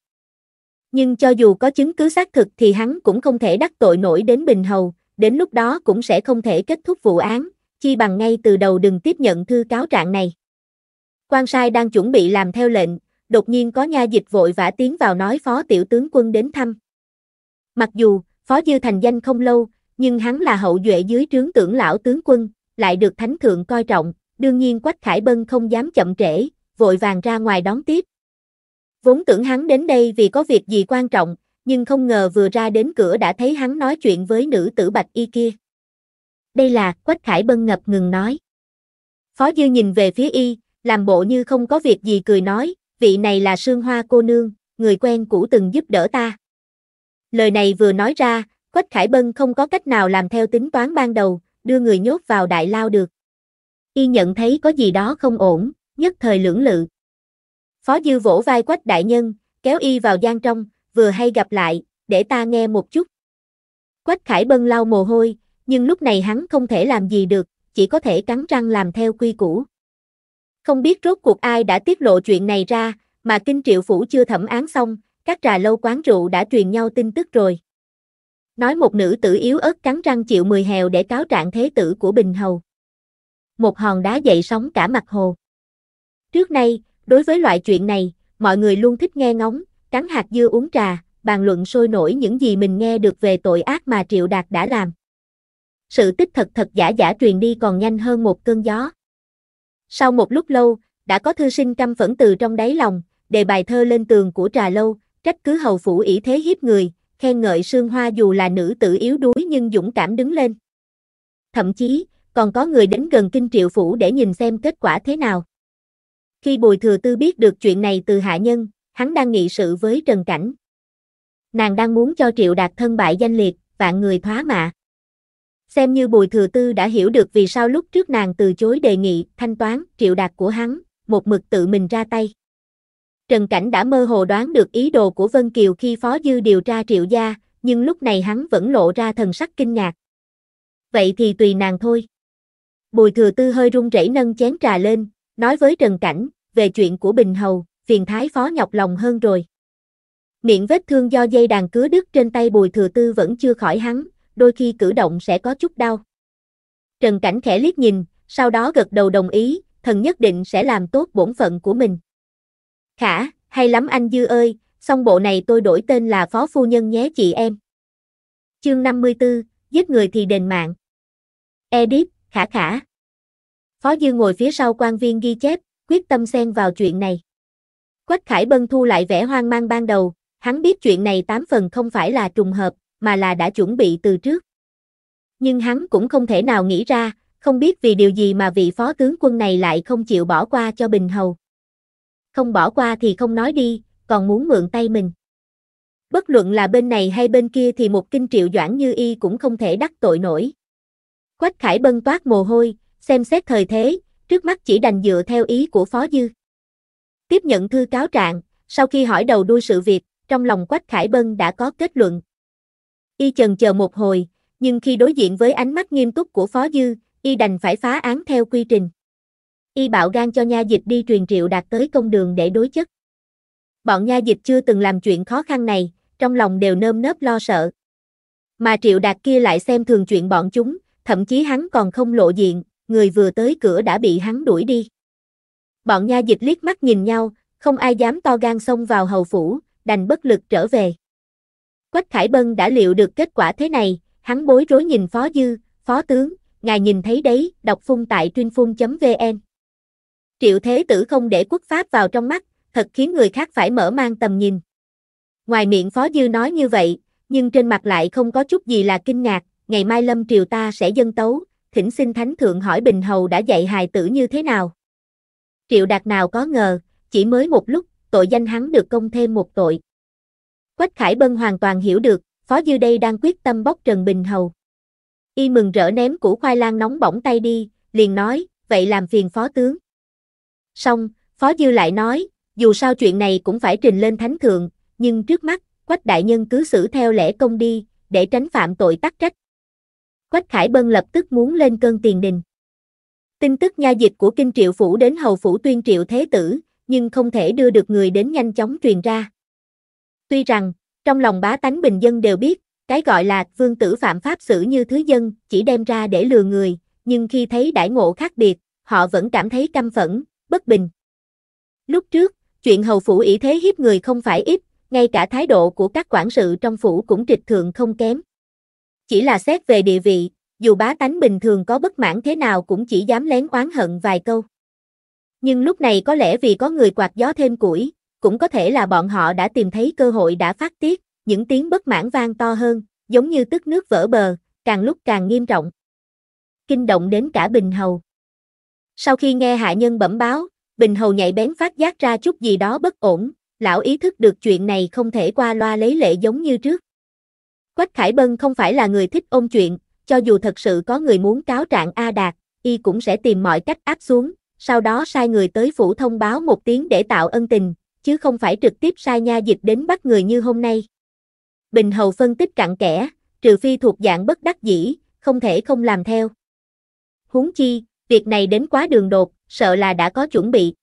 Nhưng cho dù có chứng cứ xác thực thì hắn cũng không thể đắc tội nổi đến Bình Hầu, đến lúc đó cũng sẽ không thể kết thúc vụ án, chi bằng ngay từ đầu đừng tiếp nhận thư cáo trạng này. Quan sai đang chuẩn bị làm theo lệnh, đột nhiên có nha dịch vội vã tiến vào nói phó tiểu tướng quân đến thăm. Mặc dù, phó dư thành danh không lâu, nhưng hắn là hậu duệ dưới trướng tưởng lão tướng quân, lại được thánh thượng coi trọng, đương nhiên Quách Khải Bân không dám chậm trễ, vội vàng ra ngoài đón tiếp. Vốn tưởng hắn đến đây vì có việc gì quan trọng, nhưng không ngờ vừa ra đến cửa đã thấy hắn nói chuyện với nữ tử bạch y kia. Đây là, Quách Khải Bân ngập ngừng nói. Phó Dư nhìn về phía y, làm bộ như không có việc gì cười nói, vị này là Sương Hoa cô nương, người quen cũ từng giúp đỡ ta. Lời này vừa nói ra, Quách Khải Bân không có cách nào làm theo tính toán ban đầu, đưa người nhốt vào đại lao được. Y nhận thấy có gì đó không ổn, nhất thời lưỡng lự. Phó Dư vỗ vai Quách Đại Nhân, kéo Y vào gian trong, vừa hay gặp lại, để ta nghe một chút. Quách Khải Bân lau mồ hôi, nhưng lúc này hắn không thể làm gì được, chỉ có thể cắn răng làm theo quy củ. Không biết rốt cuộc ai đã tiết lộ chuyện này ra, mà kinh triệu phủ chưa thẩm án xong, các trà lâu quán rượu đã truyền nhau tin tức rồi. Nói một nữ tử yếu ớt cắn răng chịu mười hèo để cáo trạng thế tử của Bình Hầu. Một hòn đá dậy sóng cả mặt hồ. Trước nay, đối với loại chuyện này, mọi người luôn thích nghe ngóng, cắn hạt dưa uống trà, bàn luận sôi nổi những gì mình nghe được về tội ác mà Triệu Đạt đã làm. Sự tích thật thật giả giả truyền đi còn nhanh hơn một cơn gió. Sau một lúc lâu, đã có thư sinh căm phẫn từ trong đáy lòng, đề bài thơ lên tường của trà lâu, trách cứ hầu phủ ỷ thế hiếp người, khen ngợi Sương Hoa dù là nữ tử yếu đuối nhưng dũng cảm đứng lên. Thậm chí, còn có người đến gần Kinh Triệu Phủ để nhìn xem kết quả thế nào. Khi Bùi Thừa Tư biết được chuyện này từ hạ nhân, hắn đang nghị sự với Trần Cảnh. Nàng đang muốn cho Triệu Đạt thân bại danh liệt, vạn người thoá mạ. Xem như Bùi Thừa Tư đã hiểu được vì sao lúc trước nàng từ chối đề nghị thanh toán Triệu Đạt của hắn, một mực tự mình ra tay. Trần Cảnh đã mơ hồ đoán được ý đồ của Vân Kiều khi Phó Dư điều tra triệu gia, nhưng lúc này hắn vẫn lộ ra thần sắc kinh ngạc. Vậy thì tùy nàng thôi. Bùi thừa tư hơi run rẩy nâng chén trà lên, nói với Trần Cảnh, về chuyện của Bình Hầu, phiền thái phó nhọc lòng hơn rồi. Miệng vết thương do dây đàn cứa đứt trên tay bùi thừa tư vẫn chưa khỏi hắn, đôi khi cử động sẽ có chút đau. Trần Cảnh khẽ liếc nhìn, sau đó gật đầu đồng ý, thần nhất định sẽ làm tốt bổn phận của mình. Khả, hay lắm anh Dư ơi, xong bộ này tôi đổi tên là Phó Phu Nhân nhé chị em. Chương 54, giết người thì đền mạng. Edit, khả khả. Phó Dư ngồi phía sau quan viên ghi chép, quyết tâm xen vào chuyện này. Quách Khải Bân thu lại vẻ hoang mang ban đầu, hắn biết chuyện này tám phần không phải là trùng hợp, mà là đã chuẩn bị từ trước. Nhưng hắn cũng không thể nào nghĩ ra, không biết vì điều gì mà vị phó tướng quân này lại không chịu bỏ qua cho Bình Hầu không bỏ qua thì không nói đi, còn muốn mượn tay mình. Bất luận là bên này hay bên kia thì một kinh triệu doãn như y cũng không thể đắc tội nổi. Quách Khải bân toát mồ hôi, xem xét thời thế, trước mắt chỉ đành dựa theo ý của Phó Dư. Tiếp nhận thư cáo trạng, sau khi hỏi đầu đuôi sự việc, trong lòng Quách Khải Bân đã có kết luận. Y chần chờ một hồi, nhưng khi đối diện với ánh mắt nghiêm túc của Phó Dư, Y đành phải phá án theo quy trình y bảo gan cho nha dịch đi truyền triệu đạt tới công đường để đối chất. Bọn nha dịch chưa từng làm chuyện khó khăn này, trong lòng đều nơm nớp lo sợ. Mà triệu đạt kia lại xem thường chuyện bọn chúng, thậm chí hắn còn không lộ diện, người vừa tới cửa đã bị hắn đuổi đi. Bọn nha dịch liếc mắt nhìn nhau, không ai dám to gan xông vào hầu phủ, đành bất lực trở về. Quách Khải Bân đã liệu được kết quả thế này, hắn bối rối nhìn Phó Dư, Phó Tướng, ngài nhìn thấy đấy, đọc phun tại truyên vn Triệu Thế Tử không để quốc pháp vào trong mắt, thật khiến người khác phải mở mang tầm nhìn. Ngoài miệng Phó Dư nói như vậy, nhưng trên mặt lại không có chút gì là kinh ngạc, ngày mai Lâm Triều ta sẽ dân tấu, thỉnh xin Thánh Thượng hỏi Bình Hầu đã dạy hài tử như thế nào. Triệu Đạt nào có ngờ, chỉ mới một lúc, tội danh hắn được công thêm một tội. Quách Khải Bân hoàn toàn hiểu được, Phó Dư đây đang quyết tâm bóc Trần Bình Hầu. Y mừng rỡ ném củ khoai lang nóng bỏng tay đi, liền nói, vậy làm phiền Phó Tướng. Xong, Phó Dư lại nói, dù sao chuyện này cũng phải trình lên thánh thượng, nhưng trước mắt, Quách đại nhân cứ xử theo lẽ công đi, để tránh phạm tội tắc trách. Quách Khải Bân lập tức muốn lên cơn tiền đình. Tin tức nha dịch của kinh triệu phủ đến hầu phủ tuyên triệu thế tử, nhưng không thể đưa được người đến nhanh chóng truyền ra. Tuy rằng, trong lòng bá tánh bình dân đều biết, cái gọi là vương tử phạm pháp xử như thứ dân chỉ đem ra để lừa người, nhưng khi thấy đại ngộ khác biệt, họ vẫn cảm thấy căm phẫn, bất bình. Lúc trước, chuyện hầu phủ ỷ thế hiếp người không phải ít, ngay cả thái độ của các quản sự trong phủ cũng trịch thượng không kém. Chỉ là xét về địa vị, dù bá tánh bình thường có bất mãn thế nào cũng chỉ dám lén oán hận vài câu. Nhưng lúc này có lẽ vì có người quạt gió thêm củi, cũng có thể là bọn họ đã tìm thấy cơ hội đã phát tiết, những tiếng bất mãn vang to hơn, giống như tức nước vỡ bờ, càng lúc càng nghiêm trọng. Kinh động đến cả Bình Hầu. Sau khi nghe hạ nhân bẩm báo, Bình Hầu nhạy bén phát giác ra chút gì đó bất ổn, lão ý thức được chuyện này không thể qua loa lấy lệ giống như trước. Quách Khải Bân không phải là người thích ôm chuyện, cho dù thật sự có người muốn cáo trạng A Đạt, y cũng sẽ tìm mọi cách áp xuống, sau đó sai người tới phủ thông báo một tiếng để tạo ân tình, chứ không phải trực tiếp sai nha dịch đến bắt người như hôm nay. Bình Hầu phân tích cặn kẽ, trừ phi thuộc dạng bất đắc dĩ, không thể không làm theo. Huống chi, Việc này đến quá đường đột, sợ là đã có chuẩn bị.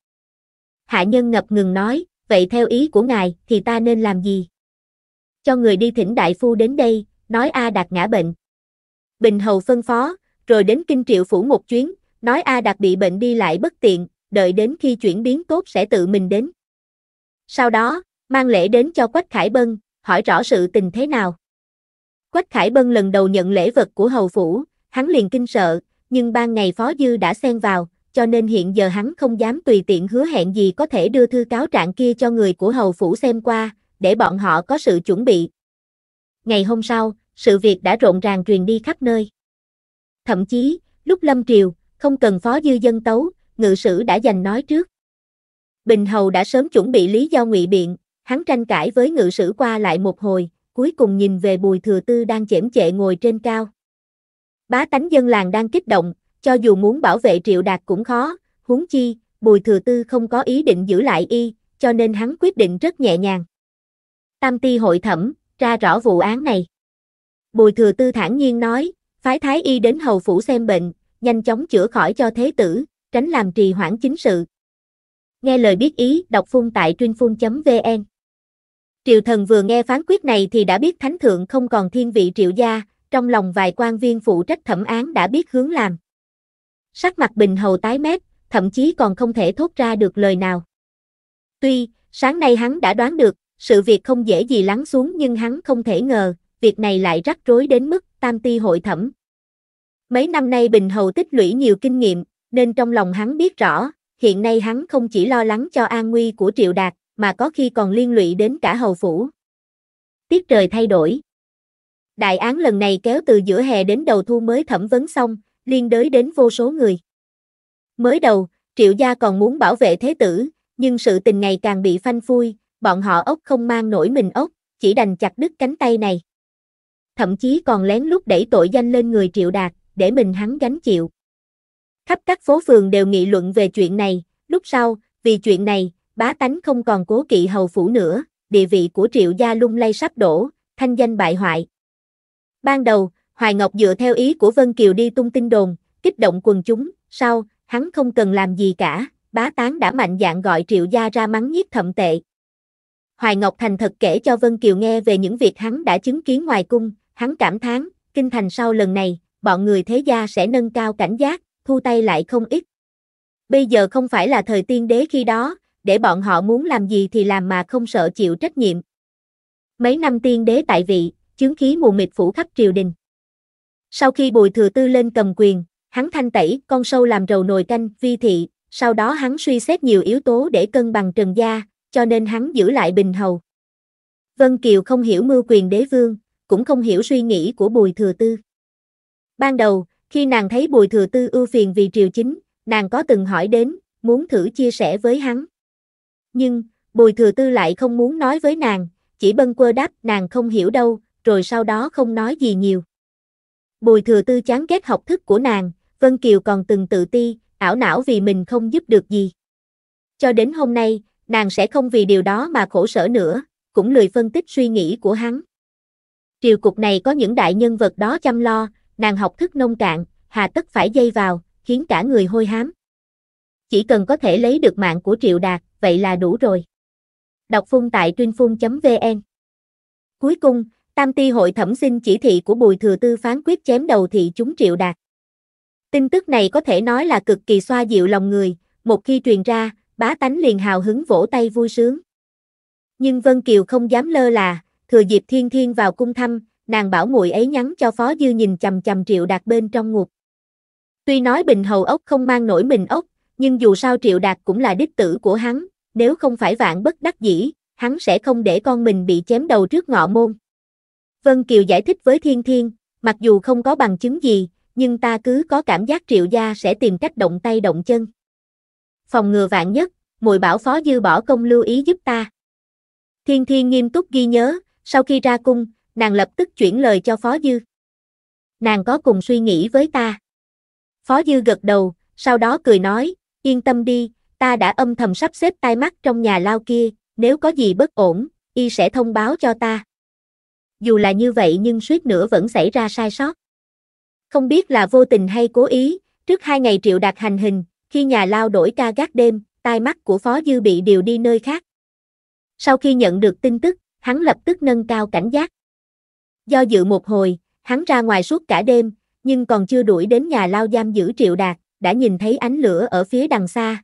Hạ nhân ngập ngừng nói, vậy theo ý của ngài, thì ta nên làm gì? Cho người đi thỉnh đại phu đến đây, nói A Đạt ngã bệnh. Bình Hầu phân phó, rồi đến Kinh Triệu Phủ một chuyến, nói A Đạt bị bệnh đi lại bất tiện, đợi đến khi chuyển biến tốt sẽ tự mình đến. Sau đó, mang lễ đến cho Quách Khải Bân, hỏi rõ sự tình thế nào. Quách Khải Bân lần đầu nhận lễ vật của Hầu Phủ, hắn liền kinh sợ, nhưng ban ngày Phó Dư đã xen vào, cho nên hiện giờ hắn không dám tùy tiện hứa hẹn gì có thể đưa thư cáo trạng kia cho người của hầu phủ xem qua, để bọn họ có sự chuẩn bị. Ngày hôm sau, sự việc đã rộn ràng truyền đi khắp nơi. Thậm chí, lúc lâm triều, không cần phó dư dân tấu, ngự sử đã dành nói trước. Bình Hầu đã sớm chuẩn bị lý do ngụy biện, hắn tranh cãi với ngự sử qua lại một hồi, cuối cùng nhìn về bùi thừa tư đang chễm chệ ngồi trên cao. Bá tánh dân làng đang kích động, cho dù muốn bảo vệ Triệu Đạt cũng khó, huống chi, Bùi Thừa Tư không có ý định giữ lại y, cho nên hắn quyết định rất nhẹ nhàng. Tam ti hội thẩm, ra rõ vụ án này. Bùi Thừa Tư thản nhiên nói, phái thái y đến hầu phủ xem bệnh, nhanh chóng chữa khỏi cho thế tử, tránh làm trì hoãn chính sự. Nghe lời biết ý, đọc phun tại truyinhphun.vn Triệu thần vừa nghe phán quyết này thì đã biết thánh thượng không còn thiên vị triệu gia, trong lòng vài quan viên phụ trách thẩm án đã biết hướng làm. Sắc mặt Bình Hầu tái mét, thậm chí còn không thể thốt ra được lời nào. Tuy, sáng nay hắn đã đoán được, sự việc không dễ gì lắng xuống nhưng hắn không thể ngờ, việc này lại rắc rối đến mức tam ti hội thẩm. Mấy năm nay Bình Hầu tích lũy nhiều kinh nghiệm, nên trong lòng hắn biết rõ, hiện nay hắn không chỉ lo lắng cho an nguy của Triệu Đạt, mà có khi còn liên lụy đến cả hầu phủ. Tiết trời thay đổi. Đại án lần này kéo từ giữa hè đến đầu thu mới thẩm vấn xong, liên đới đến vô số người. Mới đầu, Triệu gia còn muốn bảo vệ thế tử, nhưng sự tình ngày càng bị phanh phui, bọn họ ốc không mang nổi mình ốc, chỉ đành chặt đứt cánh tay này. Thậm chí còn lén lút đẩy tội danh lên người Triệu Đạt, để mình hắn gánh chịu. Khắp các phố phường đều nghị luận về chuyện này, lúc sau, vì chuyện này, bá tánh không còn cố kỵ hầu phủ nữa, địa vị của Triệu gia lung lay sắp đổ, thanh danh bại hoại. Ban đầu, Hoài Ngọc dựa theo ý của Vân Kiều đi tung tin đồn, kích động quần chúng, sau, hắn không cần làm gì cả, bá tán đã mạnh dạn gọi triệu gia ra mắng nhiếc thậm tệ. Hoài Ngọc thành thật kể cho Vân Kiều nghe về những việc hắn đã chứng kiến ngoài cung, hắn cảm thán, kinh thành sau lần này, bọn người thế gia sẽ nâng cao cảnh giác, thu tay lại không ít. Bây giờ không phải là thời tiên đế khi đó, để bọn họ muốn làm gì thì làm mà không sợ chịu trách nhiệm. Mấy năm tiên đế tại vị, chướng khí mù mịt phủ khắp triều đình. Sau khi Bùi Thừa Tư lên cầm quyền, hắn thanh tẩy con sâu làm rầu nồi canh, vi thị, sau đó hắn suy xét nhiều yếu tố để cân bằng trần gia, cho nên hắn giữ lại bình hầu. Vân Kiều không hiểu mưu quyền đế vương, cũng không hiểu suy nghĩ của Bùi Thừa Tư. Ban đầu, khi nàng thấy Bùi Thừa Tư ưu phiền vì triều chính, nàng có từng hỏi đến, muốn thử chia sẻ với hắn. Nhưng, Bùi Thừa Tư lại không muốn nói với nàng, chỉ bâng quơ đáp nàng không hiểu đâu, rồi sau đó không nói gì nhiều. Bùi thừa tư chán ghét học thức của nàng, Vân Kiều còn từng tự ti, ảo não vì mình không giúp được gì. Cho đến hôm nay, nàng sẽ không vì điều đó mà khổ sở nữa, cũng lười phân tích suy nghĩ của hắn. Triều cục này có những đại nhân vật đó chăm lo, nàng học thức nông cạn, hà tất phải dây vào, khiến cả người hôi hám. Chỉ cần có thể lấy được mạng của Triệu Đạt, vậy là đủ rồi. Đọc phun tại truyên vn Cuối cùng, Tam ti hội thẩm xin chỉ thị của Bùi Thừa Tư phán quyết chém đầu thị chúng triệu đạt. Tin tức này có thể nói là cực kỳ xoa dịu lòng người, một khi truyền ra, bá tánh liền hào hứng vỗ tay vui sướng. Nhưng Vân Kiều không dám lơ là, thừa dịp thiên thiên vào cung thăm, nàng bảo muội ấy nhắn cho Phó Dư nhìn chầm chầm triệu đạt bên trong ngục. Tuy nói bình hầu ốc không mang nổi mình ốc, nhưng dù sao triệu đạt cũng là đích tử của hắn, nếu không phải vạn bất đắc dĩ, hắn sẽ không để con mình bị chém đầu trước ngọ môn. Vân Kiều giải thích với Thiên Thiên, mặc dù không có bằng chứng gì, nhưng ta cứ có cảm giác triệu gia sẽ tìm cách động tay động chân. Phòng ngừa vạn nhất, mùi bảo phó dư bỏ công lưu ý giúp ta. Thiên Thiên nghiêm túc ghi nhớ, sau khi ra cung, nàng lập tức chuyển lời cho phó dư. Nàng có cùng suy nghĩ với ta. Phó dư gật đầu, sau đó cười nói, yên tâm đi, ta đã âm thầm sắp xếp tai mắt trong nhà lao kia, nếu có gì bất ổn, y sẽ thông báo cho ta dù là như vậy nhưng suýt nữa vẫn xảy ra sai sót. Không biết là vô tình hay cố ý, trước hai ngày Triệu Đạt hành hình, khi nhà lao đổi ca gác đêm, tai mắt của Phó Dư bị điều đi nơi khác. Sau khi nhận được tin tức, hắn lập tức nâng cao cảnh giác. Do dự một hồi, hắn ra ngoài suốt cả đêm, nhưng còn chưa đuổi đến nhà lao giam giữ Triệu Đạt, đã nhìn thấy ánh lửa ở phía đằng xa.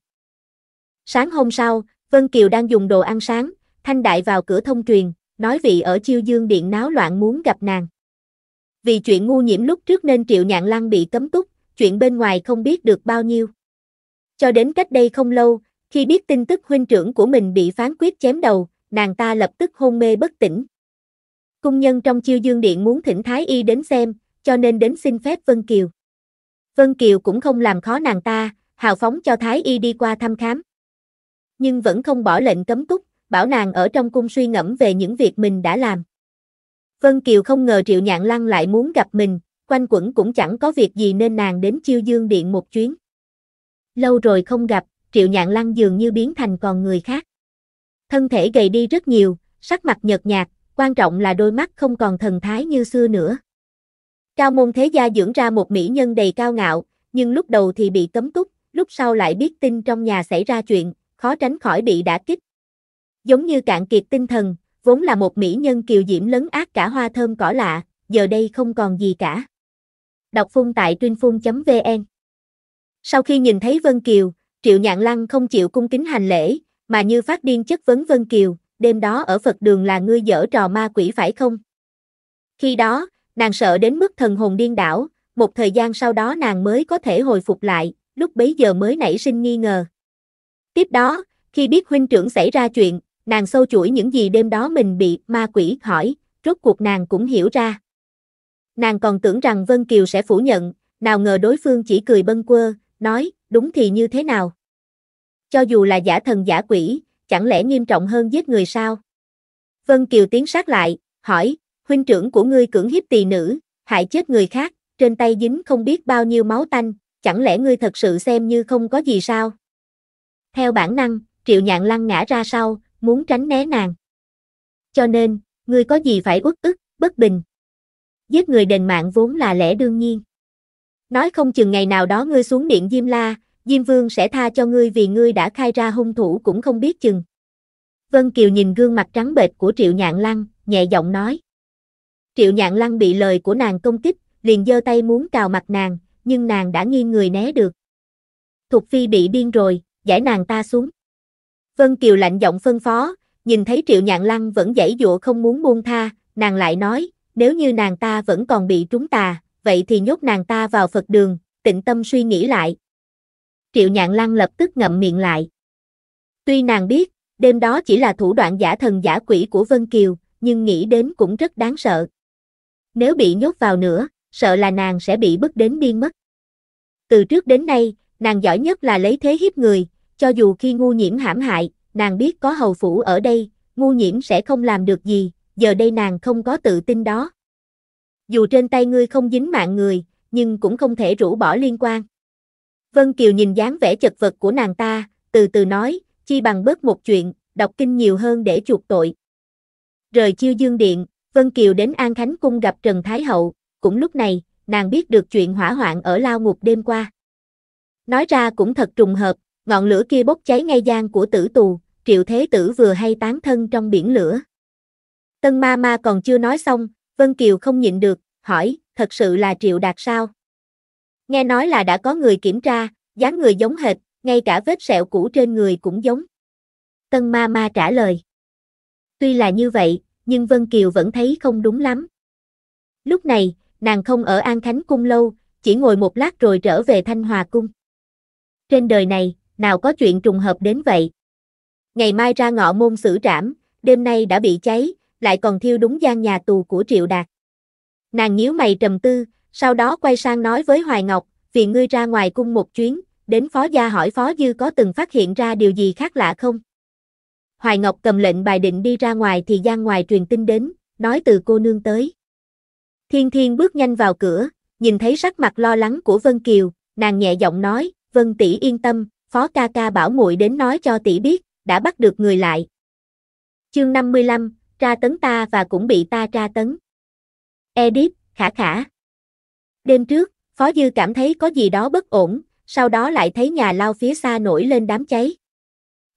Sáng hôm sau, Vân Kiều đang dùng đồ ăn sáng, Thanh Đại vào cửa thông truyền, nói vị ở chiêu dương điện náo loạn muốn gặp nàng. Vì chuyện ngu nhiễm lúc trước nên Triệu Nhạn Lăng bị cấm túc, chuyện bên ngoài không biết được bao nhiêu. Cho đến cách đây không lâu, khi biết tin tức huynh trưởng của mình bị phán quyết chém đầu, nàng ta lập tức hôn mê bất tỉnh. Cung nhân trong chiêu dương điện muốn thỉnh Thái Y đến xem, cho nên đến xin phép Vân Kiều. Vân Kiều cũng không làm khó nàng ta, hào phóng cho Thái Y đi qua thăm khám. Nhưng vẫn không bỏ lệnh cấm túc bảo nàng ở trong cung suy ngẫm về những việc mình đã làm. Vân Kiều không ngờ Triệu Nhạn Lăng lại muốn gặp mình, quanh quẩn cũng chẳng có việc gì nên nàng đến Chiêu Dương Điện một chuyến. Lâu rồi không gặp, Triệu Nhạn Lăng dường như biến thành con người khác. Thân thể gầy đi rất nhiều, sắc mặt nhợt nhạt, quan trọng là đôi mắt không còn thần thái như xưa nữa. Cao môn thế gia dưỡng ra một mỹ nhân đầy cao ngạo, nhưng lúc đầu thì bị cấm túc, lúc sau lại biết tin trong nhà xảy ra chuyện, khó tránh khỏi bị đả kích, giống như cạn kiệt tinh thần, vốn là một mỹ nhân kiều diễm lấn át cả hoa thơm cỏ lạ, giờ đây không còn gì cả. Đọc phun tại truyệnphun.vn Sau khi nhìn thấy Vân Kiều, Triệu Nhạn Lăng không chịu cung kính hành lễ, mà như phát điên chất vấn Vân Kiều, đêm đó ở Phật đường là ngươi dở trò ma quỷ phải không? Khi đó, nàng sợ đến mức thần hồn điên đảo, một thời gian sau đó nàng mới có thể hồi phục lại, lúc bấy giờ mới nảy sinh nghi ngờ. Tiếp đó, khi biết huynh trưởng xảy ra chuyện, nàng sâu chuỗi những gì đêm đó mình bị ma quỷ hỏi, rốt cuộc nàng cũng hiểu ra. Nàng còn tưởng rằng Vân Kiều sẽ phủ nhận, nào ngờ đối phương chỉ cười bâng quơ, nói, đúng thì như thế nào. Cho dù là giả thần giả quỷ, chẳng lẽ nghiêm trọng hơn giết người sao? Vân Kiều tiến sát lại, hỏi, huynh trưởng của ngươi cưỡng hiếp tỳ nữ, hại chết người khác, trên tay dính không biết bao nhiêu máu tanh, chẳng lẽ ngươi thật sự xem như không có gì sao? Theo bản năng, Triệu Nhạn lăn ngã ra sau, muốn tránh né nàng. Cho nên, ngươi có gì phải uất ức, bất bình. Giết người đền mạng vốn là lẽ đương nhiên. Nói không chừng ngày nào đó ngươi xuống điện Diêm La, Diêm Vương sẽ tha cho ngươi vì ngươi đã khai ra hung thủ cũng không biết chừng. Vân Kiều nhìn gương mặt trắng bệch của Triệu Nhạn Lăng, nhẹ giọng nói. Triệu Nhạn Lăng bị lời của nàng công kích, liền giơ tay muốn cào mặt nàng, nhưng nàng đã nghiêng người né được. Thục Phi bị điên rồi, giải nàng ta xuống. Vân Kiều lạnh giọng phân phó, nhìn thấy Triệu Nhạn Lăng vẫn dãy dụa không muốn buông tha, nàng lại nói, nếu như nàng ta vẫn còn bị trúng tà, vậy thì nhốt nàng ta vào Phật đường, tịnh tâm suy nghĩ lại. Triệu Nhạn Lăng lập tức ngậm miệng lại. Tuy nàng biết, đêm đó chỉ là thủ đoạn giả thần giả quỷ của Vân Kiều, nhưng nghĩ đến cũng rất đáng sợ. Nếu bị nhốt vào nữa, sợ là nàng sẽ bị bức đến điên mất. Từ trước đến nay, nàng giỏi nhất là lấy thế hiếp người, cho dù khi ngu nhiễm hãm hại, nàng biết có hầu phủ ở đây, ngu nhiễm sẽ không làm được gì, giờ đây nàng không có tự tin đó. Dù trên tay ngươi không dính mạng người, nhưng cũng không thể rũ bỏ liên quan. Vân Kiều nhìn dáng vẻ chật vật của nàng ta, từ từ nói, chi bằng bớt một chuyện, đọc kinh nhiều hơn để chuộc tội. Rời chiêu dương điện, Vân Kiều đến An Khánh Cung gặp Trần Thái Hậu, cũng lúc này, nàng biết được chuyện hỏa hoạn ở lao ngục đêm qua. Nói ra cũng thật trùng hợp, Ngọn lửa kia bốc cháy ngay gian của tử tù, triệu thế tử vừa hay tán thân trong biển lửa. Tân ma ma còn chưa nói xong, Vân Kiều không nhịn được, hỏi, thật sự là triệu đạt sao? Nghe nói là đã có người kiểm tra, dáng người giống hệt, ngay cả vết sẹo cũ trên người cũng giống. Tân ma ma trả lời. Tuy là như vậy, nhưng Vân Kiều vẫn thấy không đúng lắm. Lúc này, nàng không ở An Khánh Cung lâu, chỉ ngồi một lát rồi trở về Thanh Hòa Cung. Trên đời này, nào có chuyện trùng hợp đến vậy. Ngày mai ra ngọ môn xử trảm, đêm nay đã bị cháy, lại còn thiêu đúng gian nhà tù của Triệu Đạt. Nàng nhíu mày trầm tư, sau đó quay sang nói với Hoài Ngọc, vì ngươi ra ngoài cung một chuyến, đến phó gia hỏi phó dư có từng phát hiện ra điều gì khác lạ không? Hoài Ngọc cầm lệnh bài định đi ra ngoài thì gian ngoài truyền tin đến, nói từ cô nương tới. Thiên Thiên bước nhanh vào cửa, nhìn thấy sắc mặt lo lắng của Vân Kiều, nàng nhẹ giọng nói, Vân tỷ yên tâm, Phó ca ca bảo muội đến nói cho tỷ biết, đã bắt được người lại. Chương 55, tra tấn ta và cũng bị ta tra tấn. Edip, khả khả. Đêm trước, Phó Dư cảm thấy có gì đó bất ổn, sau đó lại thấy nhà lao phía xa nổi lên đám cháy.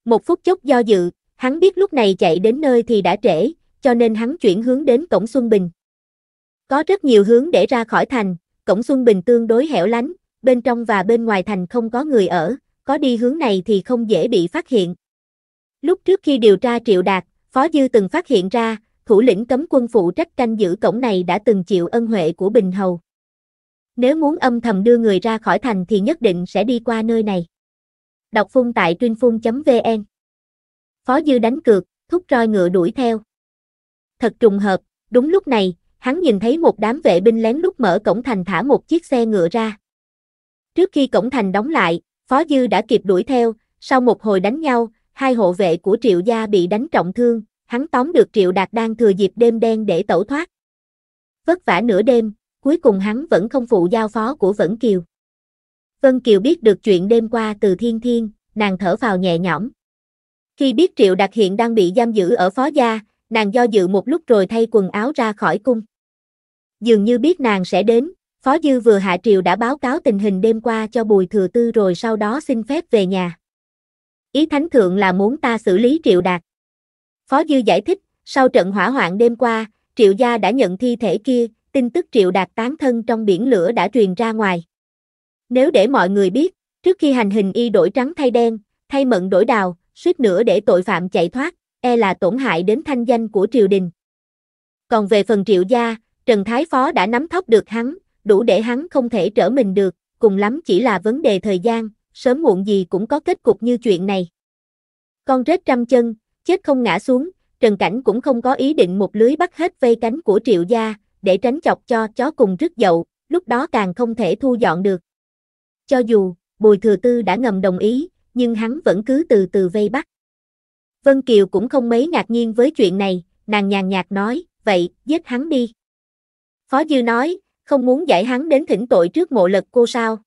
Một phút chốc do dự, hắn biết lúc này chạy đến nơi thì đã trễ, cho nên hắn chuyển hướng đến cổng Xuân Bình. Có rất nhiều hướng để ra khỏi thành, cổng Xuân Bình tương đối hẻo lánh, bên trong và bên ngoài thành không có người ở có đi hướng này thì không dễ bị phát hiện. Lúc trước khi điều tra Triệu Đạt, Phó Dư từng phát hiện ra, thủ lĩnh cấm quân phụ trách canh giữ cổng này đã từng chịu ân huệ của Bình Hầu. Nếu muốn âm thầm đưa người ra khỏi thành thì nhất định sẽ đi qua nơi này. Đọc phun tại truyênphun.vn Phó Dư đánh cược, thúc roi ngựa đuổi theo. Thật trùng hợp, đúng lúc này, hắn nhìn thấy một đám vệ binh lén lút mở cổng thành thả một chiếc xe ngựa ra. Trước khi cổng thành đóng lại, Phó Dư đã kịp đuổi theo, sau một hồi đánh nhau, hai hộ vệ của Triệu Gia bị đánh trọng thương, hắn tóm được Triệu Đạt đang thừa dịp đêm đen để tẩu thoát. Vất vả nửa đêm, cuối cùng hắn vẫn không phụ giao phó của Vẫn Kiều. Vân Kiều biết được chuyện đêm qua từ Thiên Thiên, nàng thở vào nhẹ nhõm. Khi biết Triệu Đạt hiện đang bị giam giữ ở Phó Gia, nàng do dự một lúc rồi thay quần áo ra khỏi cung. Dường như biết nàng sẽ đến, Phó Dư vừa hạ triều đã báo cáo tình hình đêm qua cho Bùi Thừa Tư rồi sau đó xin phép về nhà. Ý Thánh Thượng là muốn ta xử lý Triệu Đạt. Phó Dư giải thích, sau trận hỏa hoạn đêm qua, Triệu Gia đã nhận thi thể kia, tin tức Triệu Đạt tán thân trong biển lửa đã truyền ra ngoài. Nếu để mọi người biết, trước khi hành hình y đổi trắng thay đen, thay mận đổi đào, suýt nữa để tội phạm chạy thoát, e là tổn hại đến thanh danh của triều đình. Còn về phần Triệu Gia, Trần Thái Phó đã nắm thóc được hắn, đủ để hắn không thể trở mình được, cùng lắm chỉ là vấn đề thời gian, sớm muộn gì cũng có kết cục như chuyện này. Con rết trăm chân, chết không ngã xuống, Trần Cảnh cũng không có ý định một lưới bắt hết vây cánh của triệu gia, để tránh chọc cho chó cùng rứt dậu, lúc đó càng không thể thu dọn được. Cho dù, Bùi Thừa Tư đã ngầm đồng ý, nhưng hắn vẫn cứ từ từ vây bắt. Vân Kiều cũng không mấy ngạc nhiên với chuyện này, nàng nhàn nhạt nói, vậy, giết hắn đi. Phó Dư nói, không muốn giải hắn đến thỉnh tội trước mộ lật cô sao.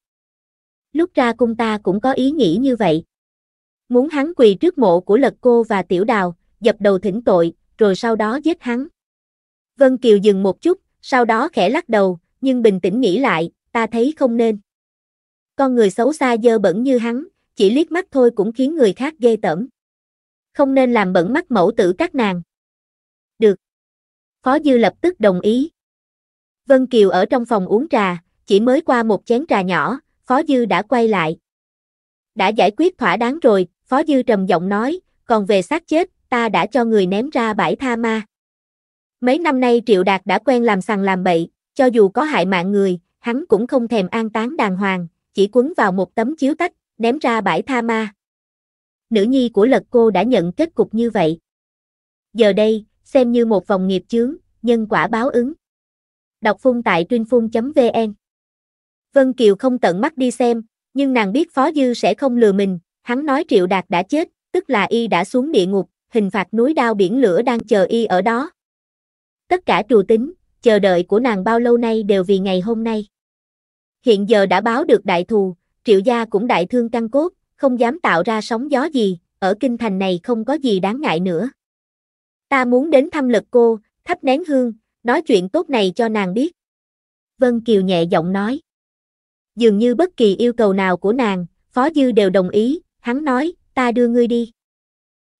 Lúc ra cung ta cũng có ý nghĩ như vậy. Muốn hắn quỳ trước mộ của lật cô và tiểu đào, dập đầu thỉnh tội, rồi sau đó giết hắn. Vân Kiều dừng một chút, sau đó khẽ lắc đầu, nhưng bình tĩnh nghĩ lại, ta thấy không nên. Con người xấu xa dơ bẩn như hắn, chỉ liếc mắt thôi cũng khiến người khác ghê tởm. Không nên làm bẩn mắt mẫu tử các nàng. Được. Phó Dư lập tức đồng ý. Vân Kiều ở trong phòng uống trà, chỉ mới qua một chén trà nhỏ, Phó Dư đã quay lại. Đã giải quyết thỏa đáng rồi, Phó Dư trầm giọng nói, còn về xác chết, ta đã cho người ném ra bãi tha ma. Mấy năm nay Triệu Đạt đã quen làm sằng làm bậy, cho dù có hại mạng người, hắn cũng không thèm an táng đàng hoàng, chỉ quấn vào một tấm chiếu tách, ném ra bãi tha ma. Nữ nhi của lật cô đã nhận kết cục như vậy. Giờ đây, xem như một vòng nghiệp chướng, nhân quả báo ứng đọc phun tại truyênphun.vn. Vân Kiều không tận mắt đi xem, nhưng nàng biết Phó Dư sẽ không lừa mình, hắn nói Triệu Đạt đã chết, tức là y đã xuống địa ngục, hình phạt núi đao biển lửa đang chờ y ở đó. Tất cả trù tính, chờ đợi của nàng bao lâu nay đều vì ngày hôm nay. Hiện giờ đã báo được đại thù, Triệu gia cũng đại thương căng cốt, không dám tạo ra sóng gió gì, ở kinh thành này không có gì đáng ngại nữa. Ta muốn đến thăm lật cô, thắp nén hương, nói chuyện tốt này cho nàng biết. Vân Kiều nhẹ giọng nói. Dường như bất kỳ yêu cầu nào của nàng, Phó Dư đều đồng ý, hắn nói, ta đưa ngươi đi.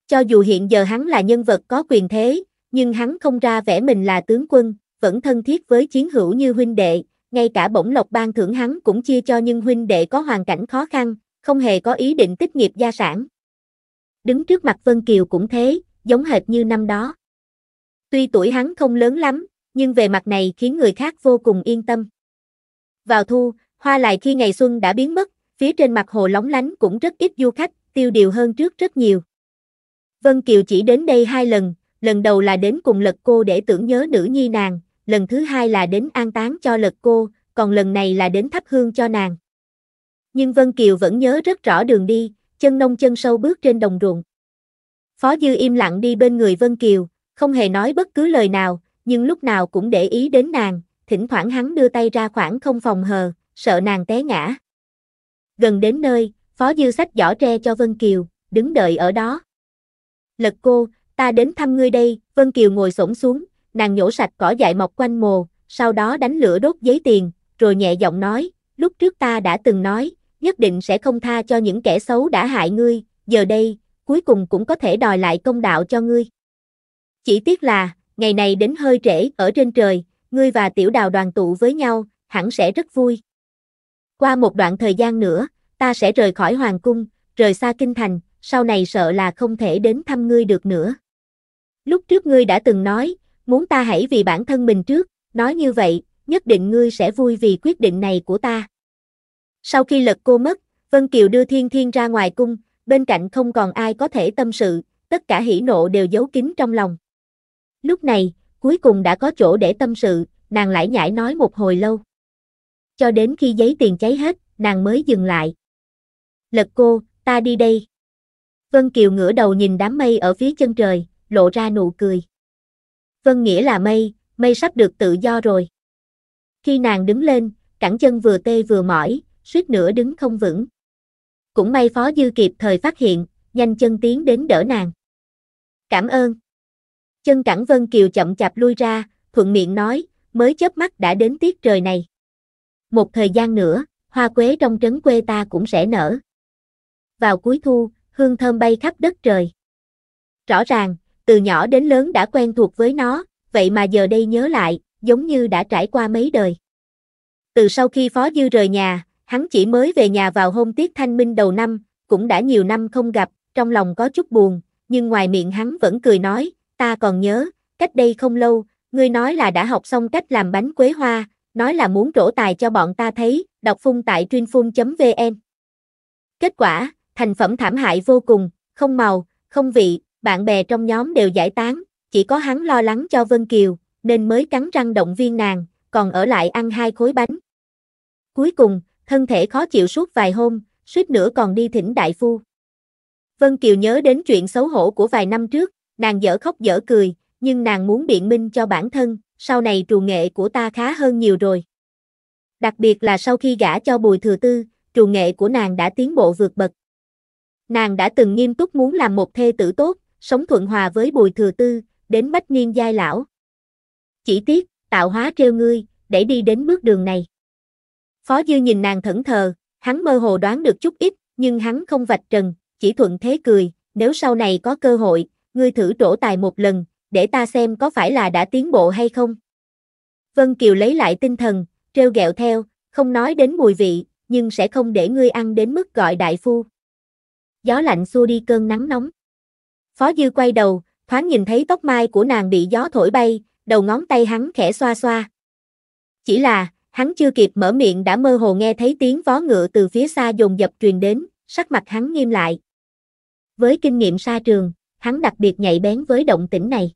Cho dù hiện giờ hắn là nhân vật có quyền thế, nhưng hắn không ra vẻ mình là tướng quân, vẫn thân thiết với chiến hữu như huynh đệ, ngay cả bổng lộc ban thưởng hắn cũng chia cho nhân huynh đệ có hoàn cảnh khó khăn, không hề có ý định tích nghiệp gia sản. Đứng trước mặt Vân Kiều cũng thế, giống hệt như năm đó. Tuy tuổi hắn không lớn lắm, nhưng về mặt này khiến người khác vô cùng yên tâm. Vào thu, hoa lại khi ngày xuân đã biến mất, phía trên mặt hồ lóng lánh cũng rất ít du khách, tiêu điều hơn trước rất nhiều. Vân Kiều chỉ đến đây hai lần, lần đầu là đến cùng lật cô để tưởng nhớ nữ nhi nàng, lần thứ hai là đến an táng cho lật cô, còn lần này là đến thắp hương cho nàng. Nhưng Vân Kiều vẫn nhớ rất rõ đường đi, chân nông chân sâu bước trên đồng ruộng. Phó Dư im lặng đi bên người Vân Kiều, không hề nói bất cứ lời nào, nhưng lúc nào cũng để ý đến nàng, thỉnh thoảng hắn đưa tay ra khoảng không phòng hờ, sợ nàng té ngã. Gần đến nơi, Phó Dư sách giỏ tre cho Vân Kiều, đứng đợi ở đó. Lật cô, ta đến thăm ngươi đây, Vân Kiều ngồi xổm xuống, nàng nhổ sạch cỏ dại mọc quanh mồ, sau đó đánh lửa đốt giấy tiền, rồi nhẹ giọng nói, lúc trước ta đã từng nói, nhất định sẽ không tha cho những kẻ xấu đã hại ngươi, giờ đây, cuối cùng cũng có thể đòi lại công đạo cho ngươi. Chỉ tiếc là, ngày này đến hơi trễ ở trên trời, ngươi và tiểu đào đoàn tụ với nhau, hẳn sẽ rất vui. Qua một đoạn thời gian nữa, ta sẽ rời khỏi hoàng cung, rời xa kinh thành, sau này sợ là không thể đến thăm ngươi được nữa. Lúc trước ngươi đã từng nói, muốn ta hãy vì bản thân mình trước, nói như vậy, nhất định ngươi sẽ vui vì quyết định này của ta. Sau khi lật cô mất, Vân Kiều đưa Thiên Thiên ra ngoài cung, bên cạnh không còn ai có thể tâm sự, tất cả hỉ nộ đều giấu kín trong lòng. Lúc này, cuối cùng đã có chỗ để tâm sự, nàng lại nhảy nói một hồi lâu. Cho đến khi giấy tiền cháy hết, nàng mới dừng lại. Lật cô, ta đi đây. Vân Kiều ngửa đầu nhìn đám mây ở phía chân trời, lộ ra nụ cười. Vân nghĩa là mây, mây sắp được tự do rồi. Khi nàng đứng lên, cẳng chân vừa tê vừa mỏi, suýt nữa đứng không vững. Cũng may Phó Dư kịp thời phát hiện, nhanh chân tiến đến đỡ nàng. Cảm ơn. Chân cẳng Vân Kiều chậm chạp lui ra, thuận miệng nói, mới chớp mắt đã đến tiết trời này. Một thời gian nữa, hoa quế trong trấn quê ta cũng sẽ nở. Vào cuối thu, hương thơm bay khắp đất trời. Rõ ràng, từ nhỏ đến lớn đã quen thuộc với nó, vậy mà giờ đây nhớ lại, giống như đã trải qua mấy đời. Từ sau khi Phó Dư rời nhà, hắn chỉ mới về nhà vào hôm tiết thanh minh đầu năm, cũng đã nhiều năm không gặp, trong lòng có chút buồn, nhưng ngoài miệng hắn vẫn cười nói, ta còn nhớ, cách đây không lâu, ngươi nói là đã học xong cách làm bánh quế hoa, nói là muốn trổ tài cho bọn ta thấy, đọc phun tại truyênphun.vn. Kết quả, thành phẩm thảm hại vô cùng, không màu, không vị, bạn bè trong nhóm đều giải tán, chỉ có hắn lo lắng cho Vân Kiều, nên mới cắn răng động viên nàng, còn ở lại ăn hai khối bánh. Cuối cùng, thân thể khó chịu suốt vài hôm, suýt nữa còn đi thỉnh đại phu. Vân Kiều nhớ đến chuyện xấu hổ của vài năm trước, Nàng dở khóc dở cười, nhưng nàng muốn biện minh cho bản thân, sau này trù nghệ của ta khá hơn nhiều rồi. Đặc biệt là sau khi gả cho Bùi Thừa Tư, trù nghệ của nàng đã tiến bộ vượt bậc. Nàng đã từng nghiêm túc muốn làm một thê tử tốt, sống thuận hòa với Bùi Thừa Tư, đến bách niên giai lão. Chỉ tiếc, tạo hóa treo ngươi, để đi đến bước đường này. Phó Dư nhìn nàng thẫn thờ, hắn mơ hồ đoán được chút ít, nhưng hắn không vạch trần, chỉ thuận thế cười, nếu sau này có cơ hội, ngươi thử trổ tài một lần, để ta xem có phải là đã tiến bộ hay không. Vân Kiều lấy lại tinh thần, treo gẹo theo, không nói đến mùi vị, nhưng sẽ không để ngươi ăn đến mức gọi đại phu. Gió lạnh xua đi cơn nắng nóng. Phó Dư quay đầu, thoáng nhìn thấy tóc mai của nàng bị gió thổi bay, đầu ngón tay hắn khẽ xoa xoa. Chỉ là, hắn chưa kịp mở miệng đã mơ hồ nghe thấy tiếng vó ngựa từ phía xa dồn dập truyền đến, sắc mặt hắn nghiêm lại. Với kinh nghiệm xa trường, hắn đặc biệt nhạy bén với động tĩnh này.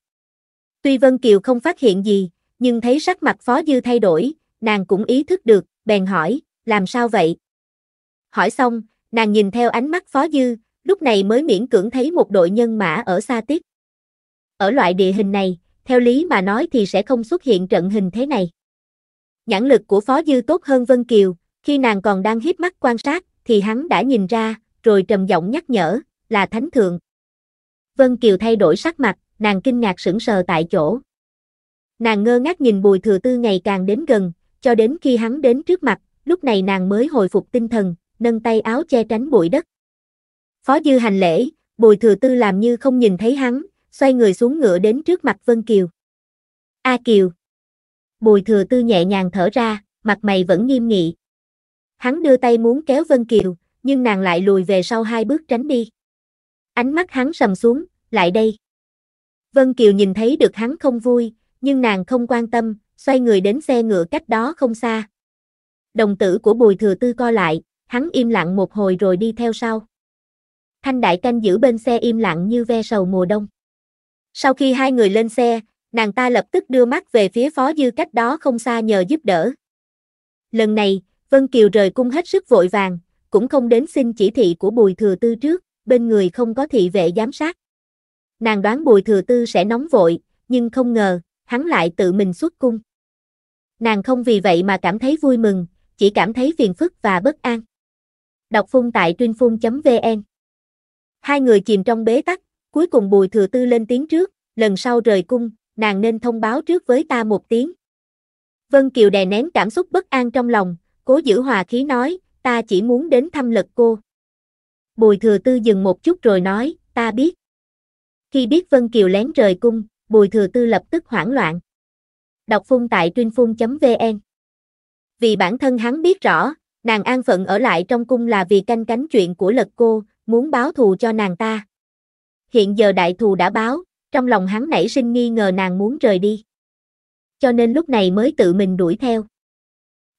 Tuy Vân Kiều không phát hiện gì, nhưng thấy sắc mặt Phó Dư thay đổi, nàng cũng ý thức được, bèn hỏi, làm sao vậy? Hỏi xong, nàng nhìn theo ánh mắt Phó Dư, lúc này mới miễn cưỡng thấy một đội nhân mã ở xa tiếp. Ở loại địa hình này, theo lý mà nói thì sẽ không xuất hiện trận hình thế này. Nhãn lực của Phó Dư tốt hơn Vân Kiều, khi nàng còn đang hiếp mắt quan sát, thì hắn đã nhìn ra, rồi trầm giọng nhắc nhở, là thánh thượng. Vân Kiều thay đổi sắc mặt, nàng kinh ngạc sững sờ tại chỗ. Nàng ngơ ngác nhìn Bùi Thừa Tư ngày càng đến gần, cho đến khi hắn đến trước mặt, lúc này nàng mới hồi phục tinh thần, nâng tay áo che tránh bụi đất. Phó Dư hành lễ, Bùi Thừa Tư làm như không nhìn thấy hắn, xoay người xuống ngựa đến trước mặt Vân Kiều. A Kiều. Bùi Thừa Tư nhẹ nhàng thở ra, mặt mày vẫn nghiêm nghị. Hắn đưa tay muốn kéo Vân Kiều, nhưng nàng lại lùi về sau hai bước tránh đi. Ánh mắt hắn sầm xuống, lại đây. Vân Kiều nhìn thấy được hắn không vui, nhưng nàng không quan tâm, xoay người đến xe ngựa cách đó không xa. Đồng tử của Bùi Thừa Tư co lại, hắn im lặng một hồi rồi đi theo sau. Thanh Đại Canh giữ bên xe im lặng như ve sầu mùa đông. Sau khi hai người lên xe, nàng ta lập tức đưa mắt về phía phó dư cách đó không xa nhờ giúp đỡ. Lần này, Vân Kiều rời cung hết sức vội vàng, cũng không đến xin chỉ thị của Bùi Thừa Tư trước, bên người không có thị vệ giám sát. Nàng đoán Bùi Thừa Tư sẽ nóng vội, nhưng không ngờ, hắn lại tự mình xuất cung. Nàng không vì vậy mà cảm thấy vui mừng, chỉ cảm thấy phiền phức và bất an. Đọc phun tại truyênphun.vn Hai người chìm trong bế tắc, cuối cùng Bùi Thừa Tư lên tiếng trước, lần sau rời cung, nàng nên thông báo trước với ta một tiếng. Vân Kiều đè nén cảm xúc bất an trong lòng, cố giữ hòa khí nói, ta chỉ muốn đến thăm lật cô. Bùi Thừa Tư dừng một chút rồi nói, ta biết. Khi biết Vân Kiều lén rời cung, Bùi Thừa Tư lập tức hoảng loạn. Đọc phun tại truyinhphun.vn Vì bản thân hắn biết rõ, nàng an phận ở lại trong cung là vì canh cánh chuyện của lật cô, muốn báo thù cho nàng ta. Hiện giờ đại thù đã báo, trong lòng hắn nảy sinh nghi ngờ nàng muốn rời đi. Cho nên lúc này mới tự mình đuổi theo.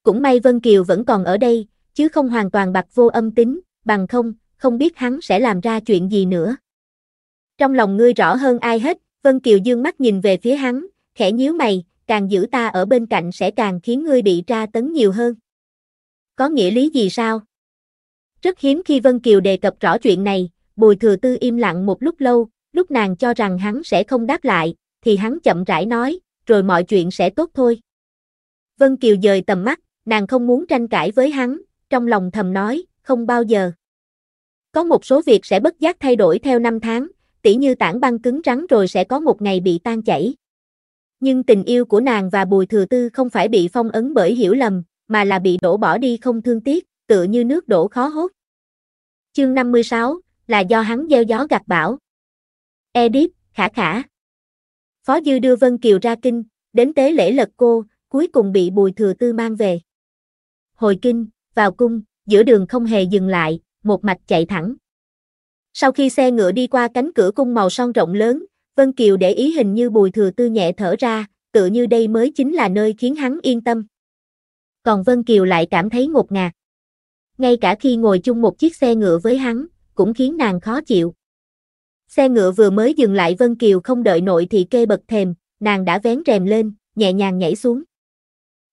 Cũng may Vân Kiều vẫn còn ở đây, chứ không hoàn toàn bạc vô âm tính, bằng không, không biết hắn sẽ làm ra chuyện gì nữa trong lòng ngươi rõ hơn ai hết, Vân Kiều dương mắt nhìn về phía hắn, khẽ nhíu mày, càng giữ ta ở bên cạnh sẽ càng khiến ngươi bị tra tấn nhiều hơn. Có nghĩa lý gì sao? Rất hiếm khi Vân Kiều đề cập rõ chuyện này, Bùi Thừa Tư im lặng một lúc lâu, lúc nàng cho rằng hắn sẽ không đáp lại, thì hắn chậm rãi nói, rồi mọi chuyện sẽ tốt thôi. Vân Kiều dời tầm mắt, nàng không muốn tranh cãi với hắn, trong lòng thầm nói, không bao giờ. Có một số việc sẽ bất giác thay đổi theo năm tháng, tỉ như tảng băng cứng rắn rồi sẽ có một ngày bị tan chảy. Nhưng tình yêu của nàng và Bùi Thừa Tư không phải bị phong ấn bởi hiểu lầm, mà là bị đổ bỏ đi không thương tiếc, tựa như nước đổ khó hốt. Chương 56, là do hắn gieo gió gặt bão. Edip, khả khả. Phó Dư đưa Vân Kiều ra kinh, đến tế lễ lật cô, cuối cùng bị Bùi Thừa Tư mang về. Hồi kinh, vào cung, giữa đường không hề dừng lại, một mạch chạy thẳng. Sau khi xe ngựa đi qua cánh cửa cung màu son rộng lớn, Vân Kiều để ý hình như Bùi Thừa Tư nhẹ thở ra, tự như đây mới chính là nơi khiến hắn yên tâm. Còn Vân Kiều lại cảm thấy ngột ngạt. Ngay cả khi ngồi chung một chiếc xe ngựa với hắn, cũng khiến nàng khó chịu. Xe ngựa vừa mới dừng lại Vân Kiều không đợi nội thị kê bật thềm, nàng đã vén rèm lên, nhẹ nhàng nhảy xuống.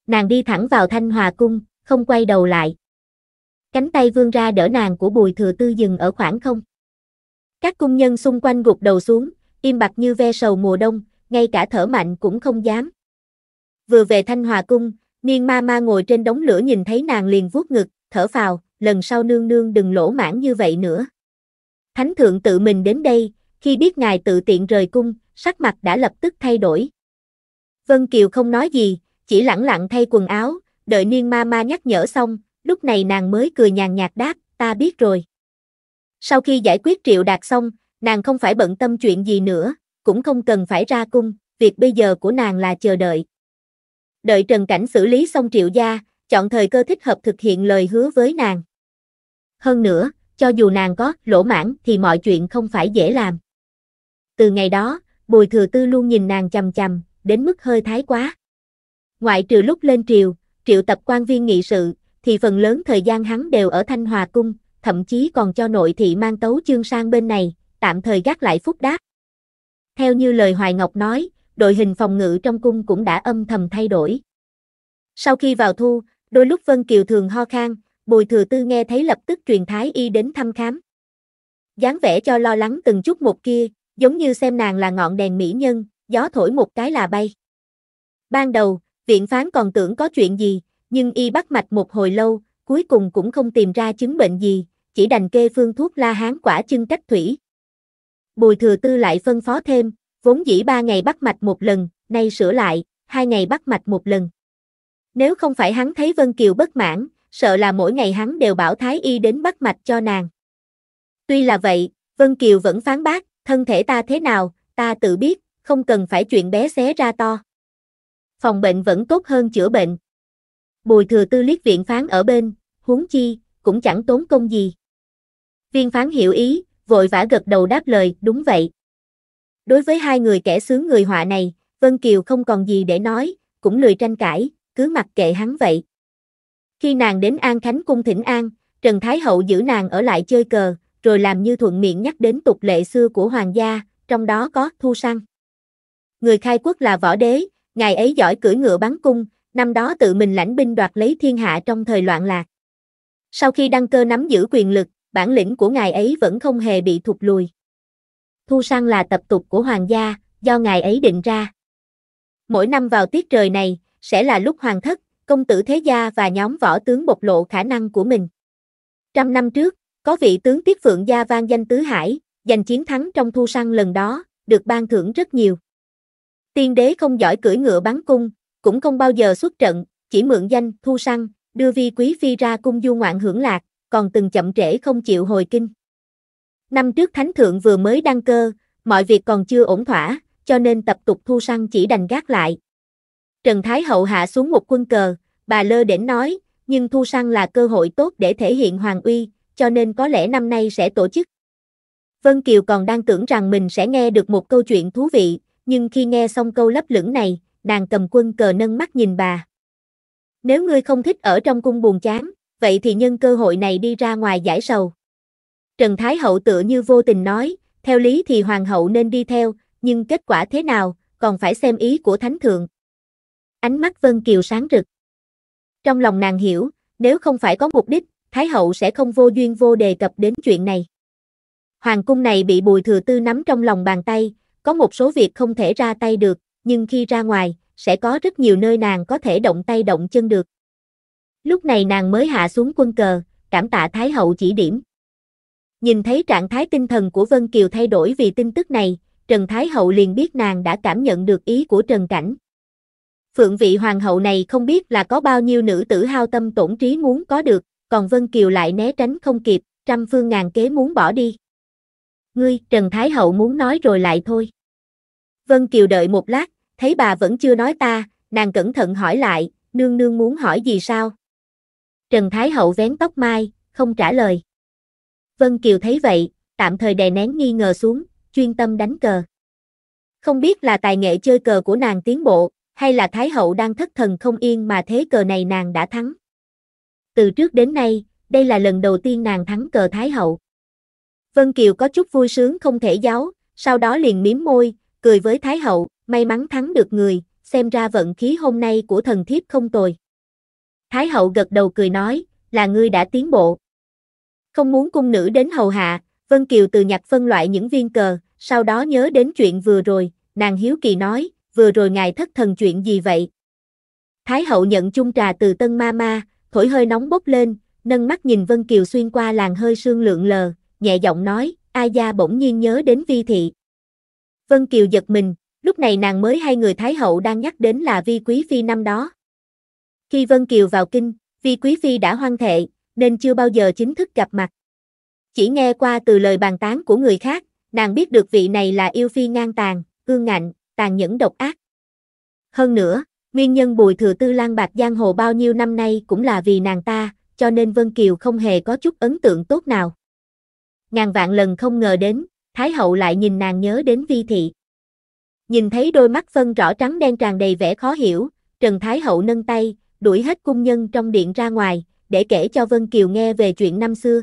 Nàng đi thẳng vào thanh hòa cung, không quay đầu lại. Cánh tay vương ra đỡ nàng của bùi thừa tư dừng ở khoảng không. Các cung nhân xung quanh gục đầu xuống, im bặt như ve sầu mùa đông, ngay cả thở mạnh cũng không dám. Vừa về Thanh Hòa cung, Niên ma ma ngồi trên đống lửa nhìn thấy nàng liền vuốt ngực, thở phào, lần sau nương nương đừng lỗ mãn như vậy nữa. Thánh thượng tự mình đến đây, khi biết ngài tự tiện rời cung, sắc mặt đã lập tức thay đổi. Vân Kiều không nói gì, chỉ lẳng lặng thay quần áo, đợi niên ma ma nhắc nhở xong, lúc này nàng mới cười nhàn nhạt đáp, ta biết rồi. Sau khi giải quyết triệu đạt xong, nàng không phải bận tâm chuyện gì nữa, cũng không cần phải ra cung, việc bây giờ của nàng là chờ đợi. Đợi Trần Cảnh xử lý xong triệu gia, chọn thời cơ thích hợp thực hiện lời hứa với nàng. Hơn nữa, cho dù nàng có lỗ mãn thì mọi chuyện không phải dễ làm. Từ ngày đó, Bùi Thừa Tư luôn nhìn nàng chằm chằm, đến mức hơi thái quá. Ngoại trừ lúc lên triều, triệu tập quan viên nghị sự, thì phần lớn thời gian hắn đều ở Thanh Hòa Cung, thậm chí còn cho nội thị mang tấu chương sang bên này, tạm thời gác lại phúc đáp. Theo như lời Hoài Ngọc nói, đội hình phòng ngự trong cung cũng đã âm thầm thay đổi. Sau khi vào thu, đôi lúc Vân Kiều thường ho khang Bùi Thừa Tư nghe thấy lập tức truyền Thái Y đến thăm khám. dáng vẻ cho lo lắng từng chút một kia, giống như xem nàng là ngọn đèn mỹ nhân, gió thổi một cái là bay. Ban đầu, viện phán còn tưởng có chuyện gì, nhưng y bắt mạch một hồi lâu, cuối cùng cũng không tìm ra chứng bệnh gì, chỉ đành kê phương thuốc la hán quả chân cách thủy. Bùi thừa tư lại phân phó thêm, vốn dĩ ba ngày bắt mạch một lần, nay sửa lại, hai ngày bắt mạch một lần. Nếu không phải hắn thấy Vân Kiều bất mãn, sợ là mỗi ngày hắn đều bảo Thái Y đến bắt mạch cho nàng. Tuy là vậy, Vân Kiều vẫn phán bác, thân thể ta thế nào, ta tự biết, không cần phải chuyện bé xé ra to. Phòng bệnh vẫn tốt hơn chữa bệnh. Bùi thừa tư liếc viện phán ở bên, huống chi, cũng chẳng tốn công gì. Viên phán hiểu ý, vội vã gật đầu đáp lời, đúng vậy. Đối với hai người kẻ sướng người họa này, Vân Kiều không còn gì để nói, cũng lười tranh cãi, cứ mặc kệ hắn vậy. Khi nàng đến An Khánh Cung Thỉnh An, Trần Thái Hậu giữ nàng ở lại chơi cờ, rồi làm như thuận miệng nhắc đến tục lệ xưa của hoàng gia, trong đó có thu săn. Người khai quốc là võ đế, ngài ấy giỏi cưỡi ngựa bắn cung, năm đó tự mình lãnh binh đoạt lấy thiên hạ trong thời loạn lạc. Sau khi đăng cơ nắm giữ quyền lực, bản lĩnh của ngài ấy vẫn không hề bị thụt lùi. Thu sang là tập tục của hoàng gia, do ngài ấy định ra. Mỗi năm vào tiết trời này, sẽ là lúc hoàng thất, công tử thế gia và nhóm võ tướng bộc lộ khả năng của mình. Trăm năm trước, có vị tướng Tiết Phượng Gia vang danh Tứ Hải, giành chiến thắng trong thu săn lần đó, được ban thưởng rất nhiều. Tiên đế không giỏi cưỡi ngựa bắn cung, cũng không bao giờ xuất trận, chỉ mượn danh thu săn, đưa vi quý phi ra cung du ngoạn hưởng lạc, còn từng chậm trễ không chịu hồi kinh. Năm trước thánh thượng vừa mới đăng cơ, mọi việc còn chưa ổn thỏa, cho nên tập tục thu săn chỉ đành gác lại. Trần Thái Hậu hạ xuống một quân cờ, bà Lơ Đễnh nói, nhưng thu săn là cơ hội tốt để thể hiện hoàng uy, cho nên có lẽ năm nay sẽ tổ chức. Vân Kiều còn đang tưởng rằng mình sẽ nghe được một câu chuyện thú vị, nhưng khi nghe xong câu lấp lửng này, nàng cầm quân cờ nâng mắt nhìn bà. Nếu ngươi không thích ở trong cung buồn chán, vậy thì nhân cơ hội này đi ra ngoài giải sầu. Trần Thái Hậu tựa như vô tình nói, theo lý thì Hoàng hậu nên đi theo, nhưng kết quả thế nào, còn phải xem ý của Thánh Thượng. Ánh mắt Vân Kiều sáng rực. Trong lòng nàng hiểu, nếu không phải có mục đích, Thái Hậu sẽ không vô duyên vô đề cập đến chuyện này. Hoàng cung này bị Bùi Thừa Tư nắm trong lòng bàn tay, có một số việc không thể ra tay được, nhưng khi ra ngoài, sẽ có rất nhiều nơi nàng có thể động tay động chân được. Lúc này nàng mới hạ xuống quân cờ, cảm tạ Thái Hậu chỉ điểm. Nhìn thấy trạng thái tinh thần của Vân Kiều thay đổi vì tin tức này, Trần Thái Hậu liền biết nàng đã cảm nhận được ý của Trần Cảnh. Phượng vị hoàng hậu này không biết là có bao nhiêu nữ tử hao tâm tổn trí muốn có được, còn Vân Kiều lại né tránh không kịp, trăm phương ngàn kế muốn bỏ đi. Ngươi, Trần Thái Hậu muốn nói rồi lại thôi. Vân Kiều đợi một lát, thấy bà vẫn chưa nói ta, nàng cẩn thận hỏi lại, nương nương muốn hỏi gì sao? Trần Thái Hậu vén tóc mai, không trả lời. Vân Kiều thấy vậy, tạm thời đè nén nghi ngờ xuống, chuyên tâm đánh cờ. Không biết là tài nghệ chơi cờ của nàng tiến bộ, hay là Thái Hậu đang thất thần không yên mà thế cờ này nàng đã thắng. Từ trước đến nay, đây là lần đầu tiên nàng thắng cờ Thái Hậu. Vân Kiều có chút vui sướng không thể giấu, sau đó liền miếm môi, cười với Thái Hậu, may mắn thắng được người, xem ra vận khí hôm nay của thần thiếp không tồi. Thái hậu gật đầu cười nói, là ngươi đã tiến bộ. Không muốn cung nữ đến hầu hạ, Vân Kiều từ nhặt phân loại những viên cờ, sau đó nhớ đến chuyện vừa rồi, nàng hiếu kỳ nói, vừa rồi ngài thất thần chuyện gì vậy? Thái hậu nhận chung trà từ tân ma ma, thổi hơi nóng bốc lên, nâng mắt nhìn Vân Kiều xuyên qua làng hơi sương lượng lờ, nhẹ giọng nói, A gia bỗng nhiên nhớ đến vi thị. Vân Kiều giật mình, Lúc này nàng mới hay người Thái Hậu đang nhắc đến là Vi Quý Phi năm đó. Khi Vân Kiều vào kinh, Vi Quý Phi đã hoang thệ, nên chưa bao giờ chính thức gặp mặt. Chỉ nghe qua từ lời bàn tán của người khác, nàng biết được vị này là yêu phi ngang tàn, ương ngạnh, tàn nhẫn độc ác. Hơn nữa, nguyên nhân bùi thừa tư lan bạc giang hồ bao nhiêu năm nay cũng là vì nàng ta, cho nên Vân Kiều không hề có chút ấn tượng tốt nào. Ngàn vạn lần không ngờ đến, Thái hậu lại nhìn nàng nhớ đến vi thị. Nhìn thấy đôi mắt phân rõ trắng đen tràn đầy vẻ khó hiểu, Trần Thái Hậu nâng tay, đuổi hết cung nhân trong điện ra ngoài, để kể cho Vân Kiều nghe về chuyện năm xưa.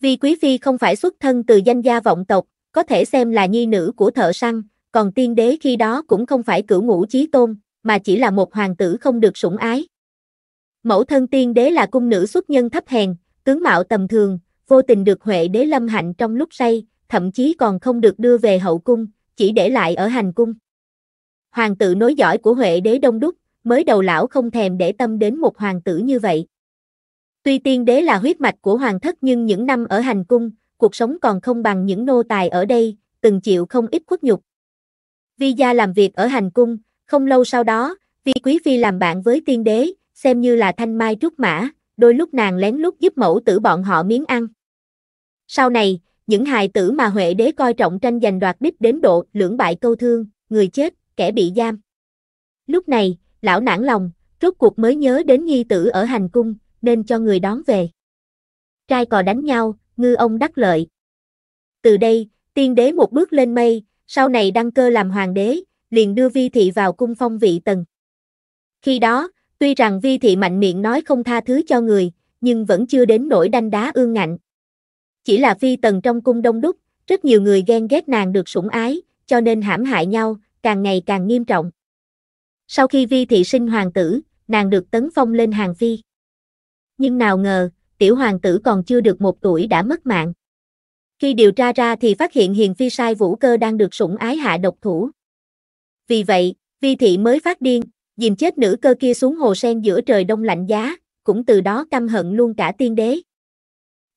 Vì Quý Phi không phải xuất thân từ danh gia vọng tộc, có thể xem là nhi nữ của thợ săn, còn tiên đế khi đó cũng không phải cửu ngũ chí tôn, mà chỉ là một hoàng tử không được sủng ái. Mẫu thân tiên đế là cung nữ xuất nhân thấp hèn, tướng mạo tầm thường, vô tình được Huệ đế lâm hạnh trong lúc say, thậm chí còn không được đưa về hậu cung, chỉ để lại ở hành cung. Hoàng tử nối dõi của Huệ đế đông đúc, mới đầu lão không thèm để tâm đến một hoàng tử như vậy. Tuy tiên đế là huyết mạch của hoàng thất nhưng những năm ở hành cung, cuộc sống còn không bằng những nô tài ở đây, từng chịu không ít khuất nhục. Vi gia làm việc ở hành cung, không lâu sau đó, Vi Quý Phi làm bạn với tiên đế, xem như là thanh mai trúc mã, đôi lúc nàng lén lút giúp mẫu tử bọn họ miếng ăn. Sau này, những hài tử mà Huệ đế coi trọng tranh giành đoạt đích đến độ lưỡng bại câu thương, người chết, kẻ bị giam. Lúc này, lão nản lòng, rốt cuộc mới nhớ đến nhi tử ở hành cung, nên cho người đón về. Trai cò đánh nhau, ngư ông đắc lợi. Từ đây, tiên đế một bước lên mây, sau này đăng cơ làm hoàng đế, liền đưa vi thị vào cung phong vị tần. Khi đó, tuy rằng vi thị mạnh miệng nói không tha thứ cho người, nhưng vẫn chưa đến nỗi đanh đá ương ngạnh. Chỉ là phi tần trong cung đông đúc, rất nhiều người ghen ghét nàng được sủng ái, cho nên hãm hại nhau, càng ngày càng nghiêm trọng. Sau khi vi thị sinh hoàng tử, nàng được tấn phong lên hàng phi. Nhưng nào ngờ, tiểu hoàng tử còn chưa được một tuổi đã mất mạng. Khi điều tra ra thì phát hiện hiền phi sai vũ cơ đang được sủng ái hạ độc thủ. Vì vậy, vi thị mới phát điên, dìm chết nữ cơ kia xuống hồ sen giữa trời đông lạnh giá, cũng từ đó căm hận luôn cả tiên đế.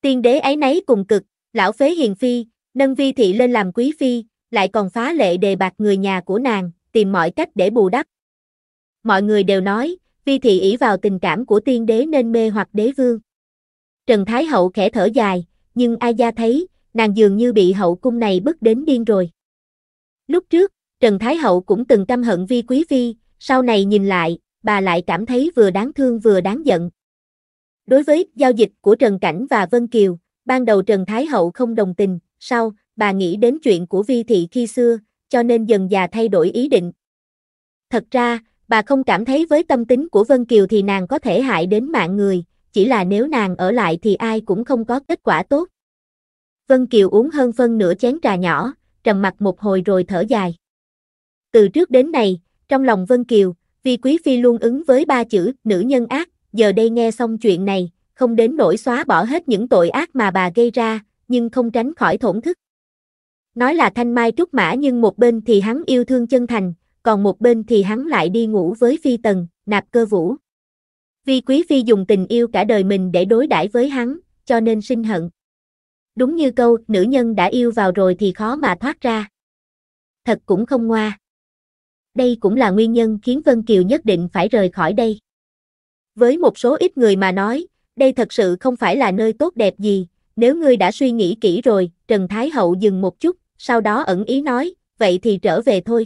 Tiên đế ấy nấy cùng cực, lão phế hiền phi, nâng vi thị lên làm quý phi, lại còn phá lệ đề bạc người nhà của nàng, tìm mọi cách để bù đắp. Mọi người đều nói, vi thị ỷ vào tình cảm của tiên đế nên mê hoặc đế vương. Trần Thái Hậu khẽ thở dài, nhưng ai gia thấy, nàng dường như bị hậu cung này bức đến điên rồi. Lúc trước, Trần Thái Hậu cũng từng căm hận vi quý phi, sau này nhìn lại, bà lại cảm thấy vừa đáng thương vừa đáng giận, Đối với giao dịch của Trần Cảnh và Vân Kiều, ban đầu Trần Thái Hậu không đồng tình, sau, bà nghĩ đến chuyện của Vi Thị khi xưa, cho nên dần già thay đổi ý định. Thật ra, bà không cảm thấy với tâm tính của Vân Kiều thì nàng có thể hại đến mạng người, chỉ là nếu nàng ở lại thì ai cũng không có kết quả tốt. Vân Kiều uống hơn phân nửa chén trà nhỏ, trầm mặt một hồi rồi thở dài. Từ trước đến nay, trong lòng Vân Kiều, Vi Quý Phi luôn ứng với ba chữ nữ nhân ác, giờ đây nghe xong chuyện này, không đến nỗi xóa bỏ hết những tội ác mà bà gây ra, nhưng không tránh khỏi thổn thức. Nói là thanh mai trúc mã nhưng một bên thì hắn yêu thương chân thành, còn một bên thì hắn lại đi ngủ với phi tần, nạp cơ vũ. Vi quý phi dùng tình yêu cả đời mình để đối đãi với hắn, cho nên sinh hận. Đúng như câu, nữ nhân đã yêu vào rồi thì khó mà thoát ra. Thật cũng không ngoa. Đây cũng là nguyên nhân khiến Vân Kiều nhất định phải rời khỏi đây với một số ít người mà nói, đây thật sự không phải là nơi tốt đẹp gì, nếu ngươi đã suy nghĩ kỹ rồi, Trần Thái Hậu dừng một chút, sau đó ẩn ý nói, vậy thì trở về thôi.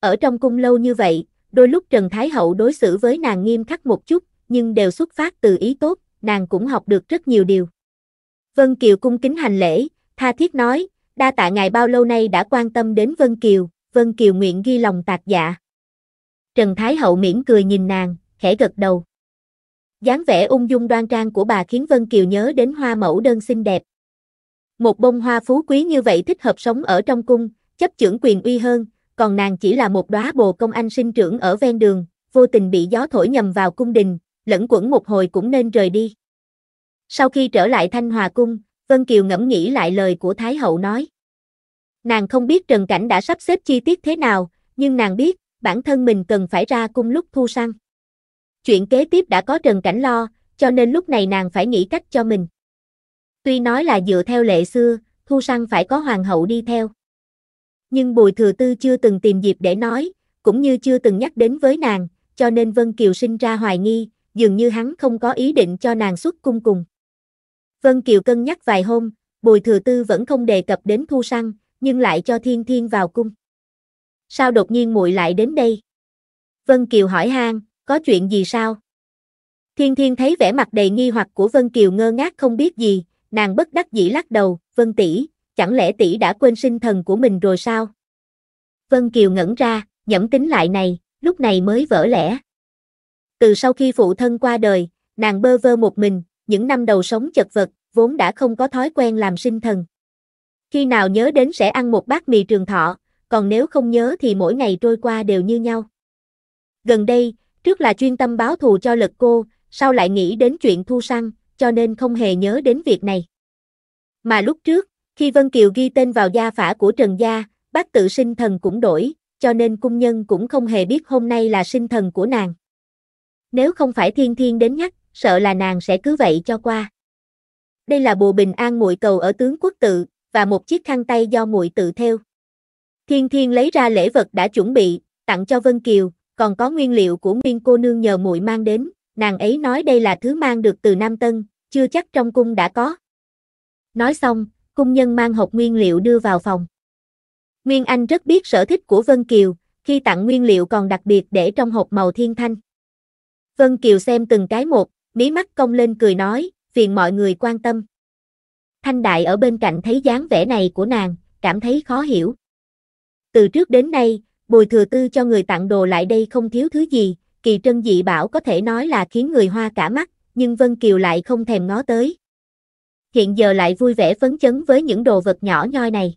Ở trong cung lâu như vậy, đôi lúc Trần Thái Hậu đối xử với nàng nghiêm khắc một chút, nhưng đều xuất phát từ ý tốt, nàng cũng học được rất nhiều điều. Vân Kiều cung kính hành lễ, tha thiết nói, đa tạ ngài bao lâu nay đã quan tâm đến Vân Kiều, Vân Kiều nguyện ghi lòng tạc dạ. Trần Thái Hậu mỉm cười nhìn nàng, khẽ gật đầu dáng vẻ ung dung đoan trang của bà khiến Vân Kiều nhớ đến hoa mẫu đơn xinh đẹp. Một bông hoa phú quý như vậy thích hợp sống ở trong cung, chấp chưởng quyền uy hơn, còn nàng chỉ là một đóa bồ công anh sinh trưởng ở ven đường, vô tình bị gió thổi nhầm vào cung đình, lẫn quẩn một hồi cũng nên rời đi. Sau khi trở lại Thanh Hòa cung, Vân Kiều ngẫm nghĩ lại lời của Thái hậu nói. Nàng không biết Trần Cảnh đã sắp xếp chi tiết thế nào, nhưng nàng biết, bản thân mình cần phải ra cung lúc thu săn. Chuyện kế tiếp đã có Trần Cảnh lo, cho nên lúc này nàng phải nghĩ cách cho mình. Tuy nói là dựa theo lệ xưa, Thu Săn phải có hoàng hậu đi theo. Nhưng Bùi Thừa Tư chưa từng tìm dịp để nói, cũng như chưa từng nhắc đến với nàng, cho nên Vân Kiều sinh ra hoài nghi, dường như hắn không có ý định cho nàng xuất cung cùng. Vân Kiều cân nhắc vài hôm, Bùi Thừa Tư vẫn không đề cập đến Thu Săn, nhưng lại cho Thiên Thiên vào cung. Sao đột nhiên muội lại đến đây? Vân Kiều hỏi hang có chuyện gì sao? Thiên Thiên thấy vẻ mặt đầy nghi hoặc của Vân Kiều ngơ ngác không biết gì, nàng bất đắc dĩ lắc đầu, Vân tỷ, chẳng lẽ tỷ đã quên sinh thần của mình rồi sao? Vân Kiều ngẩn ra, nhẩm tính lại này, lúc này mới vỡ lẽ. Từ sau khi phụ thân qua đời, nàng bơ vơ một mình, những năm đầu sống chật vật, vốn đã không có thói quen làm sinh thần. Khi nào nhớ đến sẽ ăn một bát mì trường thọ, còn nếu không nhớ thì mỗi ngày trôi qua đều như nhau. Gần đây, Trước là chuyên tâm báo thù cho lực cô, sau lại nghĩ đến chuyện thu săn, cho nên không hề nhớ đến việc này. Mà lúc trước, khi Vân Kiều ghi tên vào gia phả của Trần Gia, bác tự sinh thần cũng đổi, cho nên cung nhân cũng không hề biết hôm nay là sinh thần của nàng. Nếu không phải thiên thiên đến nhắc, sợ là nàng sẽ cứ vậy cho qua. Đây là bùa bình an muội cầu ở tướng quốc tự, và một chiếc khăn tay do muội tự theo. Thiên thiên lấy ra lễ vật đã chuẩn bị, tặng cho Vân Kiều, còn có nguyên liệu của Nguyên cô nương nhờ muội mang đến, nàng ấy nói đây là thứ mang được từ Nam Tân, chưa chắc trong cung đã có. Nói xong, cung nhân mang hộp nguyên liệu đưa vào phòng. Nguyên Anh rất biết sở thích của Vân Kiều, khi tặng nguyên liệu còn đặc biệt để trong hộp màu thiên thanh. Vân Kiều xem từng cái một, mí mắt cong lên cười nói, phiền mọi người quan tâm. Thanh Đại ở bên cạnh thấy dáng vẻ này của nàng, cảm thấy khó hiểu. Từ trước đến nay, Bùi Thừa Tư cho người tặng đồ lại đây không thiếu thứ gì, kỳ trân dị bảo có thể nói là khiến người hoa cả mắt, nhưng Vân Kiều lại không thèm ngó tới. Hiện giờ lại vui vẻ phấn chấn với những đồ vật nhỏ nhoi này.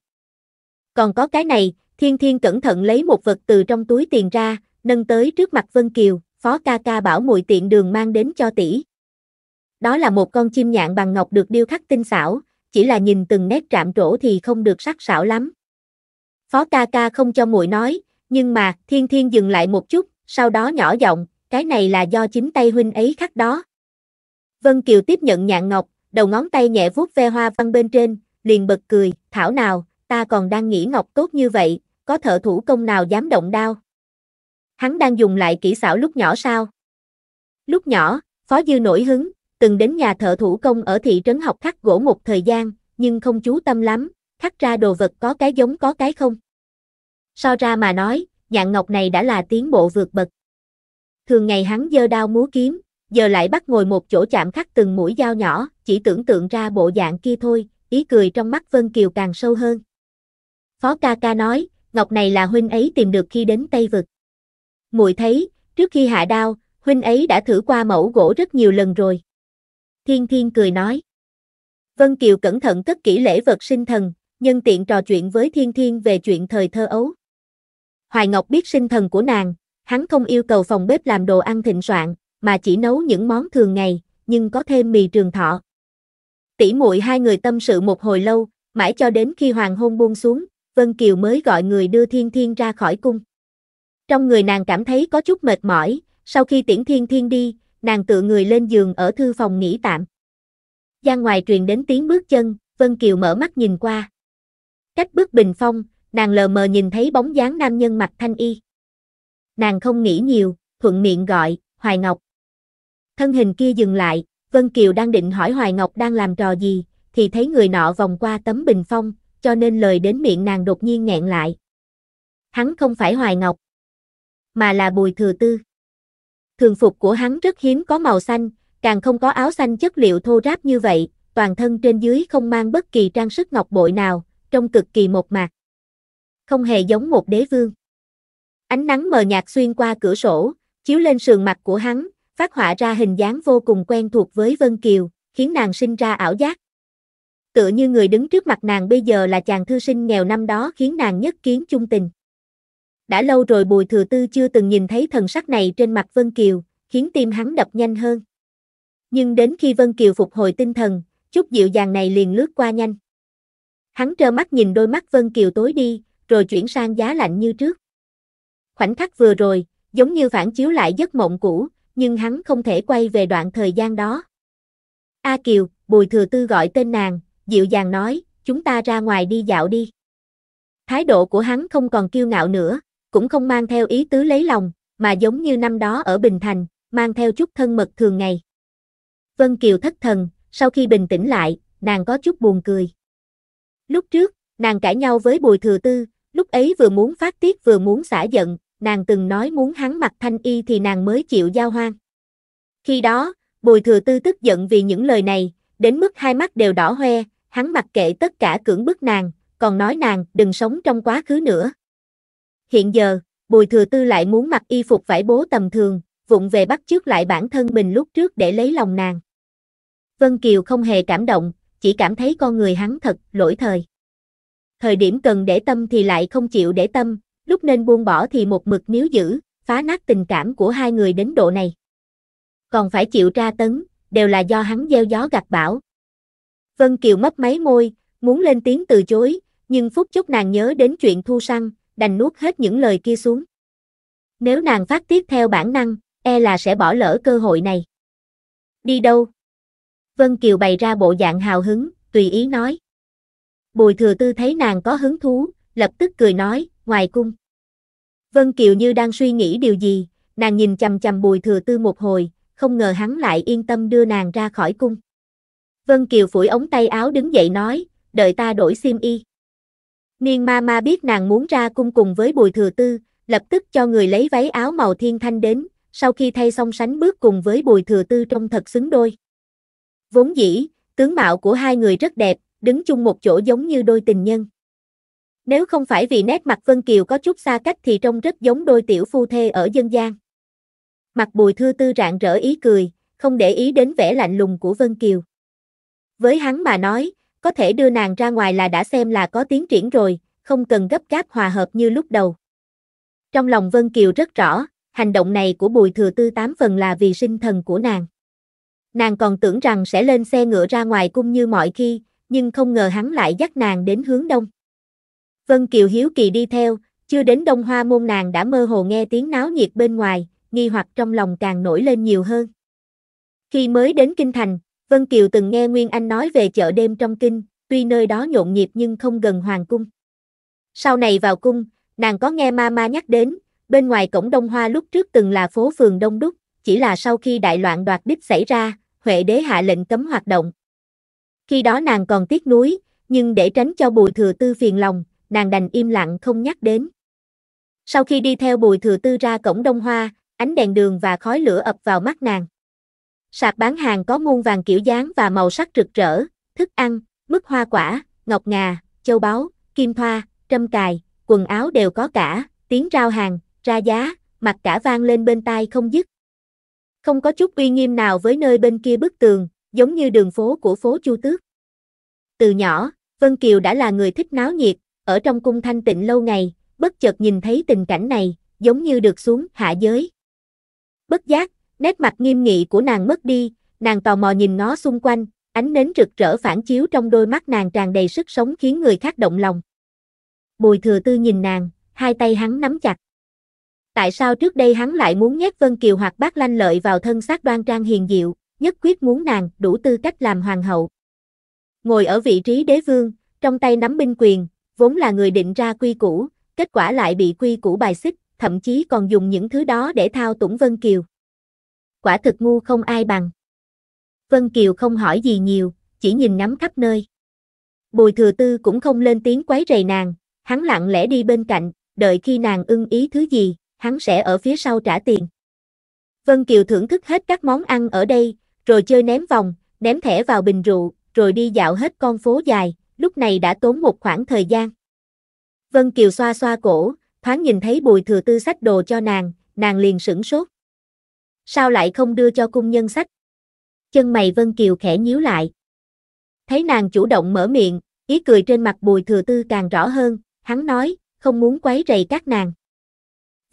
Còn có cái này, Thiên Thiên cẩn thận lấy một vật từ trong túi tiền ra, nâng tới trước mặt Vân Kiều, phó ca ca bảo muội tiện đường mang đến cho tỷ. Đó là một con chim nhạn bằng ngọc được điêu khắc tinh xảo, chỉ là nhìn từng nét trạm trổ thì không được sắc sảo lắm. Phó ca ca không cho muội nói, nhưng mà, thiên thiên dừng lại một chút, sau đó nhỏ giọng, cái này là do chính tay huynh ấy khắc đó. Vân Kiều tiếp nhận nhạn ngọc, đầu ngón tay nhẹ vuốt ve hoa văn bên trên, liền bật cười, thảo nào, ta còn đang nghĩ ngọc tốt như vậy, có thợ thủ công nào dám động đao. Hắn đang dùng lại kỹ xảo lúc nhỏ sao? Lúc nhỏ, Phó Dư nổi hứng, từng đến nhà thợ thủ công ở thị trấn học khắc gỗ một thời gian, nhưng không chú tâm lắm, khắc ra đồ vật có cái giống có cái không. So ra mà nói, nhạn ngọc này đã là tiến bộ vượt bậc. Thường ngày hắn dơ đao múa kiếm, giờ lại bắt ngồi một chỗ chạm khắc từng mũi dao nhỏ, chỉ tưởng tượng ra bộ dạng kia thôi, ý cười trong mắt Vân Kiều càng sâu hơn. Phó ca ca nói, ngọc này là huynh ấy tìm được khi đến Tây Vực. mùi thấy, trước khi hạ đao, huynh ấy đã thử qua mẫu gỗ rất nhiều lần rồi. Thiên Thiên cười nói. Vân Kiều cẩn thận cất kỹ lễ vật sinh thần, nhân tiện trò chuyện với Thiên Thiên về chuyện thời thơ ấu. Hoài Ngọc biết sinh thần của nàng, hắn không yêu cầu phòng bếp làm đồ ăn thịnh soạn, mà chỉ nấu những món thường ngày, nhưng có thêm mì trường thọ. Tỷ muội hai người tâm sự một hồi lâu, mãi cho đến khi hoàng hôn buông xuống, Vân Kiều mới gọi người đưa Thiên Thiên ra khỏi cung. Trong người nàng cảm thấy có chút mệt mỏi, sau khi tiễn Thiên Thiên đi, nàng tựa người lên giường ở thư phòng nghỉ tạm. Giang ngoài truyền đến tiếng bước chân, Vân Kiều mở mắt nhìn qua. Cách bước bình phong, nàng lờ mờ nhìn thấy bóng dáng nam nhân mặc thanh y. Nàng không nghĩ nhiều, thuận miệng gọi, Hoài Ngọc. Thân hình kia dừng lại, Vân Kiều đang định hỏi Hoài Ngọc đang làm trò gì, thì thấy người nọ vòng qua tấm bình phong, cho nên lời đến miệng nàng đột nhiên nghẹn lại. Hắn không phải Hoài Ngọc, mà là Bùi Thừa Tư. Thường phục của hắn rất hiếm có màu xanh, càng không có áo xanh chất liệu thô ráp như vậy, toàn thân trên dưới không mang bất kỳ trang sức ngọc bội nào, trông cực kỳ một mạc không hề giống một đế vương. Ánh nắng mờ nhạt xuyên qua cửa sổ, chiếu lên sườn mặt của hắn, phát họa ra hình dáng vô cùng quen thuộc với Vân Kiều, khiến nàng sinh ra ảo giác. Tựa như người đứng trước mặt nàng bây giờ là chàng thư sinh nghèo năm đó khiến nàng nhất kiến chung tình. Đã lâu rồi Bùi Thừa Tư chưa từng nhìn thấy thần sắc này trên mặt Vân Kiều, khiến tim hắn đập nhanh hơn. Nhưng đến khi Vân Kiều phục hồi tinh thần, chút dịu dàng này liền lướt qua nhanh. Hắn trơ mắt nhìn đôi mắt Vân Kiều tối đi, rồi chuyển sang giá lạnh như trước. Khoảnh khắc vừa rồi, giống như phản chiếu lại giấc mộng cũ, nhưng hắn không thể quay về đoạn thời gian đó. A Kiều, Bùi Thừa Tư gọi tên nàng, dịu dàng nói, chúng ta ra ngoài đi dạo đi. Thái độ của hắn không còn kiêu ngạo nữa, cũng không mang theo ý tứ lấy lòng, mà giống như năm đó ở Bình Thành, mang theo chút thân mật thường ngày. Vân Kiều thất thần, sau khi bình tĩnh lại, nàng có chút buồn cười. Lúc trước, nàng cãi nhau với Bùi Thừa Tư, Lúc ấy vừa muốn phát tiết vừa muốn xả giận, nàng từng nói muốn hắn mặc thanh y thì nàng mới chịu giao hoang. Khi đó, Bùi Thừa Tư tức giận vì những lời này, đến mức hai mắt đều đỏ hoe, hắn mặc kệ tất cả cưỡng bức nàng, còn nói nàng đừng sống trong quá khứ nữa. Hiện giờ, Bùi Thừa Tư lại muốn mặc y phục vải bố tầm thường, vụng về bắt chước lại bản thân mình lúc trước để lấy lòng nàng. Vân Kiều không hề cảm động, chỉ cảm thấy con người hắn thật lỗi thời thời điểm cần để tâm thì lại không chịu để tâm, lúc nên buông bỏ thì một mực níu giữ, phá nát tình cảm của hai người đến độ này. Còn phải chịu tra tấn, đều là do hắn gieo gió gặt bão. Vân Kiều mấp máy môi, muốn lên tiếng từ chối, nhưng phút chốc nàng nhớ đến chuyện thu săn, đành nuốt hết những lời kia xuống. Nếu nàng phát tiết theo bản năng, e là sẽ bỏ lỡ cơ hội này. Đi đâu? Vân Kiều bày ra bộ dạng hào hứng, tùy ý nói. Bùi thừa tư thấy nàng có hứng thú, lập tức cười nói, ngoài cung. Vân Kiều như đang suy nghĩ điều gì, nàng nhìn chầm chầm bùi thừa tư một hồi, không ngờ hắn lại yên tâm đưa nàng ra khỏi cung. Vân Kiều phủi ống tay áo đứng dậy nói, đợi ta đổi sim y. Niên ma ma biết nàng muốn ra cung cùng với bùi thừa tư, lập tức cho người lấy váy áo màu thiên thanh đến, sau khi thay xong sánh bước cùng với bùi thừa tư trông thật xứng đôi. Vốn dĩ, tướng mạo của hai người rất đẹp, đứng chung một chỗ giống như đôi tình nhân. Nếu không phải vì nét mặt Vân Kiều có chút xa cách thì trông rất giống đôi tiểu phu thê ở dân gian. Mặt bùi thư tư rạng rỡ ý cười, không để ý đến vẻ lạnh lùng của Vân Kiều. Với hắn mà nói, có thể đưa nàng ra ngoài là đã xem là có tiến triển rồi, không cần gấp gáp hòa hợp như lúc đầu. Trong lòng Vân Kiều rất rõ, hành động này của Bùi Thừa Tư tám phần là vì sinh thần của nàng. Nàng còn tưởng rằng sẽ lên xe ngựa ra ngoài cung như mọi khi, nhưng không ngờ hắn lại dắt nàng đến hướng đông. Vân Kiều hiếu kỳ đi theo, chưa đến đông hoa môn nàng đã mơ hồ nghe tiếng náo nhiệt bên ngoài, nghi hoặc trong lòng càng nổi lên nhiều hơn. Khi mới đến Kinh Thành, Vân Kiều từng nghe Nguyên Anh nói về chợ đêm trong Kinh, tuy nơi đó nhộn nhịp nhưng không gần Hoàng Cung. Sau này vào cung, nàng có nghe ma ma nhắc đến, bên ngoài cổng Đông Hoa lúc trước từng là phố phường Đông Đúc, chỉ là sau khi đại loạn đoạt đích xảy ra, Huệ đế hạ lệnh cấm hoạt động. Khi đó nàng còn tiếc nuối, nhưng để tránh cho Bùi Thừa Tư phiền lòng, nàng đành im lặng không nhắc đến. Sau khi đi theo Bùi Thừa Tư ra cổng Đông Hoa, ánh đèn đường và khói lửa ập vào mắt nàng. Sạp bán hàng có muôn vàng kiểu dáng và màu sắc rực rỡ, thức ăn, mứt hoa quả, ngọc ngà, châu báu, kim thoa, trâm cài, quần áo đều có cả, tiếng rao hàng, ra giá, mặt cả vang lên bên tai không dứt. Không có chút uy nghiêm nào với nơi bên kia bức tường, giống như đường phố của phố Chu Tước. Từ nhỏ, Vân Kiều đã là người thích náo nhiệt, ở trong cung thanh tịnh lâu ngày, bất chợt nhìn thấy tình cảnh này, giống như được xuống hạ giới. Bất giác, nét mặt nghiêm nghị của nàng mất đi, nàng tò mò nhìn ngó xung quanh, ánh nến rực rỡ phản chiếu trong đôi mắt nàng tràn đầy sức sống khiến người khác động lòng. Bùi thừa tư nhìn nàng, hai tay hắn nắm chặt. Tại sao trước đây hắn lại muốn nhét Vân Kiều hoặc bác lanh lợi vào thân xác đoan trang hiền diệu? nhất quyết muốn nàng đủ tư cách làm hoàng hậu. Ngồi ở vị trí đế vương, trong tay nắm binh quyền, vốn là người định ra quy củ, kết quả lại bị quy củ bài xích, thậm chí còn dùng những thứ đó để thao túng Vân Kiều. Quả thực ngu không ai bằng. Vân Kiều không hỏi gì nhiều, chỉ nhìn ngắm khắp nơi. Bùi thừa tư cũng không lên tiếng quấy rầy nàng, hắn lặng lẽ đi bên cạnh, đợi khi nàng ưng ý thứ gì, hắn sẽ ở phía sau trả tiền. Vân Kiều thưởng thức hết các món ăn ở đây, rồi chơi ném vòng, ném thẻ vào bình rượu, rồi đi dạo hết con phố dài, lúc này đã tốn một khoảng thời gian. Vân Kiều xoa xoa cổ, thoáng nhìn thấy bùi thừa tư sách đồ cho nàng, nàng liền sửng sốt. Sao lại không đưa cho cung nhân sách? Chân mày Vân Kiều khẽ nhíu lại. Thấy nàng chủ động mở miệng, ý cười trên mặt bùi thừa tư càng rõ hơn, hắn nói, không muốn quấy rầy các nàng.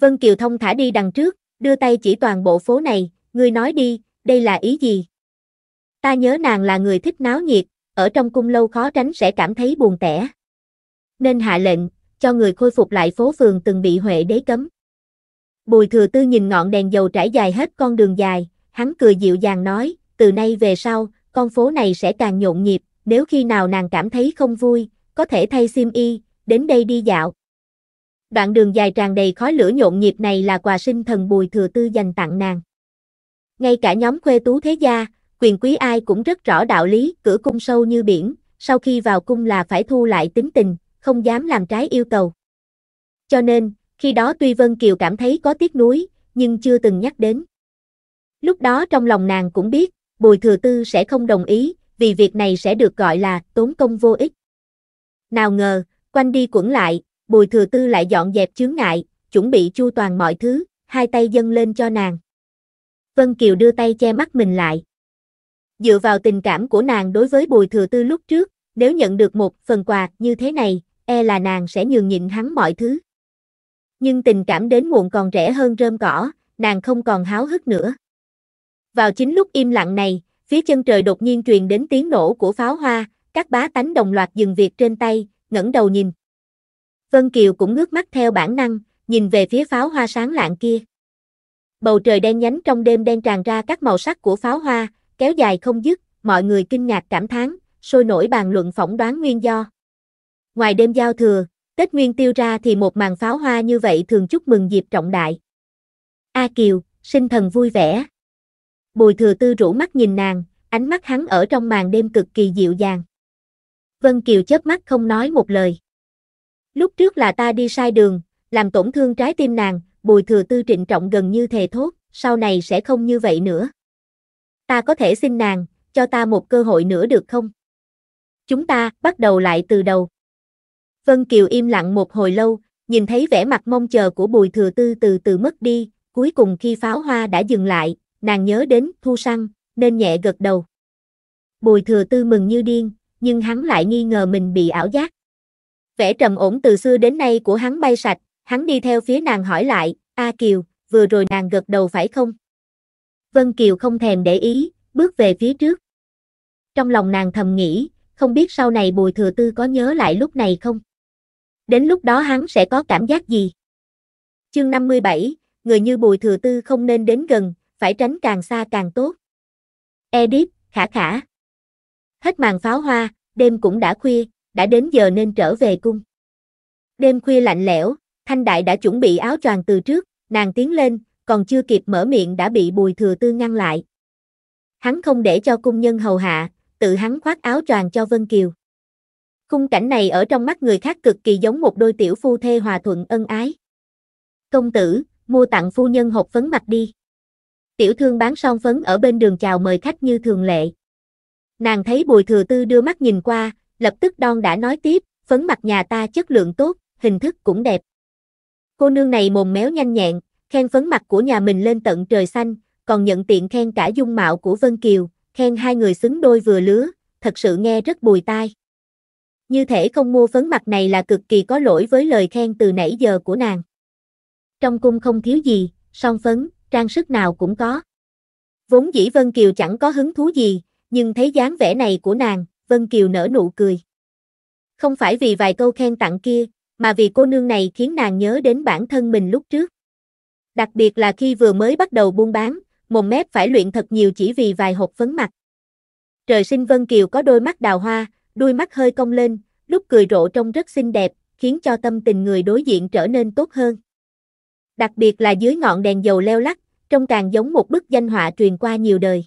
Vân Kiều thông thả đi đằng trước, đưa tay chỉ toàn bộ phố này, ngươi nói đi, đây là ý gì? Ta nhớ nàng là người thích náo nhiệt, ở trong cung lâu khó tránh sẽ cảm thấy buồn tẻ. Nên hạ lệnh, cho người khôi phục lại phố phường từng bị Huệ đế cấm. Bùi thừa tư nhìn ngọn đèn dầu trải dài hết con đường dài, hắn cười dịu dàng nói, từ nay về sau, con phố này sẽ càng nhộn nhịp, nếu khi nào nàng cảm thấy không vui, có thể thay sim y, đến đây đi dạo. Đoạn đường dài tràn đầy khói lửa nhộn nhịp này là quà sinh thần bùi thừa tư dành tặng nàng. Ngay cả nhóm khuê tú thế gia, quyền quý ai cũng rất rõ đạo lý, cửa cung sâu như biển, sau khi vào cung là phải thu lại tính tình, không dám làm trái yêu cầu. Cho nên, khi đó tuy Vân Kiều cảm thấy có tiếc nuối, nhưng chưa từng nhắc đến. Lúc đó trong lòng nàng cũng biết, Bùi Thừa Tư sẽ không đồng ý, vì việc này sẽ được gọi là tốn công vô ích. Nào ngờ, quanh đi quẩn lại, Bùi Thừa Tư lại dọn dẹp chướng ngại, chuẩn bị chu toàn mọi thứ, hai tay dâng lên cho nàng. Vân Kiều đưa tay che mắt mình lại. Dựa vào tình cảm của nàng đối với Bùi Thừa Tư lúc trước, nếu nhận được một phần quà như thế này, e là nàng sẽ nhường nhịn hắn mọi thứ. Nhưng tình cảm đến muộn còn rẻ hơn rơm cỏ, nàng không còn háo hức nữa. Vào chính lúc im lặng này, phía chân trời đột nhiên truyền đến tiếng nổ của pháo hoa, các bá tánh đồng loạt dừng việc trên tay, ngẩng đầu nhìn. Vân Kiều cũng ngước mắt theo bản năng, nhìn về phía pháo hoa sáng lạng kia bầu trời đen nhánh trong đêm đen tràn ra các màu sắc của pháo hoa, kéo dài không dứt, mọi người kinh ngạc cảm thán, sôi nổi bàn luận phỏng đoán nguyên do. Ngoài đêm giao thừa, Tết Nguyên Tiêu ra thì một màn pháo hoa như vậy thường chúc mừng dịp trọng đại. A Kiều, sinh thần vui vẻ. Bùi thừa tư rũ mắt nhìn nàng, ánh mắt hắn ở trong màn đêm cực kỳ dịu dàng. Vân Kiều chớp mắt không nói một lời. Lúc trước là ta đi sai đường, làm tổn thương trái tim nàng, bùi thừa tư trịnh trọng gần như thề thốt, sau này sẽ không như vậy nữa. Ta có thể xin nàng, cho ta một cơ hội nữa được không? Chúng ta bắt đầu lại từ đầu. Vân Kiều im lặng một hồi lâu, nhìn thấy vẻ mặt mong chờ của bùi thừa tư từ từ mất đi, cuối cùng khi pháo hoa đã dừng lại, nàng nhớ đến thu săn, nên nhẹ gật đầu. Bùi thừa tư mừng như điên, nhưng hắn lại nghi ngờ mình bị ảo giác. Vẻ trầm ổn từ xưa đến nay của hắn bay sạch, Hắn đi theo phía nàng hỏi lại, A Kiều, vừa rồi nàng gật đầu phải không? Vân Kiều không thèm để ý, bước về phía trước. Trong lòng nàng thầm nghĩ, không biết sau này Bùi Thừa Tư có nhớ lại lúc này không? Đến lúc đó hắn sẽ có cảm giác gì? Chương 57, người như Bùi Thừa Tư không nên đến gần, phải tránh càng xa càng tốt. Edith, khả khả. Hết màn pháo hoa, đêm cũng đã khuya, đã đến giờ nên trở về cung. Đêm khuya lạnh lẽo, Thanh Đại đã chuẩn bị áo choàng từ trước, nàng tiến lên, còn chưa kịp mở miệng đã bị Bùi Thừa Tư ngăn lại. Hắn không để cho cung nhân hầu hạ, tự hắn khoác áo choàng cho Vân Kiều. Khung cảnh này ở trong mắt người khác cực kỳ giống một đôi tiểu phu thê hòa thuận ân ái. Công tử, mua tặng phu nhân hộp phấn mặt đi. Tiểu thương bán son phấn ở bên đường chào mời khách như thường lệ. Nàng thấy Bùi Thừa Tư đưa mắt nhìn qua, lập tức đon đã nói tiếp, phấn mặt nhà ta chất lượng tốt, hình thức cũng đẹp. Cô nương này mồm méo nhanh nhẹn, khen phấn mặt của nhà mình lên tận trời xanh, còn nhận tiện khen cả dung mạo của Vân Kiều, khen hai người xứng đôi vừa lứa, thật sự nghe rất bùi tai. Như thể không mua phấn mặt này là cực kỳ có lỗi với lời khen từ nãy giờ của nàng. Trong cung không thiếu gì, son phấn, trang sức nào cũng có. Vốn dĩ Vân Kiều chẳng có hứng thú gì, nhưng thấy dáng vẻ này của nàng, Vân Kiều nở nụ cười. Không phải vì vài câu khen tặng kia, mà vì cô nương này khiến nàng nhớ đến bản thân mình lúc trước. Đặc biệt là khi vừa mới bắt đầu buôn bán, mồm mép phải luyện thật nhiều chỉ vì vài hộp phấn mặt. Trời sinh Vân Kiều có đôi mắt đào hoa, đuôi mắt hơi cong lên, lúc cười rộ trông rất xinh đẹp, khiến cho tâm tình người đối diện trở nên tốt hơn. Đặc biệt là dưới ngọn đèn dầu leo lắc, trông càng giống một bức danh họa truyền qua nhiều đời.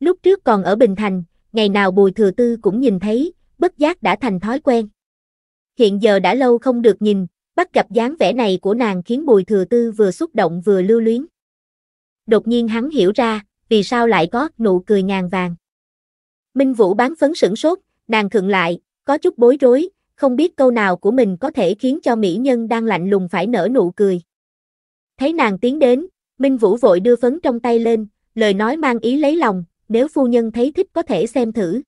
Lúc trước còn ở Bình Thành, ngày nào Bùi Thừa Tư cũng nhìn thấy, bất giác đã thành thói quen hiện giờ đã lâu không được nhìn, bắt gặp dáng vẻ này của nàng khiến Bùi Thừa Tư vừa xúc động vừa lưu luyến. Đột nhiên hắn hiểu ra, vì sao lại có nụ cười ngàn vàng. Minh Vũ bán phấn sửng sốt, nàng thượng lại, có chút bối rối, không biết câu nào của mình có thể khiến cho mỹ nhân đang lạnh lùng phải nở nụ cười. Thấy nàng tiến đến, Minh Vũ vội đưa phấn trong tay lên, lời nói mang ý lấy lòng, nếu phu nhân thấy thích có thể xem thử.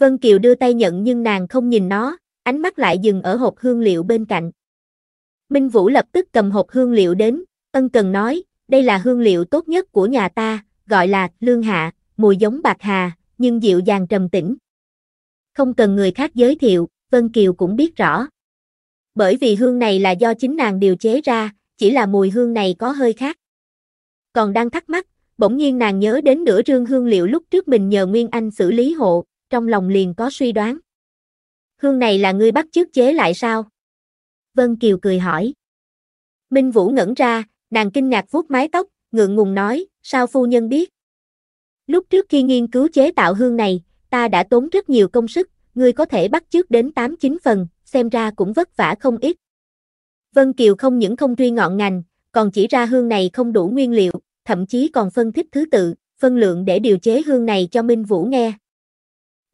Vân Kiều đưa tay nhận nhưng nàng không nhìn nó, ánh mắt lại dừng ở hộp hương liệu bên cạnh. Minh Vũ lập tức cầm hộp hương liệu đến, ân cần nói, đây là hương liệu tốt nhất của nhà ta, gọi là lương hạ, mùi giống bạc hà, nhưng dịu dàng trầm tĩnh. Không cần người khác giới thiệu, Vân Kiều cũng biết rõ. Bởi vì hương này là do chính nàng điều chế ra, chỉ là mùi hương này có hơi khác. Còn đang thắc mắc, bỗng nhiên nàng nhớ đến nửa rương hương liệu lúc trước mình nhờ Nguyên Anh xử lý hộ, trong lòng liền có suy đoán hương này là ngươi bắt chước chế lại sao? Vân Kiều cười hỏi. Minh Vũ ngẩn ra, nàng kinh ngạc vuốt mái tóc, ngượng ngùng nói, sao phu nhân biết? Lúc trước khi nghiên cứu chế tạo hương này, ta đã tốn rất nhiều công sức, ngươi có thể bắt chước đến 8-9 phần, xem ra cũng vất vả không ít. Vân Kiều không những không truy ngọn ngành, còn chỉ ra hương này không đủ nguyên liệu, thậm chí còn phân tích thứ tự, phân lượng để điều chế hương này cho Minh Vũ nghe.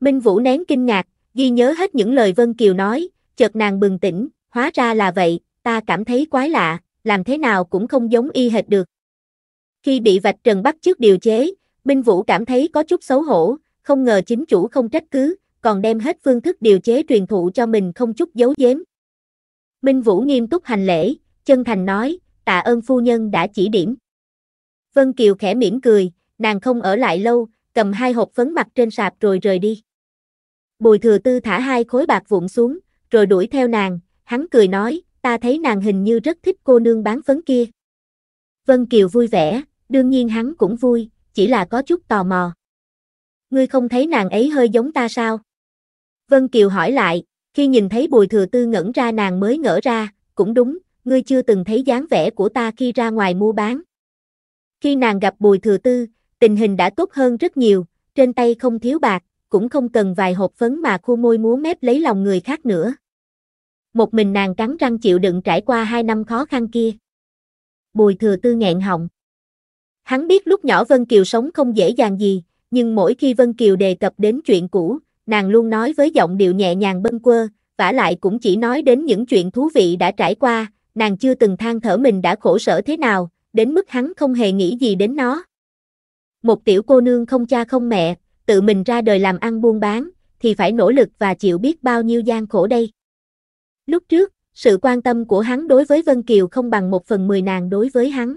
Minh Vũ nén kinh ngạc, ghi nhớ hết những lời Vân Kiều nói, chợt nàng bừng tỉnh, hóa ra là vậy, ta cảm thấy quái lạ, làm thế nào cũng không giống y hệt được. Khi bị vạch trần bắt trước điều chế, minh Vũ cảm thấy có chút xấu hổ, không ngờ chính chủ không trách cứ, còn đem hết phương thức điều chế truyền thụ cho mình không chút giấu giếm. Minh Vũ nghiêm túc hành lễ, chân thành nói, tạ ơn phu nhân đã chỉ điểm. Vân Kiều khẽ mỉm cười, nàng không ở lại lâu, cầm hai hộp phấn mặt trên sạp rồi rời đi. Bùi thừa tư thả hai khối bạc vụn xuống, rồi đuổi theo nàng, hắn cười nói, ta thấy nàng hình như rất thích cô nương bán phấn kia. Vân Kiều vui vẻ, đương nhiên hắn cũng vui, chỉ là có chút tò mò. Ngươi không thấy nàng ấy hơi giống ta sao? Vân Kiều hỏi lại, khi nhìn thấy bùi thừa tư ngẩn ra nàng mới ngỡ ra, cũng đúng, ngươi chưa từng thấy dáng vẻ của ta khi ra ngoài mua bán. Khi nàng gặp bùi thừa tư, tình hình đã tốt hơn rất nhiều, trên tay không thiếu bạc, cũng không cần vài hộp phấn mà khu môi múa mép lấy lòng người khác nữa. Một mình nàng cắn răng chịu đựng trải qua hai năm khó khăn kia. Bùi thừa tư nghẹn họng. Hắn biết lúc nhỏ Vân Kiều sống không dễ dàng gì, nhưng mỗi khi Vân Kiều đề cập đến chuyện cũ, nàng luôn nói với giọng điệu nhẹ nhàng bâng quơ, vả lại cũng chỉ nói đến những chuyện thú vị đã trải qua, nàng chưa từng than thở mình đã khổ sở thế nào, đến mức hắn không hề nghĩ gì đến nó. Một tiểu cô nương không cha không mẹ, tự mình ra đời làm ăn buôn bán, thì phải nỗ lực và chịu biết bao nhiêu gian khổ đây. Lúc trước, sự quan tâm của hắn đối với Vân Kiều không bằng một phần mười nàng đối với hắn.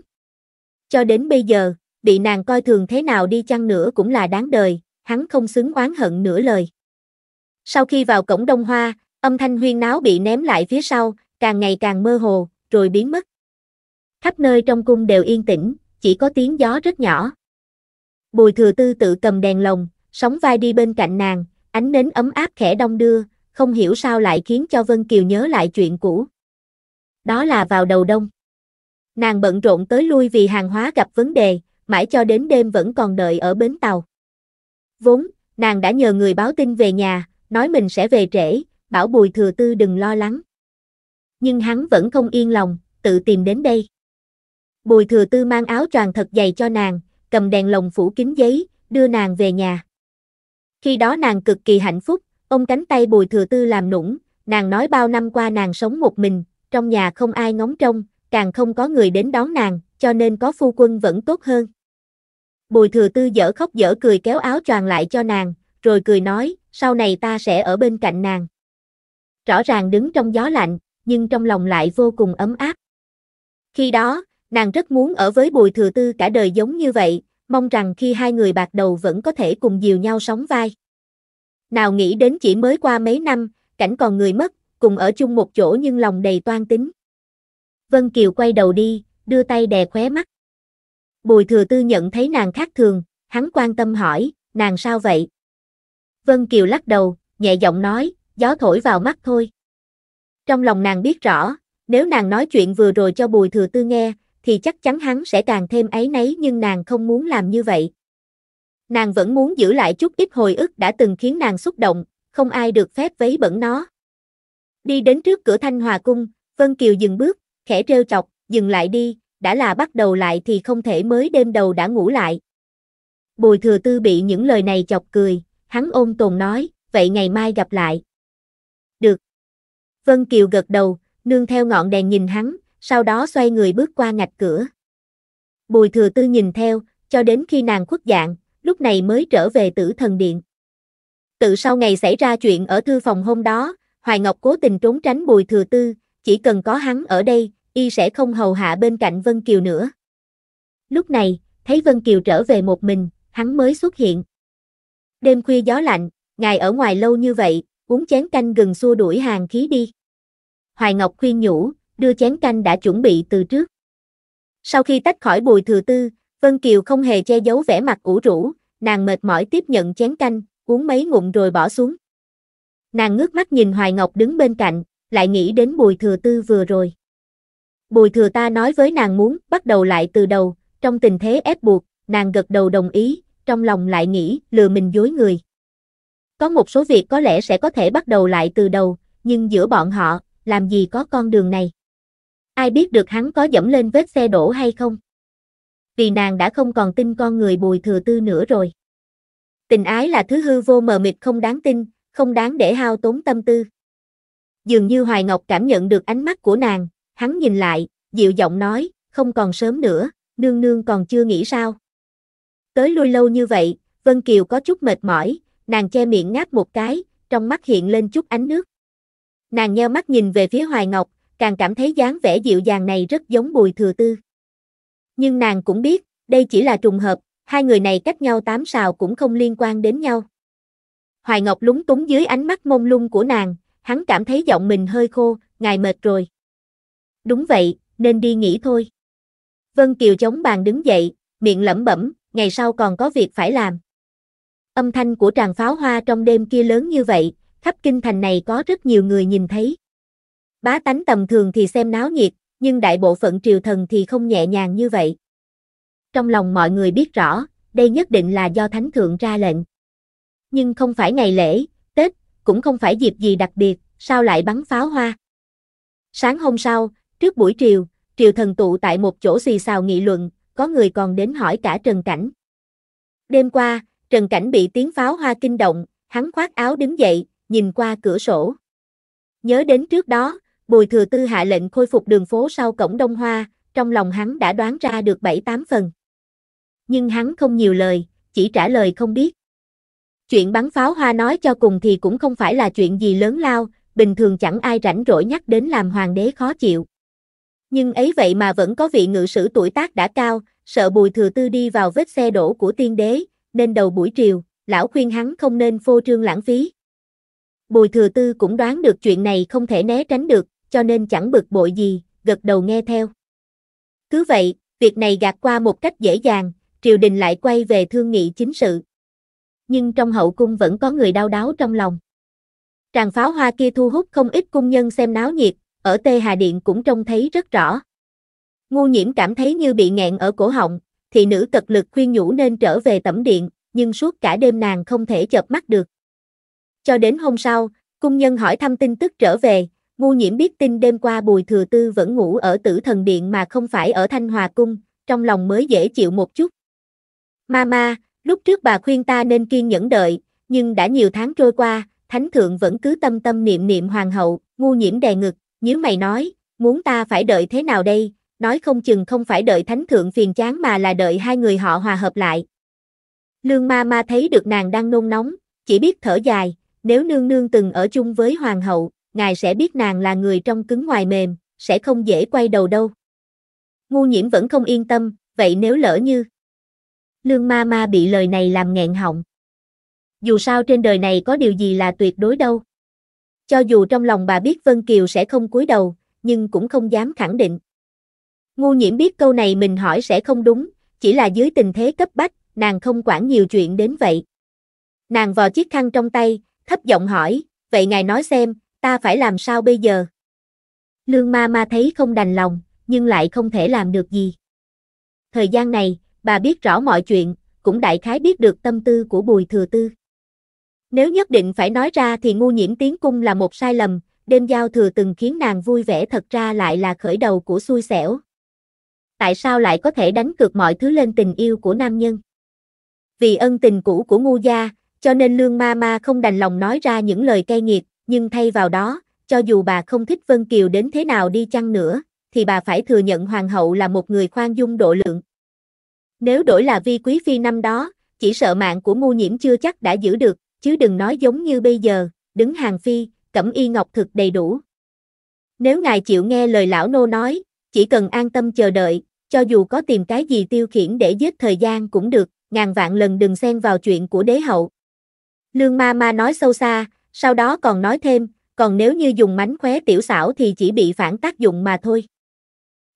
Cho đến bây giờ, bị nàng coi thường thế nào đi chăng nữa cũng là đáng đời, hắn không xứng oán hận nửa lời. Sau khi vào cổng Đông Hoa, âm thanh huyên náo bị ném lại phía sau, càng ngày càng mơ hồ, rồi biến mất. Khắp nơi trong cung đều yên tĩnh, chỉ có tiếng gió rất nhỏ. Bùi thừa tư tự cầm đèn lồng, sóng vai đi bên cạnh nàng, ánh nến ấm áp khẽ đông đưa, không hiểu sao lại khiến cho Vân Kiều nhớ lại chuyện cũ. Đó là vào đầu đông. Nàng bận rộn tới lui vì hàng hóa gặp vấn đề, mãi cho đến đêm vẫn còn đợi ở bến tàu. Vốn, nàng đã nhờ người báo tin về nhà, nói mình sẽ về trễ, bảo Bùi Thừa Tư đừng lo lắng. Nhưng hắn vẫn không yên lòng, tự tìm đến đây. Bùi Thừa Tư mang áo choàng thật dày cho nàng, cầm đèn lồng phủ kín giấy, đưa nàng về nhà. Khi đó nàng cực kỳ hạnh phúc, ông cánh tay Bùi Thừa Tư làm nũng, nàng nói bao năm qua nàng sống một mình, trong nhà không ai ngóng trông, càng không có người đến đón nàng, cho nên có phu quân vẫn tốt hơn. Bùi Thừa Tư dở khóc dở cười kéo áo choàng lại cho nàng, rồi cười nói, sau này ta sẽ ở bên cạnh nàng. Rõ ràng đứng trong gió lạnh, nhưng trong lòng lại vô cùng ấm áp. Khi đó, nàng rất muốn ở với Bùi Thừa Tư cả đời giống như vậy, mong rằng khi hai người bạc đầu vẫn có thể cùng dìu nhau sóng vai. Nào nghĩ đến chỉ mới qua mấy năm, cảnh còn người mất, cùng ở chung một chỗ nhưng lòng đầy toan tính. Vân Kiều quay đầu đi, đưa tay đè khóe mắt. Bùi thừa tư nhận thấy nàng khác thường, hắn quan tâm hỏi, nàng sao vậy? Vân Kiều lắc đầu, nhẹ giọng nói, gió thổi vào mắt thôi. Trong lòng nàng biết rõ, nếu nàng nói chuyện vừa rồi cho bùi thừa tư nghe, thì chắc chắn hắn sẽ càng thêm ấy nấy nhưng nàng không muốn làm như vậy. Nàng vẫn muốn giữ lại chút ít hồi ức đã từng khiến nàng xúc động, không ai được phép vấy bẩn nó. Đi đến trước cửa Thanh Hòa Cung, Vân Kiều dừng bước, khẽ trêu chọc, dừng lại đi, đã là bắt đầu lại thì không thể mới đêm đầu đã ngủ lại. Bùi thừa tư bị những lời này chọc cười, hắn ôm tồn nói, vậy ngày mai gặp lại. Được. Vân Kiều gật đầu, nương theo ngọn đèn nhìn hắn, sau đó xoay người bước qua ngạch cửa. Bùi thừa tư nhìn theo, cho đến khi nàng khuất dạng, lúc này mới trở về tử thần điện. Tự sau ngày xảy ra chuyện ở thư phòng hôm đó, Hoài Ngọc cố tình trốn tránh bùi thừa tư, chỉ cần có hắn ở đây, y sẽ không hầu hạ bên cạnh Vân Kiều nữa. Lúc này, thấy Vân Kiều trở về một mình, hắn mới xuất hiện. Đêm khuya gió lạnh, ngài ở ngoài lâu như vậy, uống chén canh gừng xua đuổi hàng khí đi. Hoài Ngọc khuyên nhủ, đưa chén canh đã chuẩn bị từ trước. Sau khi tách khỏi Bùi Thừa Tư, Vân Kiều không hề che giấu vẻ mặt ủ rũ, nàng mệt mỏi tiếp nhận chén canh, uống mấy ngụm rồi bỏ xuống. Nàng ngước mắt nhìn Hoài Ngọc đứng bên cạnh, lại nghĩ đến Bùi Thừa Tư vừa rồi. Bùi Thừa ta nói với nàng muốn bắt đầu lại từ đầu, trong tình thế ép buộc, nàng gật đầu đồng ý, trong lòng lại nghĩ lừa mình dối người. Có một số việc có lẽ sẽ có thể bắt đầu lại từ đầu, nhưng giữa bọn họ, làm gì có con đường này ai biết được hắn có dẫm lên vết xe đổ hay không. Vì nàng đã không còn tin con người bùi thừa tư nữa rồi. Tình ái là thứ hư vô mờ mịt không đáng tin, không đáng để hao tốn tâm tư. Dường như Hoài Ngọc cảm nhận được ánh mắt của nàng, hắn nhìn lại, dịu giọng nói, không còn sớm nữa, nương nương còn chưa nghĩ sao. Tới lui lâu như vậy, Vân Kiều có chút mệt mỏi, nàng che miệng ngáp một cái, trong mắt hiện lên chút ánh nước. Nàng nheo mắt nhìn về phía Hoài Ngọc, càng cảm thấy dáng vẻ dịu dàng này rất giống Bùi Thừa Tư. Nhưng nàng cũng biết, đây chỉ là trùng hợp, hai người này cách nhau tám sào cũng không liên quan đến nhau. Hoài Ngọc lúng túng dưới ánh mắt mông lung của nàng, hắn cảm thấy giọng mình hơi khô, ngài mệt rồi. Đúng vậy, nên đi nghỉ thôi. Vân Kiều chống bàn đứng dậy, miệng lẩm bẩm, ngày sau còn có việc phải làm. Âm thanh của tràng pháo hoa trong đêm kia lớn như vậy, khắp kinh thành này có rất nhiều người nhìn thấy. Bá tánh tầm thường thì xem náo nhiệt, nhưng đại bộ phận triều thần thì không nhẹ nhàng như vậy. Trong lòng mọi người biết rõ, đây nhất định là do Thánh Thượng ra lệnh. Nhưng không phải ngày lễ, Tết, cũng không phải dịp gì đặc biệt, sao lại bắn pháo hoa? Sáng hôm sau, trước buổi triều, triều thần tụ tại một chỗ xì xào nghị luận, có người còn đến hỏi cả Trần Cảnh. Đêm qua, Trần Cảnh bị tiếng pháo hoa kinh động, hắn khoác áo đứng dậy, nhìn qua cửa sổ. Nhớ đến trước đó, Bùi Thừa Tư hạ lệnh khôi phục đường phố sau cổng Đông Hoa, trong lòng hắn đã đoán ra được 7-8 phần. Nhưng hắn không nhiều lời, chỉ trả lời không biết. Chuyện bắn pháo hoa nói cho cùng thì cũng không phải là chuyện gì lớn lao, bình thường chẳng ai rảnh rỗi nhắc đến làm hoàng đế khó chịu. Nhưng ấy vậy mà vẫn có vị ngự sử tuổi tác đã cao, sợ bùi thừa tư đi vào vết xe đổ của tiên đế, nên đầu buổi triều, lão khuyên hắn không nên phô trương lãng phí. Bùi thừa tư cũng đoán được chuyện này không thể né tránh được, cho nên chẳng bực bội gì, gật đầu nghe theo. Cứ vậy, việc này gạt qua một cách dễ dàng, triều đình lại quay về thương nghị chính sự. Nhưng trong hậu cung vẫn có người đau đáu trong lòng. Tràng pháo hoa kia thu hút không ít cung nhân xem náo nhiệt, ở Tê Hà Điện cũng trông thấy rất rõ. Ngu nhiễm cảm thấy như bị nghẹn ở cổ họng, thì nữ cật lực khuyên nhủ nên trở về tẩm điện, nhưng suốt cả đêm nàng không thể chợp mắt được. Cho đến hôm sau, cung nhân hỏi thăm tin tức trở về, Ngu nhiễm biết tin đêm qua Bùi Thừa Tư vẫn ngủ ở tử thần điện mà không phải ở Thanh Hòa Cung, trong lòng mới dễ chịu một chút. Mama, lúc trước bà khuyên ta nên kiên nhẫn đợi, nhưng đã nhiều tháng trôi qua, Thánh Thượng vẫn cứ tâm tâm niệm niệm Hoàng hậu, ngu nhiễm đè ngực, nếu mày nói, muốn ta phải đợi thế nào đây, nói không chừng không phải đợi Thánh Thượng phiền chán mà là đợi hai người họ hòa hợp lại. Lương Mama thấy được nàng đang nôn nóng, chỉ biết thở dài, nếu nương nương từng ở chung với Hoàng hậu, ngài sẽ biết nàng là người trong cứng ngoài mềm, sẽ không dễ quay đầu đâu. Ngu nhiễm vẫn không yên tâm, vậy nếu lỡ như... Lương ma ma bị lời này làm nghẹn họng. Dù sao trên đời này có điều gì là tuyệt đối đâu. Cho dù trong lòng bà biết Vân Kiều sẽ không cúi đầu, nhưng cũng không dám khẳng định. Ngu nhiễm biết câu này mình hỏi sẽ không đúng, chỉ là dưới tình thế cấp bách, nàng không quản nhiều chuyện đến vậy. Nàng vò chiếc khăn trong tay, thấp giọng hỏi, vậy ngài nói xem, ta phải làm sao bây giờ? Lương ma ma thấy không đành lòng, nhưng lại không thể làm được gì. Thời gian này, bà biết rõ mọi chuyện, cũng đại khái biết được tâm tư của Bùi Thừa Tư. Nếu nhất định phải nói ra thì ngu nhiễm tiến cung là một sai lầm, đêm giao thừa từng khiến nàng vui vẻ thật ra lại là khởi đầu của xui xẻo. Tại sao lại có thể đánh cược mọi thứ lên tình yêu của nam nhân? Vì ân tình cũ của ngu gia, cho nên lương ma ma không đành lòng nói ra những lời cay nghiệt, nhưng thay vào đó, cho dù bà không thích Vân Kiều đến thế nào đi chăng nữa, thì bà phải thừa nhận hoàng hậu là một người khoan dung độ lượng. Nếu đổi là vi quý phi năm đó, chỉ sợ mạng của ngu nhiễm chưa chắc đã giữ được, chứ đừng nói giống như bây giờ, đứng hàng phi, cẩm y ngọc thực đầy đủ. Nếu ngài chịu nghe lời lão nô nói, chỉ cần an tâm chờ đợi, cho dù có tìm cái gì tiêu khiển để giết thời gian cũng được, ngàn vạn lần đừng xen vào chuyện của đế hậu. Lương ma ma nói sâu xa, sau đó còn nói thêm, còn nếu như dùng mánh khóe tiểu xảo thì chỉ bị phản tác dụng mà thôi.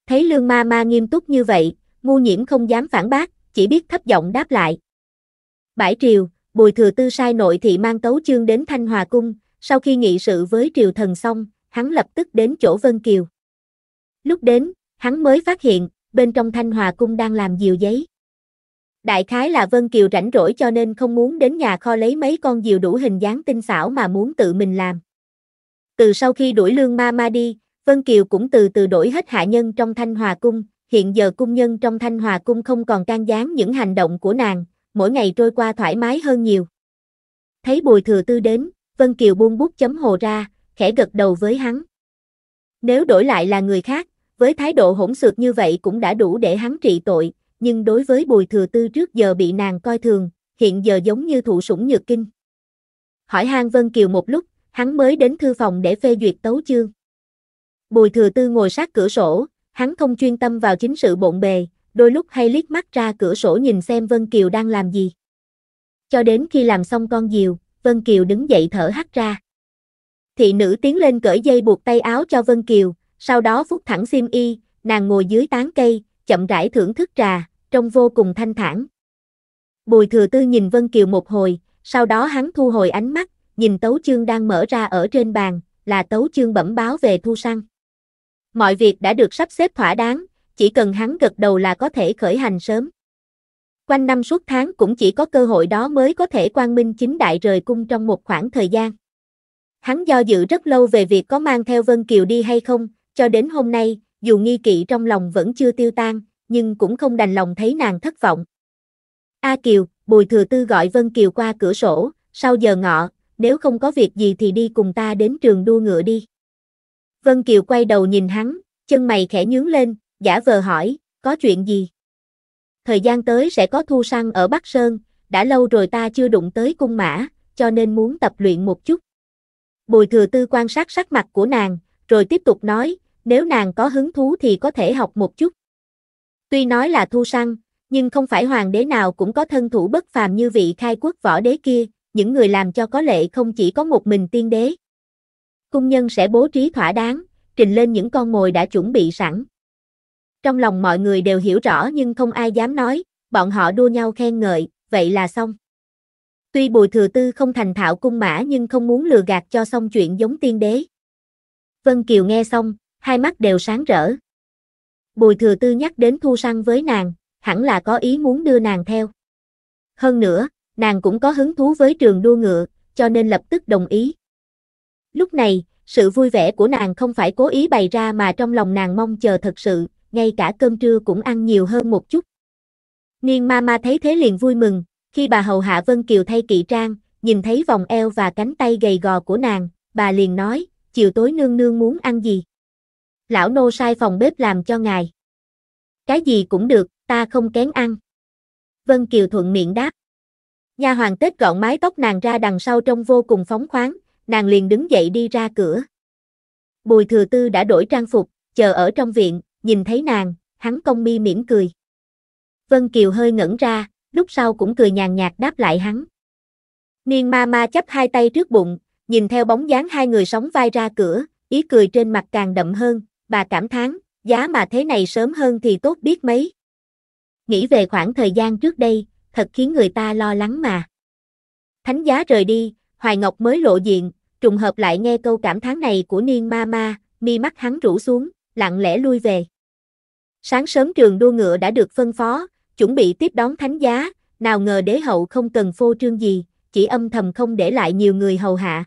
Thấy lương ma ma nghiêm túc như vậy, ngu nhiễm không dám phản bác, chỉ biết thấp giọng đáp lại. Bãi triều, bùi thừa tư sai nội thị mang tấu chương đến Thanh Hòa Cung, sau khi nghị sự với triều thần xong, hắn lập tức đến chỗ Vân Kiều. Lúc đến, hắn mới phát hiện, bên trong Thanh Hòa Cung đang làm diều giấy. Đại khái là Vân Kiều rảnh rỗi cho nên không muốn đến nhà kho lấy mấy con diều đủ hình dáng tinh xảo mà muốn tự mình làm. Từ sau khi đuổi lương ma ma đi, Vân Kiều cũng từ từ đổi hết hạ nhân trong Thanh Hòa Cung, hiện giờ cung nhân trong Thanh Hòa Cung không còn can gián những hành động của nàng, mỗi ngày trôi qua thoải mái hơn nhiều. Thấy bùi thừa tư đến, Vân Kiều buông bút chấm hồ ra, khẽ gật đầu với hắn. Nếu đổi lại là người khác, với thái độ hỗn xược như vậy cũng đã đủ để hắn trị tội, nhưng đối với Bùi Thừa Tư trước giờ bị nàng coi thường, hiện giờ giống như thụ sủng nhược kinh. Hỏi hang Vân Kiều một lúc, hắn mới đến thư phòng để phê duyệt tấu chương. Bùi Thừa Tư ngồi sát cửa sổ, hắn không chuyên tâm vào chính sự bộn bề, đôi lúc hay liếc mắt ra cửa sổ nhìn xem Vân Kiều đang làm gì. Cho đến khi làm xong con diều, Vân Kiều đứng dậy thở hắt ra. Thị nữ tiến lên cởi dây buộc tay áo cho Vân Kiều, sau đó phút thẳng xiêm y, nàng ngồi dưới tán cây, chậm rãi thưởng thức trà, trông vô cùng thanh thản. Bùi thừa tư nhìn Vân Kiều một hồi, sau đó hắn thu hồi ánh mắt, nhìn tấu chương đang mở ra ở trên bàn, là tấu chương bẩm báo về thu săn. Mọi việc đã được sắp xếp thỏa đáng, chỉ cần hắn gật đầu là có thể khởi hành sớm. Quanh năm suốt tháng cũng chỉ có cơ hội đó mới có thể quang minh chính đại rời cung trong một khoảng thời gian. Hắn do dự rất lâu về việc có mang theo Vân Kiều đi hay không, cho đến hôm nay, dù nghi kỵ trong lòng vẫn chưa tiêu tan, nhưng cũng không đành lòng thấy nàng thất vọng. A Kiều, Bùi Thừa Tư gọi Vân Kiều qua cửa sổ, sau giờ ngọ, nếu không có việc gì thì đi cùng ta đến trường đua ngựa đi. Vân Kiều quay đầu nhìn hắn, chân mày khẽ nhướng lên, giả vờ hỏi, có chuyện gì? Thời gian tới sẽ có thu săn ở Bắc Sơn, đã lâu rồi ta chưa đụng tới cung mã, cho nên muốn tập luyện một chút. Bùi thừa tư quan sát sắc mặt của nàng, rồi tiếp tục nói, nếu nàng có hứng thú thì có thể học một chút. Tuy nói là thu săn, nhưng không phải hoàng đế nào cũng có thân thủ bất phàm như vị khai quốc võ đế kia, những người làm cho có lệ không chỉ có một mình tiên đế. Cung nhân sẽ bố trí thỏa đáng, trình lên những con mồi đã chuẩn bị sẵn. Trong lòng mọi người đều hiểu rõ nhưng không ai dám nói, bọn họ đua nhau khen ngợi, vậy là xong. Tuy Bùi Thừa Tư không thành thạo cung mã nhưng không muốn lừa gạt cho xong chuyện giống tiên đế. Vân Kiều nghe xong, hai mắt đều sáng rỡ. Bùi Thừa Tư nhắc đến Thu Săn với nàng, hẳn là có ý muốn đưa nàng theo. Hơn nữa, nàng cũng có hứng thú với trường đua ngựa, cho nên lập tức đồng ý. Lúc này, sự vui vẻ của nàng không phải cố ý bày ra mà trong lòng nàng mong chờ thật sự, ngay cả cơm trưa cũng ăn nhiều hơn một chút. Niên ma ma thấy thế liền vui mừng, khi bà hầu hạ Vân Kiều thay kỵ trang, nhìn thấy vòng eo và cánh tay gầy gò của nàng, bà liền nói, chiều tối nương nương muốn ăn gì lão nô sai phòng bếp làm cho ngài. Cái gì cũng được, ta không kén ăn. Vân Kiều thuận miệng đáp. nha hoàng tết gọn mái tóc nàng ra đằng sau trông vô cùng phóng khoáng, nàng liền đứng dậy đi ra cửa. Bùi thừa tư đã đổi trang phục, chờ ở trong viện, nhìn thấy nàng, hắn công mi mỉm cười. Vân Kiều hơi ngẩn ra, lúc sau cũng cười nhàn nhạt đáp lại hắn. Niên ma ma chắp hai tay trước bụng, nhìn theo bóng dáng hai người sóng vai ra cửa, ý cười trên mặt càng đậm hơn, bà cảm thán, giá mà thế này sớm hơn thì tốt biết mấy. Nghĩ về khoảng thời gian trước đây, thật khiến người ta lo lắng mà. Thánh giá rời đi, Hoài Ngọc mới lộ diện, trùng hợp lại nghe câu cảm thán này của Niên Ma Ma, mi mắt hắn rũ xuống, lặng lẽ lui về. Sáng sớm trường đua ngựa đã được phân phó, chuẩn bị tiếp đón thánh giá, nào ngờ đế hậu không cần phô trương gì, chỉ âm thầm không để lại nhiều người hầu hạ.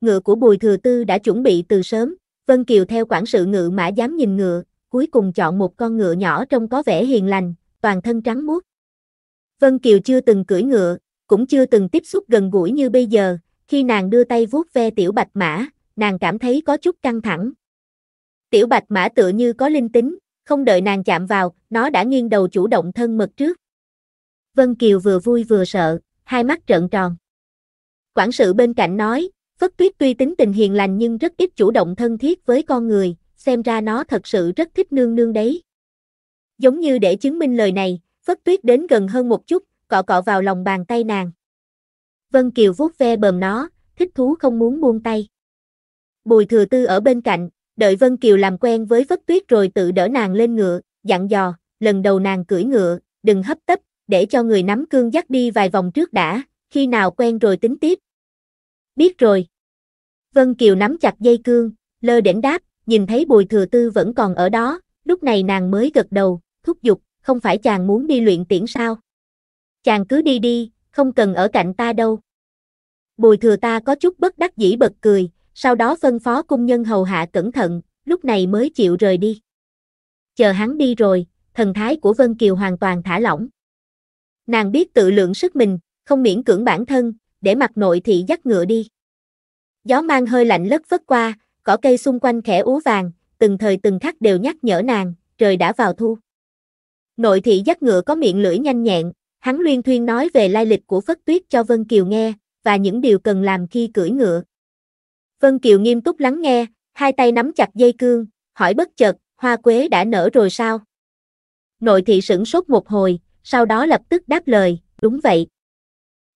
Ngựa của Bùi Thừa Tư đã chuẩn bị từ sớm, Vân Kiều theo quản sự ngựa mã dám nhìn ngựa, cuối cùng chọn một con ngựa nhỏ trông có vẻ hiền lành, toàn thân trắng muốt. Vân Kiều chưa từng cưỡi ngựa, cũng chưa từng tiếp xúc gần gũi như bây giờ, khi nàng đưa tay vuốt ve tiểu bạch mã, nàng cảm thấy có chút căng thẳng. Tiểu bạch mã tựa như có linh tính, không đợi nàng chạm vào, nó đã nghiêng đầu chủ động thân mật trước. Vân Kiều vừa vui vừa sợ, hai mắt trợn tròn. Quản sự bên cạnh nói, Phất tuyết tuy tính tình hiền lành nhưng rất ít chủ động thân thiết với con người, xem ra nó thật sự rất thích nương nương đấy. Giống như để chứng minh lời này, Phất tuyết đến gần hơn một chút, cọ cọ vào lòng bàn tay nàng. Vân Kiều vuốt ve bờm nó, thích thú không muốn buông tay. Bùi thừa tư ở bên cạnh, đợi Vân Kiều làm quen với Phất tuyết rồi tự đỡ nàng lên ngựa, dặn dò, lần đầu nàng cưỡi ngựa, đừng hấp tấp, để cho người nắm cương dắt đi vài vòng trước đã, khi nào quen rồi tính tiếp, Biết rồi. Vân Kiều nắm chặt dây cương, lơ đỉnh đáp, nhìn thấy Bùi Thừa Tư vẫn còn ở đó, lúc này nàng mới gật đầu, thúc giục, không phải chàng muốn đi luyện tiễn sao? Chàng cứ đi đi, không cần ở cạnh ta đâu. Bùi Thừa ta có chút bất đắc dĩ bật cười, sau đó phân phó cung nhân hầu hạ cẩn thận, lúc này mới chịu rời đi. Chờ hắn đi rồi, thần thái của Vân Kiều hoàn toàn thả lỏng. Nàng biết tự lượng sức mình, không miễn cưỡng bản thân, để mặc nội thị dắt ngựa đi. Gió mang hơi lạnh lất vất qua, cỏ cây xung quanh khẽ úa vàng, từng thời từng khắc đều nhắc nhở nàng, trời đã vào thu. Nội thị dắt ngựa có miệng lưỡi nhanh nhẹn, hắn luyên thuyên nói về lai lịch của Phất Tuyết cho Vân Kiều nghe, và những điều cần làm khi cưỡi ngựa. Vân Kiều nghiêm túc lắng nghe, hai tay nắm chặt dây cương, hỏi bất chợt, hoa quế đã nở rồi sao? Nội thị sửng sốt một hồi, sau đó lập tức đáp lời, đúng vậy.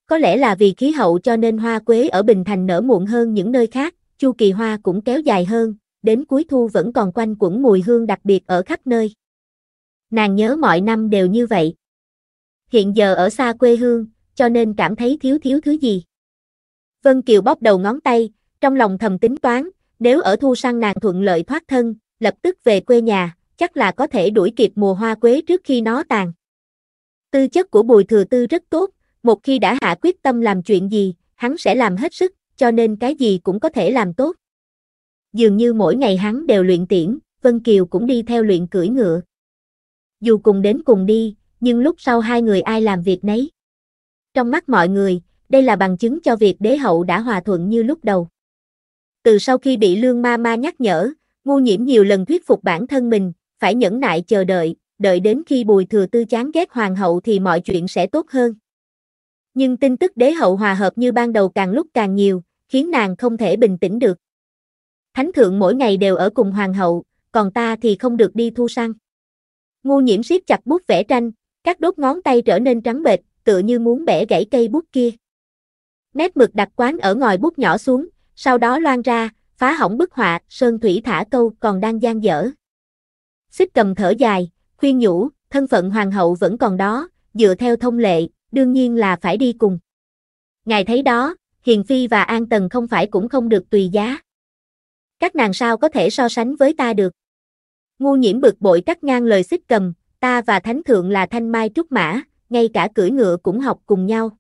Có lẽ là vì khí hậu cho nên hoa quế ở Bình Thành nở muộn hơn những nơi khác, chu kỳ hoa cũng kéo dài hơn, đến cuối thu vẫn còn quanh quẩn mùi hương đặc biệt ở khắp nơi. Nàng nhớ mọi năm đều như vậy. Hiện giờ ở xa quê hương, cho nên cảm thấy thiếu thiếu thứ gì. Vân Kiều bóp đầu ngón tay, trong lòng thầm tính toán, nếu ở thu sang nàng thuận lợi thoát thân, lập tức về quê nhà, chắc là có thể đuổi kịp mùa hoa quế trước khi nó tàn. Tư chất của Bùi Thừa Tư rất tốt, một khi đã hạ quyết tâm làm chuyện gì, hắn sẽ làm hết sức, cho nên cái gì cũng có thể làm tốt. Dường như mỗi ngày hắn đều luyện tiễn, Vân Kiều cũng đi theo luyện cưỡi ngựa. Dù cùng đến cùng đi, nhưng lúc sau hai người ai làm việc nấy. Trong mắt mọi người, đây là bằng chứng cho việc đế hậu đã hòa thuận như lúc đầu. Từ sau khi bị lương ma ma nhắc nhở, ngu nhiễm nhiều lần thuyết phục bản thân mình, phải nhẫn nại chờ đợi, đợi đến khi bùi thừa tư chán ghét hoàng hậu thì mọi chuyện sẽ tốt hơn nhưng tin tức đế hậu hòa hợp như ban đầu càng lúc càng nhiều, khiến nàng không thể bình tĩnh được. Thánh thượng mỗi ngày đều ở cùng hoàng hậu, còn ta thì không được đi thu săn. Ngu nhiễm siết chặt bút vẽ tranh, các đốt ngón tay trở nên trắng bệt tựa như muốn bẻ gãy cây bút kia. Nét mực đặt quán ở ngòi bút nhỏ xuống, sau đó loan ra, phá hỏng bức họa, sơn thủy thả câu còn đang gian dở. Xích cầm thở dài, khuyên nhủ, thân phận hoàng hậu vẫn còn đó, dựa theo thông lệ, đương nhiên là phải đi cùng. Ngài thấy đó, Hiền Phi và An Tần không phải cũng không được tùy giá. Các nàng sao có thể so sánh với ta được. Ngu nhiễm bực bội cắt ngang lời xích cầm, ta và Thánh Thượng là thanh mai trúc mã, ngay cả cưỡi ngựa cũng học cùng nhau.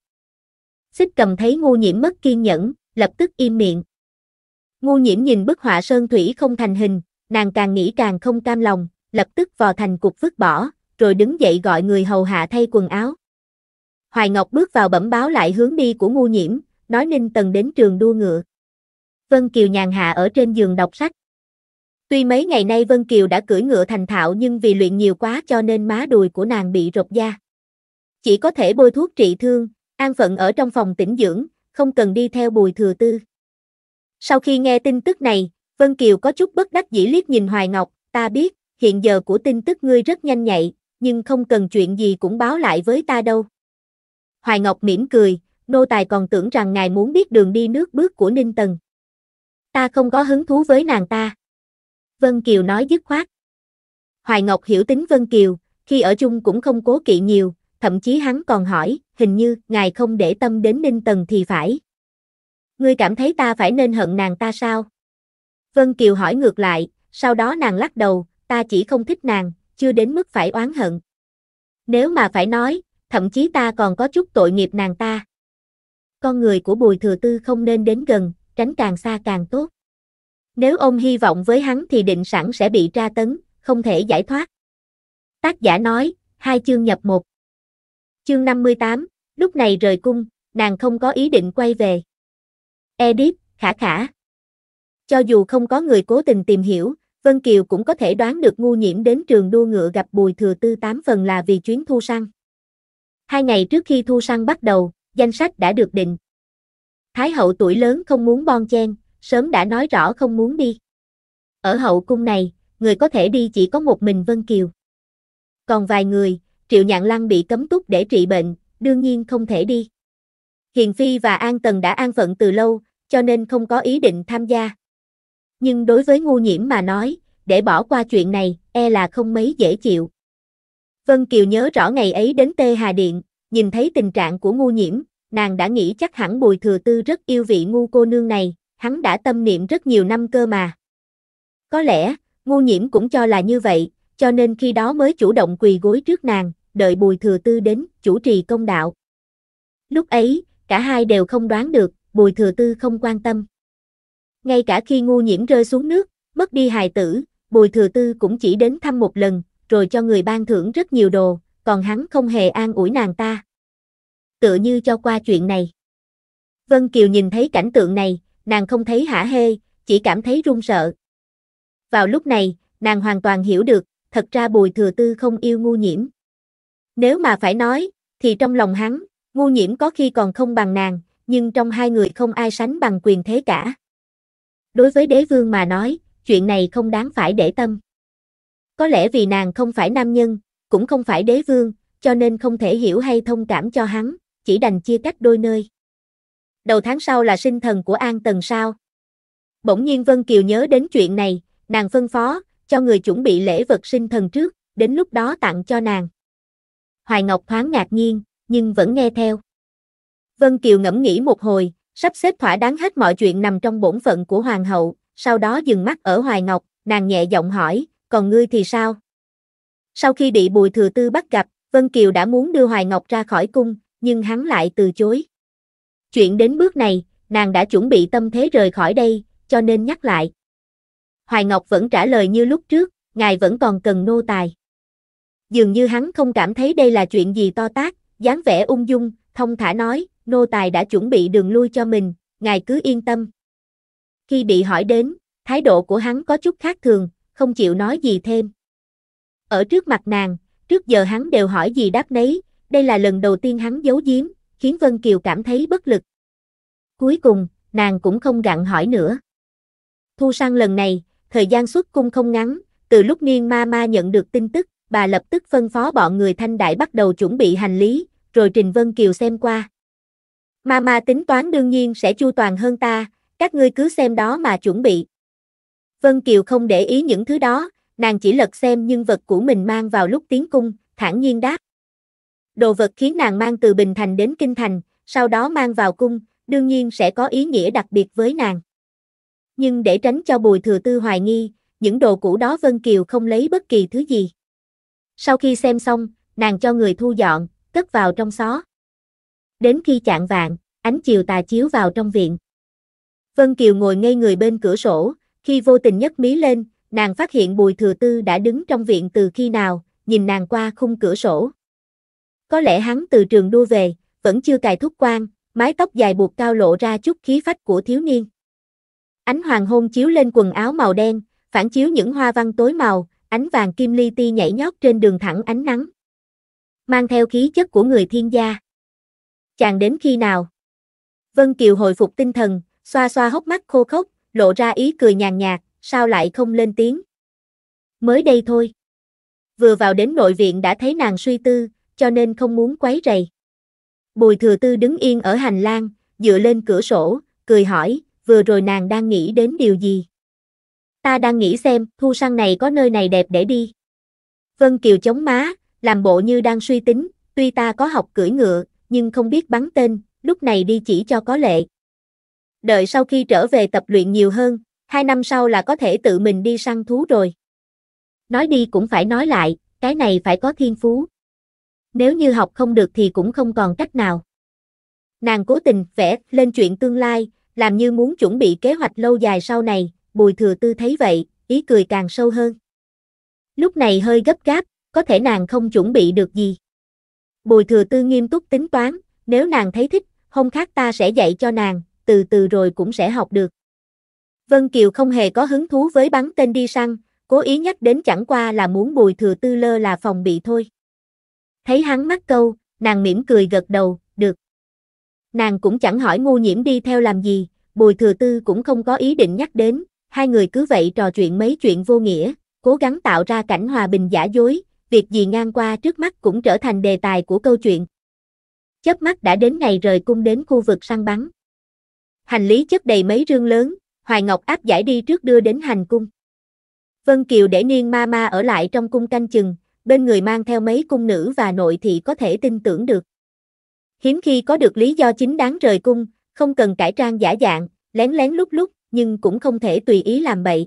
Xích cầm thấy ngu nhiễm mất kiên nhẫn, lập tức im miệng. Ngu nhiễm nhìn bức họa sơn thủy không thành hình, nàng càng nghĩ càng không cam lòng, lập tức vò thành cục vứt bỏ, rồi đứng dậy gọi người hầu hạ thay quần áo. Hoài Ngọc bước vào bẩm báo lại hướng đi của ngu nhiễm, nói Ninh Tần đến trường đua ngựa. Vân Kiều nhàn hạ ở trên giường đọc sách. Tuy mấy ngày nay Vân Kiều đã cưỡi ngựa thành thạo nhưng vì luyện nhiều quá cho nên má đùi của nàng bị rột da. Chỉ có thể bôi thuốc trị thương, an phận ở trong phòng tĩnh dưỡng, không cần đi theo bùi thừa tư. Sau khi nghe tin tức này, Vân Kiều có chút bất đắc dĩ liếc nhìn Hoài Ngọc, ta biết, hiện giờ của tin tức ngươi rất nhanh nhạy, nhưng không cần chuyện gì cũng báo lại với ta đâu. Hoài Ngọc mỉm cười, nô tài còn tưởng rằng ngài muốn biết đường đi nước bước của Ninh Tần. Ta không có hứng thú với nàng ta. Vân Kiều nói dứt khoát. Hoài Ngọc hiểu tính Vân Kiều, khi ở chung cũng không cố kỵ nhiều, thậm chí hắn còn hỏi, hình như ngài không để tâm đến Ninh Tần thì phải. Ngươi cảm thấy ta phải nên hận nàng ta sao? Vân Kiều hỏi ngược lại, sau đó nàng lắc đầu, ta chỉ không thích nàng, chưa đến mức phải oán hận. Nếu mà phải nói, thậm chí ta còn có chút tội nghiệp nàng ta. Con người của Bùi Thừa Tư không nên đến gần, tránh càng xa càng tốt. Nếu ông hy vọng với hắn thì định sẵn sẽ bị tra tấn, không thể giải thoát. Tác giả nói, hai chương nhập một. Chương 58, lúc này rời cung, nàng không có ý định quay về. Edith, khả khả. Cho dù không có người cố tình tìm hiểu, Vân Kiều cũng có thể đoán được ngu nhiễm đến trường đua ngựa gặp bùi thừa tư tám phần là vì chuyến thu săn. Hai ngày trước khi thu săn bắt đầu, danh sách đã được định. Thái hậu tuổi lớn không muốn bon chen, sớm đã nói rõ không muốn đi. Ở hậu cung này, người có thể đi chỉ có một mình Vân Kiều. Còn vài người, Triệu Nhạn Lăng bị cấm túc để trị bệnh, đương nhiên không thể đi. Hiền Phi và An Tần đã an phận từ lâu, cho nên không có ý định tham gia. Nhưng đối với ngu nhiễm mà nói, để bỏ qua chuyện này, e là không mấy dễ chịu. Vân Kiều nhớ rõ ngày ấy đến Tê Hà Điện, nhìn thấy tình trạng của ngu nhiễm, nàng đã nghĩ chắc hẳn Bùi Thừa Tư rất yêu vị ngu cô nương này, hắn đã tâm niệm rất nhiều năm cơ mà. Có lẽ, ngu nhiễm cũng cho là như vậy, cho nên khi đó mới chủ động quỳ gối trước nàng, đợi Bùi Thừa Tư đến, chủ trì công đạo. Lúc ấy, cả hai đều không đoán được, Bùi Thừa Tư không quan tâm. Ngay cả khi ngu nhiễm rơi xuống nước, mất đi hài tử, Bùi Thừa Tư cũng chỉ đến thăm một lần, rồi cho người ban thưởng rất nhiều đồ, còn hắn không hề an ủi nàng ta. Tựa như cho qua chuyện này. Vân Kiều nhìn thấy cảnh tượng này, nàng không thấy hả hê, chỉ cảm thấy run sợ. Vào lúc này, nàng hoàn toàn hiểu được, thật ra Bùi Thừa Tư không yêu ngu nhiễm. Nếu mà phải nói, thì trong lòng hắn, ngu nhiễm có khi còn không bằng nàng, nhưng trong hai người không ai sánh bằng quyền thế cả. Đối với đế vương mà nói, chuyện này không đáng phải để tâm. Có lẽ vì nàng không phải nam nhân, cũng không phải đế vương, cho nên không thể hiểu hay thông cảm cho hắn, chỉ đành chia cách đôi nơi. Đầu tháng sau là sinh thần của An Tần sao? Bỗng nhiên Vân Kiều nhớ đến chuyện này, nàng phân phó, cho người chuẩn bị lễ vật sinh thần trước, đến lúc đó tặng cho nàng. Hoài Ngọc thoáng ngạc nhiên, nhưng vẫn nghe theo. Vân Kiều ngẫm nghĩ một hồi, sắp xếp thỏa đáng hết mọi chuyện nằm trong bổn phận của Hoàng hậu, sau đó dừng mắt ở Hoài Ngọc, nàng nhẹ giọng hỏi, còn ngươi thì sao? Sau khi bị Bùi Thừa Tư bắt gặp, Vân Kiều đã muốn đưa Hoài Ngọc ra khỏi cung, nhưng hắn lại từ chối. Chuyện đến bước này, nàng đã chuẩn bị tâm thế rời khỏi đây, cho nên nhắc lại. Hoài Ngọc vẫn trả lời như lúc trước, ngài vẫn còn cần nô tài. Dường như hắn không cảm thấy đây là chuyện gì to tác, dáng vẻ ung dung, thông thả nói, nô tài đã chuẩn bị đường lui cho mình, ngài cứ yên tâm. Khi bị hỏi đến, thái độ của hắn có chút khác thường, không chịu nói gì thêm. Ở trước mặt nàng, trước giờ hắn đều hỏi gì đáp nấy, đây là lần đầu tiên hắn giấu giếm, khiến Vân Kiều cảm thấy bất lực. Cuối cùng, nàng cũng không gặn hỏi nữa. Thu sang lần này, thời gian xuất cung không ngắn, từ lúc niên ma ma nhận được tin tức, bà lập tức phân phó bọn người thanh đại bắt đầu chuẩn bị hành lý, rồi Trình Vân Kiều xem qua. Ma ma tính toán đương nhiên sẽ chu toàn hơn ta, các ngươi cứ xem đó mà chuẩn bị. Vân Kiều không để ý những thứ đó, nàng chỉ lật xem nhân vật của mình mang vào lúc tiến cung, thản nhiên đáp. Đồ vật khiến nàng mang từ Bình Thành đến Kinh Thành, sau đó mang vào cung, đương nhiên sẽ có ý nghĩa đặc biệt với nàng. Nhưng để tránh cho Bùi Thừa Tư hoài nghi, những đồ cũ đó Vân Kiều không lấy bất kỳ thứ gì. Sau khi xem xong, nàng cho người thu dọn, cất vào trong xó. Đến khi chạng vạn, ánh chiều tà chiếu vào trong viện. Vân Kiều ngồi ngay người bên cửa sổ, khi vô tình nhấc mí lên, nàng phát hiện Bùi Thừa Tư đã đứng trong viện từ khi nào, nhìn nàng qua khung cửa sổ. Có lẽ hắn từ trường đua về, vẫn chưa cài thúc quan, mái tóc dài buộc cao lộ ra chút khí phách của thiếu niên. Ánh hoàng hôn chiếu lên quần áo màu đen, phản chiếu những hoa văn tối màu, ánh vàng kim ly ti nhảy nhót trên đường thẳng ánh nắng. Mang theo khí chất của người thiên gia. Chàng đến khi nào? Vân Kiều hồi phục tinh thần, xoa xoa hốc mắt khô khốc, lộ ra ý cười nhàn nhạt, sao lại không lên tiếng. Mới đây thôi. Vừa vào đến nội viện đã thấy nàng suy tư, cho nên không muốn quấy rầy. Bùi thừa tư đứng yên ở hành lang, dựa lên cửa sổ, cười hỏi, vừa rồi nàng đang nghĩ đến điều gì? Ta đang nghĩ xem, thu săn này có nơi này đẹp để đi. Vân Kiều chống má, làm bộ như đang suy tính, tuy ta có học cưỡi ngựa, nhưng không biết bắn tên, lúc này đi chỉ cho có lệ đợi sau khi trở về tập luyện nhiều hơn, hai năm sau là có thể tự mình đi săn thú rồi. Nói đi cũng phải nói lại, cái này phải có thiên phú. Nếu như học không được thì cũng không còn cách nào. Nàng cố tình vẽ lên chuyện tương lai, làm như muốn chuẩn bị kế hoạch lâu dài sau này, bùi thừa tư thấy vậy, ý cười càng sâu hơn. Lúc này hơi gấp gáp, có thể nàng không chuẩn bị được gì. Bùi thừa tư nghiêm túc tính toán, nếu nàng thấy thích, hôm khác ta sẽ dạy cho nàng, từ từ rồi cũng sẽ học được. Vân Kiều không hề có hứng thú với bắn tên đi săn, cố ý nhắc đến chẳng qua là muốn bùi thừa tư lơ là phòng bị thôi. Thấy hắn mắc câu, nàng mỉm cười gật đầu, được. Nàng cũng chẳng hỏi ngu nhiễm đi theo làm gì, bùi thừa tư cũng không có ý định nhắc đến, hai người cứ vậy trò chuyện mấy chuyện vô nghĩa, cố gắng tạo ra cảnh hòa bình giả dối, việc gì ngang qua trước mắt cũng trở thành đề tài của câu chuyện. Chớp mắt đã đến ngày rời cung đến khu vực săn bắn hành lý chất đầy mấy rương lớn, Hoài Ngọc áp giải đi trước đưa đến hành cung. Vân Kiều để niên ma ma ở lại trong cung canh chừng, bên người mang theo mấy cung nữ và nội thị có thể tin tưởng được. Hiếm khi có được lý do chính đáng rời cung, không cần cải trang giả dạng, lén lén lúc lúc, nhưng cũng không thể tùy ý làm bậy.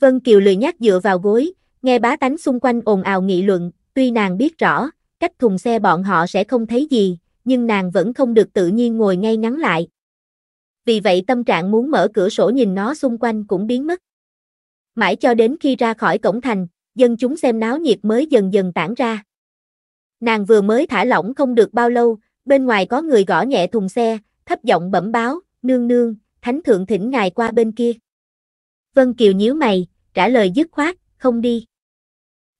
Vân Kiều lười nhác dựa vào gối, nghe bá tánh xung quanh ồn ào nghị luận, tuy nàng biết rõ, cách thùng xe bọn họ sẽ không thấy gì, nhưng nàng vẫn không được tự nhiên ngồi ngay ngắn lại vì vậy tâm trạng muốn mở cửa sổ nhìn nó xung quanh cũng biến mất. Mãi cho đến khi ra khỏi cổng thành, dân chúng xem náo nhiệt mới dần dần tản ra. Nàng vừa mới thả lỏng không được bao lâu, bên ngoài có người gõ nhẹ thùng xe, thấp giọng bẩm báo, nương nương, thánh thượng thỉnh ngài qua bên kia. Vân Kiều nhíu mày, trả lời dứt khoát, không đi.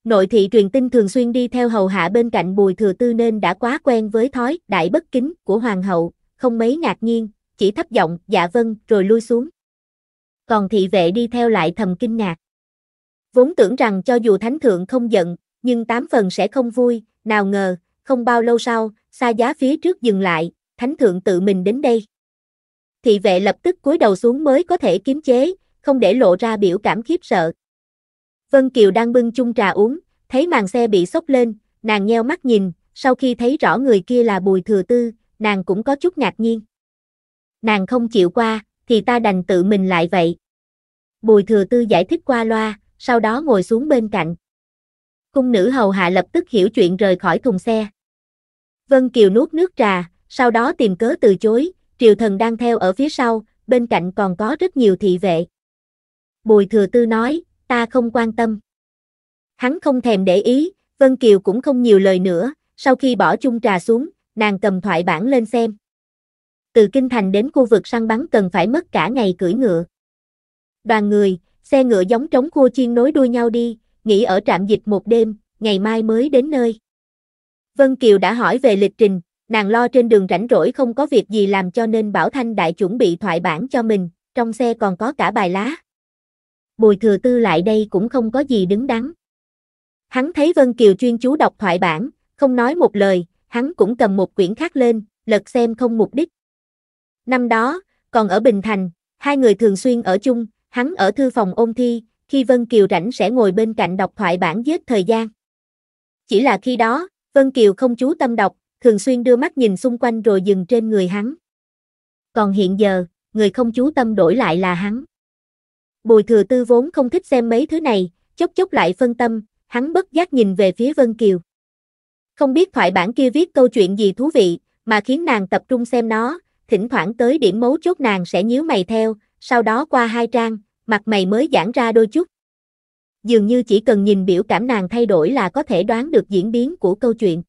Nội thị truyền tin thường xuyên đi theo hầu hạ bên cạnh Bùi Thừa Tư nên đã quá quen với thói đại bất kính của hoàng hậu, không mấy ngạc nhiên, chỉ thấp giọng, dạ vâng, rồi lui xuống. Còn thị vệ đi theo lại thầm kinh ngạc. Vốn tưởng rằng cho dù thánh thượng không giận, nhưng tám phần sẽ không vui, nào ngờ, không bao lâu sau, xa giá phía trước dừng lại, thánh thượng tự mình đến đây. Thị vệ lập tức cúi đầu xuống mới có thể kiếm chế, không để lộ ra biểu cảm khiếp sợ. Vân Kiều đang bưng chung trà uống, thấy màn xe bị sốc lên, nàng nheo mắt nhìn, sau khi thấy rõ người kia là Bùi Thừa Tư, nàng cũng có chút ngạc nhiên nàng không chịu qua, thì ta đành tự mình lại vậy. Bùi thừa tư giải thích qua loa, sau đó ngồi xuống bên cạnh. Cung nữ hầu hạ lập tức hiểu chuyện rời khỏi thùng xe. Vân Kiều nuốt nước trà, sau đó tìm cớ từ chối, triều thần đang theo ở phía sau, bên cạnh còn có rất nhiều thị vệ. Bùi thừa tư nói, ta không quan tâm. Hắn không thèm để ý, Vân Kiều cũng không nhiều lời nữa, sau khi bỏ chung trà xuống, nàng cầm thoại bản lên xem từ kinh thành đến khu vực săn bắn cần phải mất cả ngày cưỡi ngựa. Đoàn người, xe ngựa giống trống khua chiên nối đuôi nhau đi, nghỉ ở trạm dịch một đêm, ngày mai mới đến nơi. Vân Kiều đã hỏi về lịch trình, nàng lo trên đường rảnh rỗi không có việc gì làm cho nên Bảo Thanh Đại chuẩn bị thoại bản cho mình, trong xe còn có cả bài lá. Bùi thừa tư lại đây cũng không có gì đứng đắn. Hắn thấy Vân Kiều chuyên chú đọc thoại bản, không nói một lời, hắn cũng cầm một quyển khác lên, lật xem không mục đích, Năm đó, còn ở Bình Thành, hai người thường xuyên ở chung, hắn ở thư phòng ôn thi, khi Vân Kiều rảnh sẽ ngồi bên cạnh đọc thoại bản giết thời gian. Chỉ là khi đó, Vân Kiều không chú tâm đọc, thường xuyên đưa mắt nhìn xung quanh rồi dừng trên người hắn. Còn hiện giờ, người không chú tâm đổi lại là hắn. Bùi thừa tư vốn không thích xem mấy thứ này, chốc chốc lại phân tâm, hắn bất giác nhìn về phía Vân Kiều. Không biết thoại bản kia viết câu chuyện gì thú vị, mà khiến nàng tập trung xem nó, thỉnh thoảng tới điểm mấu chốt nàng sẽ nhíu mày theo, sau đó qua hai trang, mặt mày mới giãn ra đôi chút. Dường như chỉ cần nhìn biểu cảm nàng thay đổi là có thể đoán được diễn biến của câu chuyện.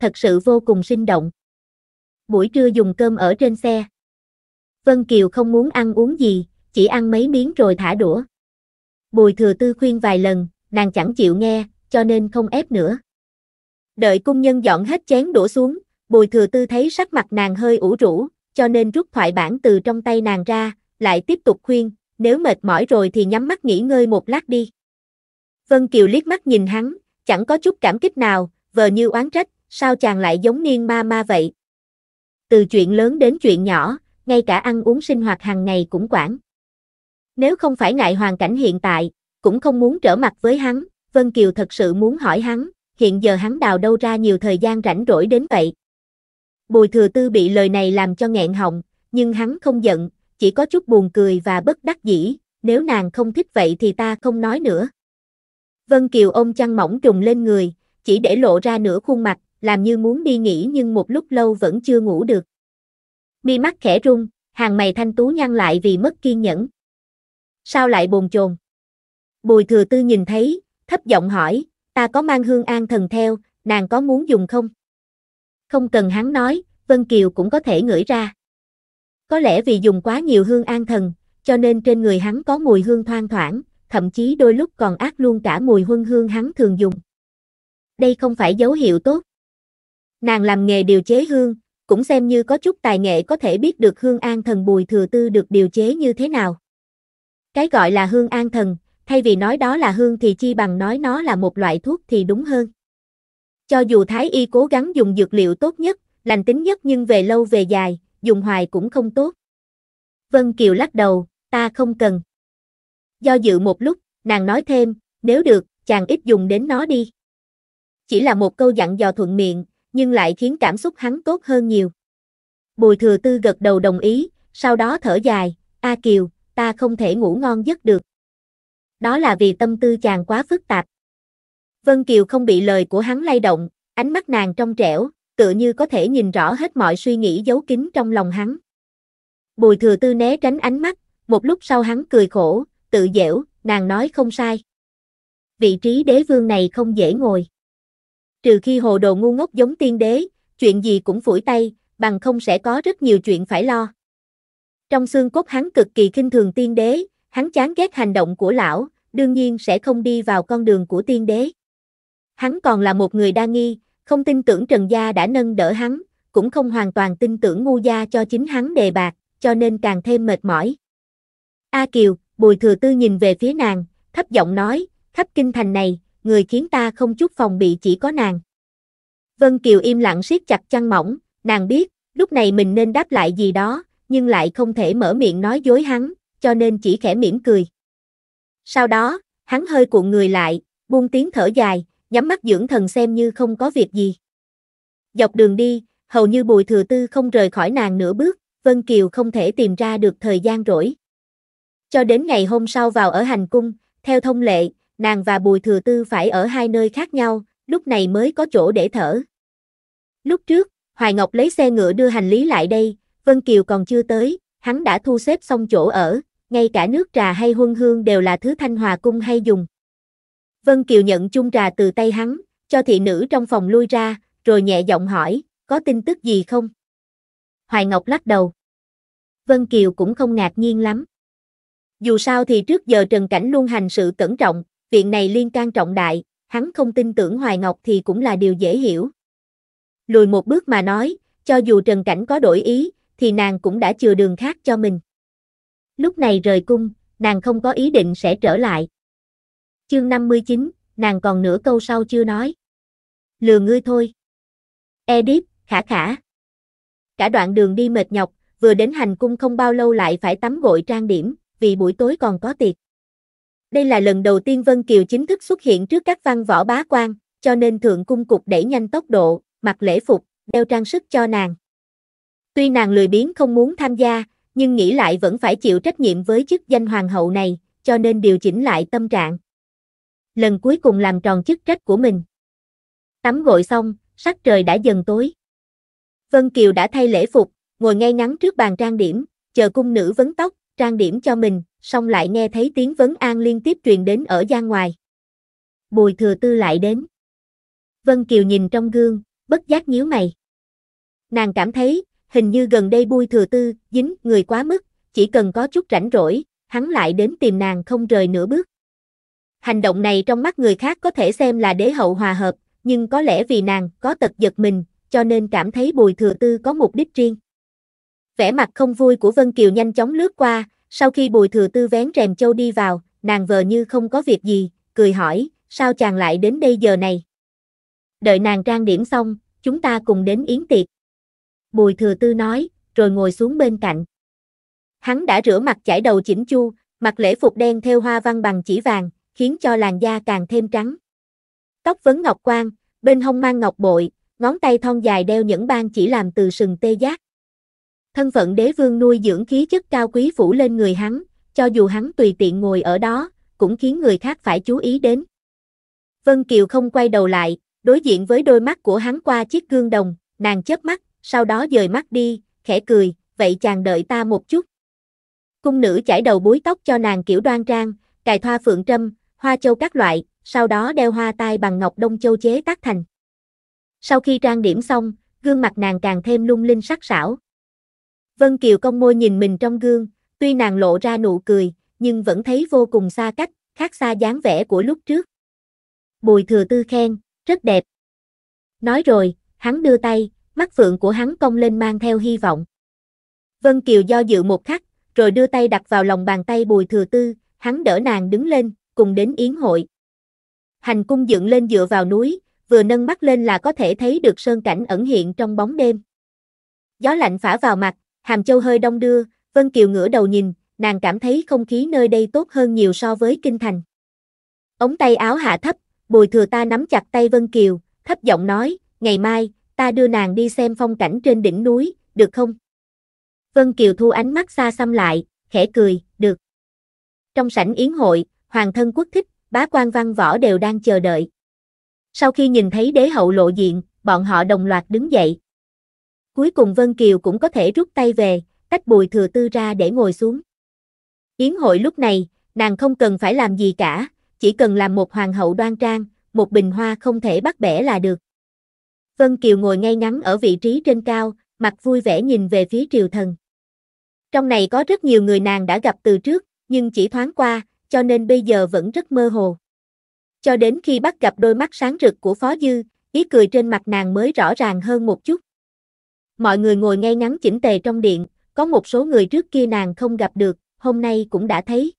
Thật sự vô cùng sinh động. Buổi trưa dùng cơm ở trên xe. Vân Kiều không muốn ăn uống gì, chỉ ăn mấy miếng rồi thả đũa. Bùi thừa tư khuyên vài lần, nàng chẳng chịu nghe, cho nên không ép nữa. Đợi cung nhân dọn hết chén đổ xuống, Bùi thừa tư thấy sắc mặt nàng hơi ủ rũ, cho nên rút thoại bản từ trong tay nàng ra, lại tiếp tục khuyên, nếu mệt mỏi rồi thì nhắm mắt nghỉ ngơi một lát đi. Vân Kiều liếc mắt nhìn hắn, chẳng có chút cảm kích nào, vờ như oán trách, sao chàng lại giống niên ma ma vậy. Từ chuyện lớn đến chuyện nhỏ, ngay cả ăn uống sinh hoạt hàng ngày cũng quản. Nếu không phải ngại hoàn cảnh hiện tại, cũng không muốn trở mặt với hắn, Vân Kiều thật sự muốn hỏi hắn, hiện giờ hắn đào đâu ra nhiều thời gian rảnh rỗi đến vậy. Bùi thừa tư bị lời này làm cho nghẹn họng, nhưng hắn không giận, chỉ có chút buồn cười và bất đắc dĩ, nếu nàng không thích vậy thì ta không nói nữa. Vân Kiều ôm chăn mỏng trùng lên người, chỉ để lộ ra nửa khuôn mặt, làm như muốn đi nghỉ nhưng một lúc lâu vẫn chưa ngủ được. Mi mắt khẽ rung, hàng mày thanh tú nhăn lại vì mất kiên nhẫn. Sao lại bồn chồn? Bùi thừa tư nhìn thấy, thấp giọng hỏi, ta có mang hương an thần theo, nàng có muốn dùng không? Không cần hắn nói, Vân Kiều cũng có thể ngửi ra. Có lẽ vì dùng quá nhiều hương an thần, cho nên trên người hắn có mùi hương thoang thoảng, thậm chí đôi lúc còn ác luôn cả mùi huân hương hắn thường dùng. Đây không phải dấu hiệu tốt. Nàng làm nghề điều chế hương, cũng xem như có chút tài nghệ có thể biết được hương an thần bùi thừa tư được điều chế như thế nào. Cái gọi là hương an thần, thay vì nói đó là hương thì chi bằng nói nó là một loại thuốc thì đúng hơn. Cho dù Thái Y cố gắng dùng dược liệu tốt nhất, lành tính nhất nhưng về lâu về dài, dùng hoài cũng không tốt. Vân Kiều lắc đầu, ta không cần. Do dự một lúc, nàng nói thêm, nếu được, chàng ít dùng đến nó đi. Chỉ là một câu dặn dò thuận miệng, nhưng lại khiến cảm xúc hắn tốt hơn nhiều. Bùi thừa tư gật đầu đồng ý, sau đó thở dài, A Kiều, ta không thể ngủ ngon giấc được. Đó là vì tâm tư chàng quá phức tạp. Vân Kiều không bị lời của hắn lay động, ánh mắt nàng trong trẻo, tựa như có thể nhìn rõ hết mọi suy nghĩ giấu kín trong lòng hắn. Bùi thừa tư né tránh ánh mắt, một lúc sau hắn cười khổ, tự dễu, nàng nói không sai. Vị trí đế vương này không dễ ngồi. Trừ khi hồ đồ ngu ngốc giống tiên đế, chuyện gì cũng phủi tay, bằng không sẽ có rất nhiều chuyện phải lo. Trong xương cốt hắn cực kỳ khinh thường tiên đế, hắn chán ghét hành động của lão, đương nhiên sẽ không đi vào con đường của tiên đế. Hắn còn là một người đa nghi, không tin tưởng Trần Gia đã nâng đỡ hắn, cũng không hoàn toàn tin tưởng ngu gia cho chính hắn đề bạc, cho nên càng thêm mệt mỏi. A Kiều, Bùi Thừa Tư nhìn về phía nàng, thấp giọng nói, khắp kinh thành này, người khiến ta không chút phòng bị chỉ có nàng. Vân Kiều im lặng siết chặt chăn mỏng, nàng biết, lúc này mình nên đáp lại gì đó, nhưng lại không thể mở miệng nói dối hắn, cho nên chỉ khẽ mỉm cười. Sau đó, hắn hơi cuộn người lại, buông tiếng thở dài, nhắm mắt dưỡng thần xem như không có việc gì. Dọc đường đi, hầu như Bùi Thừa Tư không rời khỏi nàng nửa bước, Vân Kiều không thể tìm ra được thời gian rỗi. Cho đến ngày hôm sau vào ở hành cung, theo thông lệ, nàng và Bùi Thừa Tư phải ở hai nơi khác nhau, lúc này mới có chỗ để thở. Lúc trước, Hoài Ngọc lấy xe ngựa đưa hành lý lại đây, Vân Kiều còn chưa tới, hắn đã thu xếp xong chỗ ở, ngay cả nước trà hay huân hương đều là thứ Thanh Hòa Cung hay dùng. Vân Kiều nhận chung trà từ tay hắn, cho thị nữ trong phòng lui ra, rồi nhẹ giọng hỏi, có tin tức gì không? Hoài Ngọc lắc đầu. Vân Kiều cũng không ngạc nhiên lắm. Dù sao thì trước giờ Trần Cảnh luôn hành sự cẩn trọng, viện này liên can trọng đại, hắn không tin tưởng Hoài Ngọc thì cũng là điều dễ hiểu. Lùi một bước mà nói, cho dù Trần Cảnh có đổi ý, thì nàng cũng đã chừa đường khác cho mình. Lúc này rời cung, nàng không có ý định sẽ trở lại. Chương 59, nàng còn nửa câu sau chưa nói. Lừa ngươi thôi. Edip, khả khả. Cả đoạn đường đi mệt nhọc, vừa đến hành cung không bao lâu lại phải tắm gội trang điểm, vì buổi tối còn có tiệc. Đây là lần đầu tiên Vân Kiều chính thức xuất hiện trước các văn võ bá quan, cho nên thượng cung cục đẩy nhanh tốc độ, mặc lễ phục, đeo trang sức cho nàng. Tuy nàng lười biếng không muốn tham gia, nhưng nghĩ lại vẫn phải chịu trách nhiệm với chức danh hoàng hậu này, cho nên điều chỉnh lại tâm trạng lần cuối cùng làm tròn chức trách của mình. Tắm gội xong, sắc trời đã dần tối. Vân Kiều đã thay lễ phục, ngồi ngay ngắn trước bàn trang điểm, chờ cung nữ vấn tóc, trang điểm cho mình, xong lại nghe thấy tiếng vấn an liên tiếp truyền đến ở gian ngoài. Bùi thừa tư lại đến. Vân Kiều nhìn trong gương, bất giác nhíu mày. Nàng cảm thấy, hình như gần đây bùi thừa tư, dính, người quá mức, chỉ cần có chút rảnh rỗi, hắn lại đến tìm nàng không rời nửa bước. Hành động này trong mắt người khác có thể xem là đế hậu hòa hợp, nhưng có lẽ vì nàng có tật giật mình, cho nên cảm thấy Bùi Thừa Tư có mục đích riêng. Vẻ mặt không vui của Vân Kiều nhanh chóng lướt qua, sau khi Bùi Thừa Tư vén rèm châu đi vào, nàng vờ như không có việc gì, cười hỏi, sao chàng lại đến đây giờ này? Đợi nàng trang điểm xong, chúng ta cùng đến yến tiệc. Bùi Thừa Tư nói, rồi ngồi xuống bên cạnh. Hắn đã rửa mặt chải đầu chỉnh chu, mặc lễ phục đen theo hoa văn bằng chỉ vàng, khiến cho làn da càng thêm trắng. Tóc vấn ngọc quang, bên hông mang ngọc bội, ngón tay thon dài đeo những ban chỉ làm từ sừng tê giác. Thân phận đế vương nuôi dưỡng khí chất cao quý phủ lên người hắn, cho dù hắn tùy tiện ngồi ở đó, cũng khiến người khác phải chú ý đến. Vân Kiều không quay đầu lại, đối diện với đôi mắt của hắn qua chiếc gương đồng, nàng chớp mắt, sau đó dời mắt đi, khẽ cười, vậy chàng đợi ta một chút. Cung nữ chải đầu búi tóc cho nàng kiểu đoan trang, cài thoa phượng trâm, hoa châu các loại, sau đó đeo hoa tai bằng ngọc đông châu chế tác thành. Sau khi trang điểm xong, gương mặt nàng càng thêm lung linh sắc sảo. Vân Kiều công môi nhìn mình trong gương, tuy nàng lộ ra nụ cười, nhưng vẫn thấy vô cùng xa cách, khác xa dáng vẻ của lúc trước. Bùi thừa tư khen, rất đẹp. Nói rồi, hắn đưa tay, mắt phượng của hắn cong lên mang theo hy vọng. Vân Kiều do dự một khắc, rồi đưa tay đặt vào lòng bàn tay bùi thừa tư, hắn đỡ nàng đứng lên, cùng đến yến hội. Hành cung dựng lên dựa vào núi, vừa nâng mắt lên là có thể thấy được sơn cảnh ẩn hiện trong bóng đêm. Gió lạnh phả vào mặt, hàm châu hơi đông đưa, Vân Kiều ngửa đầu nhìn, nàng cảm thấy không khí nơi đây tốt hơn nhiều so với kinh thành. Ống tay áo hạ thấp, bùi thừa ta nắm chặt tay Vân Kiều, thấp giọng nói, ngày mai, ta đưa nàng đi xem phong cảnh trên đỉnh núi, được không? Vân Kiều thu ánh mắt xa xăm lại, khẽ cười, được. Trong sảnh yến hội, hoàng thân quốc thích, bá quan văn võ đều đang chờ đợi. Sau khi nhìn thấy đế hậu lộ diện, bọn họ đồng loạt đứng dậy. Cuối cùng Vân Kiều cũng có thể rút tay về, tách bùi thừa tư ra để ngồi xuống. Yến hội lúc này, nàng không cần phải làm gì cả, chỉ cần làm một hoàng hậu đoan trang, một bình hoa không thể bắt bẻ là được. Vân Kiều ngồi ngay ngắn ở vị trí trên cao, mặt vui vẻ nhìn về phía triều thần. Trong này có rất nhiều người nàng đã gặp từ trước, nhưng chỉ thoáng qua, cho nên bây giờ vẫn rất mơ hồ. Cho đến khi bắt gặp đôi mắt sáng rực của Phó Dư, ý cười trên mặt nàng mới rõ ràng hơn một chút. Mọi người ngồi ngay ngắn chỉnh tề trong điện, có một số người trước kia nàng không gặp được, hôm nay cũng đã thấy.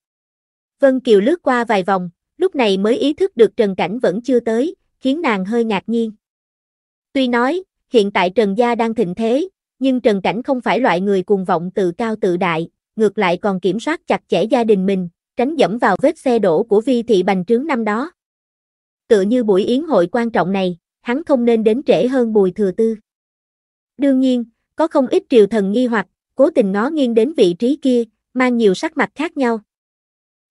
Vân Kiều lướt qua vài vòng, lúc này mới ý thức được Trần Cảnh vẫn chưa tới, khiến nàng hơi ngạc nhiên. Tuy nói, hiện tại Trần Gia đang thịnh thế, nhưng Trần Cảnh không phải loại người cuồng vọng tự cao tự đại, ngược lại còn kiểm soát chặt chẽ gia đình mình, tránh dẫm vào vết xe đổ của vi thị bành trướng năm đó. Tựa như buổi yến hội quan trọng này, hắn không nên đến trễ hơn bùi thừa tư. Đương nhiên, có không ít triều thần nghi hoặc, cố tình ngó nghiêng đến vị trí kia, mang nhiều sắc mặt khác nhau.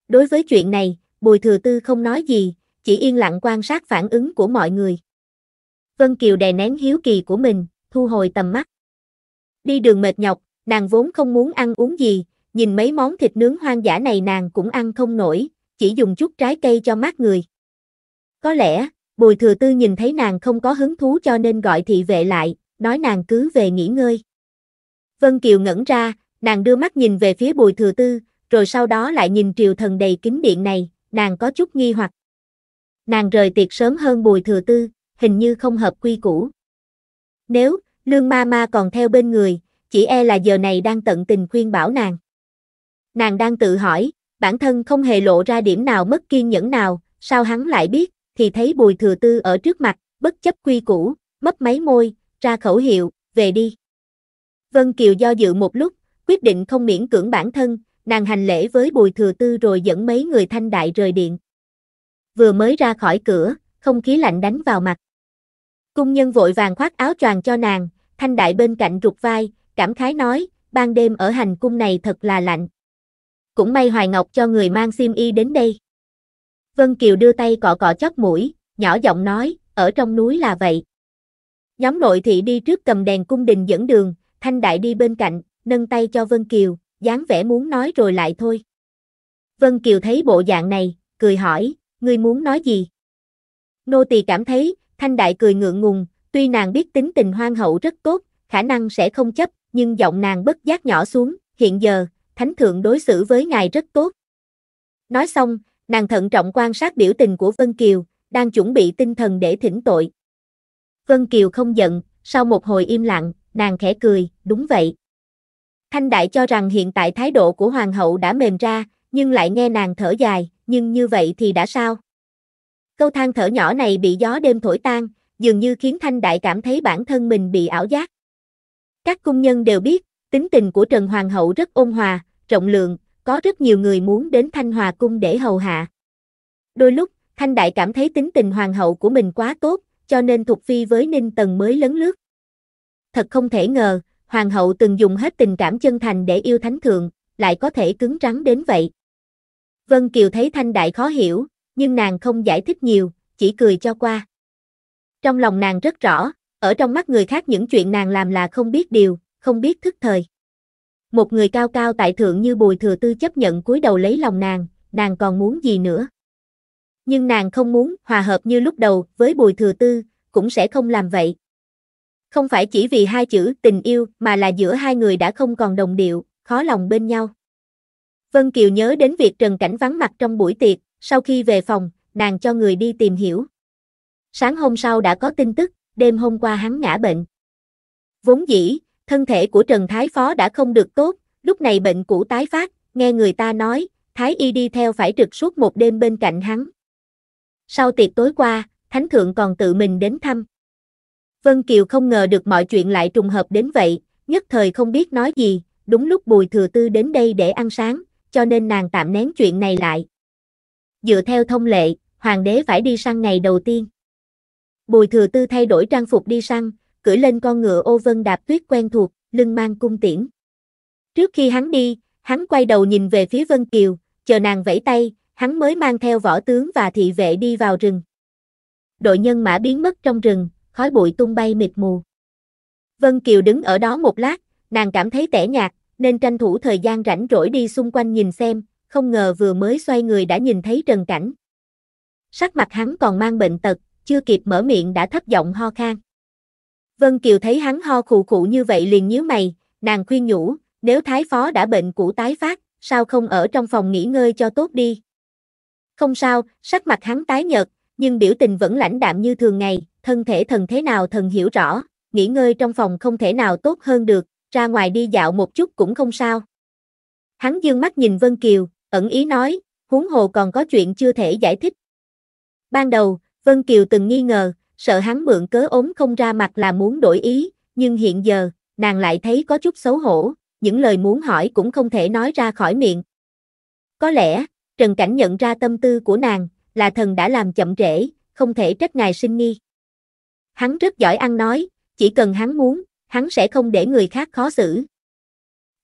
Đối với chuyện này, bùi thừa tư không nói gì, chỉ yên lặng quan sát phản ứng của mọi người. Vân Kiều đè nén hiếu kỳ của mình, thu hồi tầm mắt. Đi đường mệt nhọc, nàng vốn không muốn ăn uống gì, nhìn mấy món thịt nướng hoang dã này nàng cũng ăn không nổi, chỉ dùng chút trái cây cho mát người. Có lẽ, Bùi Thừa Tư nhìn thấy nàng không có hứng thú cho nên gọi thị vệ lại, nói nàng cứ về nghỉ ngơi. Vân Kiều ngẩn ra, nàng đưa mắt nhìn về phía Bùi Thừa Tư, rồi sau đó lại nhìn triều thần đầy kính điện này, nàng có chút nghi hoặc. Nàng rời tiệc sớm hơn Bùi Thừa Tư, hình như không hợp quy củ. Nếu, Lương Ma Ma còn theo bên người, chỉ e là giờ này đang tận tình khuyên bảo nàng. Nàng đang tự hỏi, bản thân không hề lộ ra điểm nào mất kiên nhẫn nào, sao hắn lại biết, thì thấy bùi thừa tư ở trước mặt, bất chấp quy củ, mấp máy môi, ra khẩu hiệu, về đi. Vân Kiều do dự một lúc, quyết định không miễn cưỡng bản thân, nàng hành lễ với bùi thừa tư rồi dẫn mấy người thanh đại rời điện. Vừa mới ra khỏi cửa, không khí lạnh đánh vào mặt. Cung nhân vội vàng khoác áo choàng cho nàng, thanh đại bên cạnh rụt vai, cảm khái nói, ban đêm ở hành cung này thật là lạnh cũng may Hoài Ngọc cho người mang sim y đến đây. Vân Kiều đưa tay cọ cọ chót mũi, nhỏ giọng nói, ở trong núi là vậy. Nhóm nội thị đi trước cầm đèn cung đình dẫn đường, Thanh Đại đi bên cạnh, nâng tay cho Vân Kiều, dáng vẻ muốn nói rồi lại thôi. Vân Kiều thấy bộ dạng này, cười hỏi, ngươi muốn nói gì? Nô tỳ cảm thấy, Thanh Đại cười ngượng ngùng, tuy nàng biết tính tình hoang hậu rất tốt, khả năng sẽ không chấp, nhưng giọng nàng bất giác nhỏ xuống, hiện giờ, thánh thượng đối xử với ngài rất tốt. Nói xong, nàng thận trọng quan sát biểu tình của Vân Kiều, đang chuẩn bị tinh thần để thỉnh tội. Vân Kiều không giận, sau một hồi im lặng, nàng khẽ cười, đúng vậy. Thanh đại cho rằng hiện tại thái độ của hoàng hậu đã mềm ra, nhưng lại nghe nàng thở dài, nhưng như vậy thì đã sao? Câu than thở nhỏ này bị gió đêm thổi tan, dường như khiến Thanh đại cảm thấy bản thân mình bị ảo giác. Các cung nhân đều biết, tính tình của Trần Hoàng hậu rất ôn hòa, rộng lượng, có rất nhiều người muốn đến Thanh Hòa Cung để hầu hạ. Đôi lúc, Thanh Đại cảm thấy tính tình hoàng hậu của mình quá tốt, cho nên thuộc phi với Ninh Tần mới lấn lướt. Thật không thể ngờ, hoàng hậu từng dùng hết tình cảm chân thành để yêu thánh thượng, lại có thể cứng rắn đến vậy. Vân Kiều thấy Thanh Đại khó hiểu, nhưng nàng không giải thích nhiều, chỉ cười cho qua. Trong lòng nàng rất rõ, ở trong mắt người khác những chuyện nàng làm là không biết điều, không biết thức thời một người cao cao tại thượng như Bùi Thừa Tư chấp nhận cúi đầu lấy lòng nàng, nàng còn muốn gì nữa. Nhưng nàng không muốn hòa hợp như lúc đầu với Bùi Thừa Tư, cũng sẽ không làm vậy. Không phải chỉ vì hai chữ tình yêu mà là giữa hai người đã không còn đồng điệu, khó lòng bên nhau. Vân Kiều nhớ đến việc Trần Cảnh vắng mặt trong buổi tiệc, sau khi về phòng, nàng cho người đi tìm hiểu. Sáng hôm sau đã có tin tức, đêm hôm qua hắn ngã bệnh. Vốn dĩ, Thân thể của Trần Thái Phó đã không được tốt, lúc này bệnh cũ tái phát, nghe người ta nói, Thái Y đi theo phải trực suốt một đêm bên cạnh hắn. Sau tiệc tối qua, Thánh Thượng còn tự mình đến thăm. Vân Kiều không ngờ được mọi chuyện lại trùng hợp đến vậy, nhất thời không biết nói gì, đúng lúc Bùi Thừa Tư đến đây để ăn sáng, cho nên nàng tạm nén chuyện này lại. Dựa theo thông lệ, hoàng đế phải đi săn ngày đầu tiên. Bùi Thừa Tư thay đổi trang phục đi săn, cưỡi lên con ngựa ô vân đạp tuyết quen thuộc, lưng mang cung tiễn. Trước khi hắn đi, hắn quay đầu nhìn về phía Vân Kiều, chờ nàng vẫy tay, hắn mới mang theo võ tướng và thị vệ đi vào rừng. Đội nhân mã biến mất trong rừng, khói bụi tung bay mịt mù. Vân Kiều đứng ở đó một lát, nàng cảm thấy tẻ nhạt, nên tranh thủ thời gian rảnh rỗi đi xung quanh nhìn xem, không ngờ vừa mới xoay người đã nhìn thấy Trần Cảnh. Sắc mặt hắn còn mang bệnh tật, chưa kịp mở miệng đã thấp giọng ho khan. Vân Kiều thấy hắn ho khụ khụ như vậy liền nhíu mày, nàng khuyên nhủ, nếu thái phó đã bệnh cũ tái phát, sao không ở trong phòng nghỉ ngơi cho tốt đi. Không sao, sắc mặt hắn tái nhợt, nhưng biểu tình vẫn lãnh đạm như thường ngày, thân thể thần thế nào thần hiểu rõ, nghỉ ngơi trong phòng không thể nào tốt hơn được, ra ngoài đi dạo một chút cũng không sao. Hắn dương mắt nhìn Vân Kiều, ẩn ý nói, huống hồ còn có chuyện chưa thể giải thích. Ban đầu, Vân Kiều từng nghi ngờ, sợ hắn mượn cớ ốm không ra mặt là muốn đổi ý, nhưng hiện giờ, nàng lại thấy có chút xấu hổ, những lời muốn hỏi cũng không thể nói ra khỏi miệng. Có lẽ, Trần Cảnh nhận ra tâm tư của nàng, là thần đã làm chậm trễ, không thể trách ngài sinh nghi. Hắn rất giỏi ăn nói, chỉ cần hắn muốn, hắn sẽ không để người khác khó xử.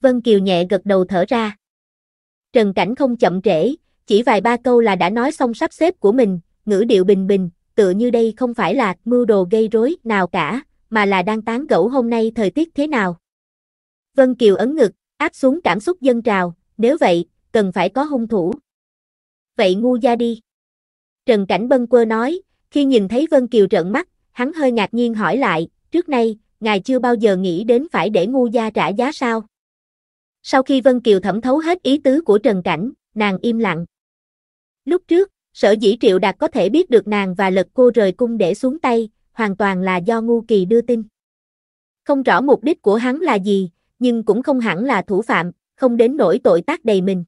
Vân Kiều nhẹ gật đầu thở ra. Trần Cảnh không chậm trễ, chỉ vài ba câu là đã nói xong sắp xếp của mình, ngữ điệu bình bình, tựa như đây không phải là mưu đồ gây rối nào cả, mà là đang tán gẫu hôm nay thời tiết thế nào. Vân Kiều ấn ngực, áp xuống cảm xúc dân trào, nếu vậy, cần phải có hung thủ. Vậy ngu gia đi. Trần Cảnh Bân Quơ nói, khi nhìn thấy Vân Kiều trợn mắt, hắn hơi ngạc nhiên hỏi lại, trước nay, ngài chưa bao giờ nghĩ đến phải để ngu gia trả giá sao? Sau khi Vân Kiều thẩm thấu hết ý tứ của Trần Cảnh, nàng im lặng. Lúc trước, Sở dĩ Triệu Đạt có thể biết được nàng và lật cô rời cung để xuống tay, hoàn toàn là do Ngu Kỳ đưa tin. Không rõ mục đích của hắn là gì, nhưng cũng không hẳn là thủ phạm, không đến nỗi tội tác đầy mình.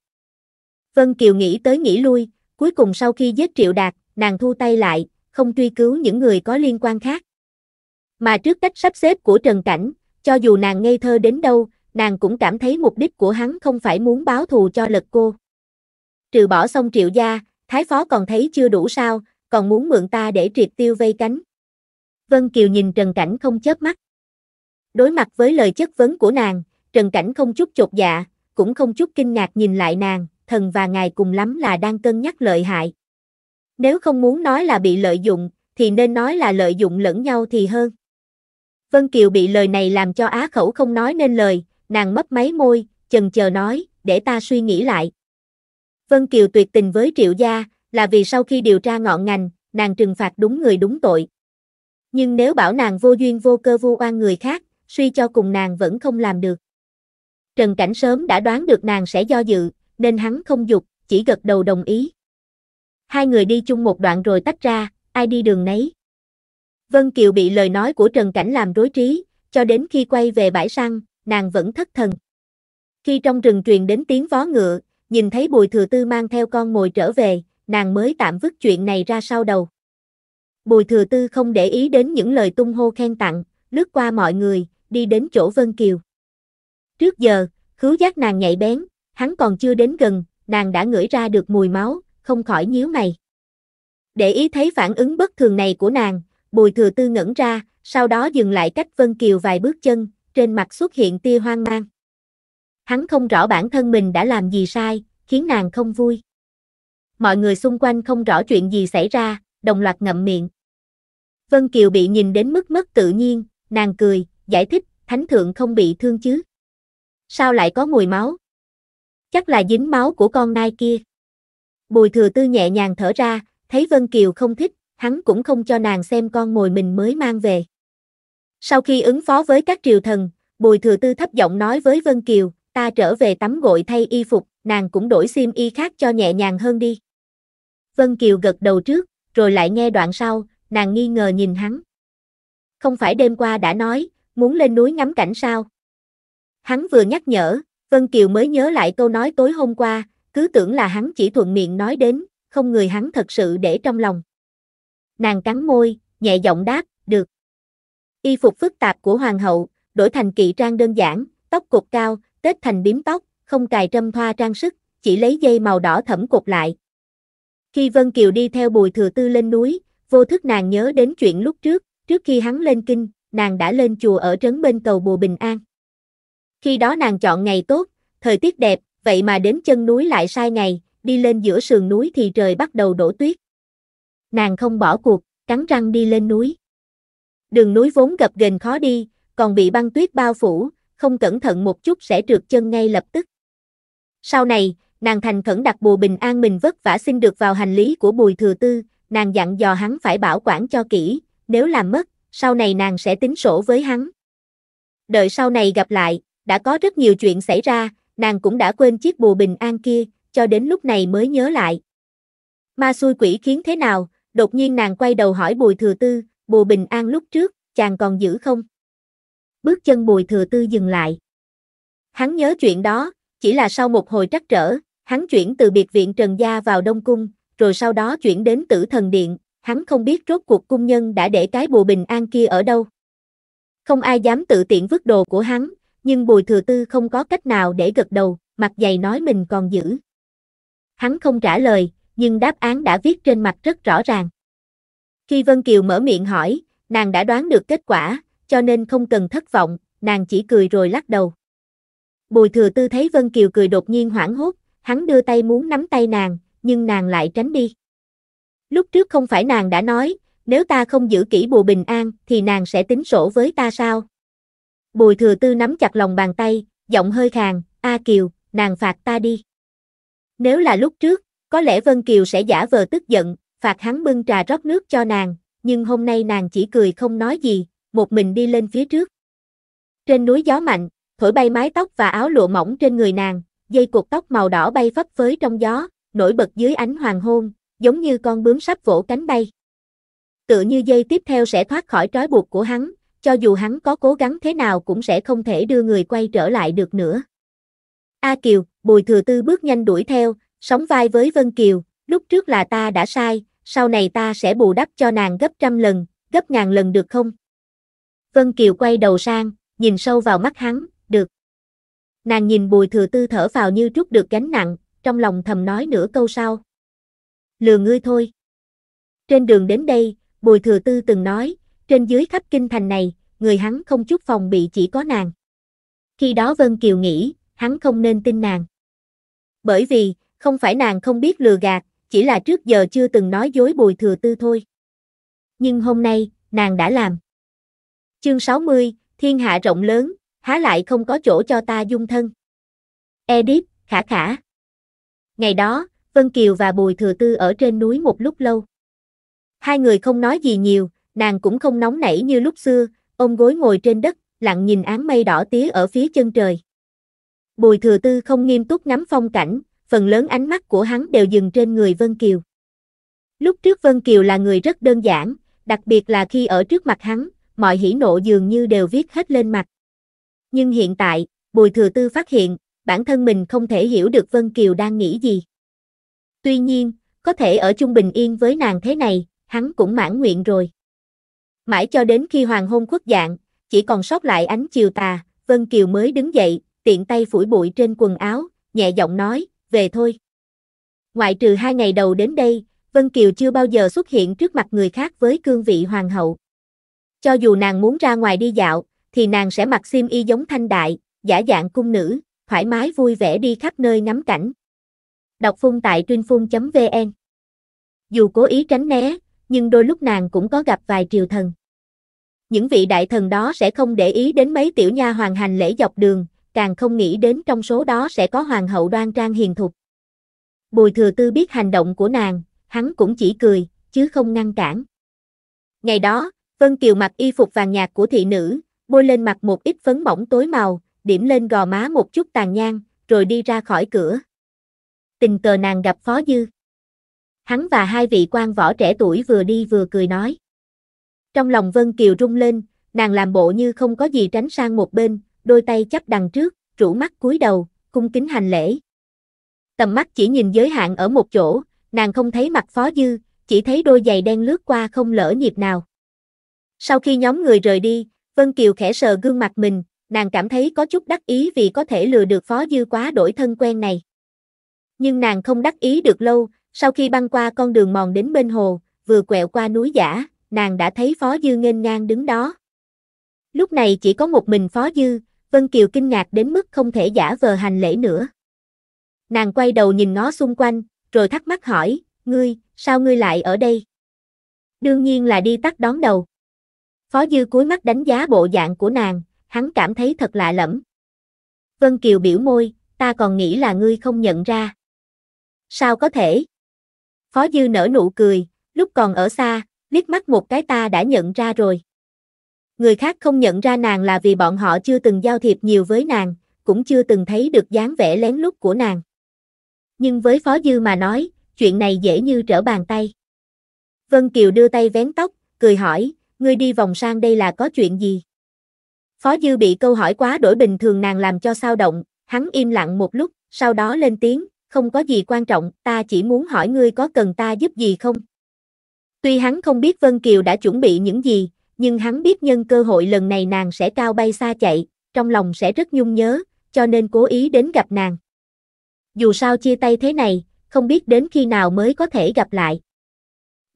Vân Kiều nghĩ tới nghĩ lui, cuối cùng sau khi giết Triệu Đạt, nàng thu tay lại, không truy cứu những người có liên quan khác. Mà trước cách sắp xếp của Trần Cảnh, cho dù nàng ngây thơ đến đâu, nàng cũng cảm thấy mục đích của hắn không phải muốn báo thù cho lật cô. Trừ bỏ xong Triệu Gia, Thái phó còn thấy chưa đủ sao, còn muốn mượn ta để triệt tiêu vây cánh. Vân Kiều nhìn Trần Cảnh không chớp mắt. Đối mặt với lời chất vấn của nàng, Trần Cảnh không chút chột dạ, cũng không chút kinh ngạc nhìn lại nàng, thần và ngài cùng lắm là đang cân nhắc lợi hại. Nếu không muốn nói là bị lợi dụng, thì nên nói là lợi dụng lẫn nhau thì hơn. Vân Kiều bị lời này làm cho á khẩu không nói nên lời, nàng mấp máy môi, chần chờ nói, để ta suy nghĩ lại. Vân Kiều tuyệt tình với Triệu Gia, là vì sau khi điều tra ngọn ngành, nàng trừng phạt đúng người đúng tội. Nhưng nếu bảo nàng vô duyên vô cơ vu oan người khác, suy cho cùng nàng vẫn không làm được. Trần Cảnh sớm đã đoán được nàng sẽ do dự, nên hắn không dục, chỉ gật đầu đồng ý. Hai người đi chung một đoạn rồi tách ra, ai đi đường nấy. Vân Kiều bị lời nói của Trần Cảnh làm rối trí, cho đến khi quay về bãi săn, nàng vẫn thất thần. Khi trong rừng truyền đến tiếng vó ngựa, nhìn thấy Bùi Thừa Tư mang theo con mồi trở về, nàng mới tạm vứt chuyện này ra sau đầu. Bùi Thừa Tư không để ý đến những lời tung hô khen tặng, lướt qua mọi người, đi đến chỗ Vân Kiều. Trước giờ, khứu giác nàng nhạy bén, hắn còn chưa đến gần, nàng đã ngửi ra được mùi máu, không khỏi nhíu mày. Để ý thấy phản ứng bất thường này của nàng, Bùi Thừa Tư ngẩn ra, sau đó dừng lại cách Vân Kiều vài bước chân, trên mặt xuất hiện tia hoang mang. Hắn không rõ bản thân mình đã làm gì sai, khiến nàng không vui. Mọi người xung quanh không rõ chuyện gì xảy ra, đồng loạt ngậm miệng. Vân Kiều bị nhìn đến mức mất tự nhiên, nàng cười, giải thích, thánh thượng không bị thương chứ. Sao lại có mùi máu? Chắc là dính máu của con nai kia. Bùi thừa tư nhẹ nhàng thở ra, thấy Vân Kiều không thích, hắn cũng không cho nàng xem con mồi mình mới mang về. Sau khi ứng phó với các triều thần, Bùi Thừa Tư thấp giọng nói với Vân Kiều, ta trở về tắm gội thay y phục, nàng cũng đổi sim y khác cho nhẹ nhàng hơn đi. Vân Kiều gật đầu trước, rồi lại nghe đoạn sau, nàng nghi ngờ nhìn hắn. Không phải đêm qua đã nói, muốn lên núi ngắm cảnh sao? Hắn vừa nhắc nhở, Vân Kiều mới nhớ lại câu nói tối hôm qua, cứ tưởng là hắn chỉ thuận miệng nói đến, không người hắn thật sự để trong lòng. Nàng cắn môi, nhẹ giọng đáp, được. Y phục phức tạp của hoàng hậu, đổi thành kỵ trang đơn giản, tóc cột cao, Tết thành biếm tóc, không cài trâm thoa trang sức, chỉ lấy dây màu đỏ thẫm cột lại. Khi Vân Kiều đi theo Bùi Thừa Tư lên núi, vô thức nàng nhớ đến chuyện lúc trước, trước khi hắn lên kinh, nàng đã lên chùa ở trấn bên cầu Bùa Bình An. Khi đó nàng chọn ngày tốt, thời tiết đẹp, vậy mà đến chân núi lại sai ngày, đi lên giữa sườn núi thì trời bắt đầu đổ tuyết. Nàng không bỏ cuộc, cắn răng đi lên núi. Đường núi vốn gập ghềnh khó đi, còn bị băng tuyết bao phủ, không cẩn thận một chút sẽ trượt chân ngay lập tức. Sau này, nàng thành khẩn đặt bùa bình an mình vất vả xin được vào hành lý của Bùi Thừa Tư, nàng dặn dò hắn phải bảo quản cho kỹ, nếu làm mất, sau này nàng sẽ tính sổ với hắn. Đợi sau này gặp lại, đã có rất nhiều chuyện xảy ra, nàng cũng đã quên chiếc bùa bình an kia, cho đến lúc này mới nhớ lại. Ma xui quỷ khiến thế nào, đột nhiên nàng quay đầu hỏi bùi thừa tư, bùa bình an lúc trước, chàng còn giữ không? bước chân Bùi Thừa Tư dừng lại. Hắn nhớ chuyện đó, chỉ là sau một hồi trắc trở, hắn chuyển từ biệt viện Trần Gia vào Đông Cung, rồi sau đó chuyển đến tử thần điện, hắn không biết rốt cuộc cung nhân đã để cái bùa bình an kia ở đâu. Không ai dám tự tiện vứt đồ của hắn, nhưng Bùi Thừa Tư không có cách nào để gật đầu, mặt dày nói mình còn giữ. Hắn không trả lời, nhưng đáp án đã viết trên mặt rất rõ ràng. Khi Vân Kiều mở miệng hỏi, nàng đã đoán được kết quả, cho nên không cần thất vọng, nàng chỉ cười rồi lắc đầu. Bùi thừa tư thấy Vân Kiều cười đột nhiên hoảng hốt, hắn đưa tay muốn nắm tay nàng, nhưng nàng lại tránh đi. Lúc trước không phải nàng đã nói, nếu ta không giữ kỹ bùa bình an thì nàng sẽ tính sổ với ta sao? Bùi thừa tư nắm chặt lòng bàn tay, giọng hơi khàn, A Kiều, nàng phạt ta đi. Nếu là lúc trước, có lẽ Vân Kiều sẽ giả vờ tức giận, phạt hắn bưng trà rót nước cho nàng, nhưng hôm nay nàng chỉ cười không nói gì, một mình đi lên phía trước. Trên núi gió mạnh, thổi bay mái tóc và áo lụa mỏng trên người nàng, dây cột tóc màu đỏ bay phấp phới trong gió, nổi bật dưới ánh hoàng hôn, giống như con bướm sắp vỗ cánh bay. Tựa như dây tiếp theo sẽ thoát khỏi trói buộc của hắn, cho dù hắn có cố gắng thế nào cũng sẽ không thể đưa người quay trở lại được nữa. A Kiều, Bùi Thừa Tư bước nhanh đuổi theo, sóng vai với Vân Kiều, lúc trước là ta đã sai, sau này ta sẽ bù đắp cho nàng gấp trăm lần, gấp ngàn lần được không? Vân Kiều quay đầu sang, nhìn sâu vào mắt hắn, được. Nàng nhìn bùi thừa tư thở vào như trút được gánh nặng, trong lòng thầm nói nửa câu sau. Lừa ngươi thôi. Trên đường đến đây, bùi thừa tư từng nói, trên dưới khắp kinh thành này, người hắn không chút phòng bị chỉ có nàng. Khi đó Vân Kiều nghĩ, hắn không nên tin nàng. Bởi vì, không phải nàng không biết lừa gạt, chỉ là trước giờ chưa từng nói dối bùi thừa tư thôi. Nhưng hôm nay, nàng đã làm. Chương 60, thiên hạ rộng lớn, há lại không có chỗ cho ta dung thân. Edip, khả khả. Ngày đó, Vân Kiều và Bùi Thừa Tư ở trên núi một lúc lâu. Hai người không nói gì nhiều, nàng cũng không nóng nảy như lúc xưa, ôm gối ngồi trên đất, lặng nhìn áng mây đỏ tía ở phía chân trời. Bùi Thừa Tư không nghiêm túc ngắm phong cảnh, phần lớn ánh mắt của hắn đều dừng trên người Vân Kiều. Lúc trước Vân Kiều là người rất đơn giản, đặc biệt là khi ở trước mặt hắn, mọi hỉ nộ dường như đều viết hết lên mặt. Nhưng hiện tại, Bùi Thừa Tư phát hiện, bản thân mình không thể hiểu được Vân Kiều đang nghĩ gì. Tuy nhiên, có thể ở chung bình yên với nàng thế này, hắn cũng mãn nguyện rồi. Mãi cho đến khi hoàng hôn khuất dạng, chỉ còn sót lại ánh chiều tà, Vân Kiều mới đứng dậy, tiện tay phủi bụi trên quần áo, nhẹ giọng nói, về thôi. Ngoại trừ hai ngày đầu đến đây, Vân Kiều chưa bao giờ xuất hiện trước mặt người khác với cương vị hoàng hậu. Cho dù nàng muốn ra ngoài đi dạo, thì nàng sẽ mặc xiêm y giống thanh đại, giả dạng cung nữ, thoải mái vui vẻ đi khắp nơi ngắm cảnh. Đọc phun tại truyinhphun.vn Dù cố ý tránh né, nhưng đôi lúc nàng cũng có gặp vài triều thần. Những vị đại thần đó sẽ không để ý đến mấy tiểu nha hoàng hành lễ dọc đường, càng không nghĩ đến trong số đó sẽ có hoàng hậu đoan trang hiền thục. Bùi thừa tư biết hành động của nàng, hắn cũng chỉ cười, chứ không ngăn cản. Ngày đó, Vân Kiều mặc y phục vàng nhạt của thị nữ, bôi lên mặt một ít phấn mỏng tối màu, điểm lên gò má một chút tàn nhang, rồi đi ra khỏi cửa. Tình cờ nàng gặp Phó Dư. Hắn và hai vị quan võ trẻ tuổi vừa đi vừa cười nói. Trong lòng Vân Kiều rung lên, nàng làm bộ như không có gì tránh sang một bên, đôi tay chắp đằng trước, rủ mắt cúi đầu, cung kính hành lễ. Tầm mắt chỉ nhìn giới hạn ở một chỗ, nàng không thấy mặt Phó Dư, chỉ thấy đôi giày đen lướt qua không lỡ nhịp nào. Sau khi nhóm người rời đi, Vân Kiều khẽ sờ gương mặt mình, nàng cảm thấy có chút đắc ý vì có thể lừa được phó dư quá đổi thân quen này. Nhưng nàng không đắc ý được lâu, sau khi băng qua con đường mòn đến bên hồ, vừa quẹo qua núi giả, nàng đã thấy phó dư nghênh ngang đứng đó. Lúc này chỉ có một mình phó dư, Vân Kiều kinh ngạc đến mức không thể giả vờ hành lễ nữa. Nàng quay đầu nhìn ngó xung quanh, rồi thắc mắc hỏi, ngươi, sao ngươi lại ở đây? Đương nhiên là đi tắt đón đầu. Phó Dư cúi mắt đánh giá bộ dạng của nàng, hắn cảm thấy thật lạ lẫm. Vân Kiều biểu môi, ta còn nghĩ là ngươi không nhận ra. Sao có thể? Phó Dư nở nụ cười, lúc còn ở xa, liếc mắt một cái ta đã nhận ra rồi. Người khác không nhận ra nàng là vì bọn họ chưa từng giao thiệp nhiều với nàng, cũng chưa từng thấy được dáng vẻ lén lút của nàng. Nhưng với Phó Dư mà nói, chuyện này dễ như trở bàn tay. Vân Kiều đưa tay vén tóc, cười hỏi, ngươi đi vòng sang đây là có chuyện gì? Phó Dư bị câu hỏi quá đổi bình thường nàng làm cho sao động, hắn im lặng một lúc, sau đó lên tiếng, không có gì quan trọng, ta chỉ muốn hỏi ngươi có cần ta giúp gì không? Tuy hắn không biết Vân Kiều đã chuẩn bị những gì, nhưng hắn biết nhân cơ hội lần này nàng sẽ cao bay xa chạy, trong lòng sẽ rất nhung nhớ, cho nên cố ý đến gặp nàng. Dù sao chia tay thế này, không biết đến khi nào mới có thể gặp lại.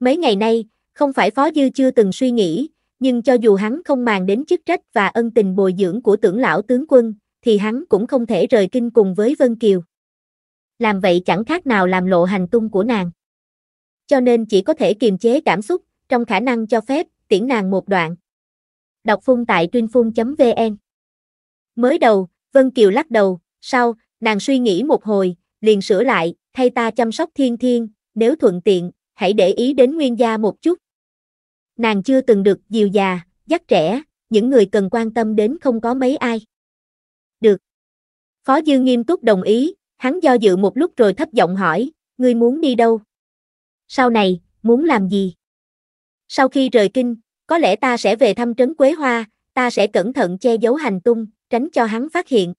Mấy ngày nay, không phải Phó Dư chưa từng suy nghĩ, nhưng cho dù hắn không màng đến chức trách và ân tình bồi dưỡng của tưởng lão tướng quân, thì hắn cũng không thể rời kinh cùng với Vân Kiều. Làm vậy chẳng khác nào làm lộ hành tung của nàng. Cho nên chỉ có thể kiềm chế cảm xúc, trong khả năng cho phép, tiễn nàng một đoạn. Đọc phun tại truyênphun.vn Mới đầu, Vân Kiều lắc đầu, sau, nàng suy nghĩ một hồi, liền sửa lại, thay ta chăm sóc thiên thiên, nếu thuận tiện, hãy để ý đến nguyên gia một chút, nàng chưa từng được dìu già, dắt trẻ, những người cần quan tâm đến không có mấy ai. Được. Phó Dư nghiêm túc đồng ý, hắn do dự một lúc rồi thấp giọng hỏi, ngươi muốn đi đâu? Sau này, muốn làm gì? Sau khi rời kinh, có lẽ ta sẽ về thăm trấn Quế Hoa, ta sẽ cẩn thận che giấu hành tung, tránh cho hắn phát hiện.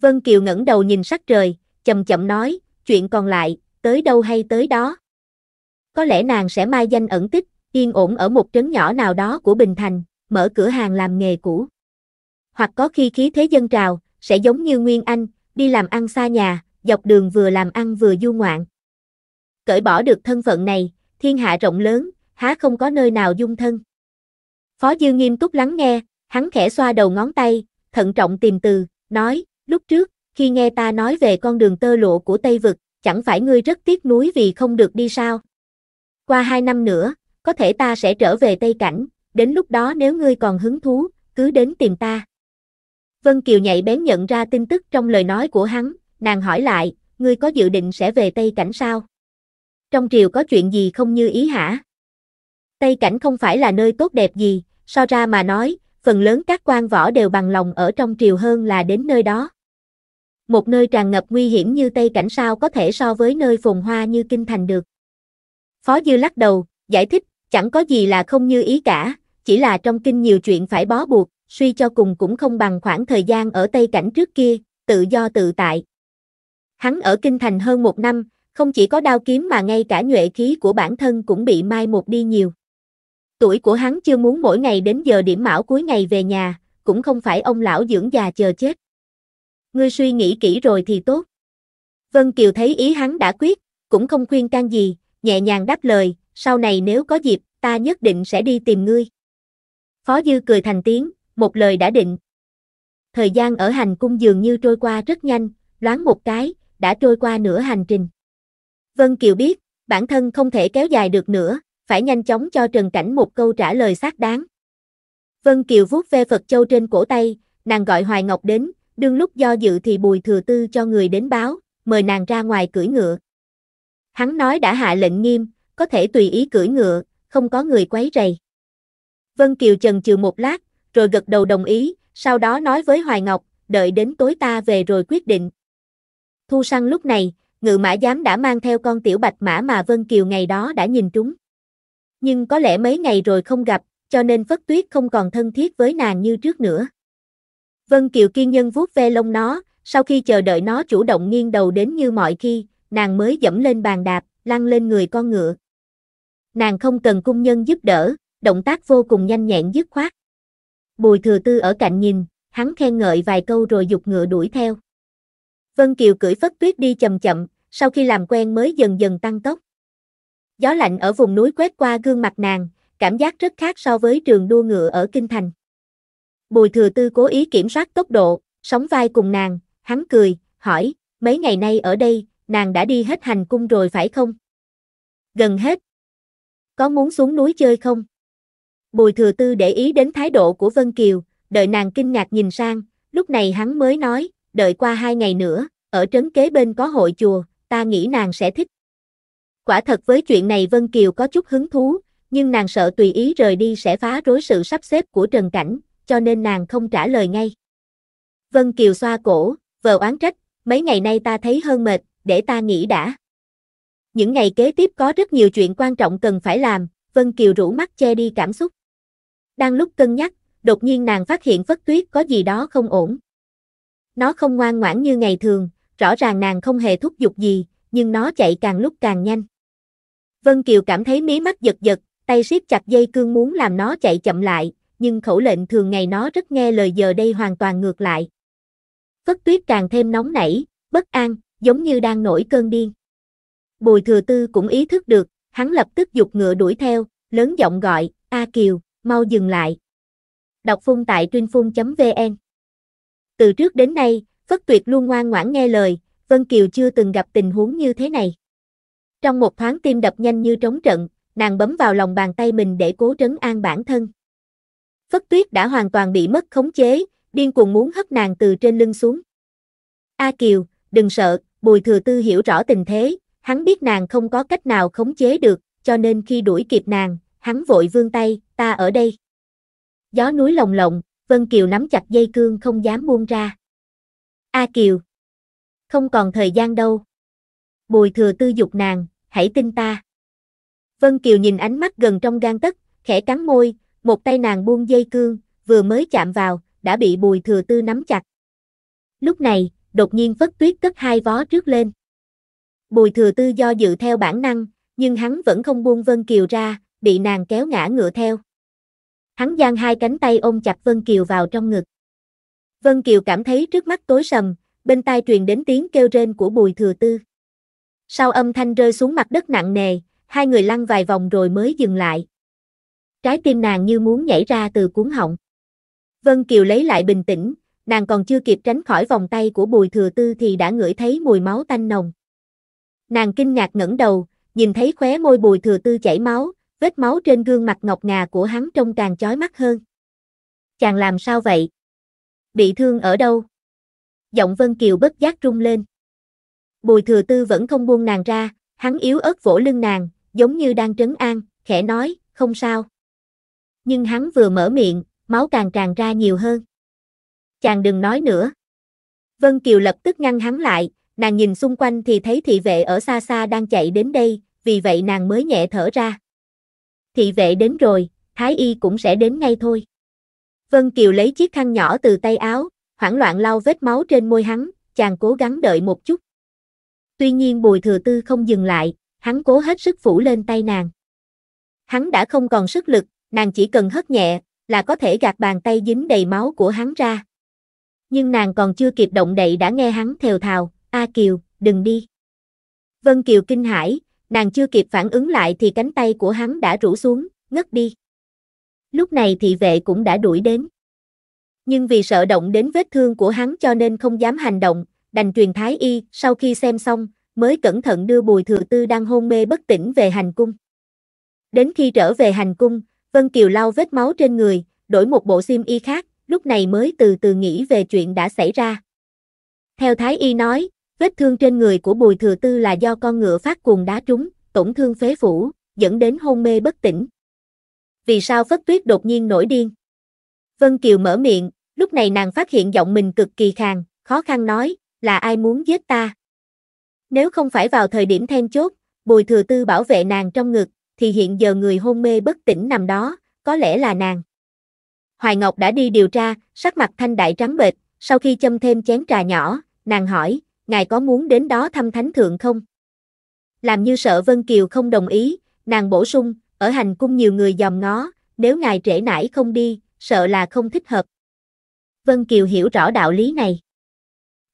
Vân Kiều ngẩng đầu nhìn sắc trời, chậm chậm nói, chuyện còn lại, tới đâu hay tới đó. Có lẽ nàng sẽ mai danh ẩn tích, yên ổn ở một trấn nhỏ nào đó của Bình Thành, mở cửa hàng làm nghề cũ. Hoặc có khi khí thế dân trào, sẽ giống như Nguyên Anh, đi làm ăn xa nhà, dọc đường vừa làm ăn vừa du ngoạn. Cởi bỏ được thân phận này, thiên hạ rộng lớn, há không có nơi nào dung thân. Phó Dư nghiêm túc lắng nghe, hắn khẽ xoa đầu ngón tay, thận trọng tìm từ, nói, lúc trước, khi nghe ta nói về con đường tơ lụa của Tây Vực, chẳng phải ngươi rất tiếc nuối vì không được đi sao. Qua hai năm nữa, có thể ta sẽ trở về Tây Cảnh, đến lúc đó nếu ngươi còn hứng thú, cứ đến tìm ta. Vân Kiều nhạy bén nhận ra tin tức trong lời nói của hắn, nàng hỏi lại, ngươi có dự định sẽ về Tây Cảnh sao? Trong triều có chuyện gì không như ý hả? Tây Cảnh không phải là nơi tốt đẹp gì, so ra mà nói, phần lớn các quan võ đều bằng lòng ở trong triều hơn là đến nơi đó. Một nơi tràn ngập nguy hiểm như Tây Cảnh sao có thể so với nơi phồn hoa như Kinh Thành được. Phó Dư lắc đầu, giải thích, Chẳng có gì là không như ý cả, chỉ là trong kinh nhiều chuyện phải bó buộc, suy cho cùng cũng không bằng khoảng thời gian ở Tây Cảnh trước kia, tự do tự tại. Hắn ở kinh thành hơn một năm, không chỉ có đao kiếm mà ngay cả nhuệ khí của bản thân cũng bị mai một đi nhiều. Tuổi của hắn chưa muốn mỗi ngày đến giờ điểm mão cuối ngày về nhà, cũng không phải ông lão dưỡng già chờ chết. Ngươi suy nghĩ kỹ rồi thì tốt. Vân Kiều thấy ý hắn đã quyết, cũng không khuyên can gì, nhẹ nhàng đáp lời, sau này nếu có dịp, ta nhất định sẽ đi tìm ngươi. Phó Dư cười thành tiếng, một lời đã định. Thời gian ở hành cung dường như trôi qua rất nhanh, loáng một cái, đã trôi qua nửa hành trình. Vân Kiều biết, bản thân không thể kéo dài được nữa, phải nhanh chóng cho Trần Cảnh một câu trả lời xác đáng. Vân Kiều vuốt ve Phật Châu trên cổ tay, nàng gọi Hoài Ngọc đến, đương lúc do dự thì Bùi Thừa Tư cho người đến báo, mời nàng ra ngoài cưỡi ngựa. Hắn nói đã hạ lệnh nghiêm, có thể tùy ý cưỡi ngựa, không có người quấy rầy. Vân Kiều chần chừ một lát, rồi gật đầu đồng ý, sau đó nói với Hoài Ngọc, đợi đến tối ta về rồi quyết định. Thu săn lúc này, Ngựa mã giám đã mang theo con tiểu bạch mã mà Vân Kiều ngày đó đã nhìn trúng. Nhưng có lẽ mấy ngày rồi không gặp, cho nên Phất Tuyết không còn thân thiết với nàng như trước nữa. Vân Kiều kiên nhân vuốt ve lông nó, sau khi chờ đợi nó chủ động nghiêng đầu đến như mọi khi, nàng mới dẫm lên bàn đạp, lăn lên người con ngựa nàng không cần cung nhân giúp đỡ, động tác vô cùng nhanh nhẹn dứt khoát. Bùi thừa tư ở cạnh nhìn, hắn khen ngợi vài câu rồi dục ngựa đuổi theo. Vân Kiều cưỡi phất tuyết đi chậm chậm, sau khi làm quen mới dần dần tăng tốc. Gió lạnh ở vùng núi quét qua gương mặt nàng, cảm giác rất khác so với trường đua ngựa ở Kinh Thành. Bùi thừa tư cố ý kiểm soát tốc độ, sóng vai cùng nàng, hắn cười, hỏi, mấy ngày nay ở đây, nàng đã đi hết hành cung rồi phải không? Gần hết, có muốn xuống núi chơi không? Bùi thừa tư để ý đến thái độ của Vân Kiều, đợi nàng kinh ngạc nhìn sang, lúc này hắn mới nói, đợi qua hai ngày nữa, ở trấn kế bên có hội chùa, ta nghĩ nàng sẽ thích. Quả thật với chuyện này Vân Kiều có chút hứng thú, nhưng nàng sợ tùy ý rời đi sẽ phá rối sự sắp xếp của Trần Cảnh, cho nên nàng không trả lời ngay. Vân Kiều xoa cổ, vờ oán trách, mấy ngày nay ta thấy hơn mệt, để ta nghĩ đã. Những ngày kế tiếp có rất nhiều chuyện quan trọng cần phải làm, Vân Kiều rũ mắt che đi cảm xúc. Đang lúc cân nhắc, đột nhiên nàng phát hiện Phất Tuyết có gì đó không ổn. Nó không ngoan ngoãn như ngày thường, rõ ràng nàng không hề thúc giục gì, nhưng nó chạy càng lúc càng nhanh. Vân Kiều cảm thấy mí mắt giật giật, tay siết chặt dây cương muốn làm nó chạy chậm lại, nhưng khẩu lệnh thường ngày nó rất nghe lời giờ đây hoàn toàn ngược lại. Phất Tuyết càng thêm nóng nảy, bất an, giống như đang nổi cơn điên. Bùi thừa tư cũng ý thức được, hắn lập tức dục ngựa đuổi theo, lớn giọng gọi, A Kiều, mau dừng lại. Đọc phun tại truyinhphun.vn Từ trước đến nay, Phất Tuyệt luôn ngoan ngoãn nghe lời, Vân Kiều chưa từng gặp tình huống như thế này. Trong một thoáng tim đập nhanh như trống trận, nàng bấm vào lòng bàn tay mình để cố trấn an bản thân. Phất Tuyết đã hoàn toàn bị mất khống chế, điên cuồng muốn hất nàng từ trên lưng xuống. A Kiều, đừng sợ, Bùi Thừa Tư hiểu rõ tình thế, Hắn biết nàng không có cách nào khống chế được, cho nên khi đuổi kịp nàng, hắn vội vươn tay, ta ở đây. Gió núi lồng lộng, Vân Kiều nắm chặt dây cương không dám buông ra. A Kiều! Không còn thời gian đâu. Bùi thừa tư dục nàng, hãy tin ta. Vân Kiều nhìn ánh mắt gần trong gan tất, khẽ cắn môi, một tay nàng buông dây cương, vừa mới chạm vào, đã bị bùi thừa tư nắm chặt. Lúc này, đột nhiên phất tuyết cất hai vó trước lên. Bùi thừa tư do dự theo bản năng, nhưng hắn vẫn không buông Vân Kiều ra, bị nàng kéo ngã ngựa theo. Hắn giang hai cánh tay ôm chặt Vân Kiều vào trong ngực. Vân Kiều cảm thấy trước mắt tối sầm, bên tai truyền đến tiếng kêu rên của bùi thừa tư. Sau âm thanh rơi xuống mặt đất nặng nề, hai người lăn vài vòng rồi mới dừng lại. Trái tim nàng như muốn nhảy ra từ cuốn họng. Vân Kiều lấy lại bình tĩnh, nàng còn chưa kịp tránh khỏi vòng tay của bùi thừa tư thì đã ngửi thấy mùi máu tanh nồng. Nàng kinh ngạc ngẩng đầu, nhìn thấy khóe môi bùi thừa tư chảy máu, vết máu trên gương mặt ngọc ngà của hắn trông càng chói mắt hơn. Chàng làm sao vậy? Bị thương ở đâu? Giọng Vân Kiều bất giác rung lên. Bùi thừa tư vẫn không buông nàng ra, hắn yếu ớt vỗ lưng nàng, giống như đang trấn an, khẽ nói, không sao. Nhưng hắn vừa mở miệng, máu càng tràn ra nhiều hơn. Chàng đừng nói nữa. Vân Kiều lập tức ngăn hắn lại, nàng nhìn xung quanh thì thấy thị vệ ở xa xa đang chạy đến đây, vì vậy nàng mới nhẹ thở ra. Thị vệ đến rồi, Thái Y cũng sẽ đến ngay thôi. Vân Kiều lấy chiếc khăn nhỏ từ tay áo, hoảng loạn lau vết máu trên môi hắn, chàng cố gắng đợi một chút. Tuy nhiên Bùi Thừa Tư không dừng lại, hắn cố hết sức phủ lên tay nàng. Hắn đã không còn sức lực, nàng chỉ cần hất nhẹ, là có thể gạt bàn tay dính đầy máu của hắn ra. Nhưng nàng còn chưa kịp động đậy đã nghe hắn thều thào, A Kiều, đừng đi. Vân Kiều kinh hãi, nàng chưa kịp phản ứng lại thì cánh tay của hắn đã rũ xuống, ngất đi. Lúc này thị vệ cũng đã đuổi đến. Nhưng vì sợ động đến vết thương của hắn cho nên không dám hành động, đành truyền thái y, sau khi xem xong, mới cẩn thận đưa bùi thừa tư đang hôn mê bất tỉnh về hành cung. Đến khi trở về hành cung, Vân Kiều lau vết máu trên người, đổi một bộ sim y khác, lúc này mới từ từ nghĩ về chuyện đã xảy ra. Theo Thái Y nói, Vết thương trên người của Bùi Thừa Tư là do con ngựa phát cuồng đá trúng, tổn thương phế phủ, dẫn đến hôn mê bất tỉnh. Vì sao Phất Tuyết đột nhiên nổi điên? Vân Kiều mở miệng, lúc này nàng phát hiện giọng mình cực kỳ khàn, khó khăn nói, là ai muốn giết ta? Nếu không phải vào thời điểm then chốt, Bùi Thừa Tư bảo vệ nàng trong ngực, thì hiện giờ người hôn mê bất tỉnh nằm đó, có lẽ là nàng. Hoài Ngọc đã đi điều tra, sắc mặt thanh đại trắng bệch, sau khi châm thêm chén trà nhỏ, nàng hỏi, ngài có muốn đến đó thăm thánh thượng không? Làm như sợ Vân Kiều không đồng ý, nàng bổ sung, ở hành cung nhiều người dòm ngó, nếu ngài trễ nải không đi, sợ là không thích hợp. Vân Kiều hiểu rõ đạo lý này.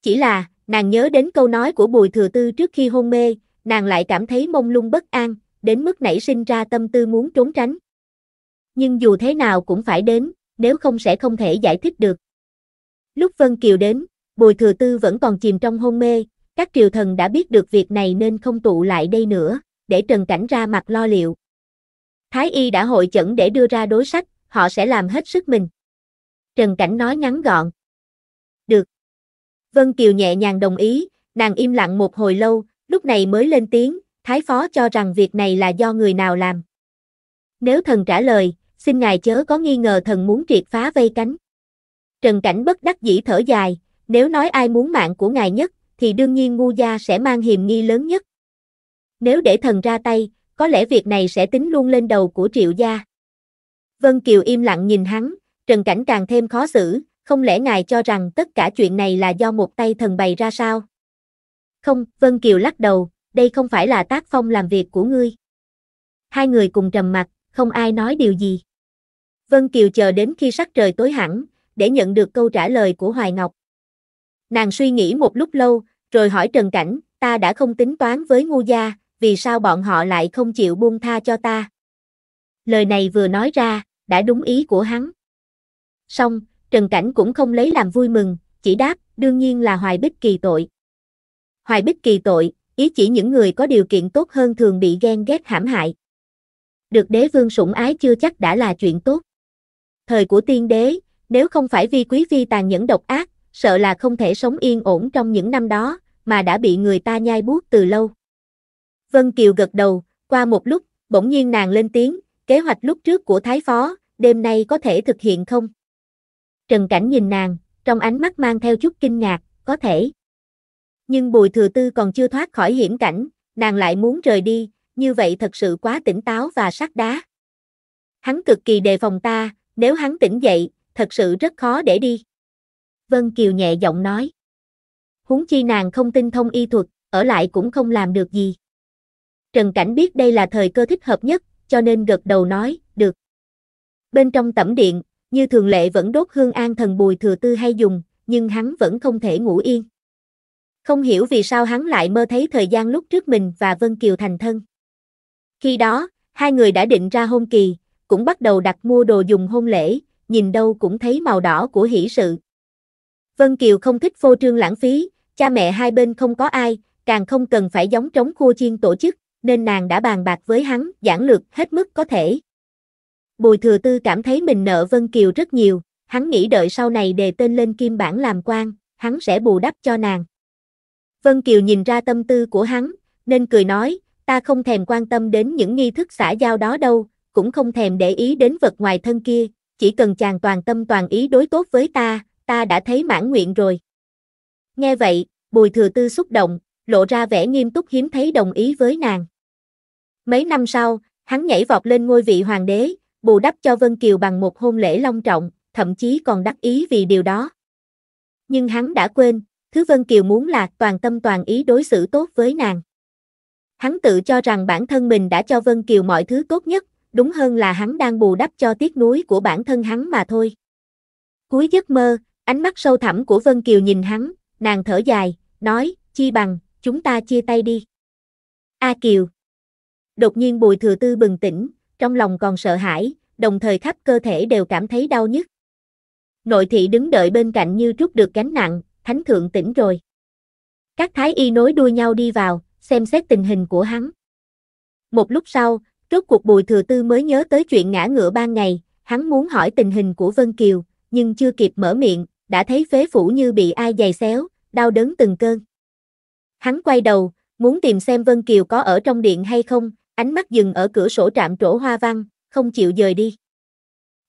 Chỉ là, nàng nhớ đến câu nói của Bùi Thừa Tư trước khi hôn mê, nàng lại cảm thấy mông lung bất an, đến mức nảy sinh ra tâm tư muốn trốn tránh. Nhưng dù thế nào cũng phải đến, nếu không sẽ không thể giải thích được. Lúc Vân Kiều đến, Bùi Thừa Tư vẫn còn chìm trong hôn mê, các triều thần đã biết được việc này nên không tụ lại đây nữa, để Trần Cảnh ra mặt lo liệu. Thái y đã hội chẩn để đưa ra đối sách, họ sẽ làm hết sức mình. Trần Cảnh nói ngắn gọn. Được. Vân Kiều nhẹ nhàng đồng ý, nàng im lặng một hồi lâu, lúc này mới lên tiếng, Thái Phó cho rằng việc này là do người nào làm. Nếu thần trả lời, xin ngài chớ có nghi ngờ thần muốn triệt phá vây cánh. Trần Cảnh bất đắc dĩ thở dài, nếu nói ai muốn mạng của ngài nhất, thì đương nhiên ngu gia sẽ mang hiềm nghi lớn nhất. Nếu để thần ra tay, có lẽ việc này sẽ tính luôn lên đầu của triệu gia. Vân Kiều im lặng nhìn hắn, trần cảnh càng thêm khó xử, không lẽ ngài cho rằng tất cả chuyện này là do một tay thần bày ra sao? Không, Vân Kiều lắc đầu, đây không phải là tác phong làm việc của ngươi. Hai người cùng trầm mặt, không ai nói điều gì. Vân Kiều chờ đến khi sắc trời tối hẳn, để nhận được câu trả lời của Hoài Ngọc. Nàng suy nghĩ một lúc lâu, rồi hỏi Trần Cảnh, ta đã không tính toán với ngu gia, vì sao bọn họ lại không chịu buông tha cho ta? Lời này vừa nói ra, đã đúng ý của hắn. Xong, Trần Cảnh cũng không lấy làm vui mừng, chỉ đáp, đương nhiên là Hoài Bích kỳ tội. Hoài Bích kỳ tội, ý chỉ những người có điều kiện tốt hơn thường bị ghen ghét hãm hại. Được đế vương sủng ái chưa chắc đã là chuyện tốt. Thời của tiên đế, nếu không phải vi quý phi tàn nhẫn độc ác, sợ là không thể sống yên ổn trong những năm đó, mà đã bị người ta nhai buốt từ lâu. Vân Kiều gật đầu, qua một lúc, bỗng nhiên nàng lên tiếng, kế hoạch lúc trước của Thái Phó, đêm nay có thể thực hiện không? Trần Cảnh nhìn nàng, trong ánh mắt mang theo chút kinh ngạc, có thể. Nhưng Bùi Thừa Tư còn chưa thoát khỏi hiểm cảnh, nàng lại muốn rời đi, như vậy thật sự quá tỉnh táo và sắc đá. Hắn cực kỳ đề phòng ta, nếu hắn tỉnh dậy, thật sự rất khó để đi. Vân Kiều nhẹ giọng nói. húng chi nàng không tinh thông y thuật, ở lại cũng không làm được gì. Trần Cảnh biết đây là thời cơ thích hợp nhất, cho nên gật đầu nói, được. Bên trong tẩm điện, như thường lệ vẫn đốt hương an thần bùi thừa tư hay dùng, nhưng hắn vẫn không thể ngủ yên. Không hiểu vì sao hắn lại mơ thấy thời gian lúc trước mình và Vân Kiều thành thân. Khi đó, hai người đã định ra hôn kỳ, cũng bắt đầu đặt mua đồ dùng hôn lễ, nhìn đâu cũng thấy màu đỏ của hỷ sự. Vân Kiều không thích phô trương lãng phí, cha mẹ hai bên không có ai, càng không cần phải giống trống khua chiên tổ chức, nên nàng đã bàn bạc với hắn, giản lược hết mức có thể. Bùi Thừa Tư cảm thấy mình nợ Vân Kiều rất nhiều, hắn nghĩ đợi sau này đề tên lên kim bản làm quan, hắn sẽ bù đắp cho nàng. Vân Kiều nhìn ra tâm tư của hắn, nên cười nói, ta không thèm quan tâm đến những nghi thức xã giao đó đâu, cũng không thèm để ý đến vật ngoài thân kia, chỉ cần chàng toàn tâm toàn ý đối tốt với ta, ta đã thấy mãn nguyện rồi. Nghe vậy, Bùi Thừa Tư xúc động, lộ ra vẻ nghiêm túc hiếm thấy đồng ý với nàng. Mấy năm sau, hắn nhảy vọt lên ngôi vị hoàng đế, bù đắp cho Vân Kiều bằng một hôn lễ long trọng, thậm chí còn đắc ý vì điều đó. Nhưng hắn đã quên, thứ Vân Kiều muốn là toàn tâm toàn ý đối xử tốt với nàng. Hắn tự cho rằng bản thân mình đã cho Vân Kiều mọi thứ tốt nhất, đúng hơn là hắn đang bù đắp cho tiếc nuối của bản thân hắn mà thôi. Cuối giấc mơ, Ánh mắt sâu thẳm của Vân Kiều nhìn hắn, nàng thở dài, nói, chi bằng, chúng ta chia tay đi. A Kiều. Đột nhiên Bùi Thừa Tư bừng tỉnh, trong lòng còn sợ hãi, đồng thời khắp cơ thể đều cảm thấy đau nhức. Nội thị đứng đợi bên cạnh như trút được gánh nặng, thánh thượng tỉnh rồi. Các thái y nối đuôi nhau đi vào, xem xét tình hình của hắn. Một lúc sau, rốt cuộc Bùi Thừa Tư mới nhớ tới chuyện ngã ngựa ban ngày, hắn muốn hỏi tình hình của Vân Kiều, nhưng chưa kịp mở miệng, đã thấy phế phủ như bị ai giày xéo, đau đớn từng cơn. Hắn quay đầu, muốn tìm xem Vân Kiều có ở trong điện hay không, ánh mắt dừng ở cửa sổ trạm trổ hoa văn, không chịu dời đi.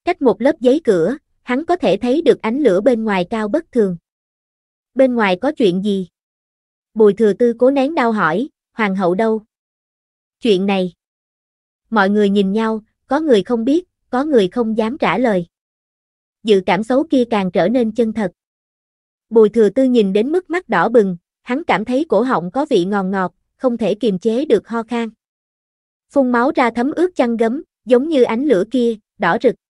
Cách một lớp giấy cửa, hắn có thể thấy được ánh lửa bên ngoài cao bất thường. Bên ngoài có chuyện gì? Bùi thừa tư cố nén đau hỏi, hoàng hậu đâu? Chuyện này. Mọi người nhìn nhau, có người không biết, có người không dám trả lời dự cảm xấu kia càng trở nên chân thật. Bùi thừa tư nhìn đến mức mắt đỏ bừng, hắn cảm thấy cổ họng có vị ngòn ngọt, không thể kiềm chế được ho khan. Phun máu ra thấm ướt chăn gấm, giống như ánh lửa kia, đỏ rực.